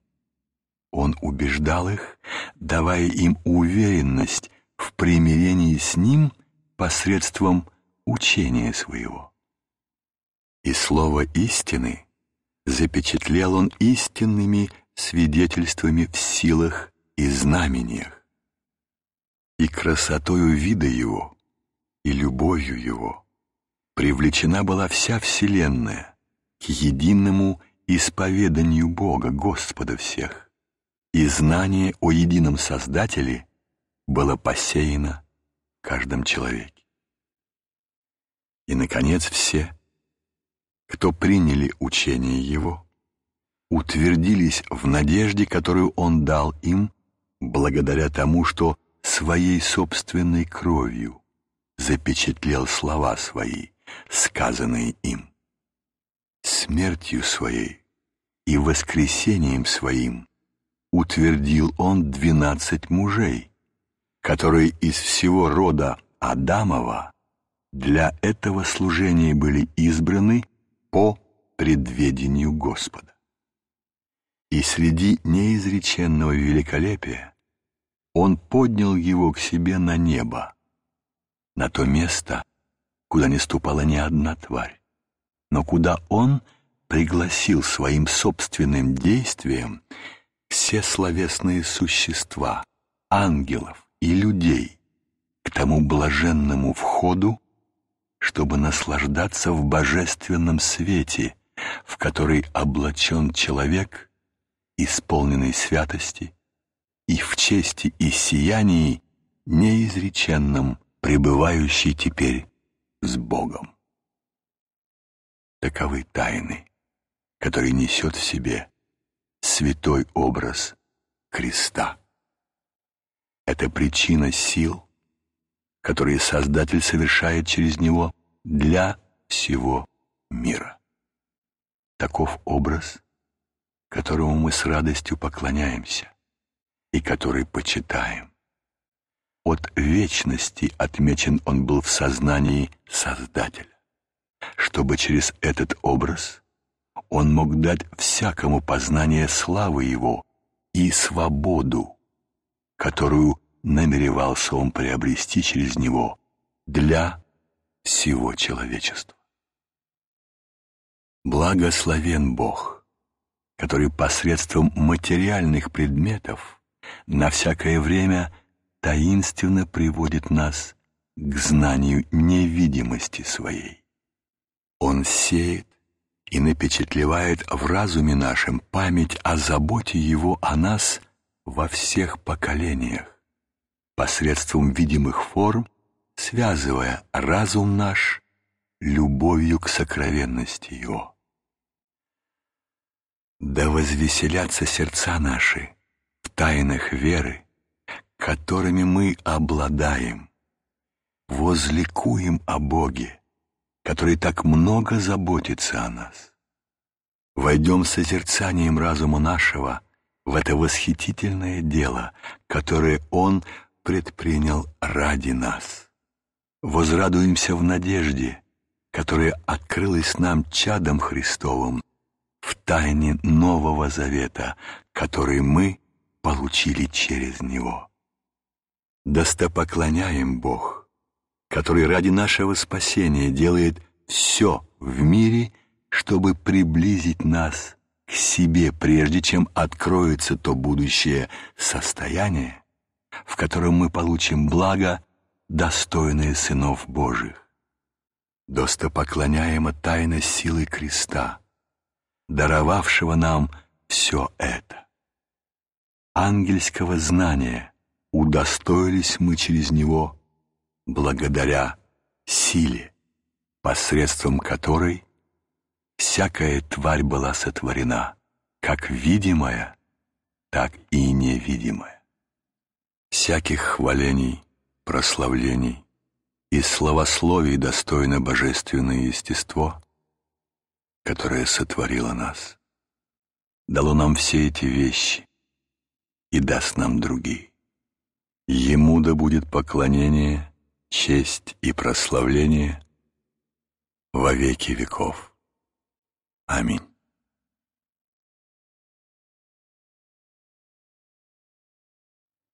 он убеждал их, давая им уверенность в примирении с ним посредством учения своего. И слово истины запечатлел он истинными свидетельствами в силах и знамениях, и красотою вида его, и любовью его привлечена была вся вселенная к единому исповеданию Бога, Господа всех, и знание о едином Создателе было посеяно в каждом человеке. И, наконец, все, кто приняли учение Его, утвердились в надежде, которую Он дал им, благодаря тому, что своей собственной кровью запечатлел слова свои, сказанные им. Смертью своей и воскресением своим утвердил он двенадцать мужей, которые из всего рода Адамова для этого служения были избраны по предведению Господа. И среди неизреченного великолепия он поднял его к себе на небо, на то место, куда не ступала ни одна тварь, но куда он — пригласил своим собственным действием все словесные существа, ангелов и людей к тому блаженному входу, чтобы наслаждаться в божественном свете, в который облачен человек, исполненный святости, и в чести и сиянии неизреченном, пребывающий теперь с Богом. Таковы тайны который несет в себе святой образ креста. Это причина сил, которые Создатель совершает через него для всего мира. Таков образ, которому мы с радостью поклоняемся и который почитаем. От вечности отмечен он был в сознании Создателя, чтобы через этот образ он мог дать всякому познание славы его и свободу, которую намеревался он приобрести через него для всего человечества. Благословен Бог, который посредством материальных предметов на всякое время таинственно приводит нас к знанию невидимости своей. Он сеет, и напечатлевает в разуме нашем память о заботе Его о нас во всех поколениях, посредством видимых форм, связывая разум наш любовью к сокровенности Его. Да возвеселятся сердца наши в тайнах веры, которыми мы обладаем, возликуем о Боге, который так много заботится о нас. Войдем с созерцанием разума нашего в это восхитительное дело, которое Он предпринял ради нас. Возрадуемся в надежде, которая открылась нам чадом Христовым в тайне Нового Завета, который мы получили через Него. Достопоклоняем Бог — который ради нашего спасения делает все в мире, чтобы приблизить нас к себе, прежде чем откроется то будущее состояние, в котором мы получим благо, достойное сынов Божьих. Достопоклоняема тайна силы креста, даровавшего нам все это. Ангельского знания удостоились мы через него – благодаря силе, посредством которой всякая тварь была сотворена, как видимая, так и невидимая. Всяких хвалений, прославлений и словословий достойно божественное естество, которое сотворило нас, дало нам все эти вещи и даст нам другие. Ему да будет поклонение — честь и прославление во веки веков. Аминь.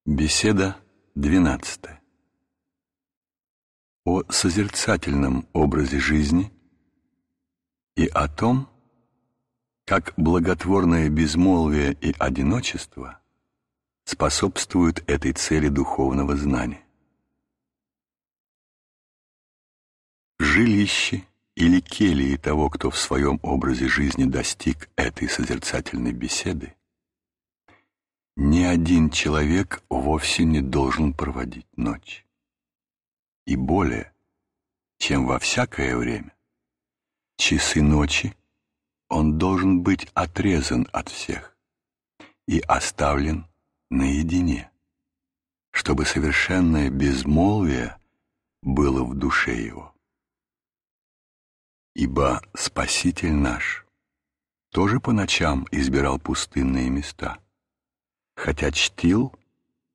Беседа двенадцатая. О созерцательном образе жизни и о том, как благотворное безмолвие и одиночество способствуют этой цели духовного знания. Жилище или келии того, кто в своем образе жизни достиг этой созерцательной беседы, ни один человек вовсе не должен проводить ночь. И более, чем во всякое время, часы ночи он должен быть отрезан от всех и оставлен наедине, чтобы совершенное безмолвие было в душе его ибо Спаситель наш тоже по ночам избирал пустынные места, хотя чтил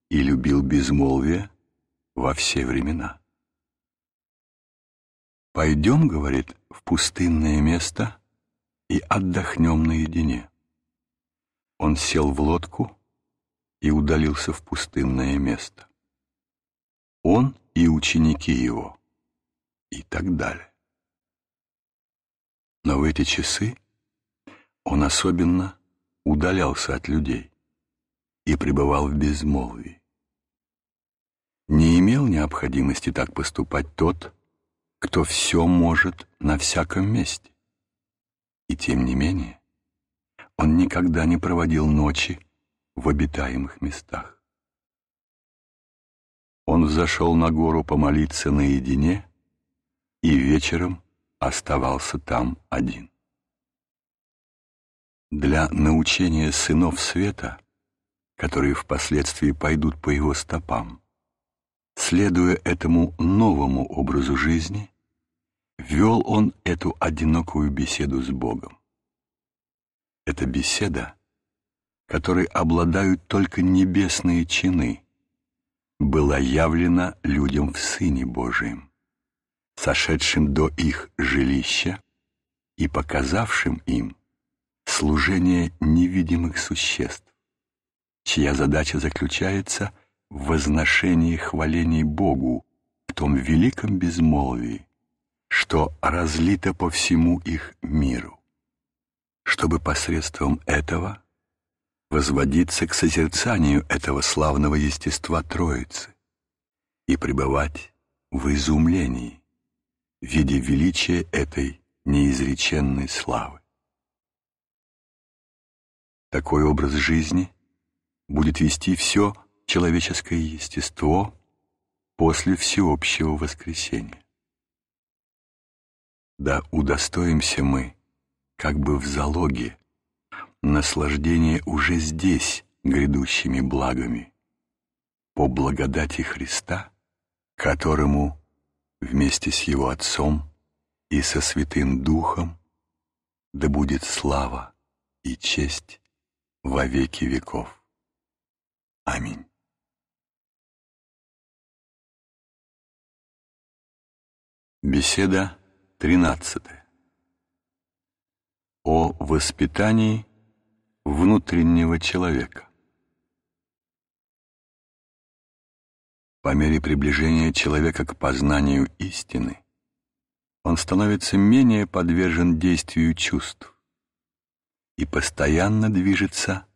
и любил безмолвие во все времена. «Пойдем, — говорит, — в пустынное место и отдохнем наедине». Он сел в лодку и удалился в пустынное место. Он и ученики его и так далее. Но в эти часы он особенно удалялся от людей и пребывал в безмолвии. Не имел необходимости так поступать тот, кто все может на всяком месте. И тем не менее, он никогда не проводил ночи в обитаемых местах. Он взошел на гору помолиться наедине и вечером оставался там один. Для научения сынов света, которые впоследствии пойдут по его стопам, следуя этому новому образу жизни, вел он эту одинокую беседу с Богом. Это беседа, которой обладают только небесные чины, была явлена людям в Сыне Божием сошедшим до их жилища и показавшим им служение невидимых существ, чья задача заключается в возношении хвалений Богу в том великом безмолвии, что разлито по всему их миру, чтобы посредством этого возводиться к созерцанию этого славного естества Троицы и пребывать в изумлении, в виде величия этой неизреченной славы. Такой образ жизни будет вести все человеческое естество после всеобщего воскресения. Да удостоимся мы, как бы в залоге, наслаждение уже здесь грядущими благами, по благодати Христа, которому вместе с его Отцом и со Святым Духом, да будет слава и честь во веки веков. Аминь. Беседа 13. О воспитании внутреннего человека. По мере приближения человека к познанию истины, он становится менее подвержен действию чувств и постоянно движется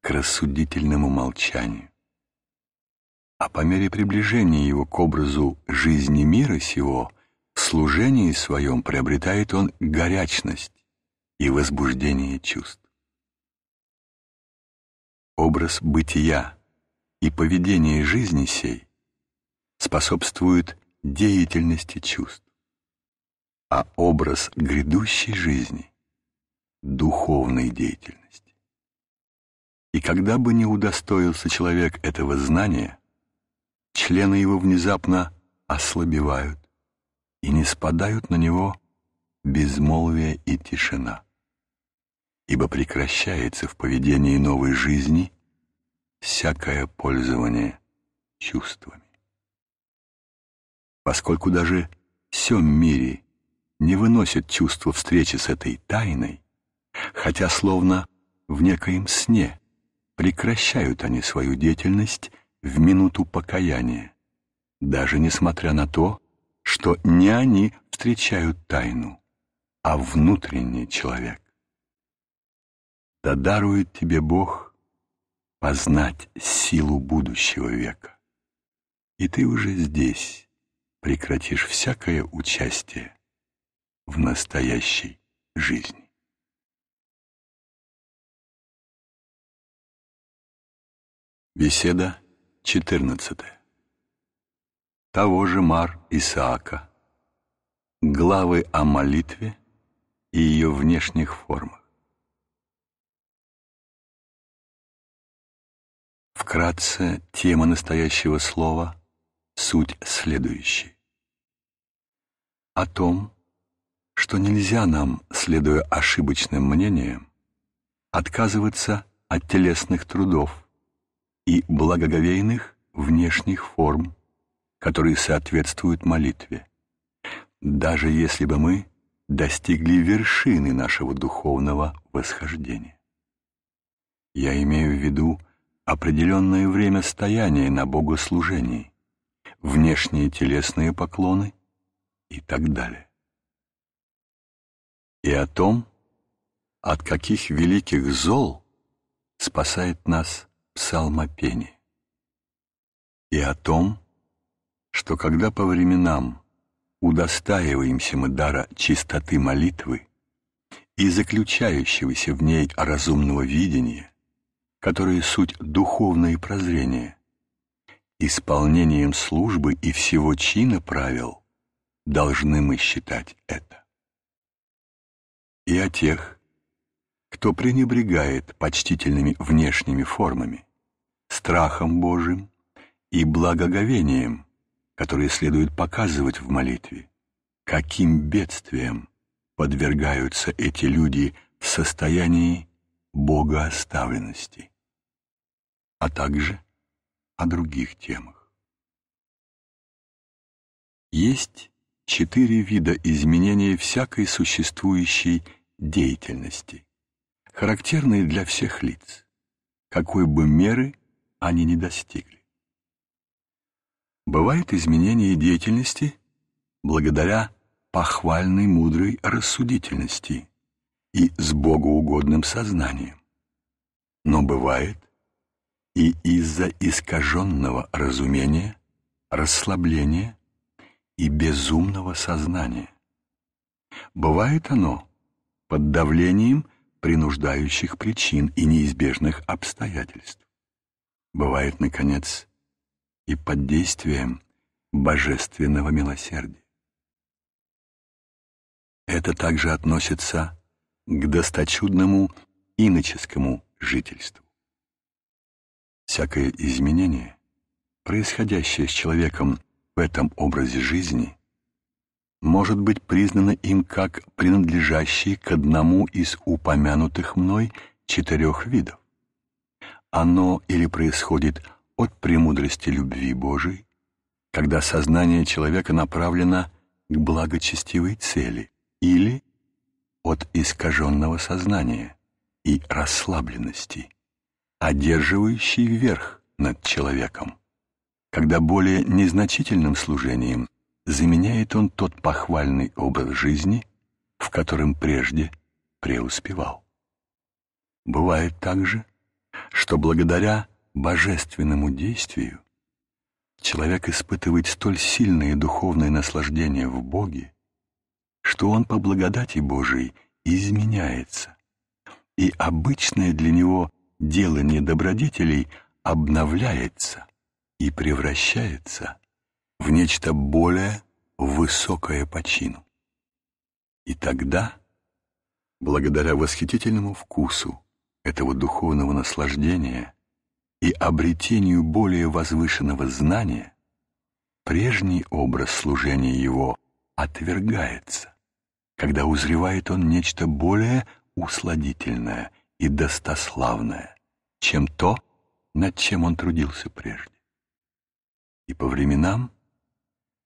к рассудительному молчанию. А по мере приближения его к образу жизни мира сего, в служении своем приобретает он горячность и возбуждение чувств. Образ бытия и поведение жизни сей способствует деятельности чувств, а образ грядущей жизни — духовной деятельности. И когда бы не удостоился человек этого знания, члены его внезапно ослабевают и не спадают на него безмолвие и тишина, ибо прекращается в поведении новой жизни всякое пользование чувствами поскольку даже в всем мире не выносит чувство встречи с этой тайной, хотя словно в некоем сне прекращают они свою деятельность в минуту покаяния, даже несмотря на то, что не они встречают тайну, а внутренний человек. Да дарует тебе Бог познать силу будущего века. И ты уже здесь, прекратишь всякое участие в настоящей жизни. Беседа 14. Того же Мар Исаака. Главы о молитве и ее внешних формах. Вкратце, тема настоящего слова Суть следующей. О том, что нельзя нам, следуя ошибочным мнениям, отказываться от телесных трудов и благоговейных внешних форм, которые соответствуют молитве, даже если бы мы достигли вершины нашего духовного восхождения. Я имею в виду определенное время стояния на богослужении, внешние телесные поклоны и так далее. И о том, от каких великих зол спасает нас псалмопение. И о том, что когда по временам удостаиваемся мы дара чистоты молитвы и заключающегося в ней разумного видения, которое суть духовное прозрение исполнением службы и всего чина правил, должны мы считать это. И о тех, кто пренебрегает почтительными внешними формами, страхом Божиим и благоговением, которые следует показывать в молитве, каким бедствием подвергаются эти люди в состоянии богооставленности, а также – о других темах. Есть четыре вида изменения всякой существующей деятельности, характерные для всех лиц, какой бы меры они ни достигли. Бывают изменения деятельности благодаря похвальной мудрой рассудительности и с богоугодным сознанием. Но бывает и из-за искаженного разумения, расслабления и безумного сознания. Бывает оно под давлением принуждающих причин и неизбежных обстоятельств. Бывает, наконец, и под действием божественного милосердия. Это также относится к досточудному иноческому жительству. Всякое изменение, происходящее с человеком в этом образе жизни, может быть признано им как принадлежащее к одному из упомянутых мной четырех видов. Оно или происходит от премудрости любви Божией, когда сознание человека направлено к благочестивой цели, или от искаженного сознания и расслабленности – одерживающий верх над человеком. Когда более незначительным служением заменяет он тот похвальный образ жизни, в котором прежде преуспевал. Бывает также, что благодаря божественному действию человек испытывает столь сильное духовное наслаждение в Боге, что он по благодати Божией изменяется, и обычное для него дело недобродетелей обновляется и превращается в нечто более высокое по чину. И тогда, благодаря восхитительному вкусу этого духовного наслаждения и обретению более возвышенного знания, прежний образ служения его отвергается, когда узревает он нечто более усладительное – и достославное, чем то, над чем он трудился прежде. И по временам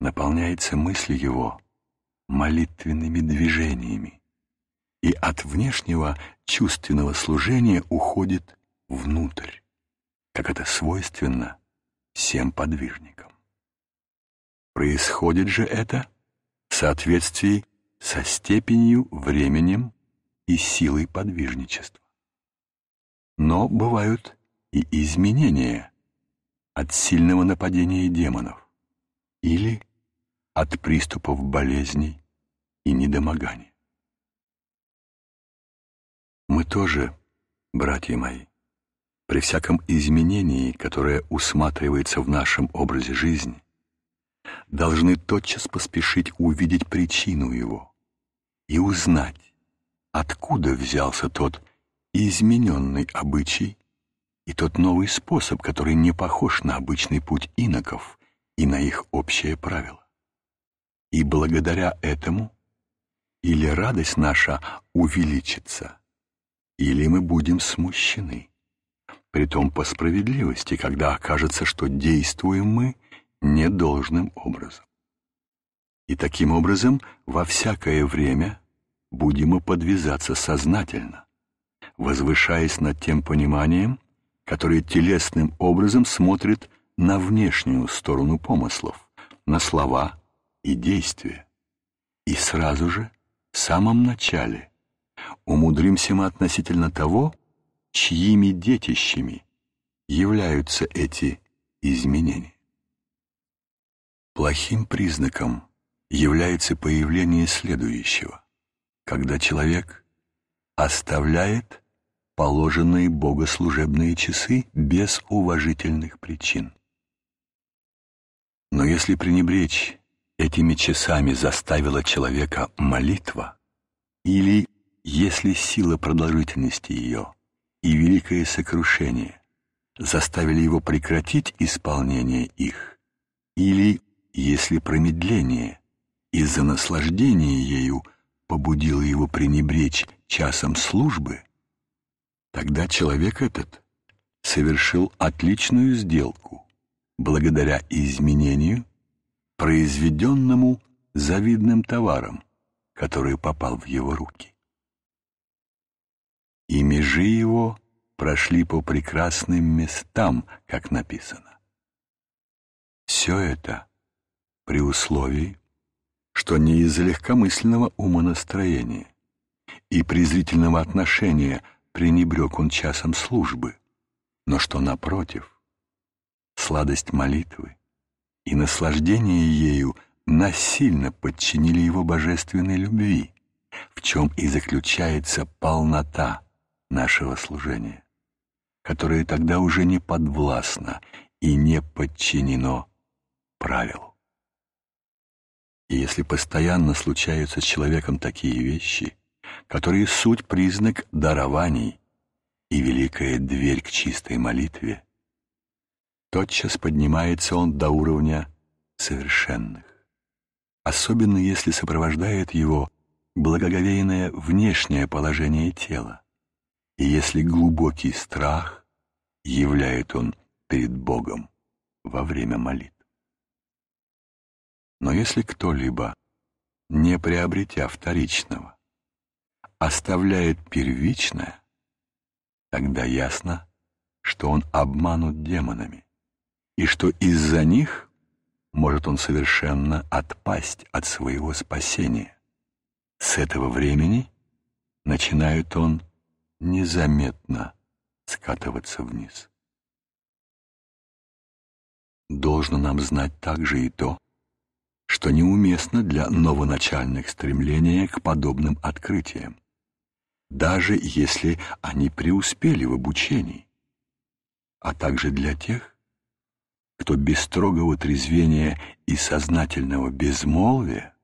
наполняется мысль его молитвенными движениями, и от внешнего чувственного служения уходит внутрь, как это свойственно всем подвижникам. Происходит же это в соответствии со степенью, временем и силой подвижничества. Но бывают и изменения от сильного нападения демонов или от приступов болезней и недомоганий. Мы тоже, братья мои, при всяком изменении, которое усматривается в нашем образе жизни, должны тотчас поспешить увидеть причину его и узнать, откуда взялся тот измененный обычай, и тот новый способ, который не похож на обычный путь иноков и на их общее правило. И благодаря этому или радость наша увеличится, или мы будем смущены, притом по справедливости, когда окажется, что действуем мы не должным образом. И таким образом во всякое время будем и подвязаться сознательно, возвышаясь над тем пониманием, которое телесным образом смотрит на внешнюю сторону помыслов, на слова и действия. И сразу же, в самом начале, умудримся мы относительно того, чьими детищами являются эти изменения. Плохим признаком является появление следующего, когда человек оставляет положенные богослужебные часы без уважительных причин. Но если пренебречь этими часами заставила человека молитва, или если сила продолжительности ее и великое сокрушение заставили его прекратить исполнение их, или если промедление из-за наслаждения ею побудило его пренебречь часом службы, Тогда человек этот совершил отличную сделку благодаря изменению, произведенному завидным товаром, который попал в его руки. И межи его прошли по прекрасным местам, как написано. Все это при условии, что не из легкомысленного умонастроения и презрительного отношения – пренебрег он часом службы, но что, напротив, сладость молитвы и наслаждение ею насильно подчинили его божественной любви, в чем и заключается полнота нашего служения, которое тогда уже не подвластно и не подчинено правилу. И если постоянно случаются с человеком такие вещи — которые суть признак дарований и великая дверь к чистой молитве, тотчас поднимается он до уровня совершенных, особенно если сопровождает его благоговейное внешнее положение тела, и если глубокий страх являет он перед Богом во время молитв. Но если кто-либо, не приобретя вторичного, оставляет первичное, тогда ясно, что он обманут демонами, и что из-за них может он совершенно отпасть от своего спасения. С этого времени начинает он незаметно скатываться вниз. Должно нам знать также и то, что неуместно для новоначальных стремления к подобным открытиям даже если они преуспели в обучении, а также для тех, кто без строгого трезвения и сознательного безмолвия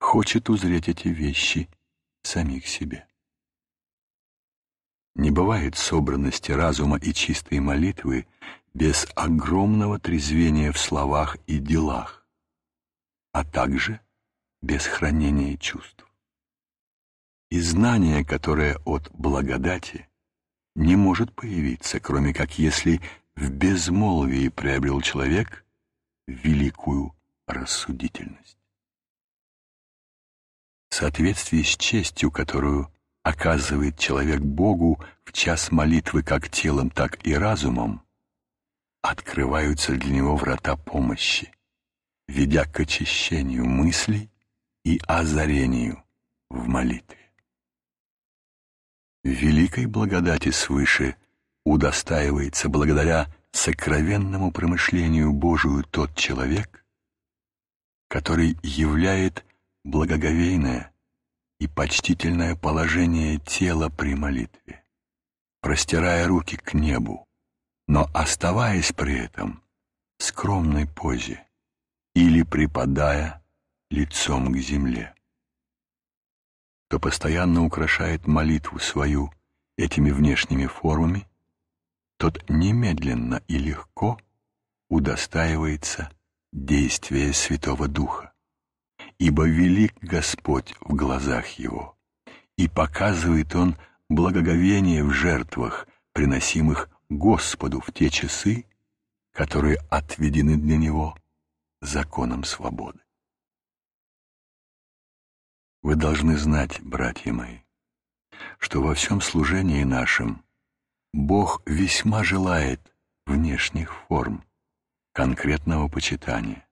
хочет узреть эти вещи самих себе. Не бывает собранности разума и чистой молитвы без огромного трезвения в словах и делах, а также без хранения чувств и знание, которое от благодати не может появиться, кроме как если в безмолвии приобрел человек великую рассудительность. В соответствии с честью, которую оказывает человек Богу в час молитвы как телом, так и разумом, открываются для него врата помощи, ведя к очищению мыслей и озарению в молитве великой благодати свыше удостаивается благодаря сокровенному промышлению Божию тот человек, который являет благоговейное и почтительное положение тела при молитве, простирая руки к небу, но оставаясь при этом в скромной позе или припадая лицом к земле кто постоянно украшает молитву свою этими внешними формами, тот немедленно и легко удостаивается действия Святого Духа, ибо велик Господь в глазах его, и показывает Он благоговение в жертвах, приносимых Господу в те часы, которые отведены для Него законом свободы. Вы должны знать, братья мои, что во всем служении нашем Бог весьма желает внешних форм, конкретного почитания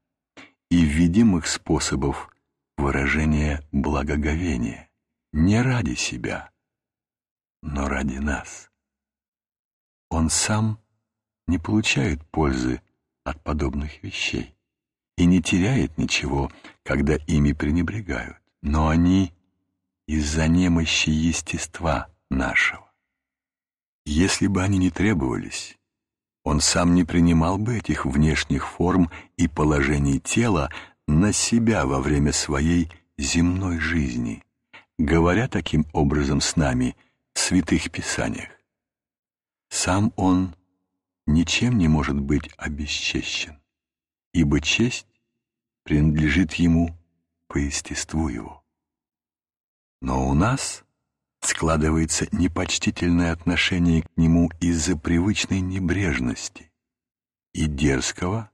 и видимых способов выражения благоговения не ради себя, но ради нас. Он сам не получает пользы от подобных вещей и не теряет ничего, когда ими пренебрегают но они из-за немощи естества нашего. Если бы они не требовались, он сам не принимал бы этих внешних форм и положений тела на себя во время своей земной жизни, говоря таким образом с нами в святых писаниях. Сам он ничем не может быть обесчещен, ибо честь принадлежит ему по естеству его. Но у нас складывается непочтительное отношение к нему из-за привычной небрежности и дерзкого,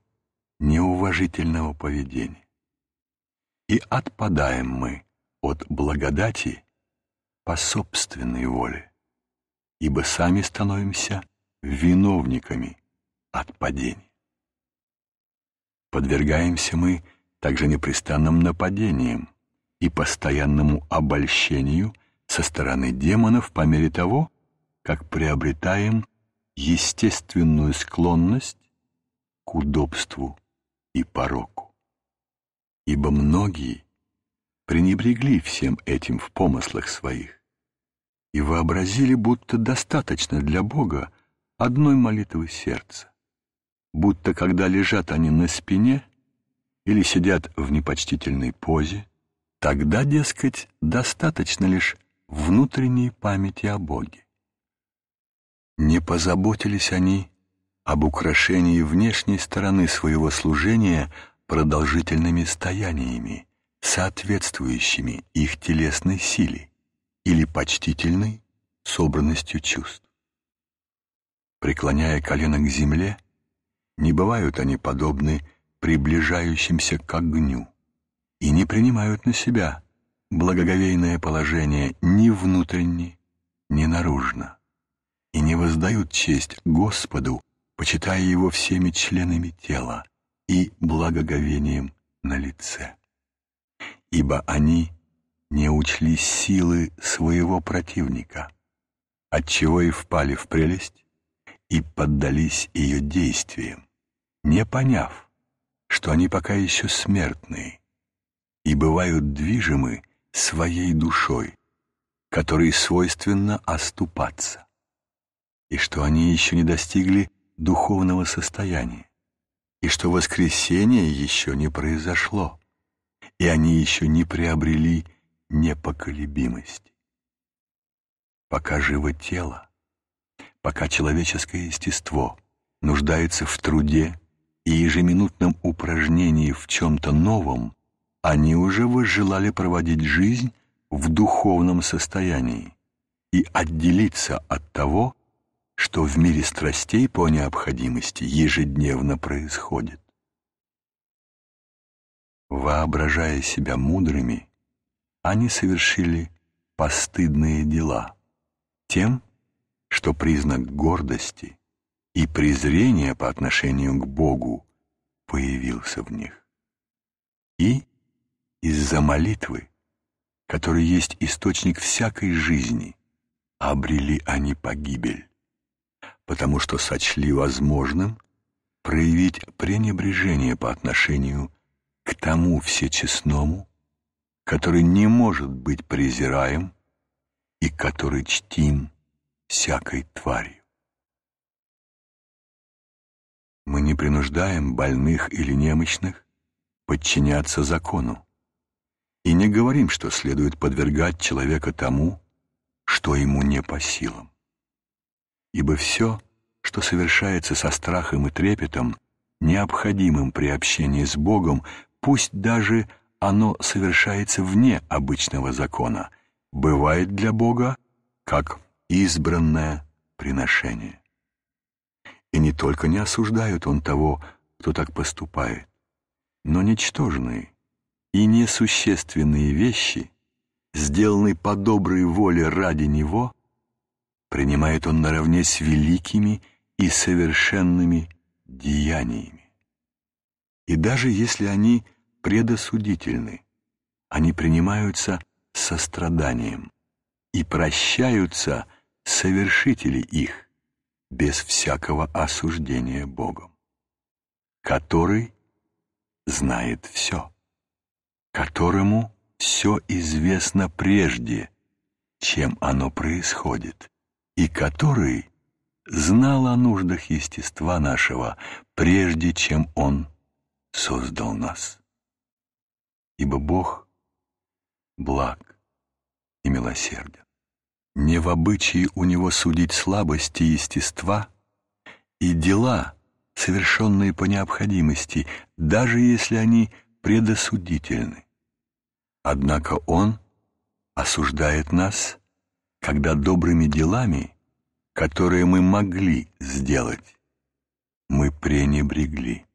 неуважительного поведения. И отпадаем мы от благодати по собственной воле, ибо сами становимся виновниками отпадения, Подвергаемся мы также непрестанным нападением и постоянному обольщению со стороны демонов по мере того, как приобретаем естественную склонность к удобству и пороку. Ибо многие пренебрегли всем этим в помыслах своих и вообразили, будто достаточно для Бога одной молитвы сердца, будто когда лежат они на спине — или сидят в непочтительной позе, тогда, дескать, достаточно лишь внутренней памяти о Боге. Не позаботились они об украшении внешней стороны своего служения продолжительными стояниями, соответствующими их телесной силе или почтительной собранностью чувств. Преклоняя колено к земле, не бывают они подобны приближающимся к огню, и не принимают на себя благоговейное положение ни внутренне, ни наружно, и не воздают честь Господу, почитая Его всеми членами тела и благоговением на лице. Ибо они не учли силы своего противника, отчего и впали в прелесть и поддались ее действиям, не поняв, что они пока еще смертны и бывают движимы своей душой, которой свойственно оступаться, и что они еще не достигли духовного состояния, и что воскресение еще не произошло, и они еще не приобрели непоколебимости. Пока живо тело, пока человеческое естество нуждается в труде и ежеминутном упражнении в чем-то новом они уже возжелали проводить жизнь в духовном состоянии и отделиться от того, что в мире страстей по необходимости ежедневно происходит. Воображая себя мудрыми, они совершили постыдные дела тем, что признак гордости и презрение по отношению к Богу появился в них. И из-за молитвы, которая есть источник всякой жизни, обрели они погибель, потому что сочли возможным проявить пренебрежение по отношению к тому всечестному, который не может быть презираем и который чтим всякой твари. Мы не принуждаем больных или немощных подчиняться закону и не говорим, что следует подвергать человека тому, что ему не по силам. Ибо все, что совершается со страхом и трепетом, необходимым при общении с Богом, пусть даже оно совершается вне обычного закона, бывает для Бога как избранное приношение. И не только не осуждают он того, кто так поступает, но ничтожные и несущественные вещи, сделанные по доброй воле ради него, принимает он наравне с великими и совершенными деяниями. И даже если они предосудительны, они принимаются состраданием и прощаются совершители их, без всякого осуждения Богом, который знает все, которому все известно прежде, чем оно происходит, и который знал о нуждах естества нашего, прежде чем он создал нас. Ибо Бог благ и милосерден. Не в обычае у него судить слабости естества и дела, совершенные по необходимости, даже если они предосудительны. Однако он осуждает нас, когда добрыми делами, которые мы могли сделать, мы пренебрегли.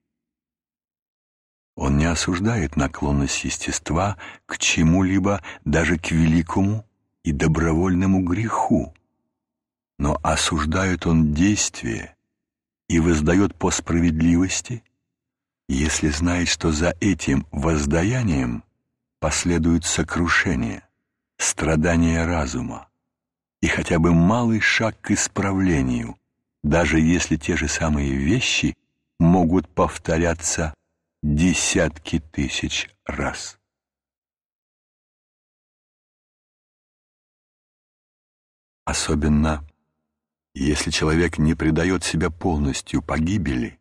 Он не осуждает наклонность естества к чему-либо, даже к великому, и добровольному греху, но осуждает он действие и воздает по справедливости, если знает, что за этим воздаянием последует сокрушение, страдание разума и хотя бы малый шаг к исправлению, даже если те же самые вещи могут повторяться десятки тысяч раз. Особенно, если человек не предает себя полностью погибели,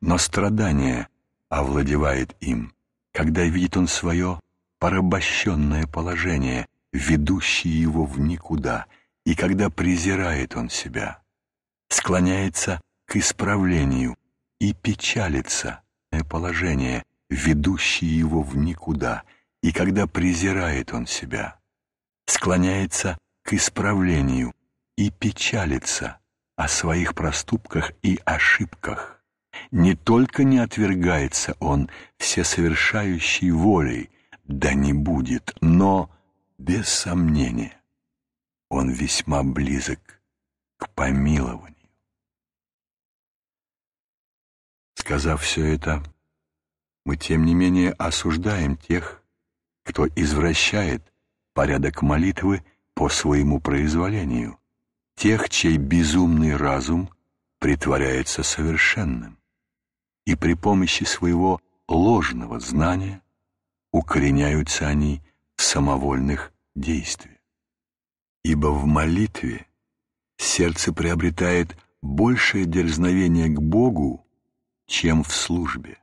но страдание овладевает им, когда видит он свое порабощенное положение, ведущее его в никуда, и когда презирает он себя, склоняется к исправлению и печалится положение, ведущее его в никуда, и когда презирает он себя, склоняется к исправлению и печалится о своих проступках и ошибках. Не только не отвергается он всесовершающей волей, да не будет, но, без сомнения, он весьма близок к помилованию. Сказав все это, мы тем не менее осуждаем тех, кто извращает порядок молитвы по своему произволению, тех, чей безумный разум притворяется совершенным, и при помощи своего ложного знания укореняются они в самовольных действиях. Ибо в молитве сердце приобретает большее дерзновение к Богу, чем в службе.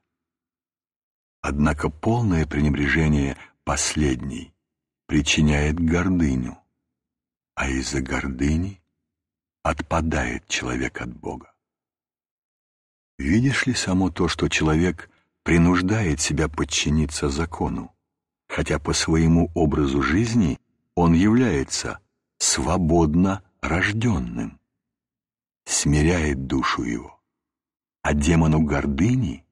Однако полное пренебрежение последней причиняет гордыню, а из-за гордыни отпадает человек от Бога. Видишь ли само то, что человек принуждает себя подчиниться закону, хотя по своему образу жизни он является свободно рожденным, смиряет душу его, а демону гордыни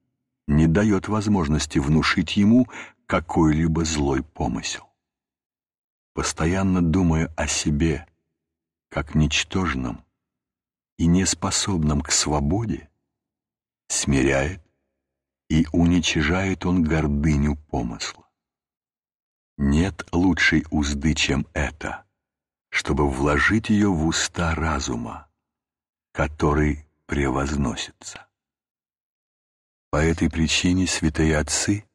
не дает возможности внушить ему какой-либо злой помысел постоянно думаю о себе, как ничтожном и неспособном к свободе, смиряет и уничижает он гордыню помысла. Нет лучшей узды, чем это, чтобы вложить ее в уста разума, который превозносится. По этой причине святые отцы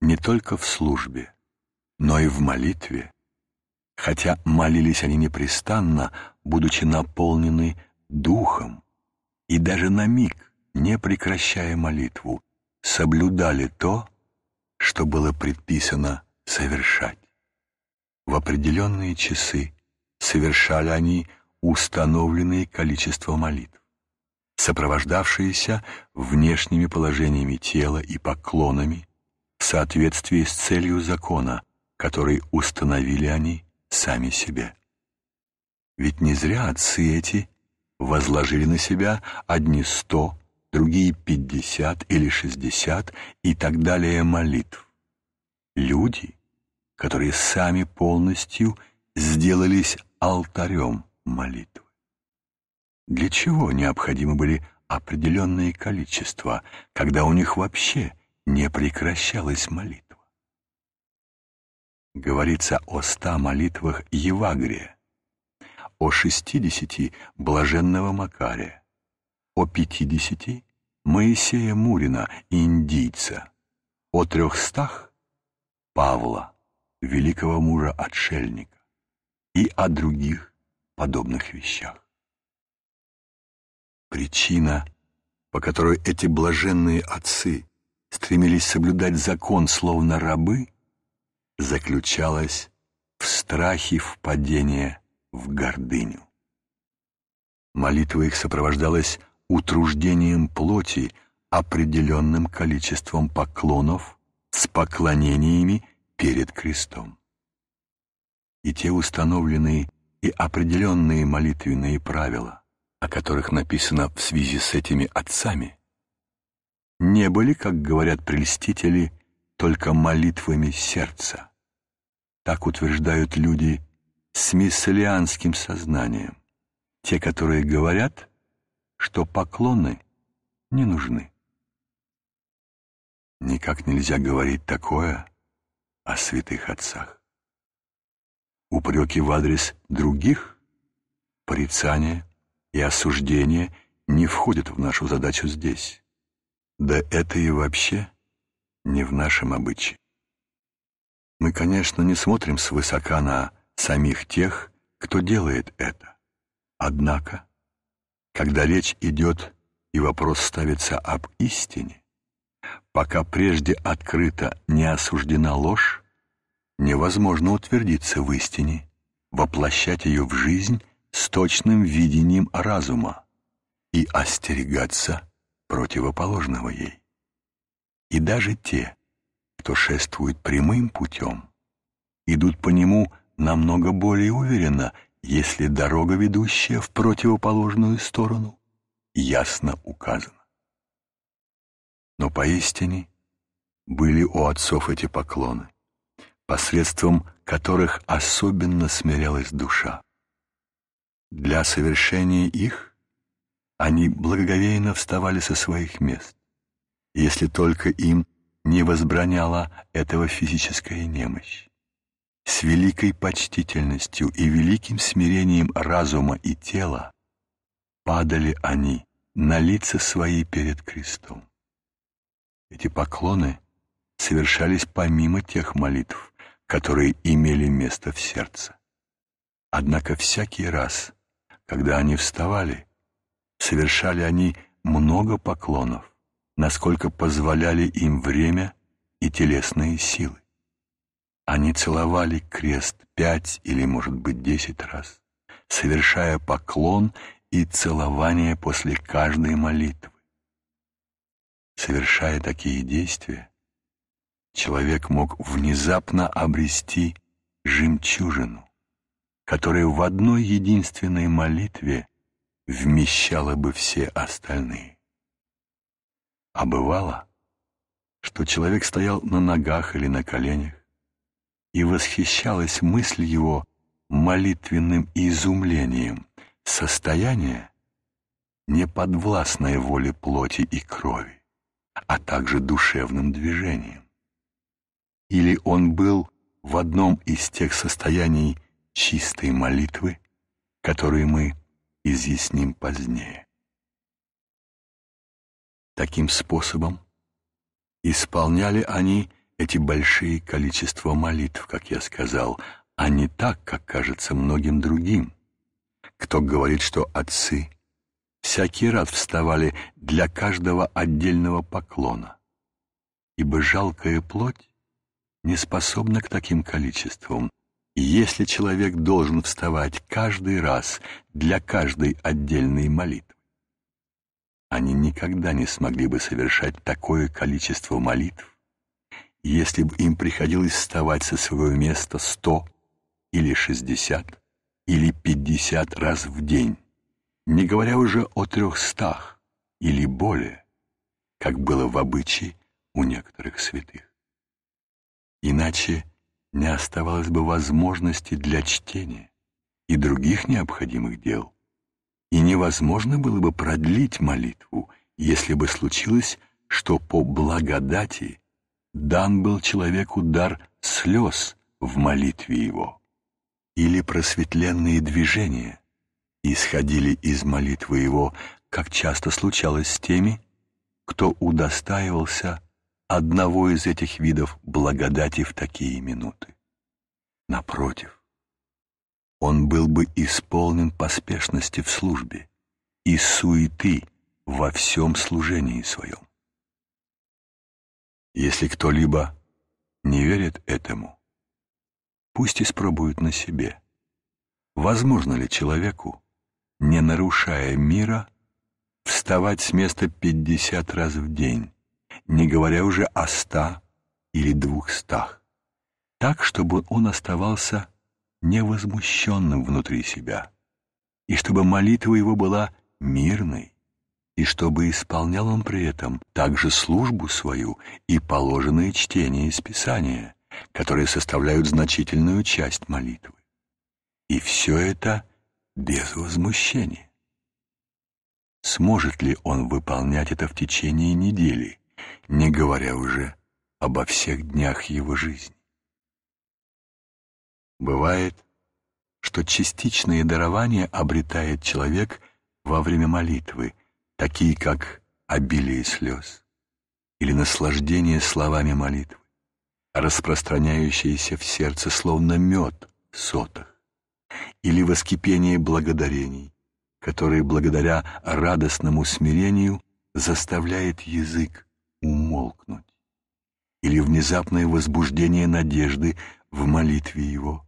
не только в службе, но и в молитве хотя молились они непрестанно, будучи наполнены духом, и даже на миг, не прекращая молитву, соблюдали то, что было предписано совершать. В определенные часы совершали они установленное количество молитв, сопровождавшиеся внешними положениями тела и поклонами в соответствии с целью закона, который установили они – сами себе. Ведь не зря отцы эти возложили на себя одни сто, другие пятьдесят или шестьдесят и так далее молитв. Люди, которые сами полностью сделались алтарем молитвы. Для чего необходимы были определенные количества, когда у них вообще не прекращалась молитва? говорится о ста молитвах Евагрия, о шестидесяти блаженного Макария, о пятидесяти Моисея Мурина, индийца, о трехстах Павла, великого мужа-отшельника, и о других подобных вещах. Причина, по которой эти блаженные отцы стремились соблюдать закон словно рабы, заключалась в страхе впадения в гордыню. Молитва их сопровождалась утруждением плоти определенным количеством поклонов с поклонениями перед крестом. И те установленные и определенные молитвенные правила, о которых написано в связи с этими отцами, не были, как говорят прелестители, только молитвами сердца так утверждают люди с миссалианским сознанием, те, которые говорят, что поклоны не нужны. Никак нельзя говорить такое о святых отцах. Упреки в адрес других, порицание и осуждение не входят в нашу задачу здесь. Да это и вообще не в нашем обычае. Мы, конечно, не смотрим свысока на самих тех, кто делает это. Однако, когда речь идет и вопрос ставится об истине, пока прежде открыто не осуждена ложь, невозможно утвердиться в истине, воплощать ее в жизнь с точным видением разума и остерегаться противоположного ей. И даже те, кто шествует прямым путем, идут по нему намного более уверенно, если дорога, ведущая в противоположную сторону, ясно указана. Но поистине были у отцов эти поклоны, посредством которых особенно смирялась душа. Для совершения их они благоговейно вставали со своих мест, если только им не возбраняла этого физическая немощь. С великой почтительностью и великим смирением разума и тела падали они на лица свои перед крестом. Эти поклоны совершались помимо тех молитв, которые имели место в сердце. Однако всякий раз, когда они вставали, совершали они много поклонов, насколько позволяли им время и телесные силы. Они целовали крест пять или, может быть, десять раз, совершая поклон и целование после каждой молитвы. Совершая такие действия, человек мог внезапно обрести жемчужину, которая в одной единственной молитве вмещала бы все остальные. А бывало, что человек стоял на ногах или на коленях, и восхищалась мысль его молитвенным изумлением, состояние, неподвластное воле плоти и крови, а также душевным движением. Или он был в одном из тех состояний чистой молитвы, которые мы изъясним позднее. Таким способом исполняли они эти большие количества молитв, как я сказал, а не так, как кажется многим другим. Кто говорит, что отцы всякий раз вставали для каждого отдельного поклона, ибо жалкая плоть не способна к таким количествам. И если человек должен вставать каждый раз для каждой отдельной молитвы, они никогда не смогли бы совершать такое количество молитв, если бы им приходилось вставать со своего места сто или шестьдесят или пятьдесят раз в день, не говоря уже о трехстах или более, как было в обычае у некоторых святых. Иначе не оставалось бы возможности для чтения и других необходимых дел – и невозможно было бы продлить молитву, если бы случилось, что по благодати дан был человеку дар слез в молитве его. Или просветленные движения исходили из молитвы его, как часто случалось с теми, кто удостаивался одного из этих видов благодати в такие минуты. Напротив, он был бы исполнен поспешности в службе и суеты во всем служении своем. Если кто-либо не верит этому, пусть испробует на себе, возможно ли человеку, не нарушая мира, вставать с места 50 раз в день, не говоря уже о ста или двухстах, так, чтобы он оставался невозмущенным внутри себя, и чтобы молитва его была мирной, и чтобы исполнял он при этом также службу свою и положенные чтения из Писания, которые составляют значительную часть молитвы. И все это без возмущения. Сможет ли он выполнять это в течение недели, не говоря уже обо всех днях его жизни? Бывает, что частичные дарования обретает человек во время молитвы, такие как обилие слез или наслаждение словами молитвы, распространяющиеся в сердце словно мед в сотах, или воскипение благодарений, которые благодаря радостному смирению заставляет язык умолкнуть, или внезапное возбуждение надежды в молитве его –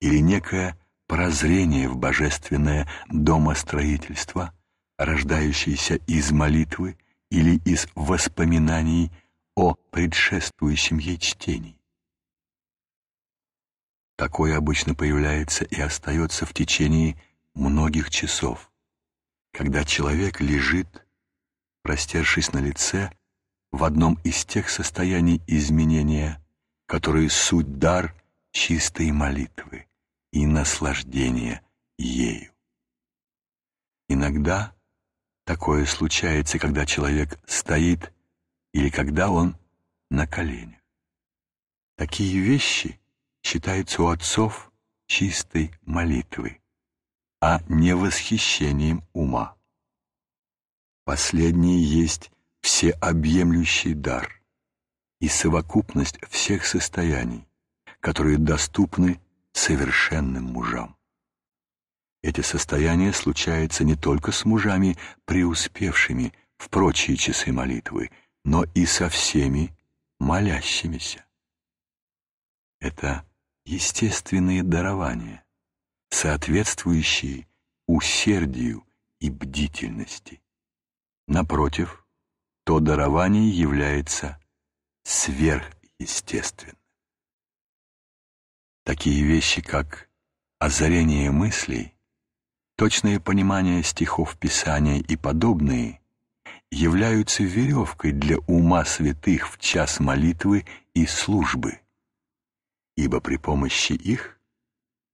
или некое прозрение в божественное домостроительство, рождающееся из молитвы или из воспоминаний о предшествующем ей чтении. Такое обычно появляется и остается в течение многих часов, когда человек лежит, простершись на лице, в одном из тех состояний изменения, которые суть дар чистой молитвы и наслаждения ею. Иногда такое случается, когда человек стоит или когда он на коленях. Такие вещи считаются у отцов чистой молитвы, а не восхищением ума. Последний есть всеобъемлющий дар и совокупность всех состояний, которые доступны совершенным мужам. Эти состояния случаются не только с мужами, преуспевшими в прочие часы молитвы, но и со всеми молящимися. Это естественные дарования, соответствующие усердию и бдительности. Напротив, то дарование является сверхъестественным. Такие вещи, как озарение мыслей, точное понимание стихов Писания и подобные, являются веревкой для ума святых в час молитвы и службы, ибо при помощи их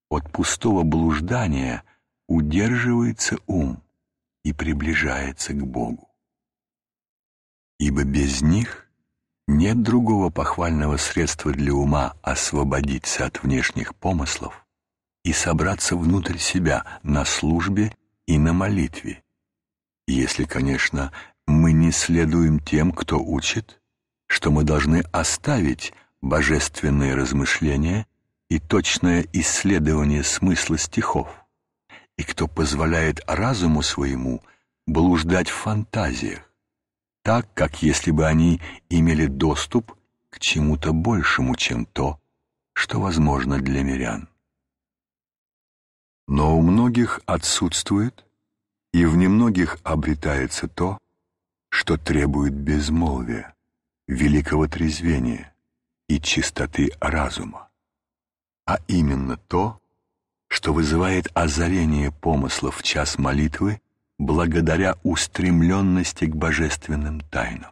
от пустого блуждания удерживается ум и приближается к Богу. Ибо без них нет другого похвального средства для ума освободиться от внешних помыслов и собраться внутрь себя на службе и на молитве, если, конечно, мы не следуем тем, кто учит, что мы должны оставить божественные размышления и точное исследование смысла стихов, и кто позволяет разуму своему блуждать в фантазиях, так, как если бы они имели доступ к чему-то большему, чем то, что возможно для мирян. Но у многих отсутствует и в немногих обретается то, что требует безмолвия, великого трезвения и чистоты разума, а именно то, что вызывает озарение помыслов в час молитвы благодаря устремленности к божественным тайнам.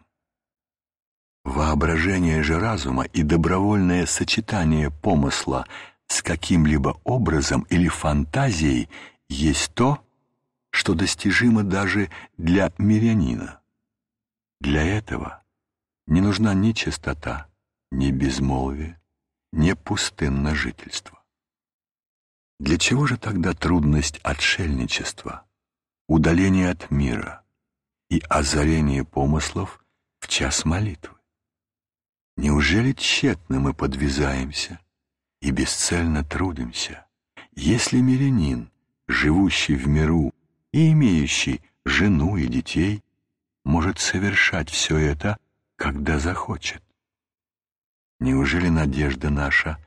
Воображение же разума и добровольное сочетание помысла с каким-либо образом или фантазией есть то, что достижимо даже для мирянина. Для этого не нужна ни чистота, ни безмолвие, ни пустынное жительство. Для чего же тогда трудность отшельничества – удаление от мира и озарение помыслов в час молитвы. Неужели тщетно мы подвязаемся и бесцельно трудимся, если мирянин, живущий в миру и имеющий жену и детей, может совершать все это, когда захочет? Неужели надежда наша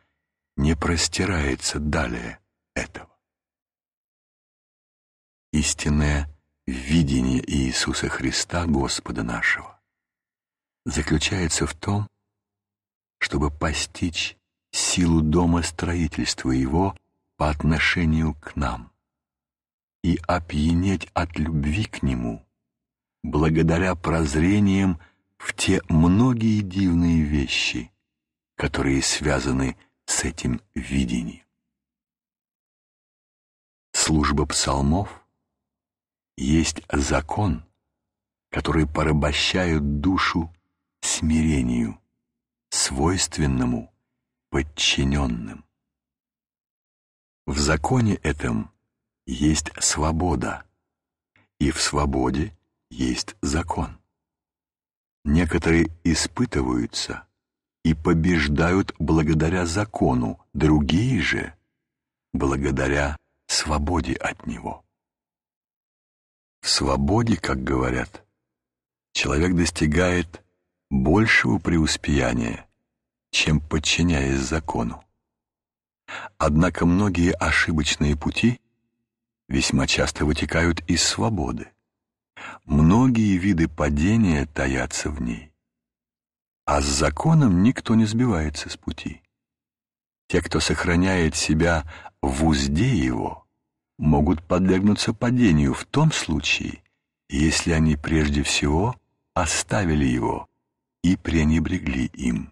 не простирается далее этого? истинное видение Иисуса Христа, Господа нашего, заключается в том, чтобы постичь силу дома строительства его по отношению к нам и опьянеть от любви к нему, благодаря прозрениям в те многие дивные вещи, которые связаны с этим видением. Служба псалмов есть закон, который порабощает душу смирению, свойственному подчиненным. В законе этом есть свобода, и в свободе есть закон. Некоторые испытываются и побеждают благодаря закону, другие же — благодаря свободе от него. В свободе, как говорят, человек достигает большего преуспеяния, чем подчиняясь закону. Однако многие ошибочные пути весьма часто вытекают из свободы. Многие виды падения таятся в ней. А с законом никто не сбивается с пути. Те, кто сохраняет себя в узде его – могут подвергнуться падению в том случае, если они прежде всего оставили его и пренебрегли им.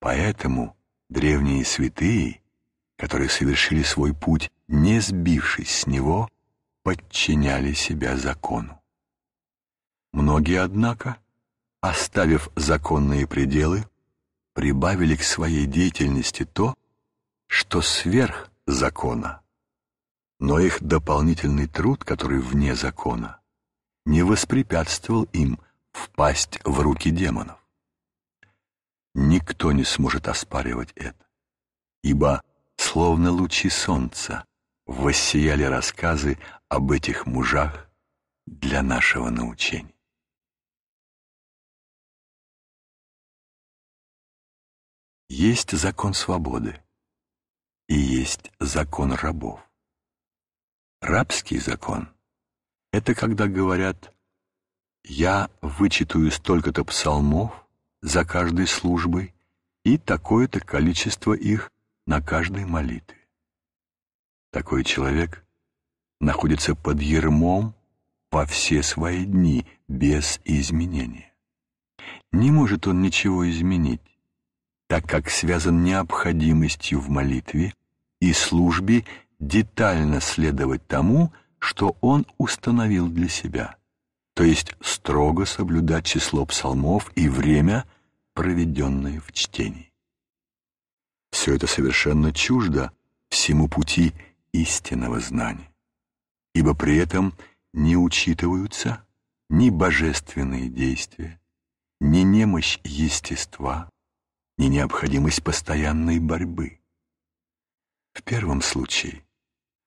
Поэтому древние святые, которые совершили свой путь, не сбившись с него, подчиняли себя закону. Многие, однако, оставив законные пределы, прибавили к своей деятельности то, что сверх закона – но их дополнительный труд, который вне закона, не воспрепятствовал им впасть в руки демонов. Никто не сможет оспаривать это, ибо словно лучи солнца воссияли рассказы об этих мужах для нашего научения. Есть закон свободы и есть закон рабов. Рабский закон — это когда говорят «я вычитаю столько-то псалмов за каждой службой и такое-то количество их на каждой молитве». Такой человек находится под ермом во все свои дни без изменения. Не может он ничего изменить, так как связан необходимостью в молитве и службе детально следовать тому, что он установил для себя, то есть строго соблюдать число псалмов и время, проведенное в чтении. Все это совершенно чуждо всему пути истинного знания, ибо при этом не учитываются ни божественные действия, ни немощь естества, ни необходимость постоянной борьбы. В первом случае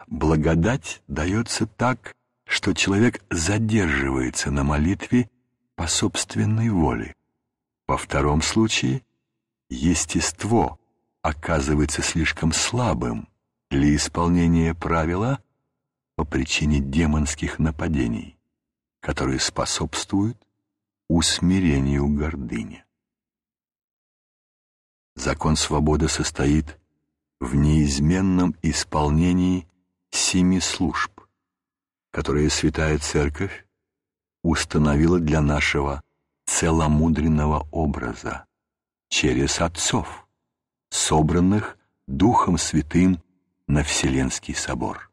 Благодать дается так, что человек задерживается на молитве по собственной воле. Во втором случае естество оказывается слишком слабым для исполнения правила по причине демонских нападений, которые способствуют усмирению гордыни. Закон свободы состоит в неизменном исполнении семи служб, которые Святая Церковь установила для нашего целомудренного образа через отцов, собранных Духом Святым на Вселенский собор.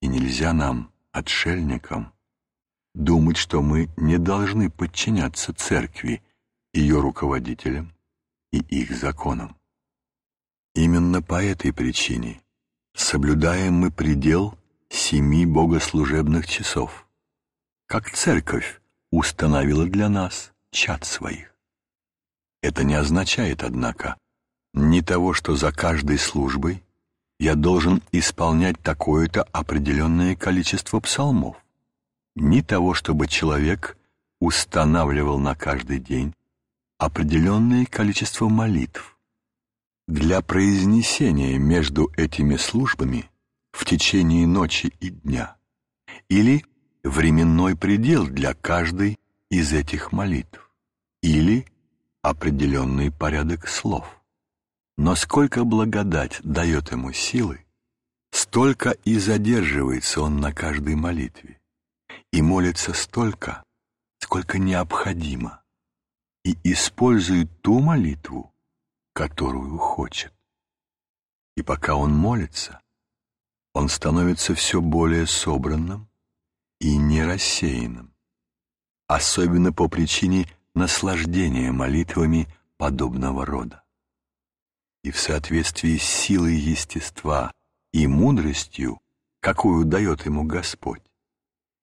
И нельзя нам, отшельникам, думать, что мы не должны подчиняться Церкви, ее руководителям и их законам. Именно по этой причине соблюдаем мы предел семи богослужебных часов, как церковь установила для нас чад своих. Это не означает, однако, не того, что за каждой службой я должен исполнять такое-то определенное количество псалмов, не того, чтобы человек устанавливал на каждый день определенное количество молитв, для произнесения между этими службами в течение ночи и дня или временной предел для каждой из этих молитв или определенный порядок слов. Но сколько благодать дает ему силы, столько и задерживается он на каждой молитве и молится столько, сколько необходимо, и использует ту молитву, которую хочет. И пока он молится, он становится все более собранным и не рассеянным, особенно по причине наслаждения молитвами подобного рода. И в соответствии с силой естества и мудростью, какую дает ему Господь,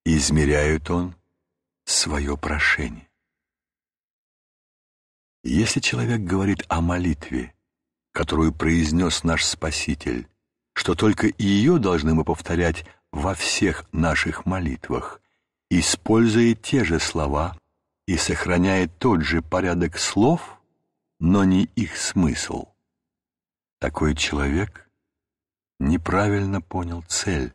измеряет он свое прошение. Если человек говорит о молитве, которую произнес наш Спаситель, что только ее должны мы повторять во всех наших молитвах, используя те же слова и сохраняя тот же порядок слов, но не их смысл. Такой человек неправильно понял цель,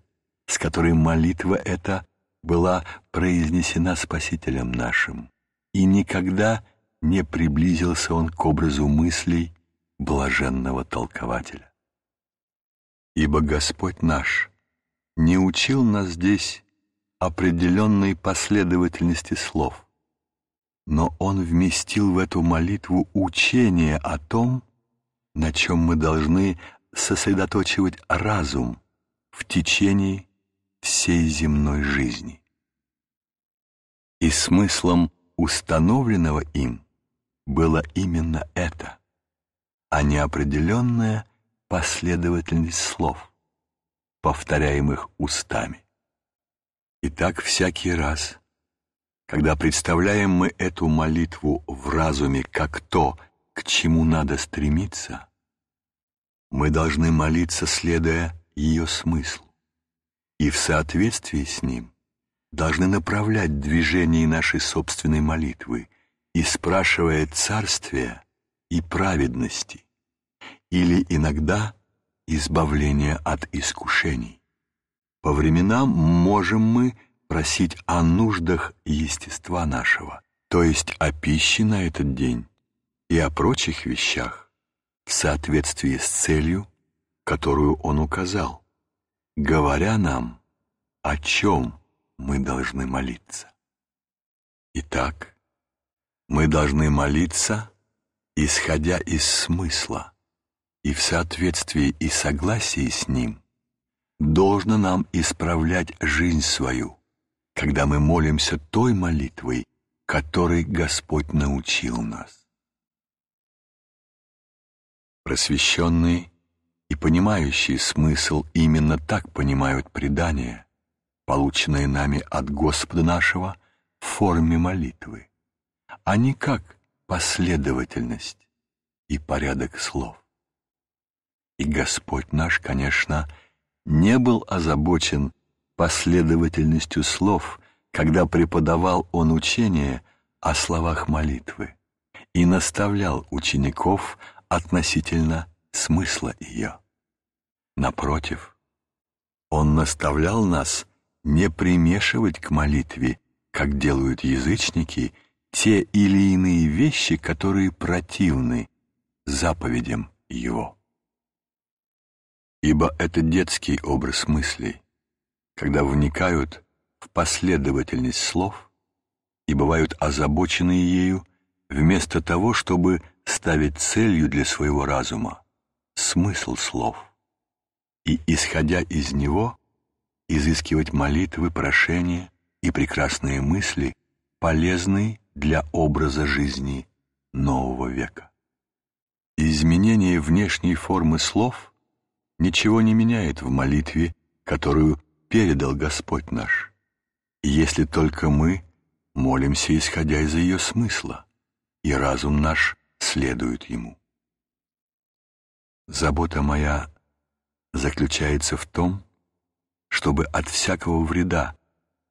с которой молитва эта была произнесена Спасителем нашим, и никогда не не приблизился он к образу мыслей блаженного толкователя. Ибо Господь наш не учил нас здесь определенной последовательности слов, но Он вместил в эту молитву учение о том, на чем мы должны сосредоточивать разум в течение всей земной жизни. И смыслом установленного им – было именно это, а не определенная последовательность слов, повторяемых устами. И так всякий раз, когда представляем мы эту молитву в разуме как то, к чему надо стремиться, мы должны молиться, следуя ее смыслу, и в соответствии с ним должны направлять движение нашей собственной молитвы – и спрашивает царствия и праведности, или иногда избавления от искушений. По временам можем мы просить о нуждах естества нашего, то есть о пище на этот день и о прочих вещах в соответствии с целью, которую он указал, говоря нам, о чем мы должны молиться. Итак, мы должны молиться, исходя из смысла, и в соответствии и согласии с ним должно нам исправлять жизнь свою, когда мы молимся той молитвой, которой Господь научил нас. Просвещенные и понимающие смысл именно так понимают предания, полученные нами от Господа нашего в форме молитвы а не как последовательность и порядок слов. И Господь наш, конечно, не был озабочен последовательностью слов, когда преподавал Он учение о словах молитвы и наставлял учеников относительно смысла ее. Напротив, Он наставлял нас не примешивать к молитве, как делают язычники – те или иные вещи, которые противны заповедям его. Ибо это детский образ мыслей, когда вникают в последовательность слов и бывают озабочены ею, вместо того, чтобы ставить целью для своего разума смысл слов и, исходя из него, изыскивать молитвы, прошения и прекрасные мысли, полезные для образа жизни нового века. Изменение внешней формы слов ничего не меняет в молитве, которую передал Господь наш, если только мы молимся, исходя из ее смысла, и разум наш следует ему. Забота моя заключается в том, чтобы от всякого вреда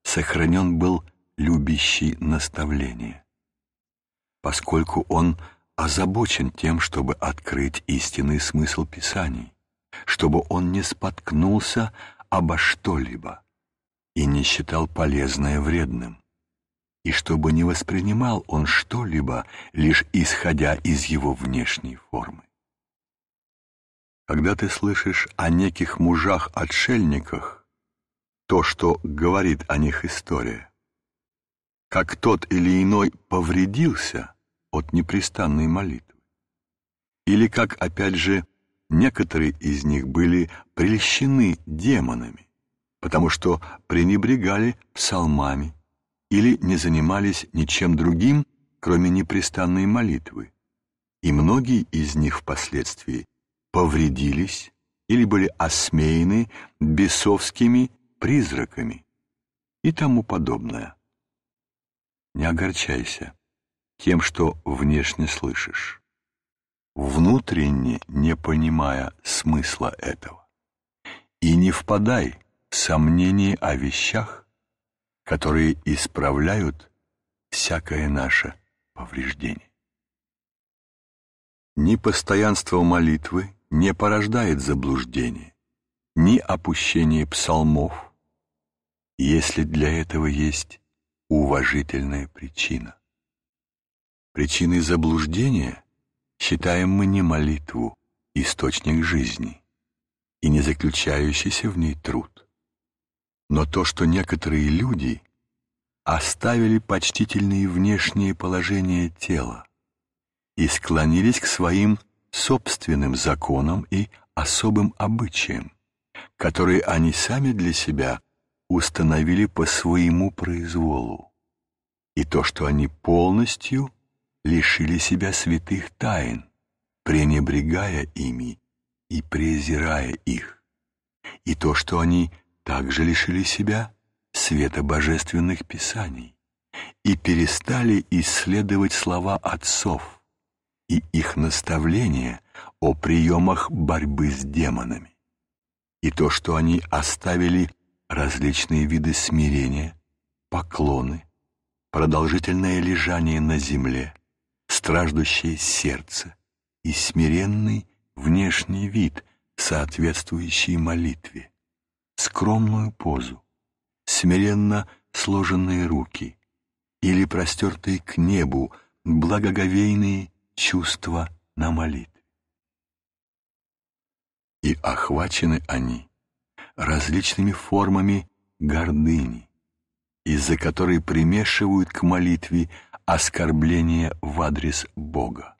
сохранен был любящий наставление, поскольку он озабочен тем, чтобы открыть истинный смысл Писаний, чтобы он не споткнулся обо что-либо и не считал полезное вредным, и чтобы не воспринимал он что-либо, лишь исходя из его внешней формы. Когда ты слышишь о неких мужах-отшельниках, то, что говорит о них история, как тот или иной повредился от непрестанной молитвы, или как, опять же, некоторые из них были прельщены демонами, потому что пренебрегали псалмами или не занимались ничем другим, кроме непрестанной молитвы, и многие из них впоследствии повредились или были осмеяны бесовскими призраками и тому подобное. Не огорчайся тем, что внешне слышишь, внутренне не понимая смысла этого. И не впадай в сомнение о вещах, которые исправляют всякое наше повреждение. Ни постоянство молитвы не порождает заблуждение, ни опущение псалмов, если для этого есть уважительная причина. Причиной заблуждения считаем мы не молитву, источник жизни, и не заключающийся в ней труд, но то, что некоторые люди оставили почтительные внешние положения тела и склонились к своим собственным законам и особым обычаям, которые они сами для себя установили по своему произволу, и то, что они полностью лишили себя святых тайн, пренебрегая ими и презирая их, и то, что они также лишили себя света божественных писаний и перестали исследовать слова отцов и их наставления о приемах борьбы с демонами, и то, что они оставили различные виды смирения, поклоны, продолжительное лежание на земле, страждущее сердце и смиренный внешний вид, соответствующий молитве, скромную позу, смиренно сложенные руки или простертые к небу благоговейные чувства на молитве. И охвачены они различными формами гордыни, из-за которой примешивают к молитве оскорбление в адрес Бога.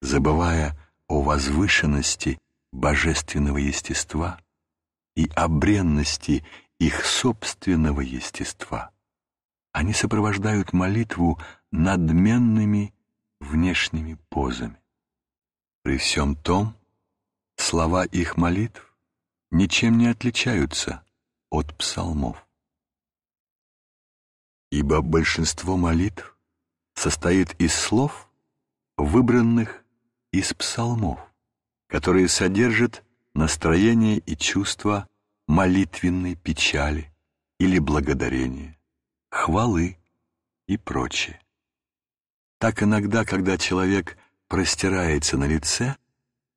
Забывая о возвышенности божественного естества и о бренности их собственного естества, они сопровождают молитву надменными внешними позами. При всем том, слова их молитв ничем не отличаются от псалмов. Ибо большинство молитв состоит из слов, выбранных из псалмов, которые содержат настроение и чувство молитвенной печали или благодарения, хвалы и прочее. Так иногда, когда человек простирается на лице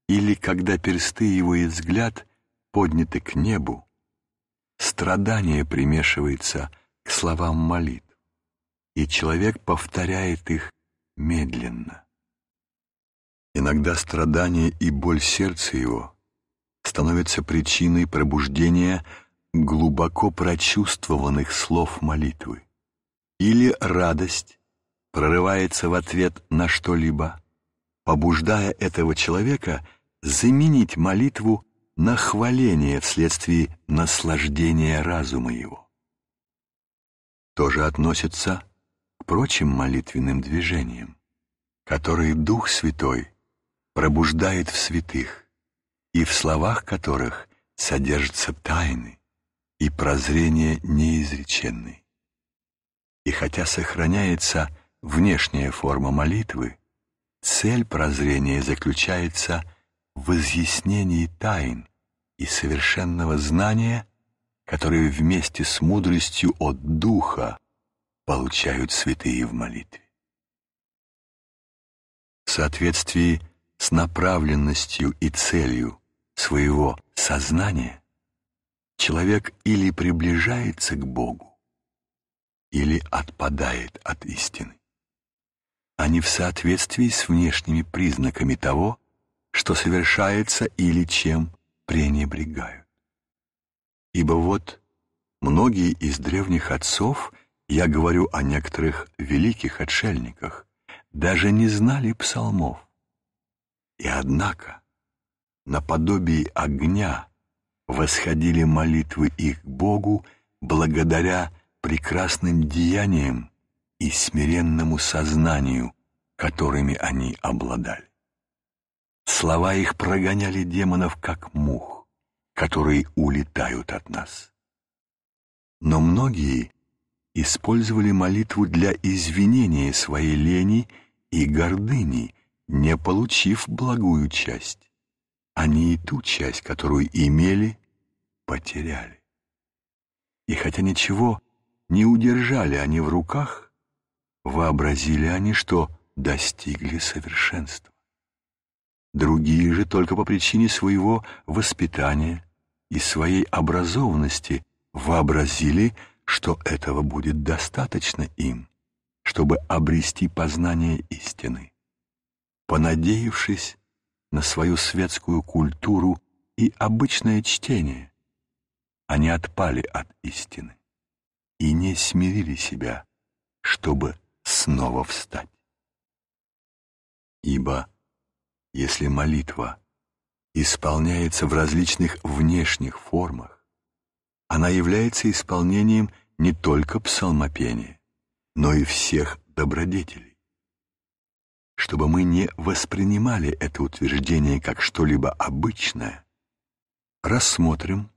или когда персты его и взгляд – подняты к небу, страдание примешивается к словам молитв, и человек повторяет их медленно. Иногда страдание и боль сердца его становятся причиной пробуждения глубоко прочувствованных слов молитвы. Или радость прорывается в ответ на что-либо, побуждая этого человека заменить молитву на хваление вследствие наслаждения разума его. То же относится к прочим молитвенным движениям, которые Дух Святой пробуждает в святых и в словах которых содержатся тайны и прозрения неизреченные. И хотя сохраняется внешняя форма молитвы, цель прозрения заключается в изъяснении тайн, и совершенного знания, которые вместе с мудростью от Духа получают святые в молитве. В соответствии с направленностью и целью своего сознания человек или приближается к Богу, или отпадает от истины, а не в соответствии с внешними признаками того, что совершается или чем пренебрегают. Ибо вот многие из древних отцов, я говорю о некоторых великих отшельниках, даже не знали псалмов. И однако наподобие огня восходили молитвы их Богу благодаря прекрасным деяниям и смиренному сознанию, которыми они обладали. Слова их прогоняли демонов, как мух, которые улетают от нас. Но многие использовали молитву для извинения своей лени и гордыни, не получив благую часть. Они и ту часть, которую имели, потеряли. И хотя ничего не удержали они в руках, вообразили они, что достигли совершенства другие же только по причине своего воспитания и своей образованности вообразили, что этого будет достаточно им, чтобы обрести познание истины. Понадеявшись на свою светскую культуру и обычное чтение, они отпали от истины и не смирили себя, чтобы снова встать. Ибо если молитва исполняется в различных внешних формах, она является исполнением не только псалмопения, но и всех добродетелей. Чтобы мы не воспринимали это утверждение как что-либо обычное, рассмотрим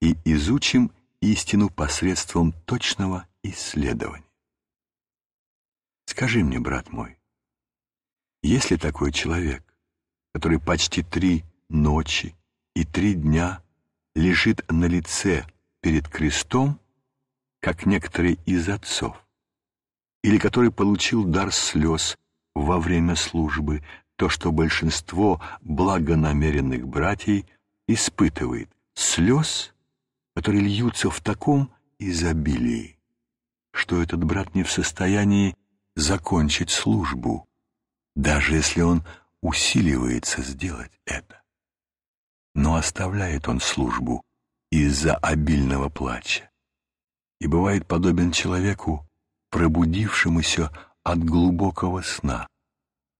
и изучим истину посредством точного исследования. Скажи мне, брат мой, если такой человек, который почти три ночи и три дня лежит на лице перед крестом, как некоторые из отцов, или который получил дар слез во время службы, то, что большинство благонамеренных братьев испытывает, слез, которые льются в таком изобилии, что этот брат не в состоянии закончить службу, даже если он усиливается сделать это. Но оставляет он службу из-за обильного плача и бывает подобен человеку, пробудившемуся от глубокого сна,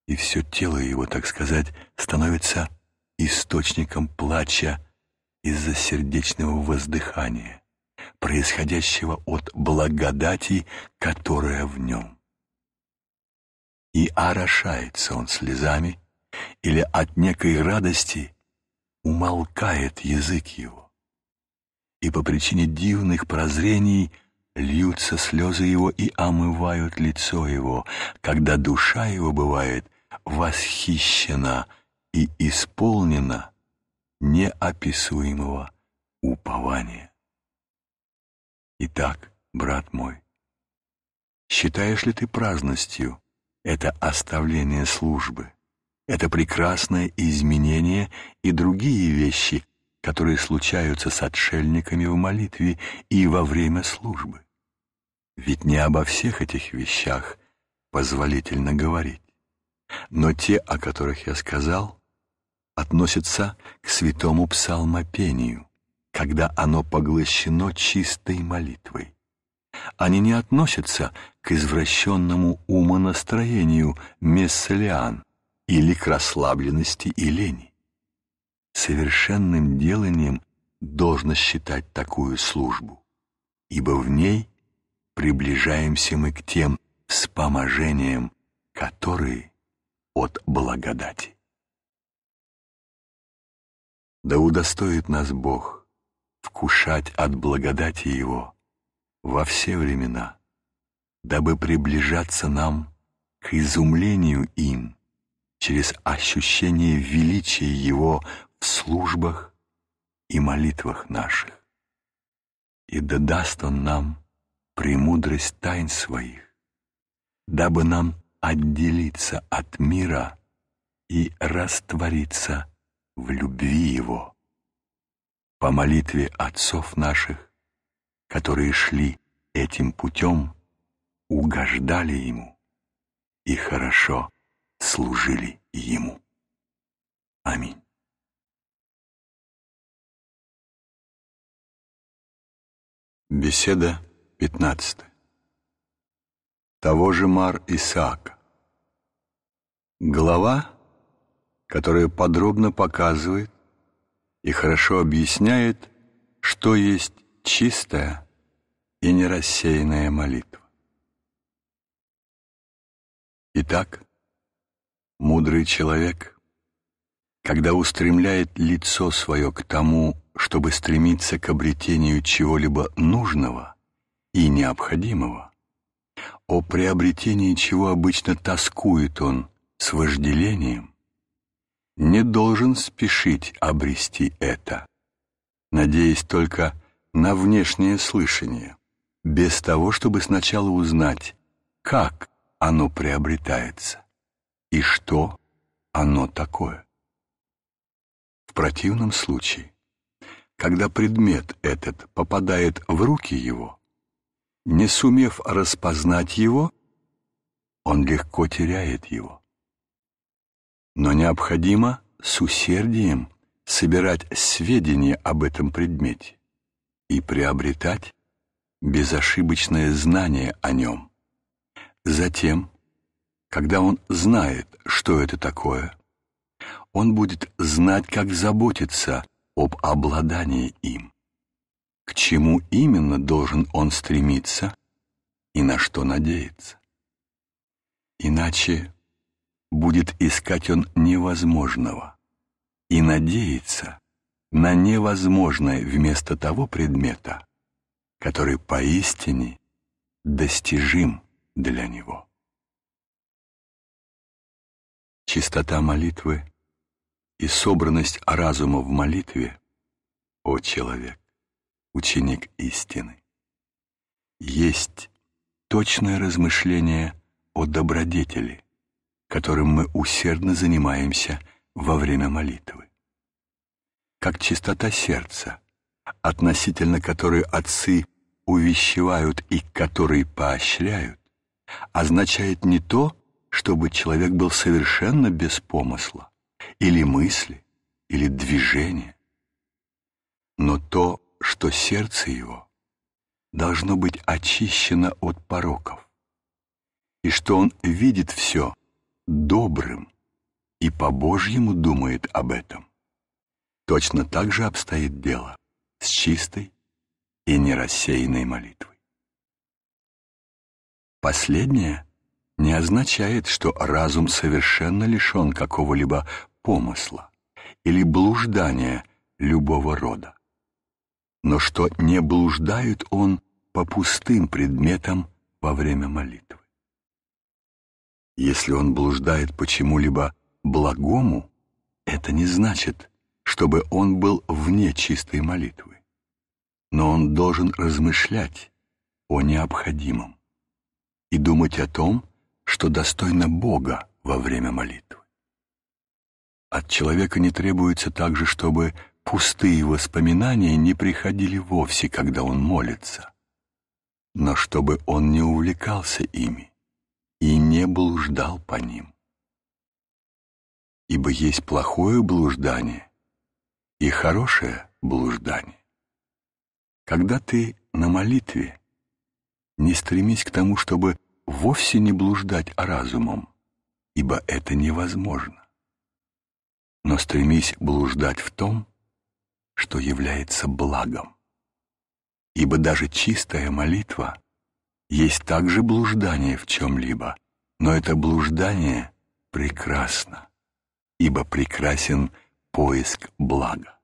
и все тело его, так сказать, становится источником плача из-за сердечного воздыхания, происходящего от благодати, которая в нем. И орошается он слезами, или от некой радости умолкает язык его. И по причине дивных прозрений льются слезы его и омывают лицо его, когда душа его бывает восхищена и исполнена неописуемого упования. Итак, брат мой, считаешь ли ты праздностью это оставление службы? Это прекрасное изменение и другие вещи, которые случаются с отшельниками в молитве и во время службы. Ведь не обо всех этих вещах позволительно говорить. Но те, о которых я сказал, относятся к святому псалмопению, когда оно поглощено чистой молитвой. Они не относятся к извращенному умонастроению мессалиан, или к расслабленности и лени. Совершенным деланием должно считать такую службу, ибо в ней приближаемся мы к тем вспоможениям, которые от благодати. Да удостоит нас Бог вкушать от благодати Его во все времена, дабы приближаться нам к изумлению им через ощущение величия Его в службах и молитвах наших. И да Он нам премудрость тайн своих, дабы нам отделиться от мира и раствориться в любви Его. По молитве отцов наших, которые шли этим путем, угождали Ему и хорошо служили Ему. Аминь. Беседа 15. Того же Мар Исаака. Глава, которая подробно показывает и хорошо объясняет, что есть чистая и нерассеянная молитва. Итак, Мудрый человек, когда устремляет лицо свое к тому, чтобы стремиться к обретению чего-либо нужного и необходимого, о приобретении чего обычно тоскует он с вожделением, не должен спешить обрести это, надеясь только на внешнее слышание, без того, чтобы сначала узнать, как оно приобретается и что оно такое. В противном случае, когда предмет этот попадает в руки его, не сумев распознать его, он легко теряет его. Но необходимо с усердием собирать сведения об этом предмете и приобретать безошибочное знание о нем. Затем когда он знает, что это такое, он будет знать, как заботиться об обладании им, к чему именно должен он стремиться и на что надеяться. Иначе будет искать он невозможного и надеяться на невозможное вместо того предмета, который поистине достижим для него. Чистота молитвы и собранность разума в молитве, о человек, ученик истины, есть точное размышление о добродетели, которым мы усердно занимаемся во время молитвы. Как чистота сердца, относительно которой отцы увещевают и которые поощряют, означает не то, чтобы человек был совершенно без помысла, или мысли, или движения. Но то, что сердце его должно быть очищено от пороков, и что он видит все добрым и по-божьему думает об этом. Точно так же обстоит дело с чистой и нерассеянной молитвой. Последнее не означает, что разум совершенно лишен какого-либо помысла или блуждания любого рода, но что не блуждает он по пустым предметам во время молитвы. Если он блуждает по чему-либо благому, это не значит, чтобы он был вне чистой молитвы, но он должен размышлять о необходимом и думать о том, что достойно Бога во время молитвы. От человека не требуется также, чтобы пустые воспоминания не приходили вовсе, когда он молится, но чтобы он не увлекался ими и не блуждал по ним. Ибо есть плохое блуждание и хорошее блуждание. Когда ты на молитве, не стремись к тому, чтобы вовсе не блуждать разумом, ибо это невозможно. Но стремись блуждать в том, что является благом. Ибо даже чистая молитва есть также блуждание в чем-либо, но это блуждание прекрасно, ибо прекрасен поиск блага.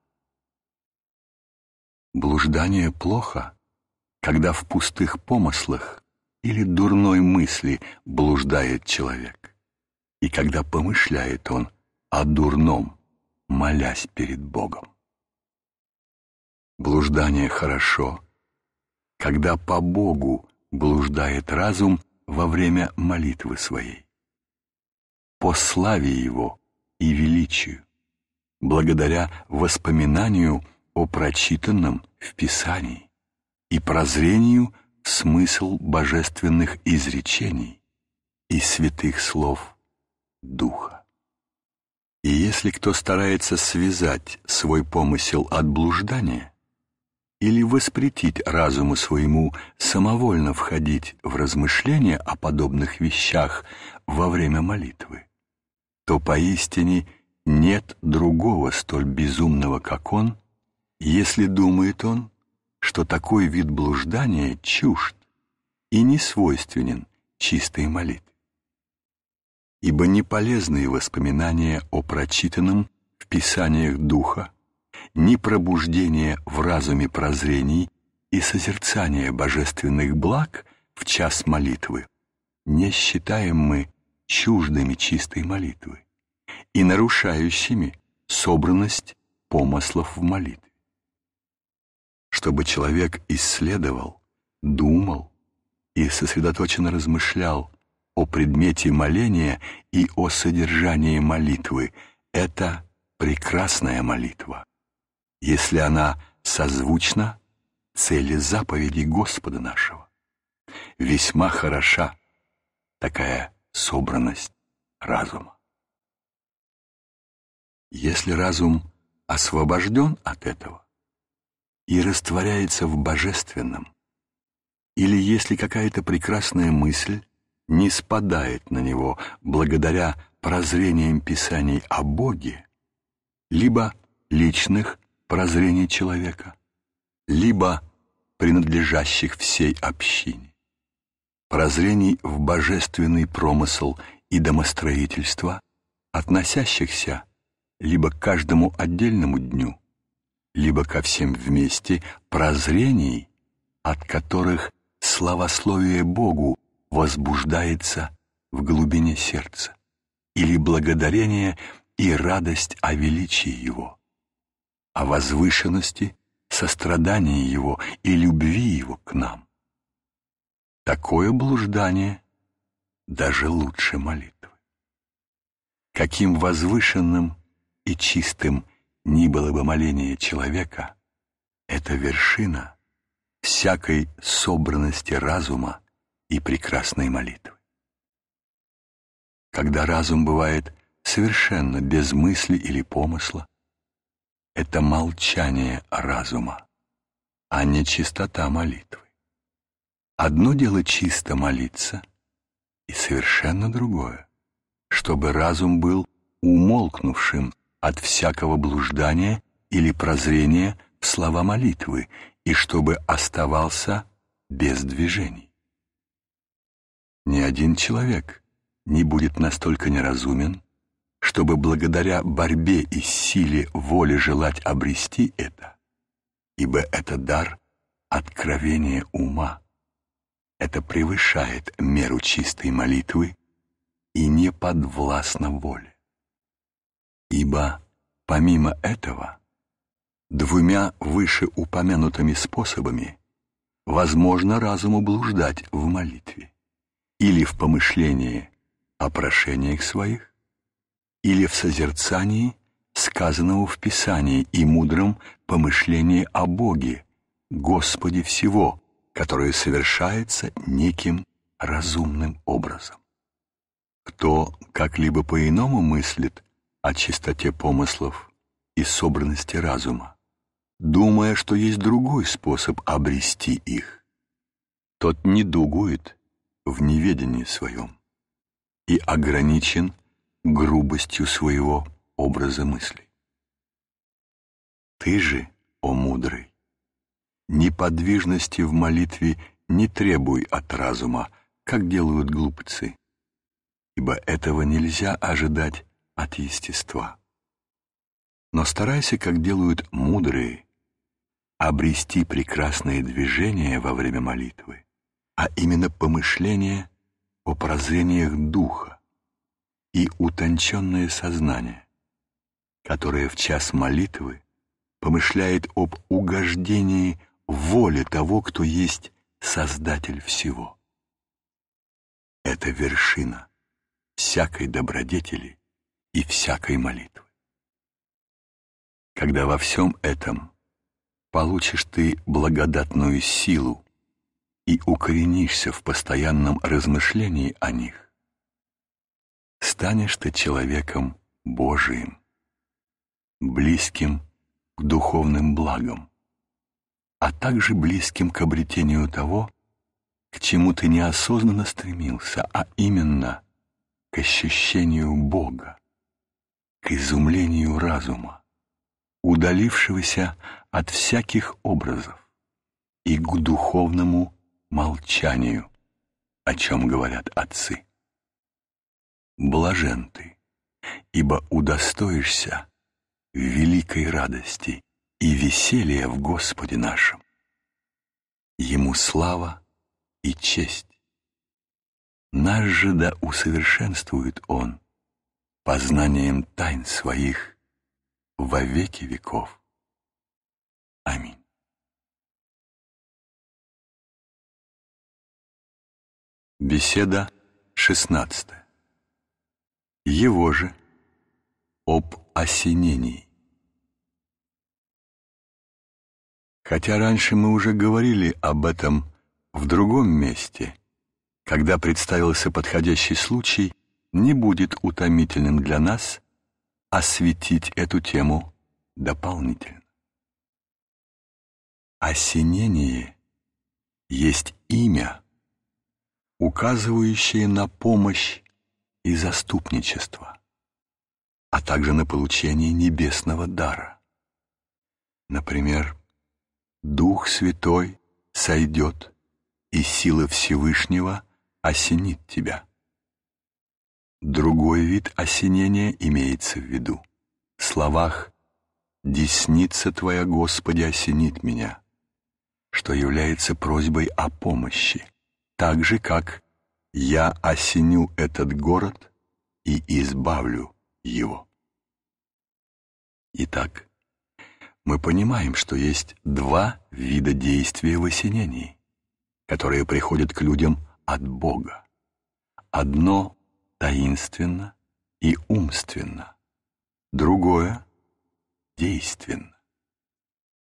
Блуждание плохо, когда в пустых помыслах или дурной мысли блуждает человек. И когда помышляет он о дурном, молясь перед Богом. Блуждание хорошо, когда по Богу блуждает разум во время молитвы своей. По славе Его и величию, благодаря воспоминанию о прочитанном в Писании и прозрению смысл божественных изречений и святых слов Духа. И если кто старается связать свой помысел от блуждания или воспретить разуму своему самовольно входить в размышления о подобных вещах во время молитвы, то поистине нет другого столь безумного, как он, если думает он, что такой вид блуждания чужд и не свойственен чистой молитве. Ибо неполезные воспоминания о прочитанном в Писаниях Духа, ни пробуждение в разуме прозрений и созерцание божественных благ в час молитвы не считаем мы чуждыми чистой молитвы и нарушающими собранность помыслов в молитве чтобы человек исследовал, думал и сосредоточенно размышлял о предмете моления и о содержании молитвы. Это прекрасная молитва, если она созвучна цели заповеди Господа нашего. Весьма хороша такая собранность разума. Если разум освобожден от этого, и растворяется в божественном, или если какая-то прекрасная мысль не спадает на него благодаря прозрениям писаний о Боге, либо личных прозрений человека, либо принадлежащих всей общине. Прозрений в божественный промысл и домостроительство, относящихся либо к каждому отдельному дню, либо ко всем вместе прозрений, от которых славословие Богу возбуждается в глубине сердца, или благодарение и радость о величии Его, о возвышенности, сострадании Его и любви Его к нам. Такое блуждание даже лучше молитвы. Каким возвышенным и чистым ни было бы моления человека, это вершина всякой собранности разума и прекрасной молитвы. Когда разум бывает совершенно без мысли или помысла, это молчание разума, а не чистота молитвы. Одно дело чисто молиться, и совершенно другое, чтобы разум был умолкнувшим от всякого блуждания или прозрения в слова молитвы и чтобы оставался без движений. Ни один человек не будет настолько неразумен, чтобы благодаря борьбе и силе воли желать обрести это, ибо это дар откровения ума. Это превышает меру чистой молитвы и не подвластно воле. Ибо помимо этого, двумя вышеупомянутыми способами возможно разуму блуждать в молитве или в помышлении о прошениях своих, или в созерцании сказанного в Писании и мудром помышлении о Боге, Господе всего, которое совершается неким разумным образом. Кто как-либо по-иному мыслит о чистоте помыслов и собранности разума, думая, что есть другой способ обрести их. Тот не дугует в неведении своем и ограничен грубостью своего образа мысли. Ты же, о мудрый, неподвижности в молитве не требуй от разума, как делают глупцы, ибо этого нельзя ожидать от естества. Но старайся, как делают мудрые, обрести прекрасные движения во время молитвы, а именно помышление о прозрениях духа и утонченное сознание, которое в час молитвы помышляет об угождении воли того, кто есть Создатель всего. Это вершина всякой добродетели и всякой молитвы. Когда во всем этом получишь ты благодатную силу и укоренишься в постоянном размышлении о них, станешь ты человеком Божиим, близким к духовным благам, а также близким к обретению того, к чему ты неосознанно стремился, а именно к ощущению Бога, к изумлению разума, удалившегося от всяких образов, и к духовному молчанию, о чем говорят отцы. Блажен ты, ибо удостоишься великой радости и веселья в Господе нашем. Ему слава и честь. Нас же да усовершенствует Он, познанием тайн своих во веки веков. Аминь. Беседа 16. Его же об осенении. Хотя раньше мы уже говорили об этом в другом месте, когда представился подходящий случай, не будет утомительным для нас осветить эту тему дополнительно. Осенение есть имя, указывающее на помощь и заступничество, а также на получение небесного дара. Например, Дух Святой сойдет, и сила Всевышнего осенит тебя. Другой вид осенения имеется в виду. В словах «Десница Твоя, Господи, осенит меня», что является просьбой о помощи, так же, как «Я осеню этот город и избавлю его». Итак, мы понимаем, что есть два вида действия в осенении, которые приходят к людям от Бога. Одно таинственно и умственно, другое — действенно.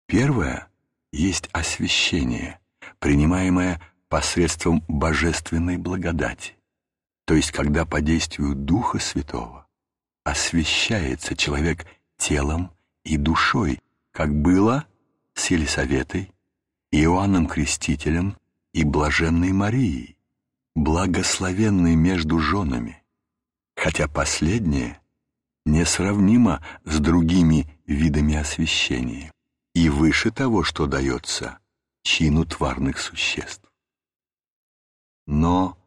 Первое есть освящение, принимаемое посредством божественной благодати, то есть когда по действию Духа Святого освящается человек телом и душой, как было с Елисаветой, Иоанном Крестителем и Блаженной Марией, благословенной между женами, хотя последнее несравнимо с другими видами освещения и выше того, что дается чину тварных существ. Но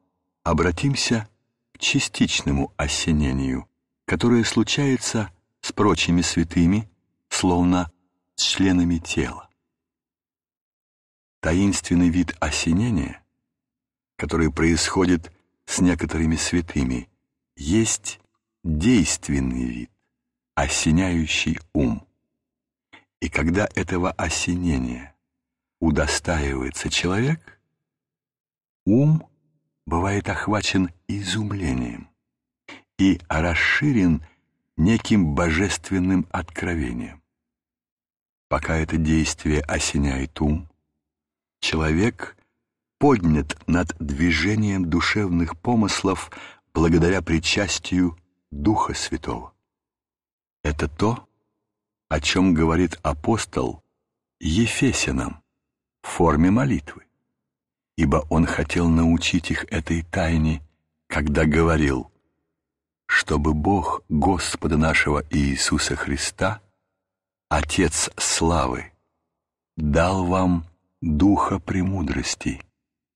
обратимся к частичному осенению, которое случается с прочими святыми, словно с членами тела. Таинственный вид осенения, который происходит с некоторыми святыми, есть действенный вид, осеняющий ум. И когда этого осенения удостаивается человек, ум бывает охвачен изумлением и расширен неким божественным откровением. Пока это действие осеняет ум, человек поднят над движением душевных помыслов благодаря причастию Духа Святого. Это то, о чем говорит апостол Ефесянам в форме молитвы, ибо он хотел научить их этой тайне, когда говорил, чтобы Бог Господа нашего Иисуса Христа, Отец славы, дал вам духа премудрости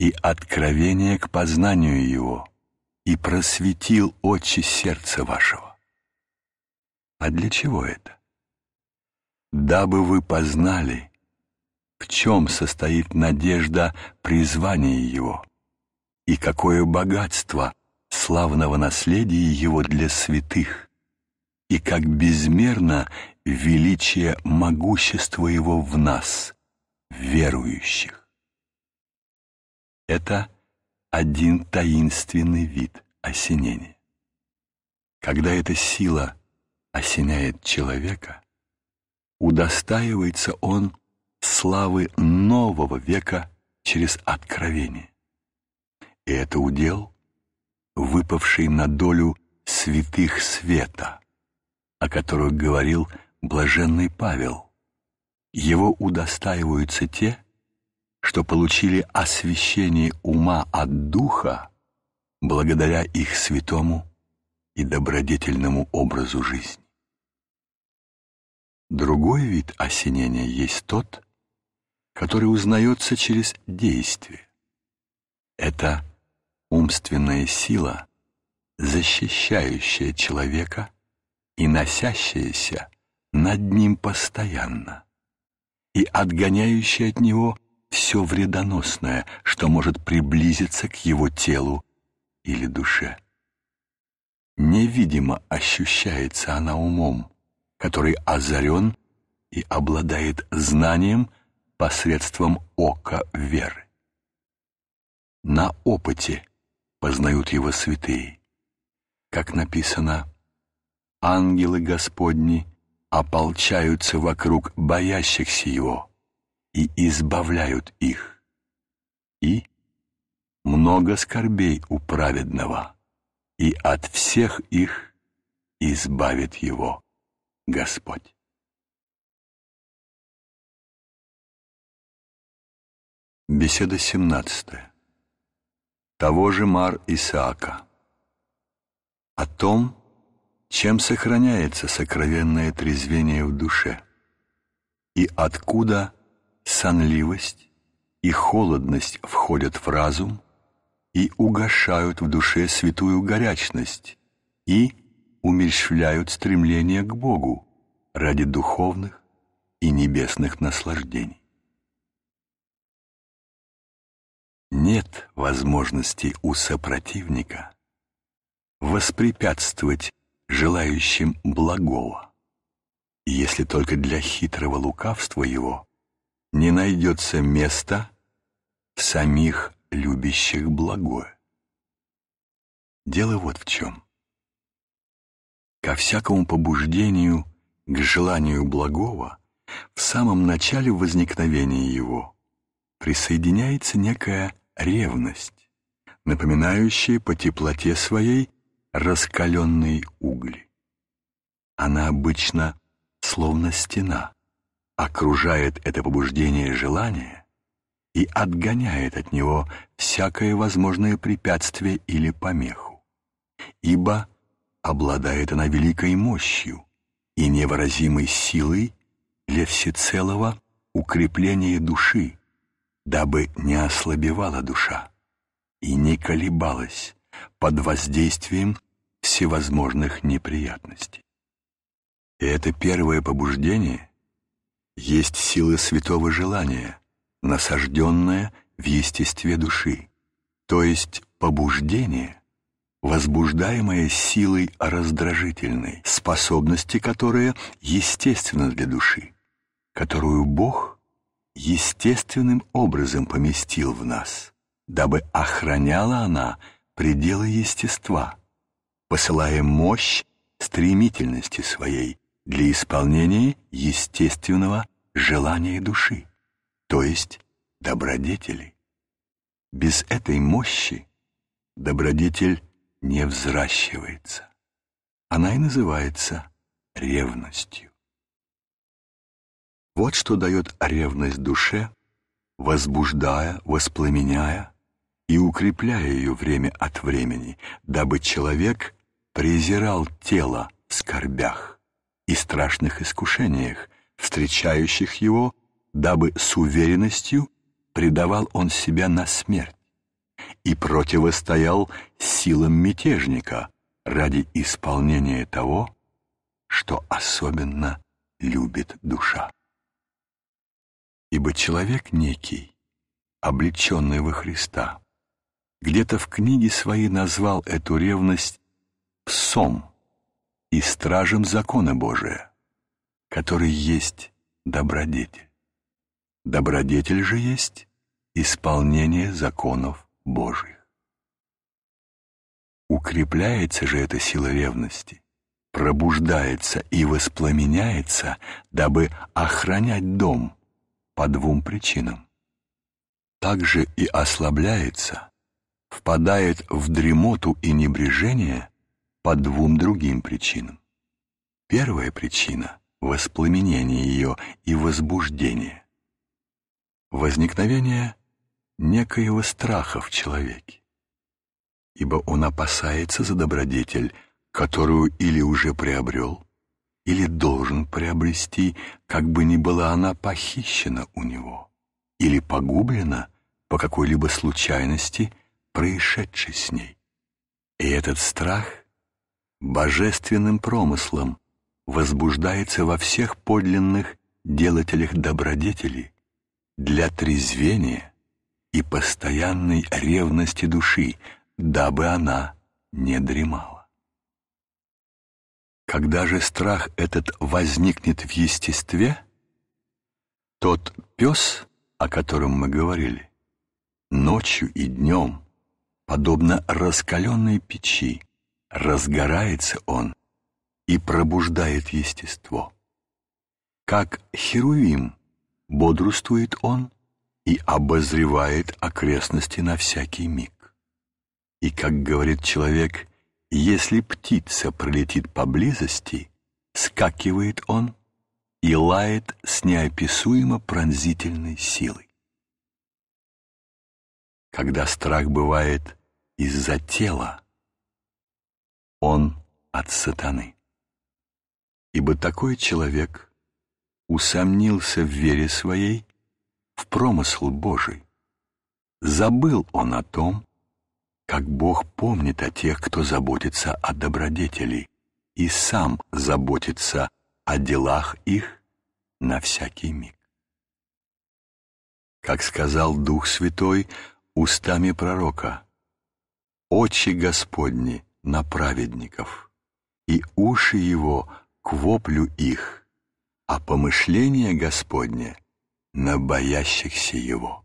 и откровения к познанию Его, и просветил очи сердца вашего. А для чего это? Дабы вы познали, в чем состоит надежда призвания его, и какое богатство славного наследия его для святых, и как безмерно величие могущества его в нас, верующих. Это — один таинственный вид осенения. Когда эта сила осеняет человека, удостаивается он славы нового века через откровение. И это удел, выпавший на долю святых света, о которых говорил блаженный Павел. Его удостаиваются те, что получили освящение ума от Духа благодаря их святому и добродетельному образу жизни. Другой вид осенения есть тот, который узнается через действие. Это умственная сила, защищающая человека и носящаяся над ним постоянно, и отгоняющая от него все вредоносное, что может приблизиться к его телу или душе. Невидимо ощущается она умом, который озарен и обладает знанием посредством ока веры. На опыте познают его святые. Как написано, «Ангелы Господни ополчаются вокруг боящихся его» и избавляют их. И много скорбей у праведного, и от всех их избавит его Господь. Беседа 17. Того же Мар Исаака. О том, чем сохраняется сокровенное трезвение в душе, и откуда – сонливость и холодность входят в разум и угошают в душе святую горячность и умерщвляют стремление к Богу ради духовных и небесных наслаждений. Нет возможности у сопротивника воспрепятствовать желающим благого, если только для хитрого лукавства его не найдется места в самих любящих благое. Дело вот в чем. Ко всякому побуждению, к желанию благого, в самом начале возникновения его присоединяется некая ревность, напоминающая по теплоте своей раскаленные угли. Она обычно словно стена, окружает это побуждение и желание и отгоняет от него всякое возможное препятствие или помеху, ибо обладает она великой мощью и невыразимой силой для всецелого укрепления души, дабы не ослабевала душа и не колебалась под воздействием всевозможных неприятностей. И это первое побуждение — есть сила святого желания, насажденная в естестве души, то есть побуждение, возбуждаемое силой раздражительной, способности которая естественна для души, которую Бог естественным образом поместил в нас, дабы охраняла она пределы естества, посылая мощь стремительности своей для исполнения естественного желания души, то есть добродетели. Без этой мощи добродетель не взращивается. Она и называется ревностью. Вот что дает ревность душе, возбуждая, воспламеняя и укрепляя ее время от времени, дабы человек презирал тело в скорбях и страшных искушениях, встречающих его, дабы с уверенностью предавал он себя на смерть и противостоял силам мятежника ради исполнения того, что особенно любит душа. Ибо человек некий, облеченный во Христа, где-то в книге своей назвал эту ревность «псом», и стражем закона Божия, который есть добродетель. Добродетель же есть исполнение законов Божьих. Укрепляется же эта сила ревности, пробуждается и воспламеняется, дабы охранять дом по двум причинам. Также и ослабляется, впадает в дремоту и небрежение – по двум другим причинам. Первая причина — воспламенение ее и возбуждение. Возникновение некоего страха в человеке, ибо он опасается за добродетель, которую или уже приобрел, или должен приобрести, как бы ни была она похищена у него, или погублена по какой-либо случайности, происшедшей с ней. И этот страх — божественным промыслом, возбуждается во всех подлинных делателях добродетелей для трезвения и постоянной ревности души, дабы она не дремала. Когда же страх этот возникнет в естестве, тот пес, о котором мы говорили, ночью и днем, подобно раскаленной печи, разгорается он и пробуждает естество. Как херувим бодрствует он и обозревает окрестности на всякий миг. И, как говорит человек, если птица пролетит поблизости, скакивает он и лает с неописуемо пронзительной силой. Когда страх бывает из-за тела, он от сатаны. Ибо такой человек усомнился в вере своей, в промысл Божий. Забыл он о том, как Бог помнит о тех, кто заботится о добродетели, и сам заботится о делах их на всякий миг. Как сказал Дух Святой устами пророка, «Очи Господни на праведников, и уши его к воплю их, а помышление Господне на боящихся его.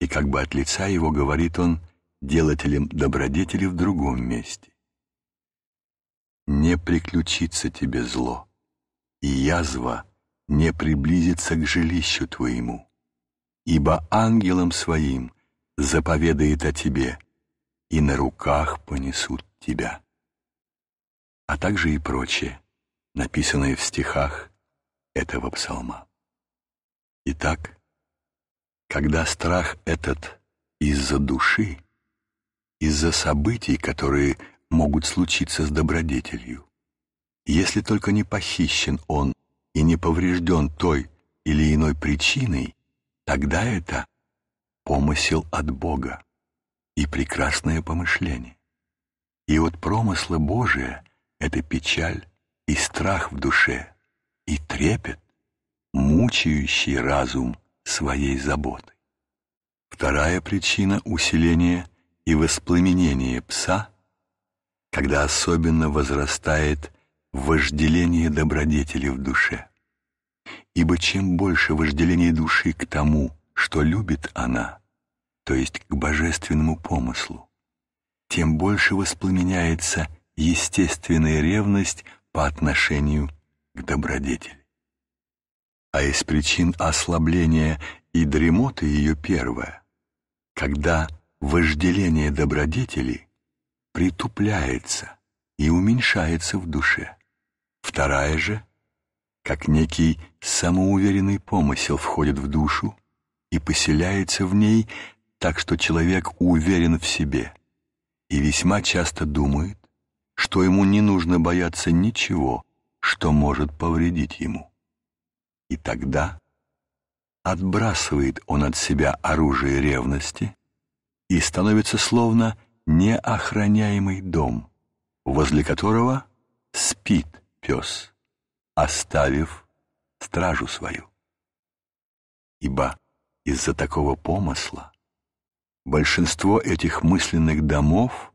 И как бы от лица его говорит он делателем добродетели в другом месте. «Не приключится тебе зло, и язва не приблизится к жилищу твоему, ибо ангелом своим заповедает о тебе» и на руках понесут тебя. А также и прочее, написанное в стихах этого псалма. Итак, когда страх этот из-за души, из-за событий, которые могут случиться с добродетелью, если только не похищен он и не поврежден той или иной причиной, тогда это помысел от Бога и прекрасное помышление. И от промысла Божия это печаль и страх в душе, и трепет, мучающий разум своей заботой. Вторая причина усиления и воспламенения пса, когда особенно возрастает вожделение добродетели в душе. Ибо чем больше вожделение души к тому, что любит она, то есть к божественному помыслу, тем больше воспламеняется естественная ревность по отношению к добродетели. А из причин ослабления и дремоты ее первое, когда вожделение добродетели притупляется и уменьшается в душе. Вторая же, как некий самоуверенный помысел входит в душу и поселяется в ней так что человек уверен в себе и весьма часто думает, что ему не нужно бояться ничего, что может повредить ему. И тогда отбрасывает он от себя оружие ревности и становится словно неохраняемый дом, возле которого спит пес, оставив стражу свою. Ибо из-за такого помысла большинство этих мысленных домов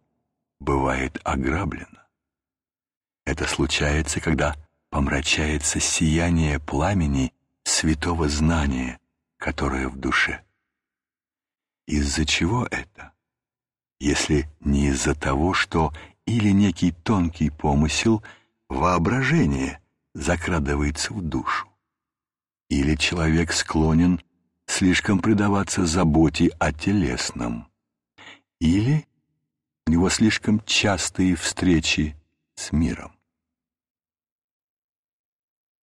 бывает ограблено. Это случается, когда помрачается сияние пламени святого знания, которое в душе. Из-за чего это? Если не из-за того, что или некий тонкий помысел, воображение закрадывается в душу, или человек склонен слишком предаваться заботе о телесном. Или у него слишком частые встречи с миром.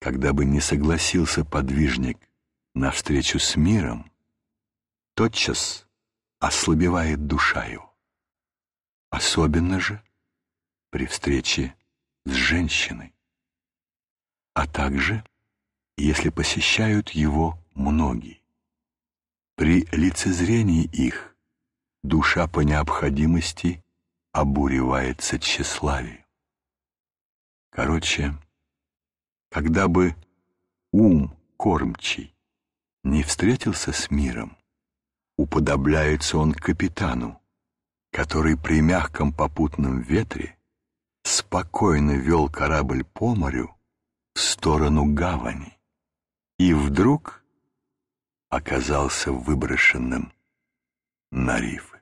Когда бы не согласился подвижник на встречу с миром, тотчас ослабевает душа его. Особенно же при встрече с женщиной, а также если посещают его многие. При лицезрении их душа по необходимости обуревается тщеславием. Короче, когда бы ум кормчий не встретился с миром, уподобляется он капитану, который при мягком попутном ветре спокойно вел корабль по морю в сторону гавани. И вдруг оказался выброшенным на рифы.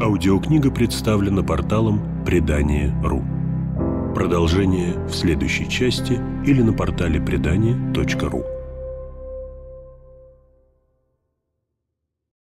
Аудиокнига представлена порталом «Предание.ру». Продолжение в следующей части или на портале «Предание.ру».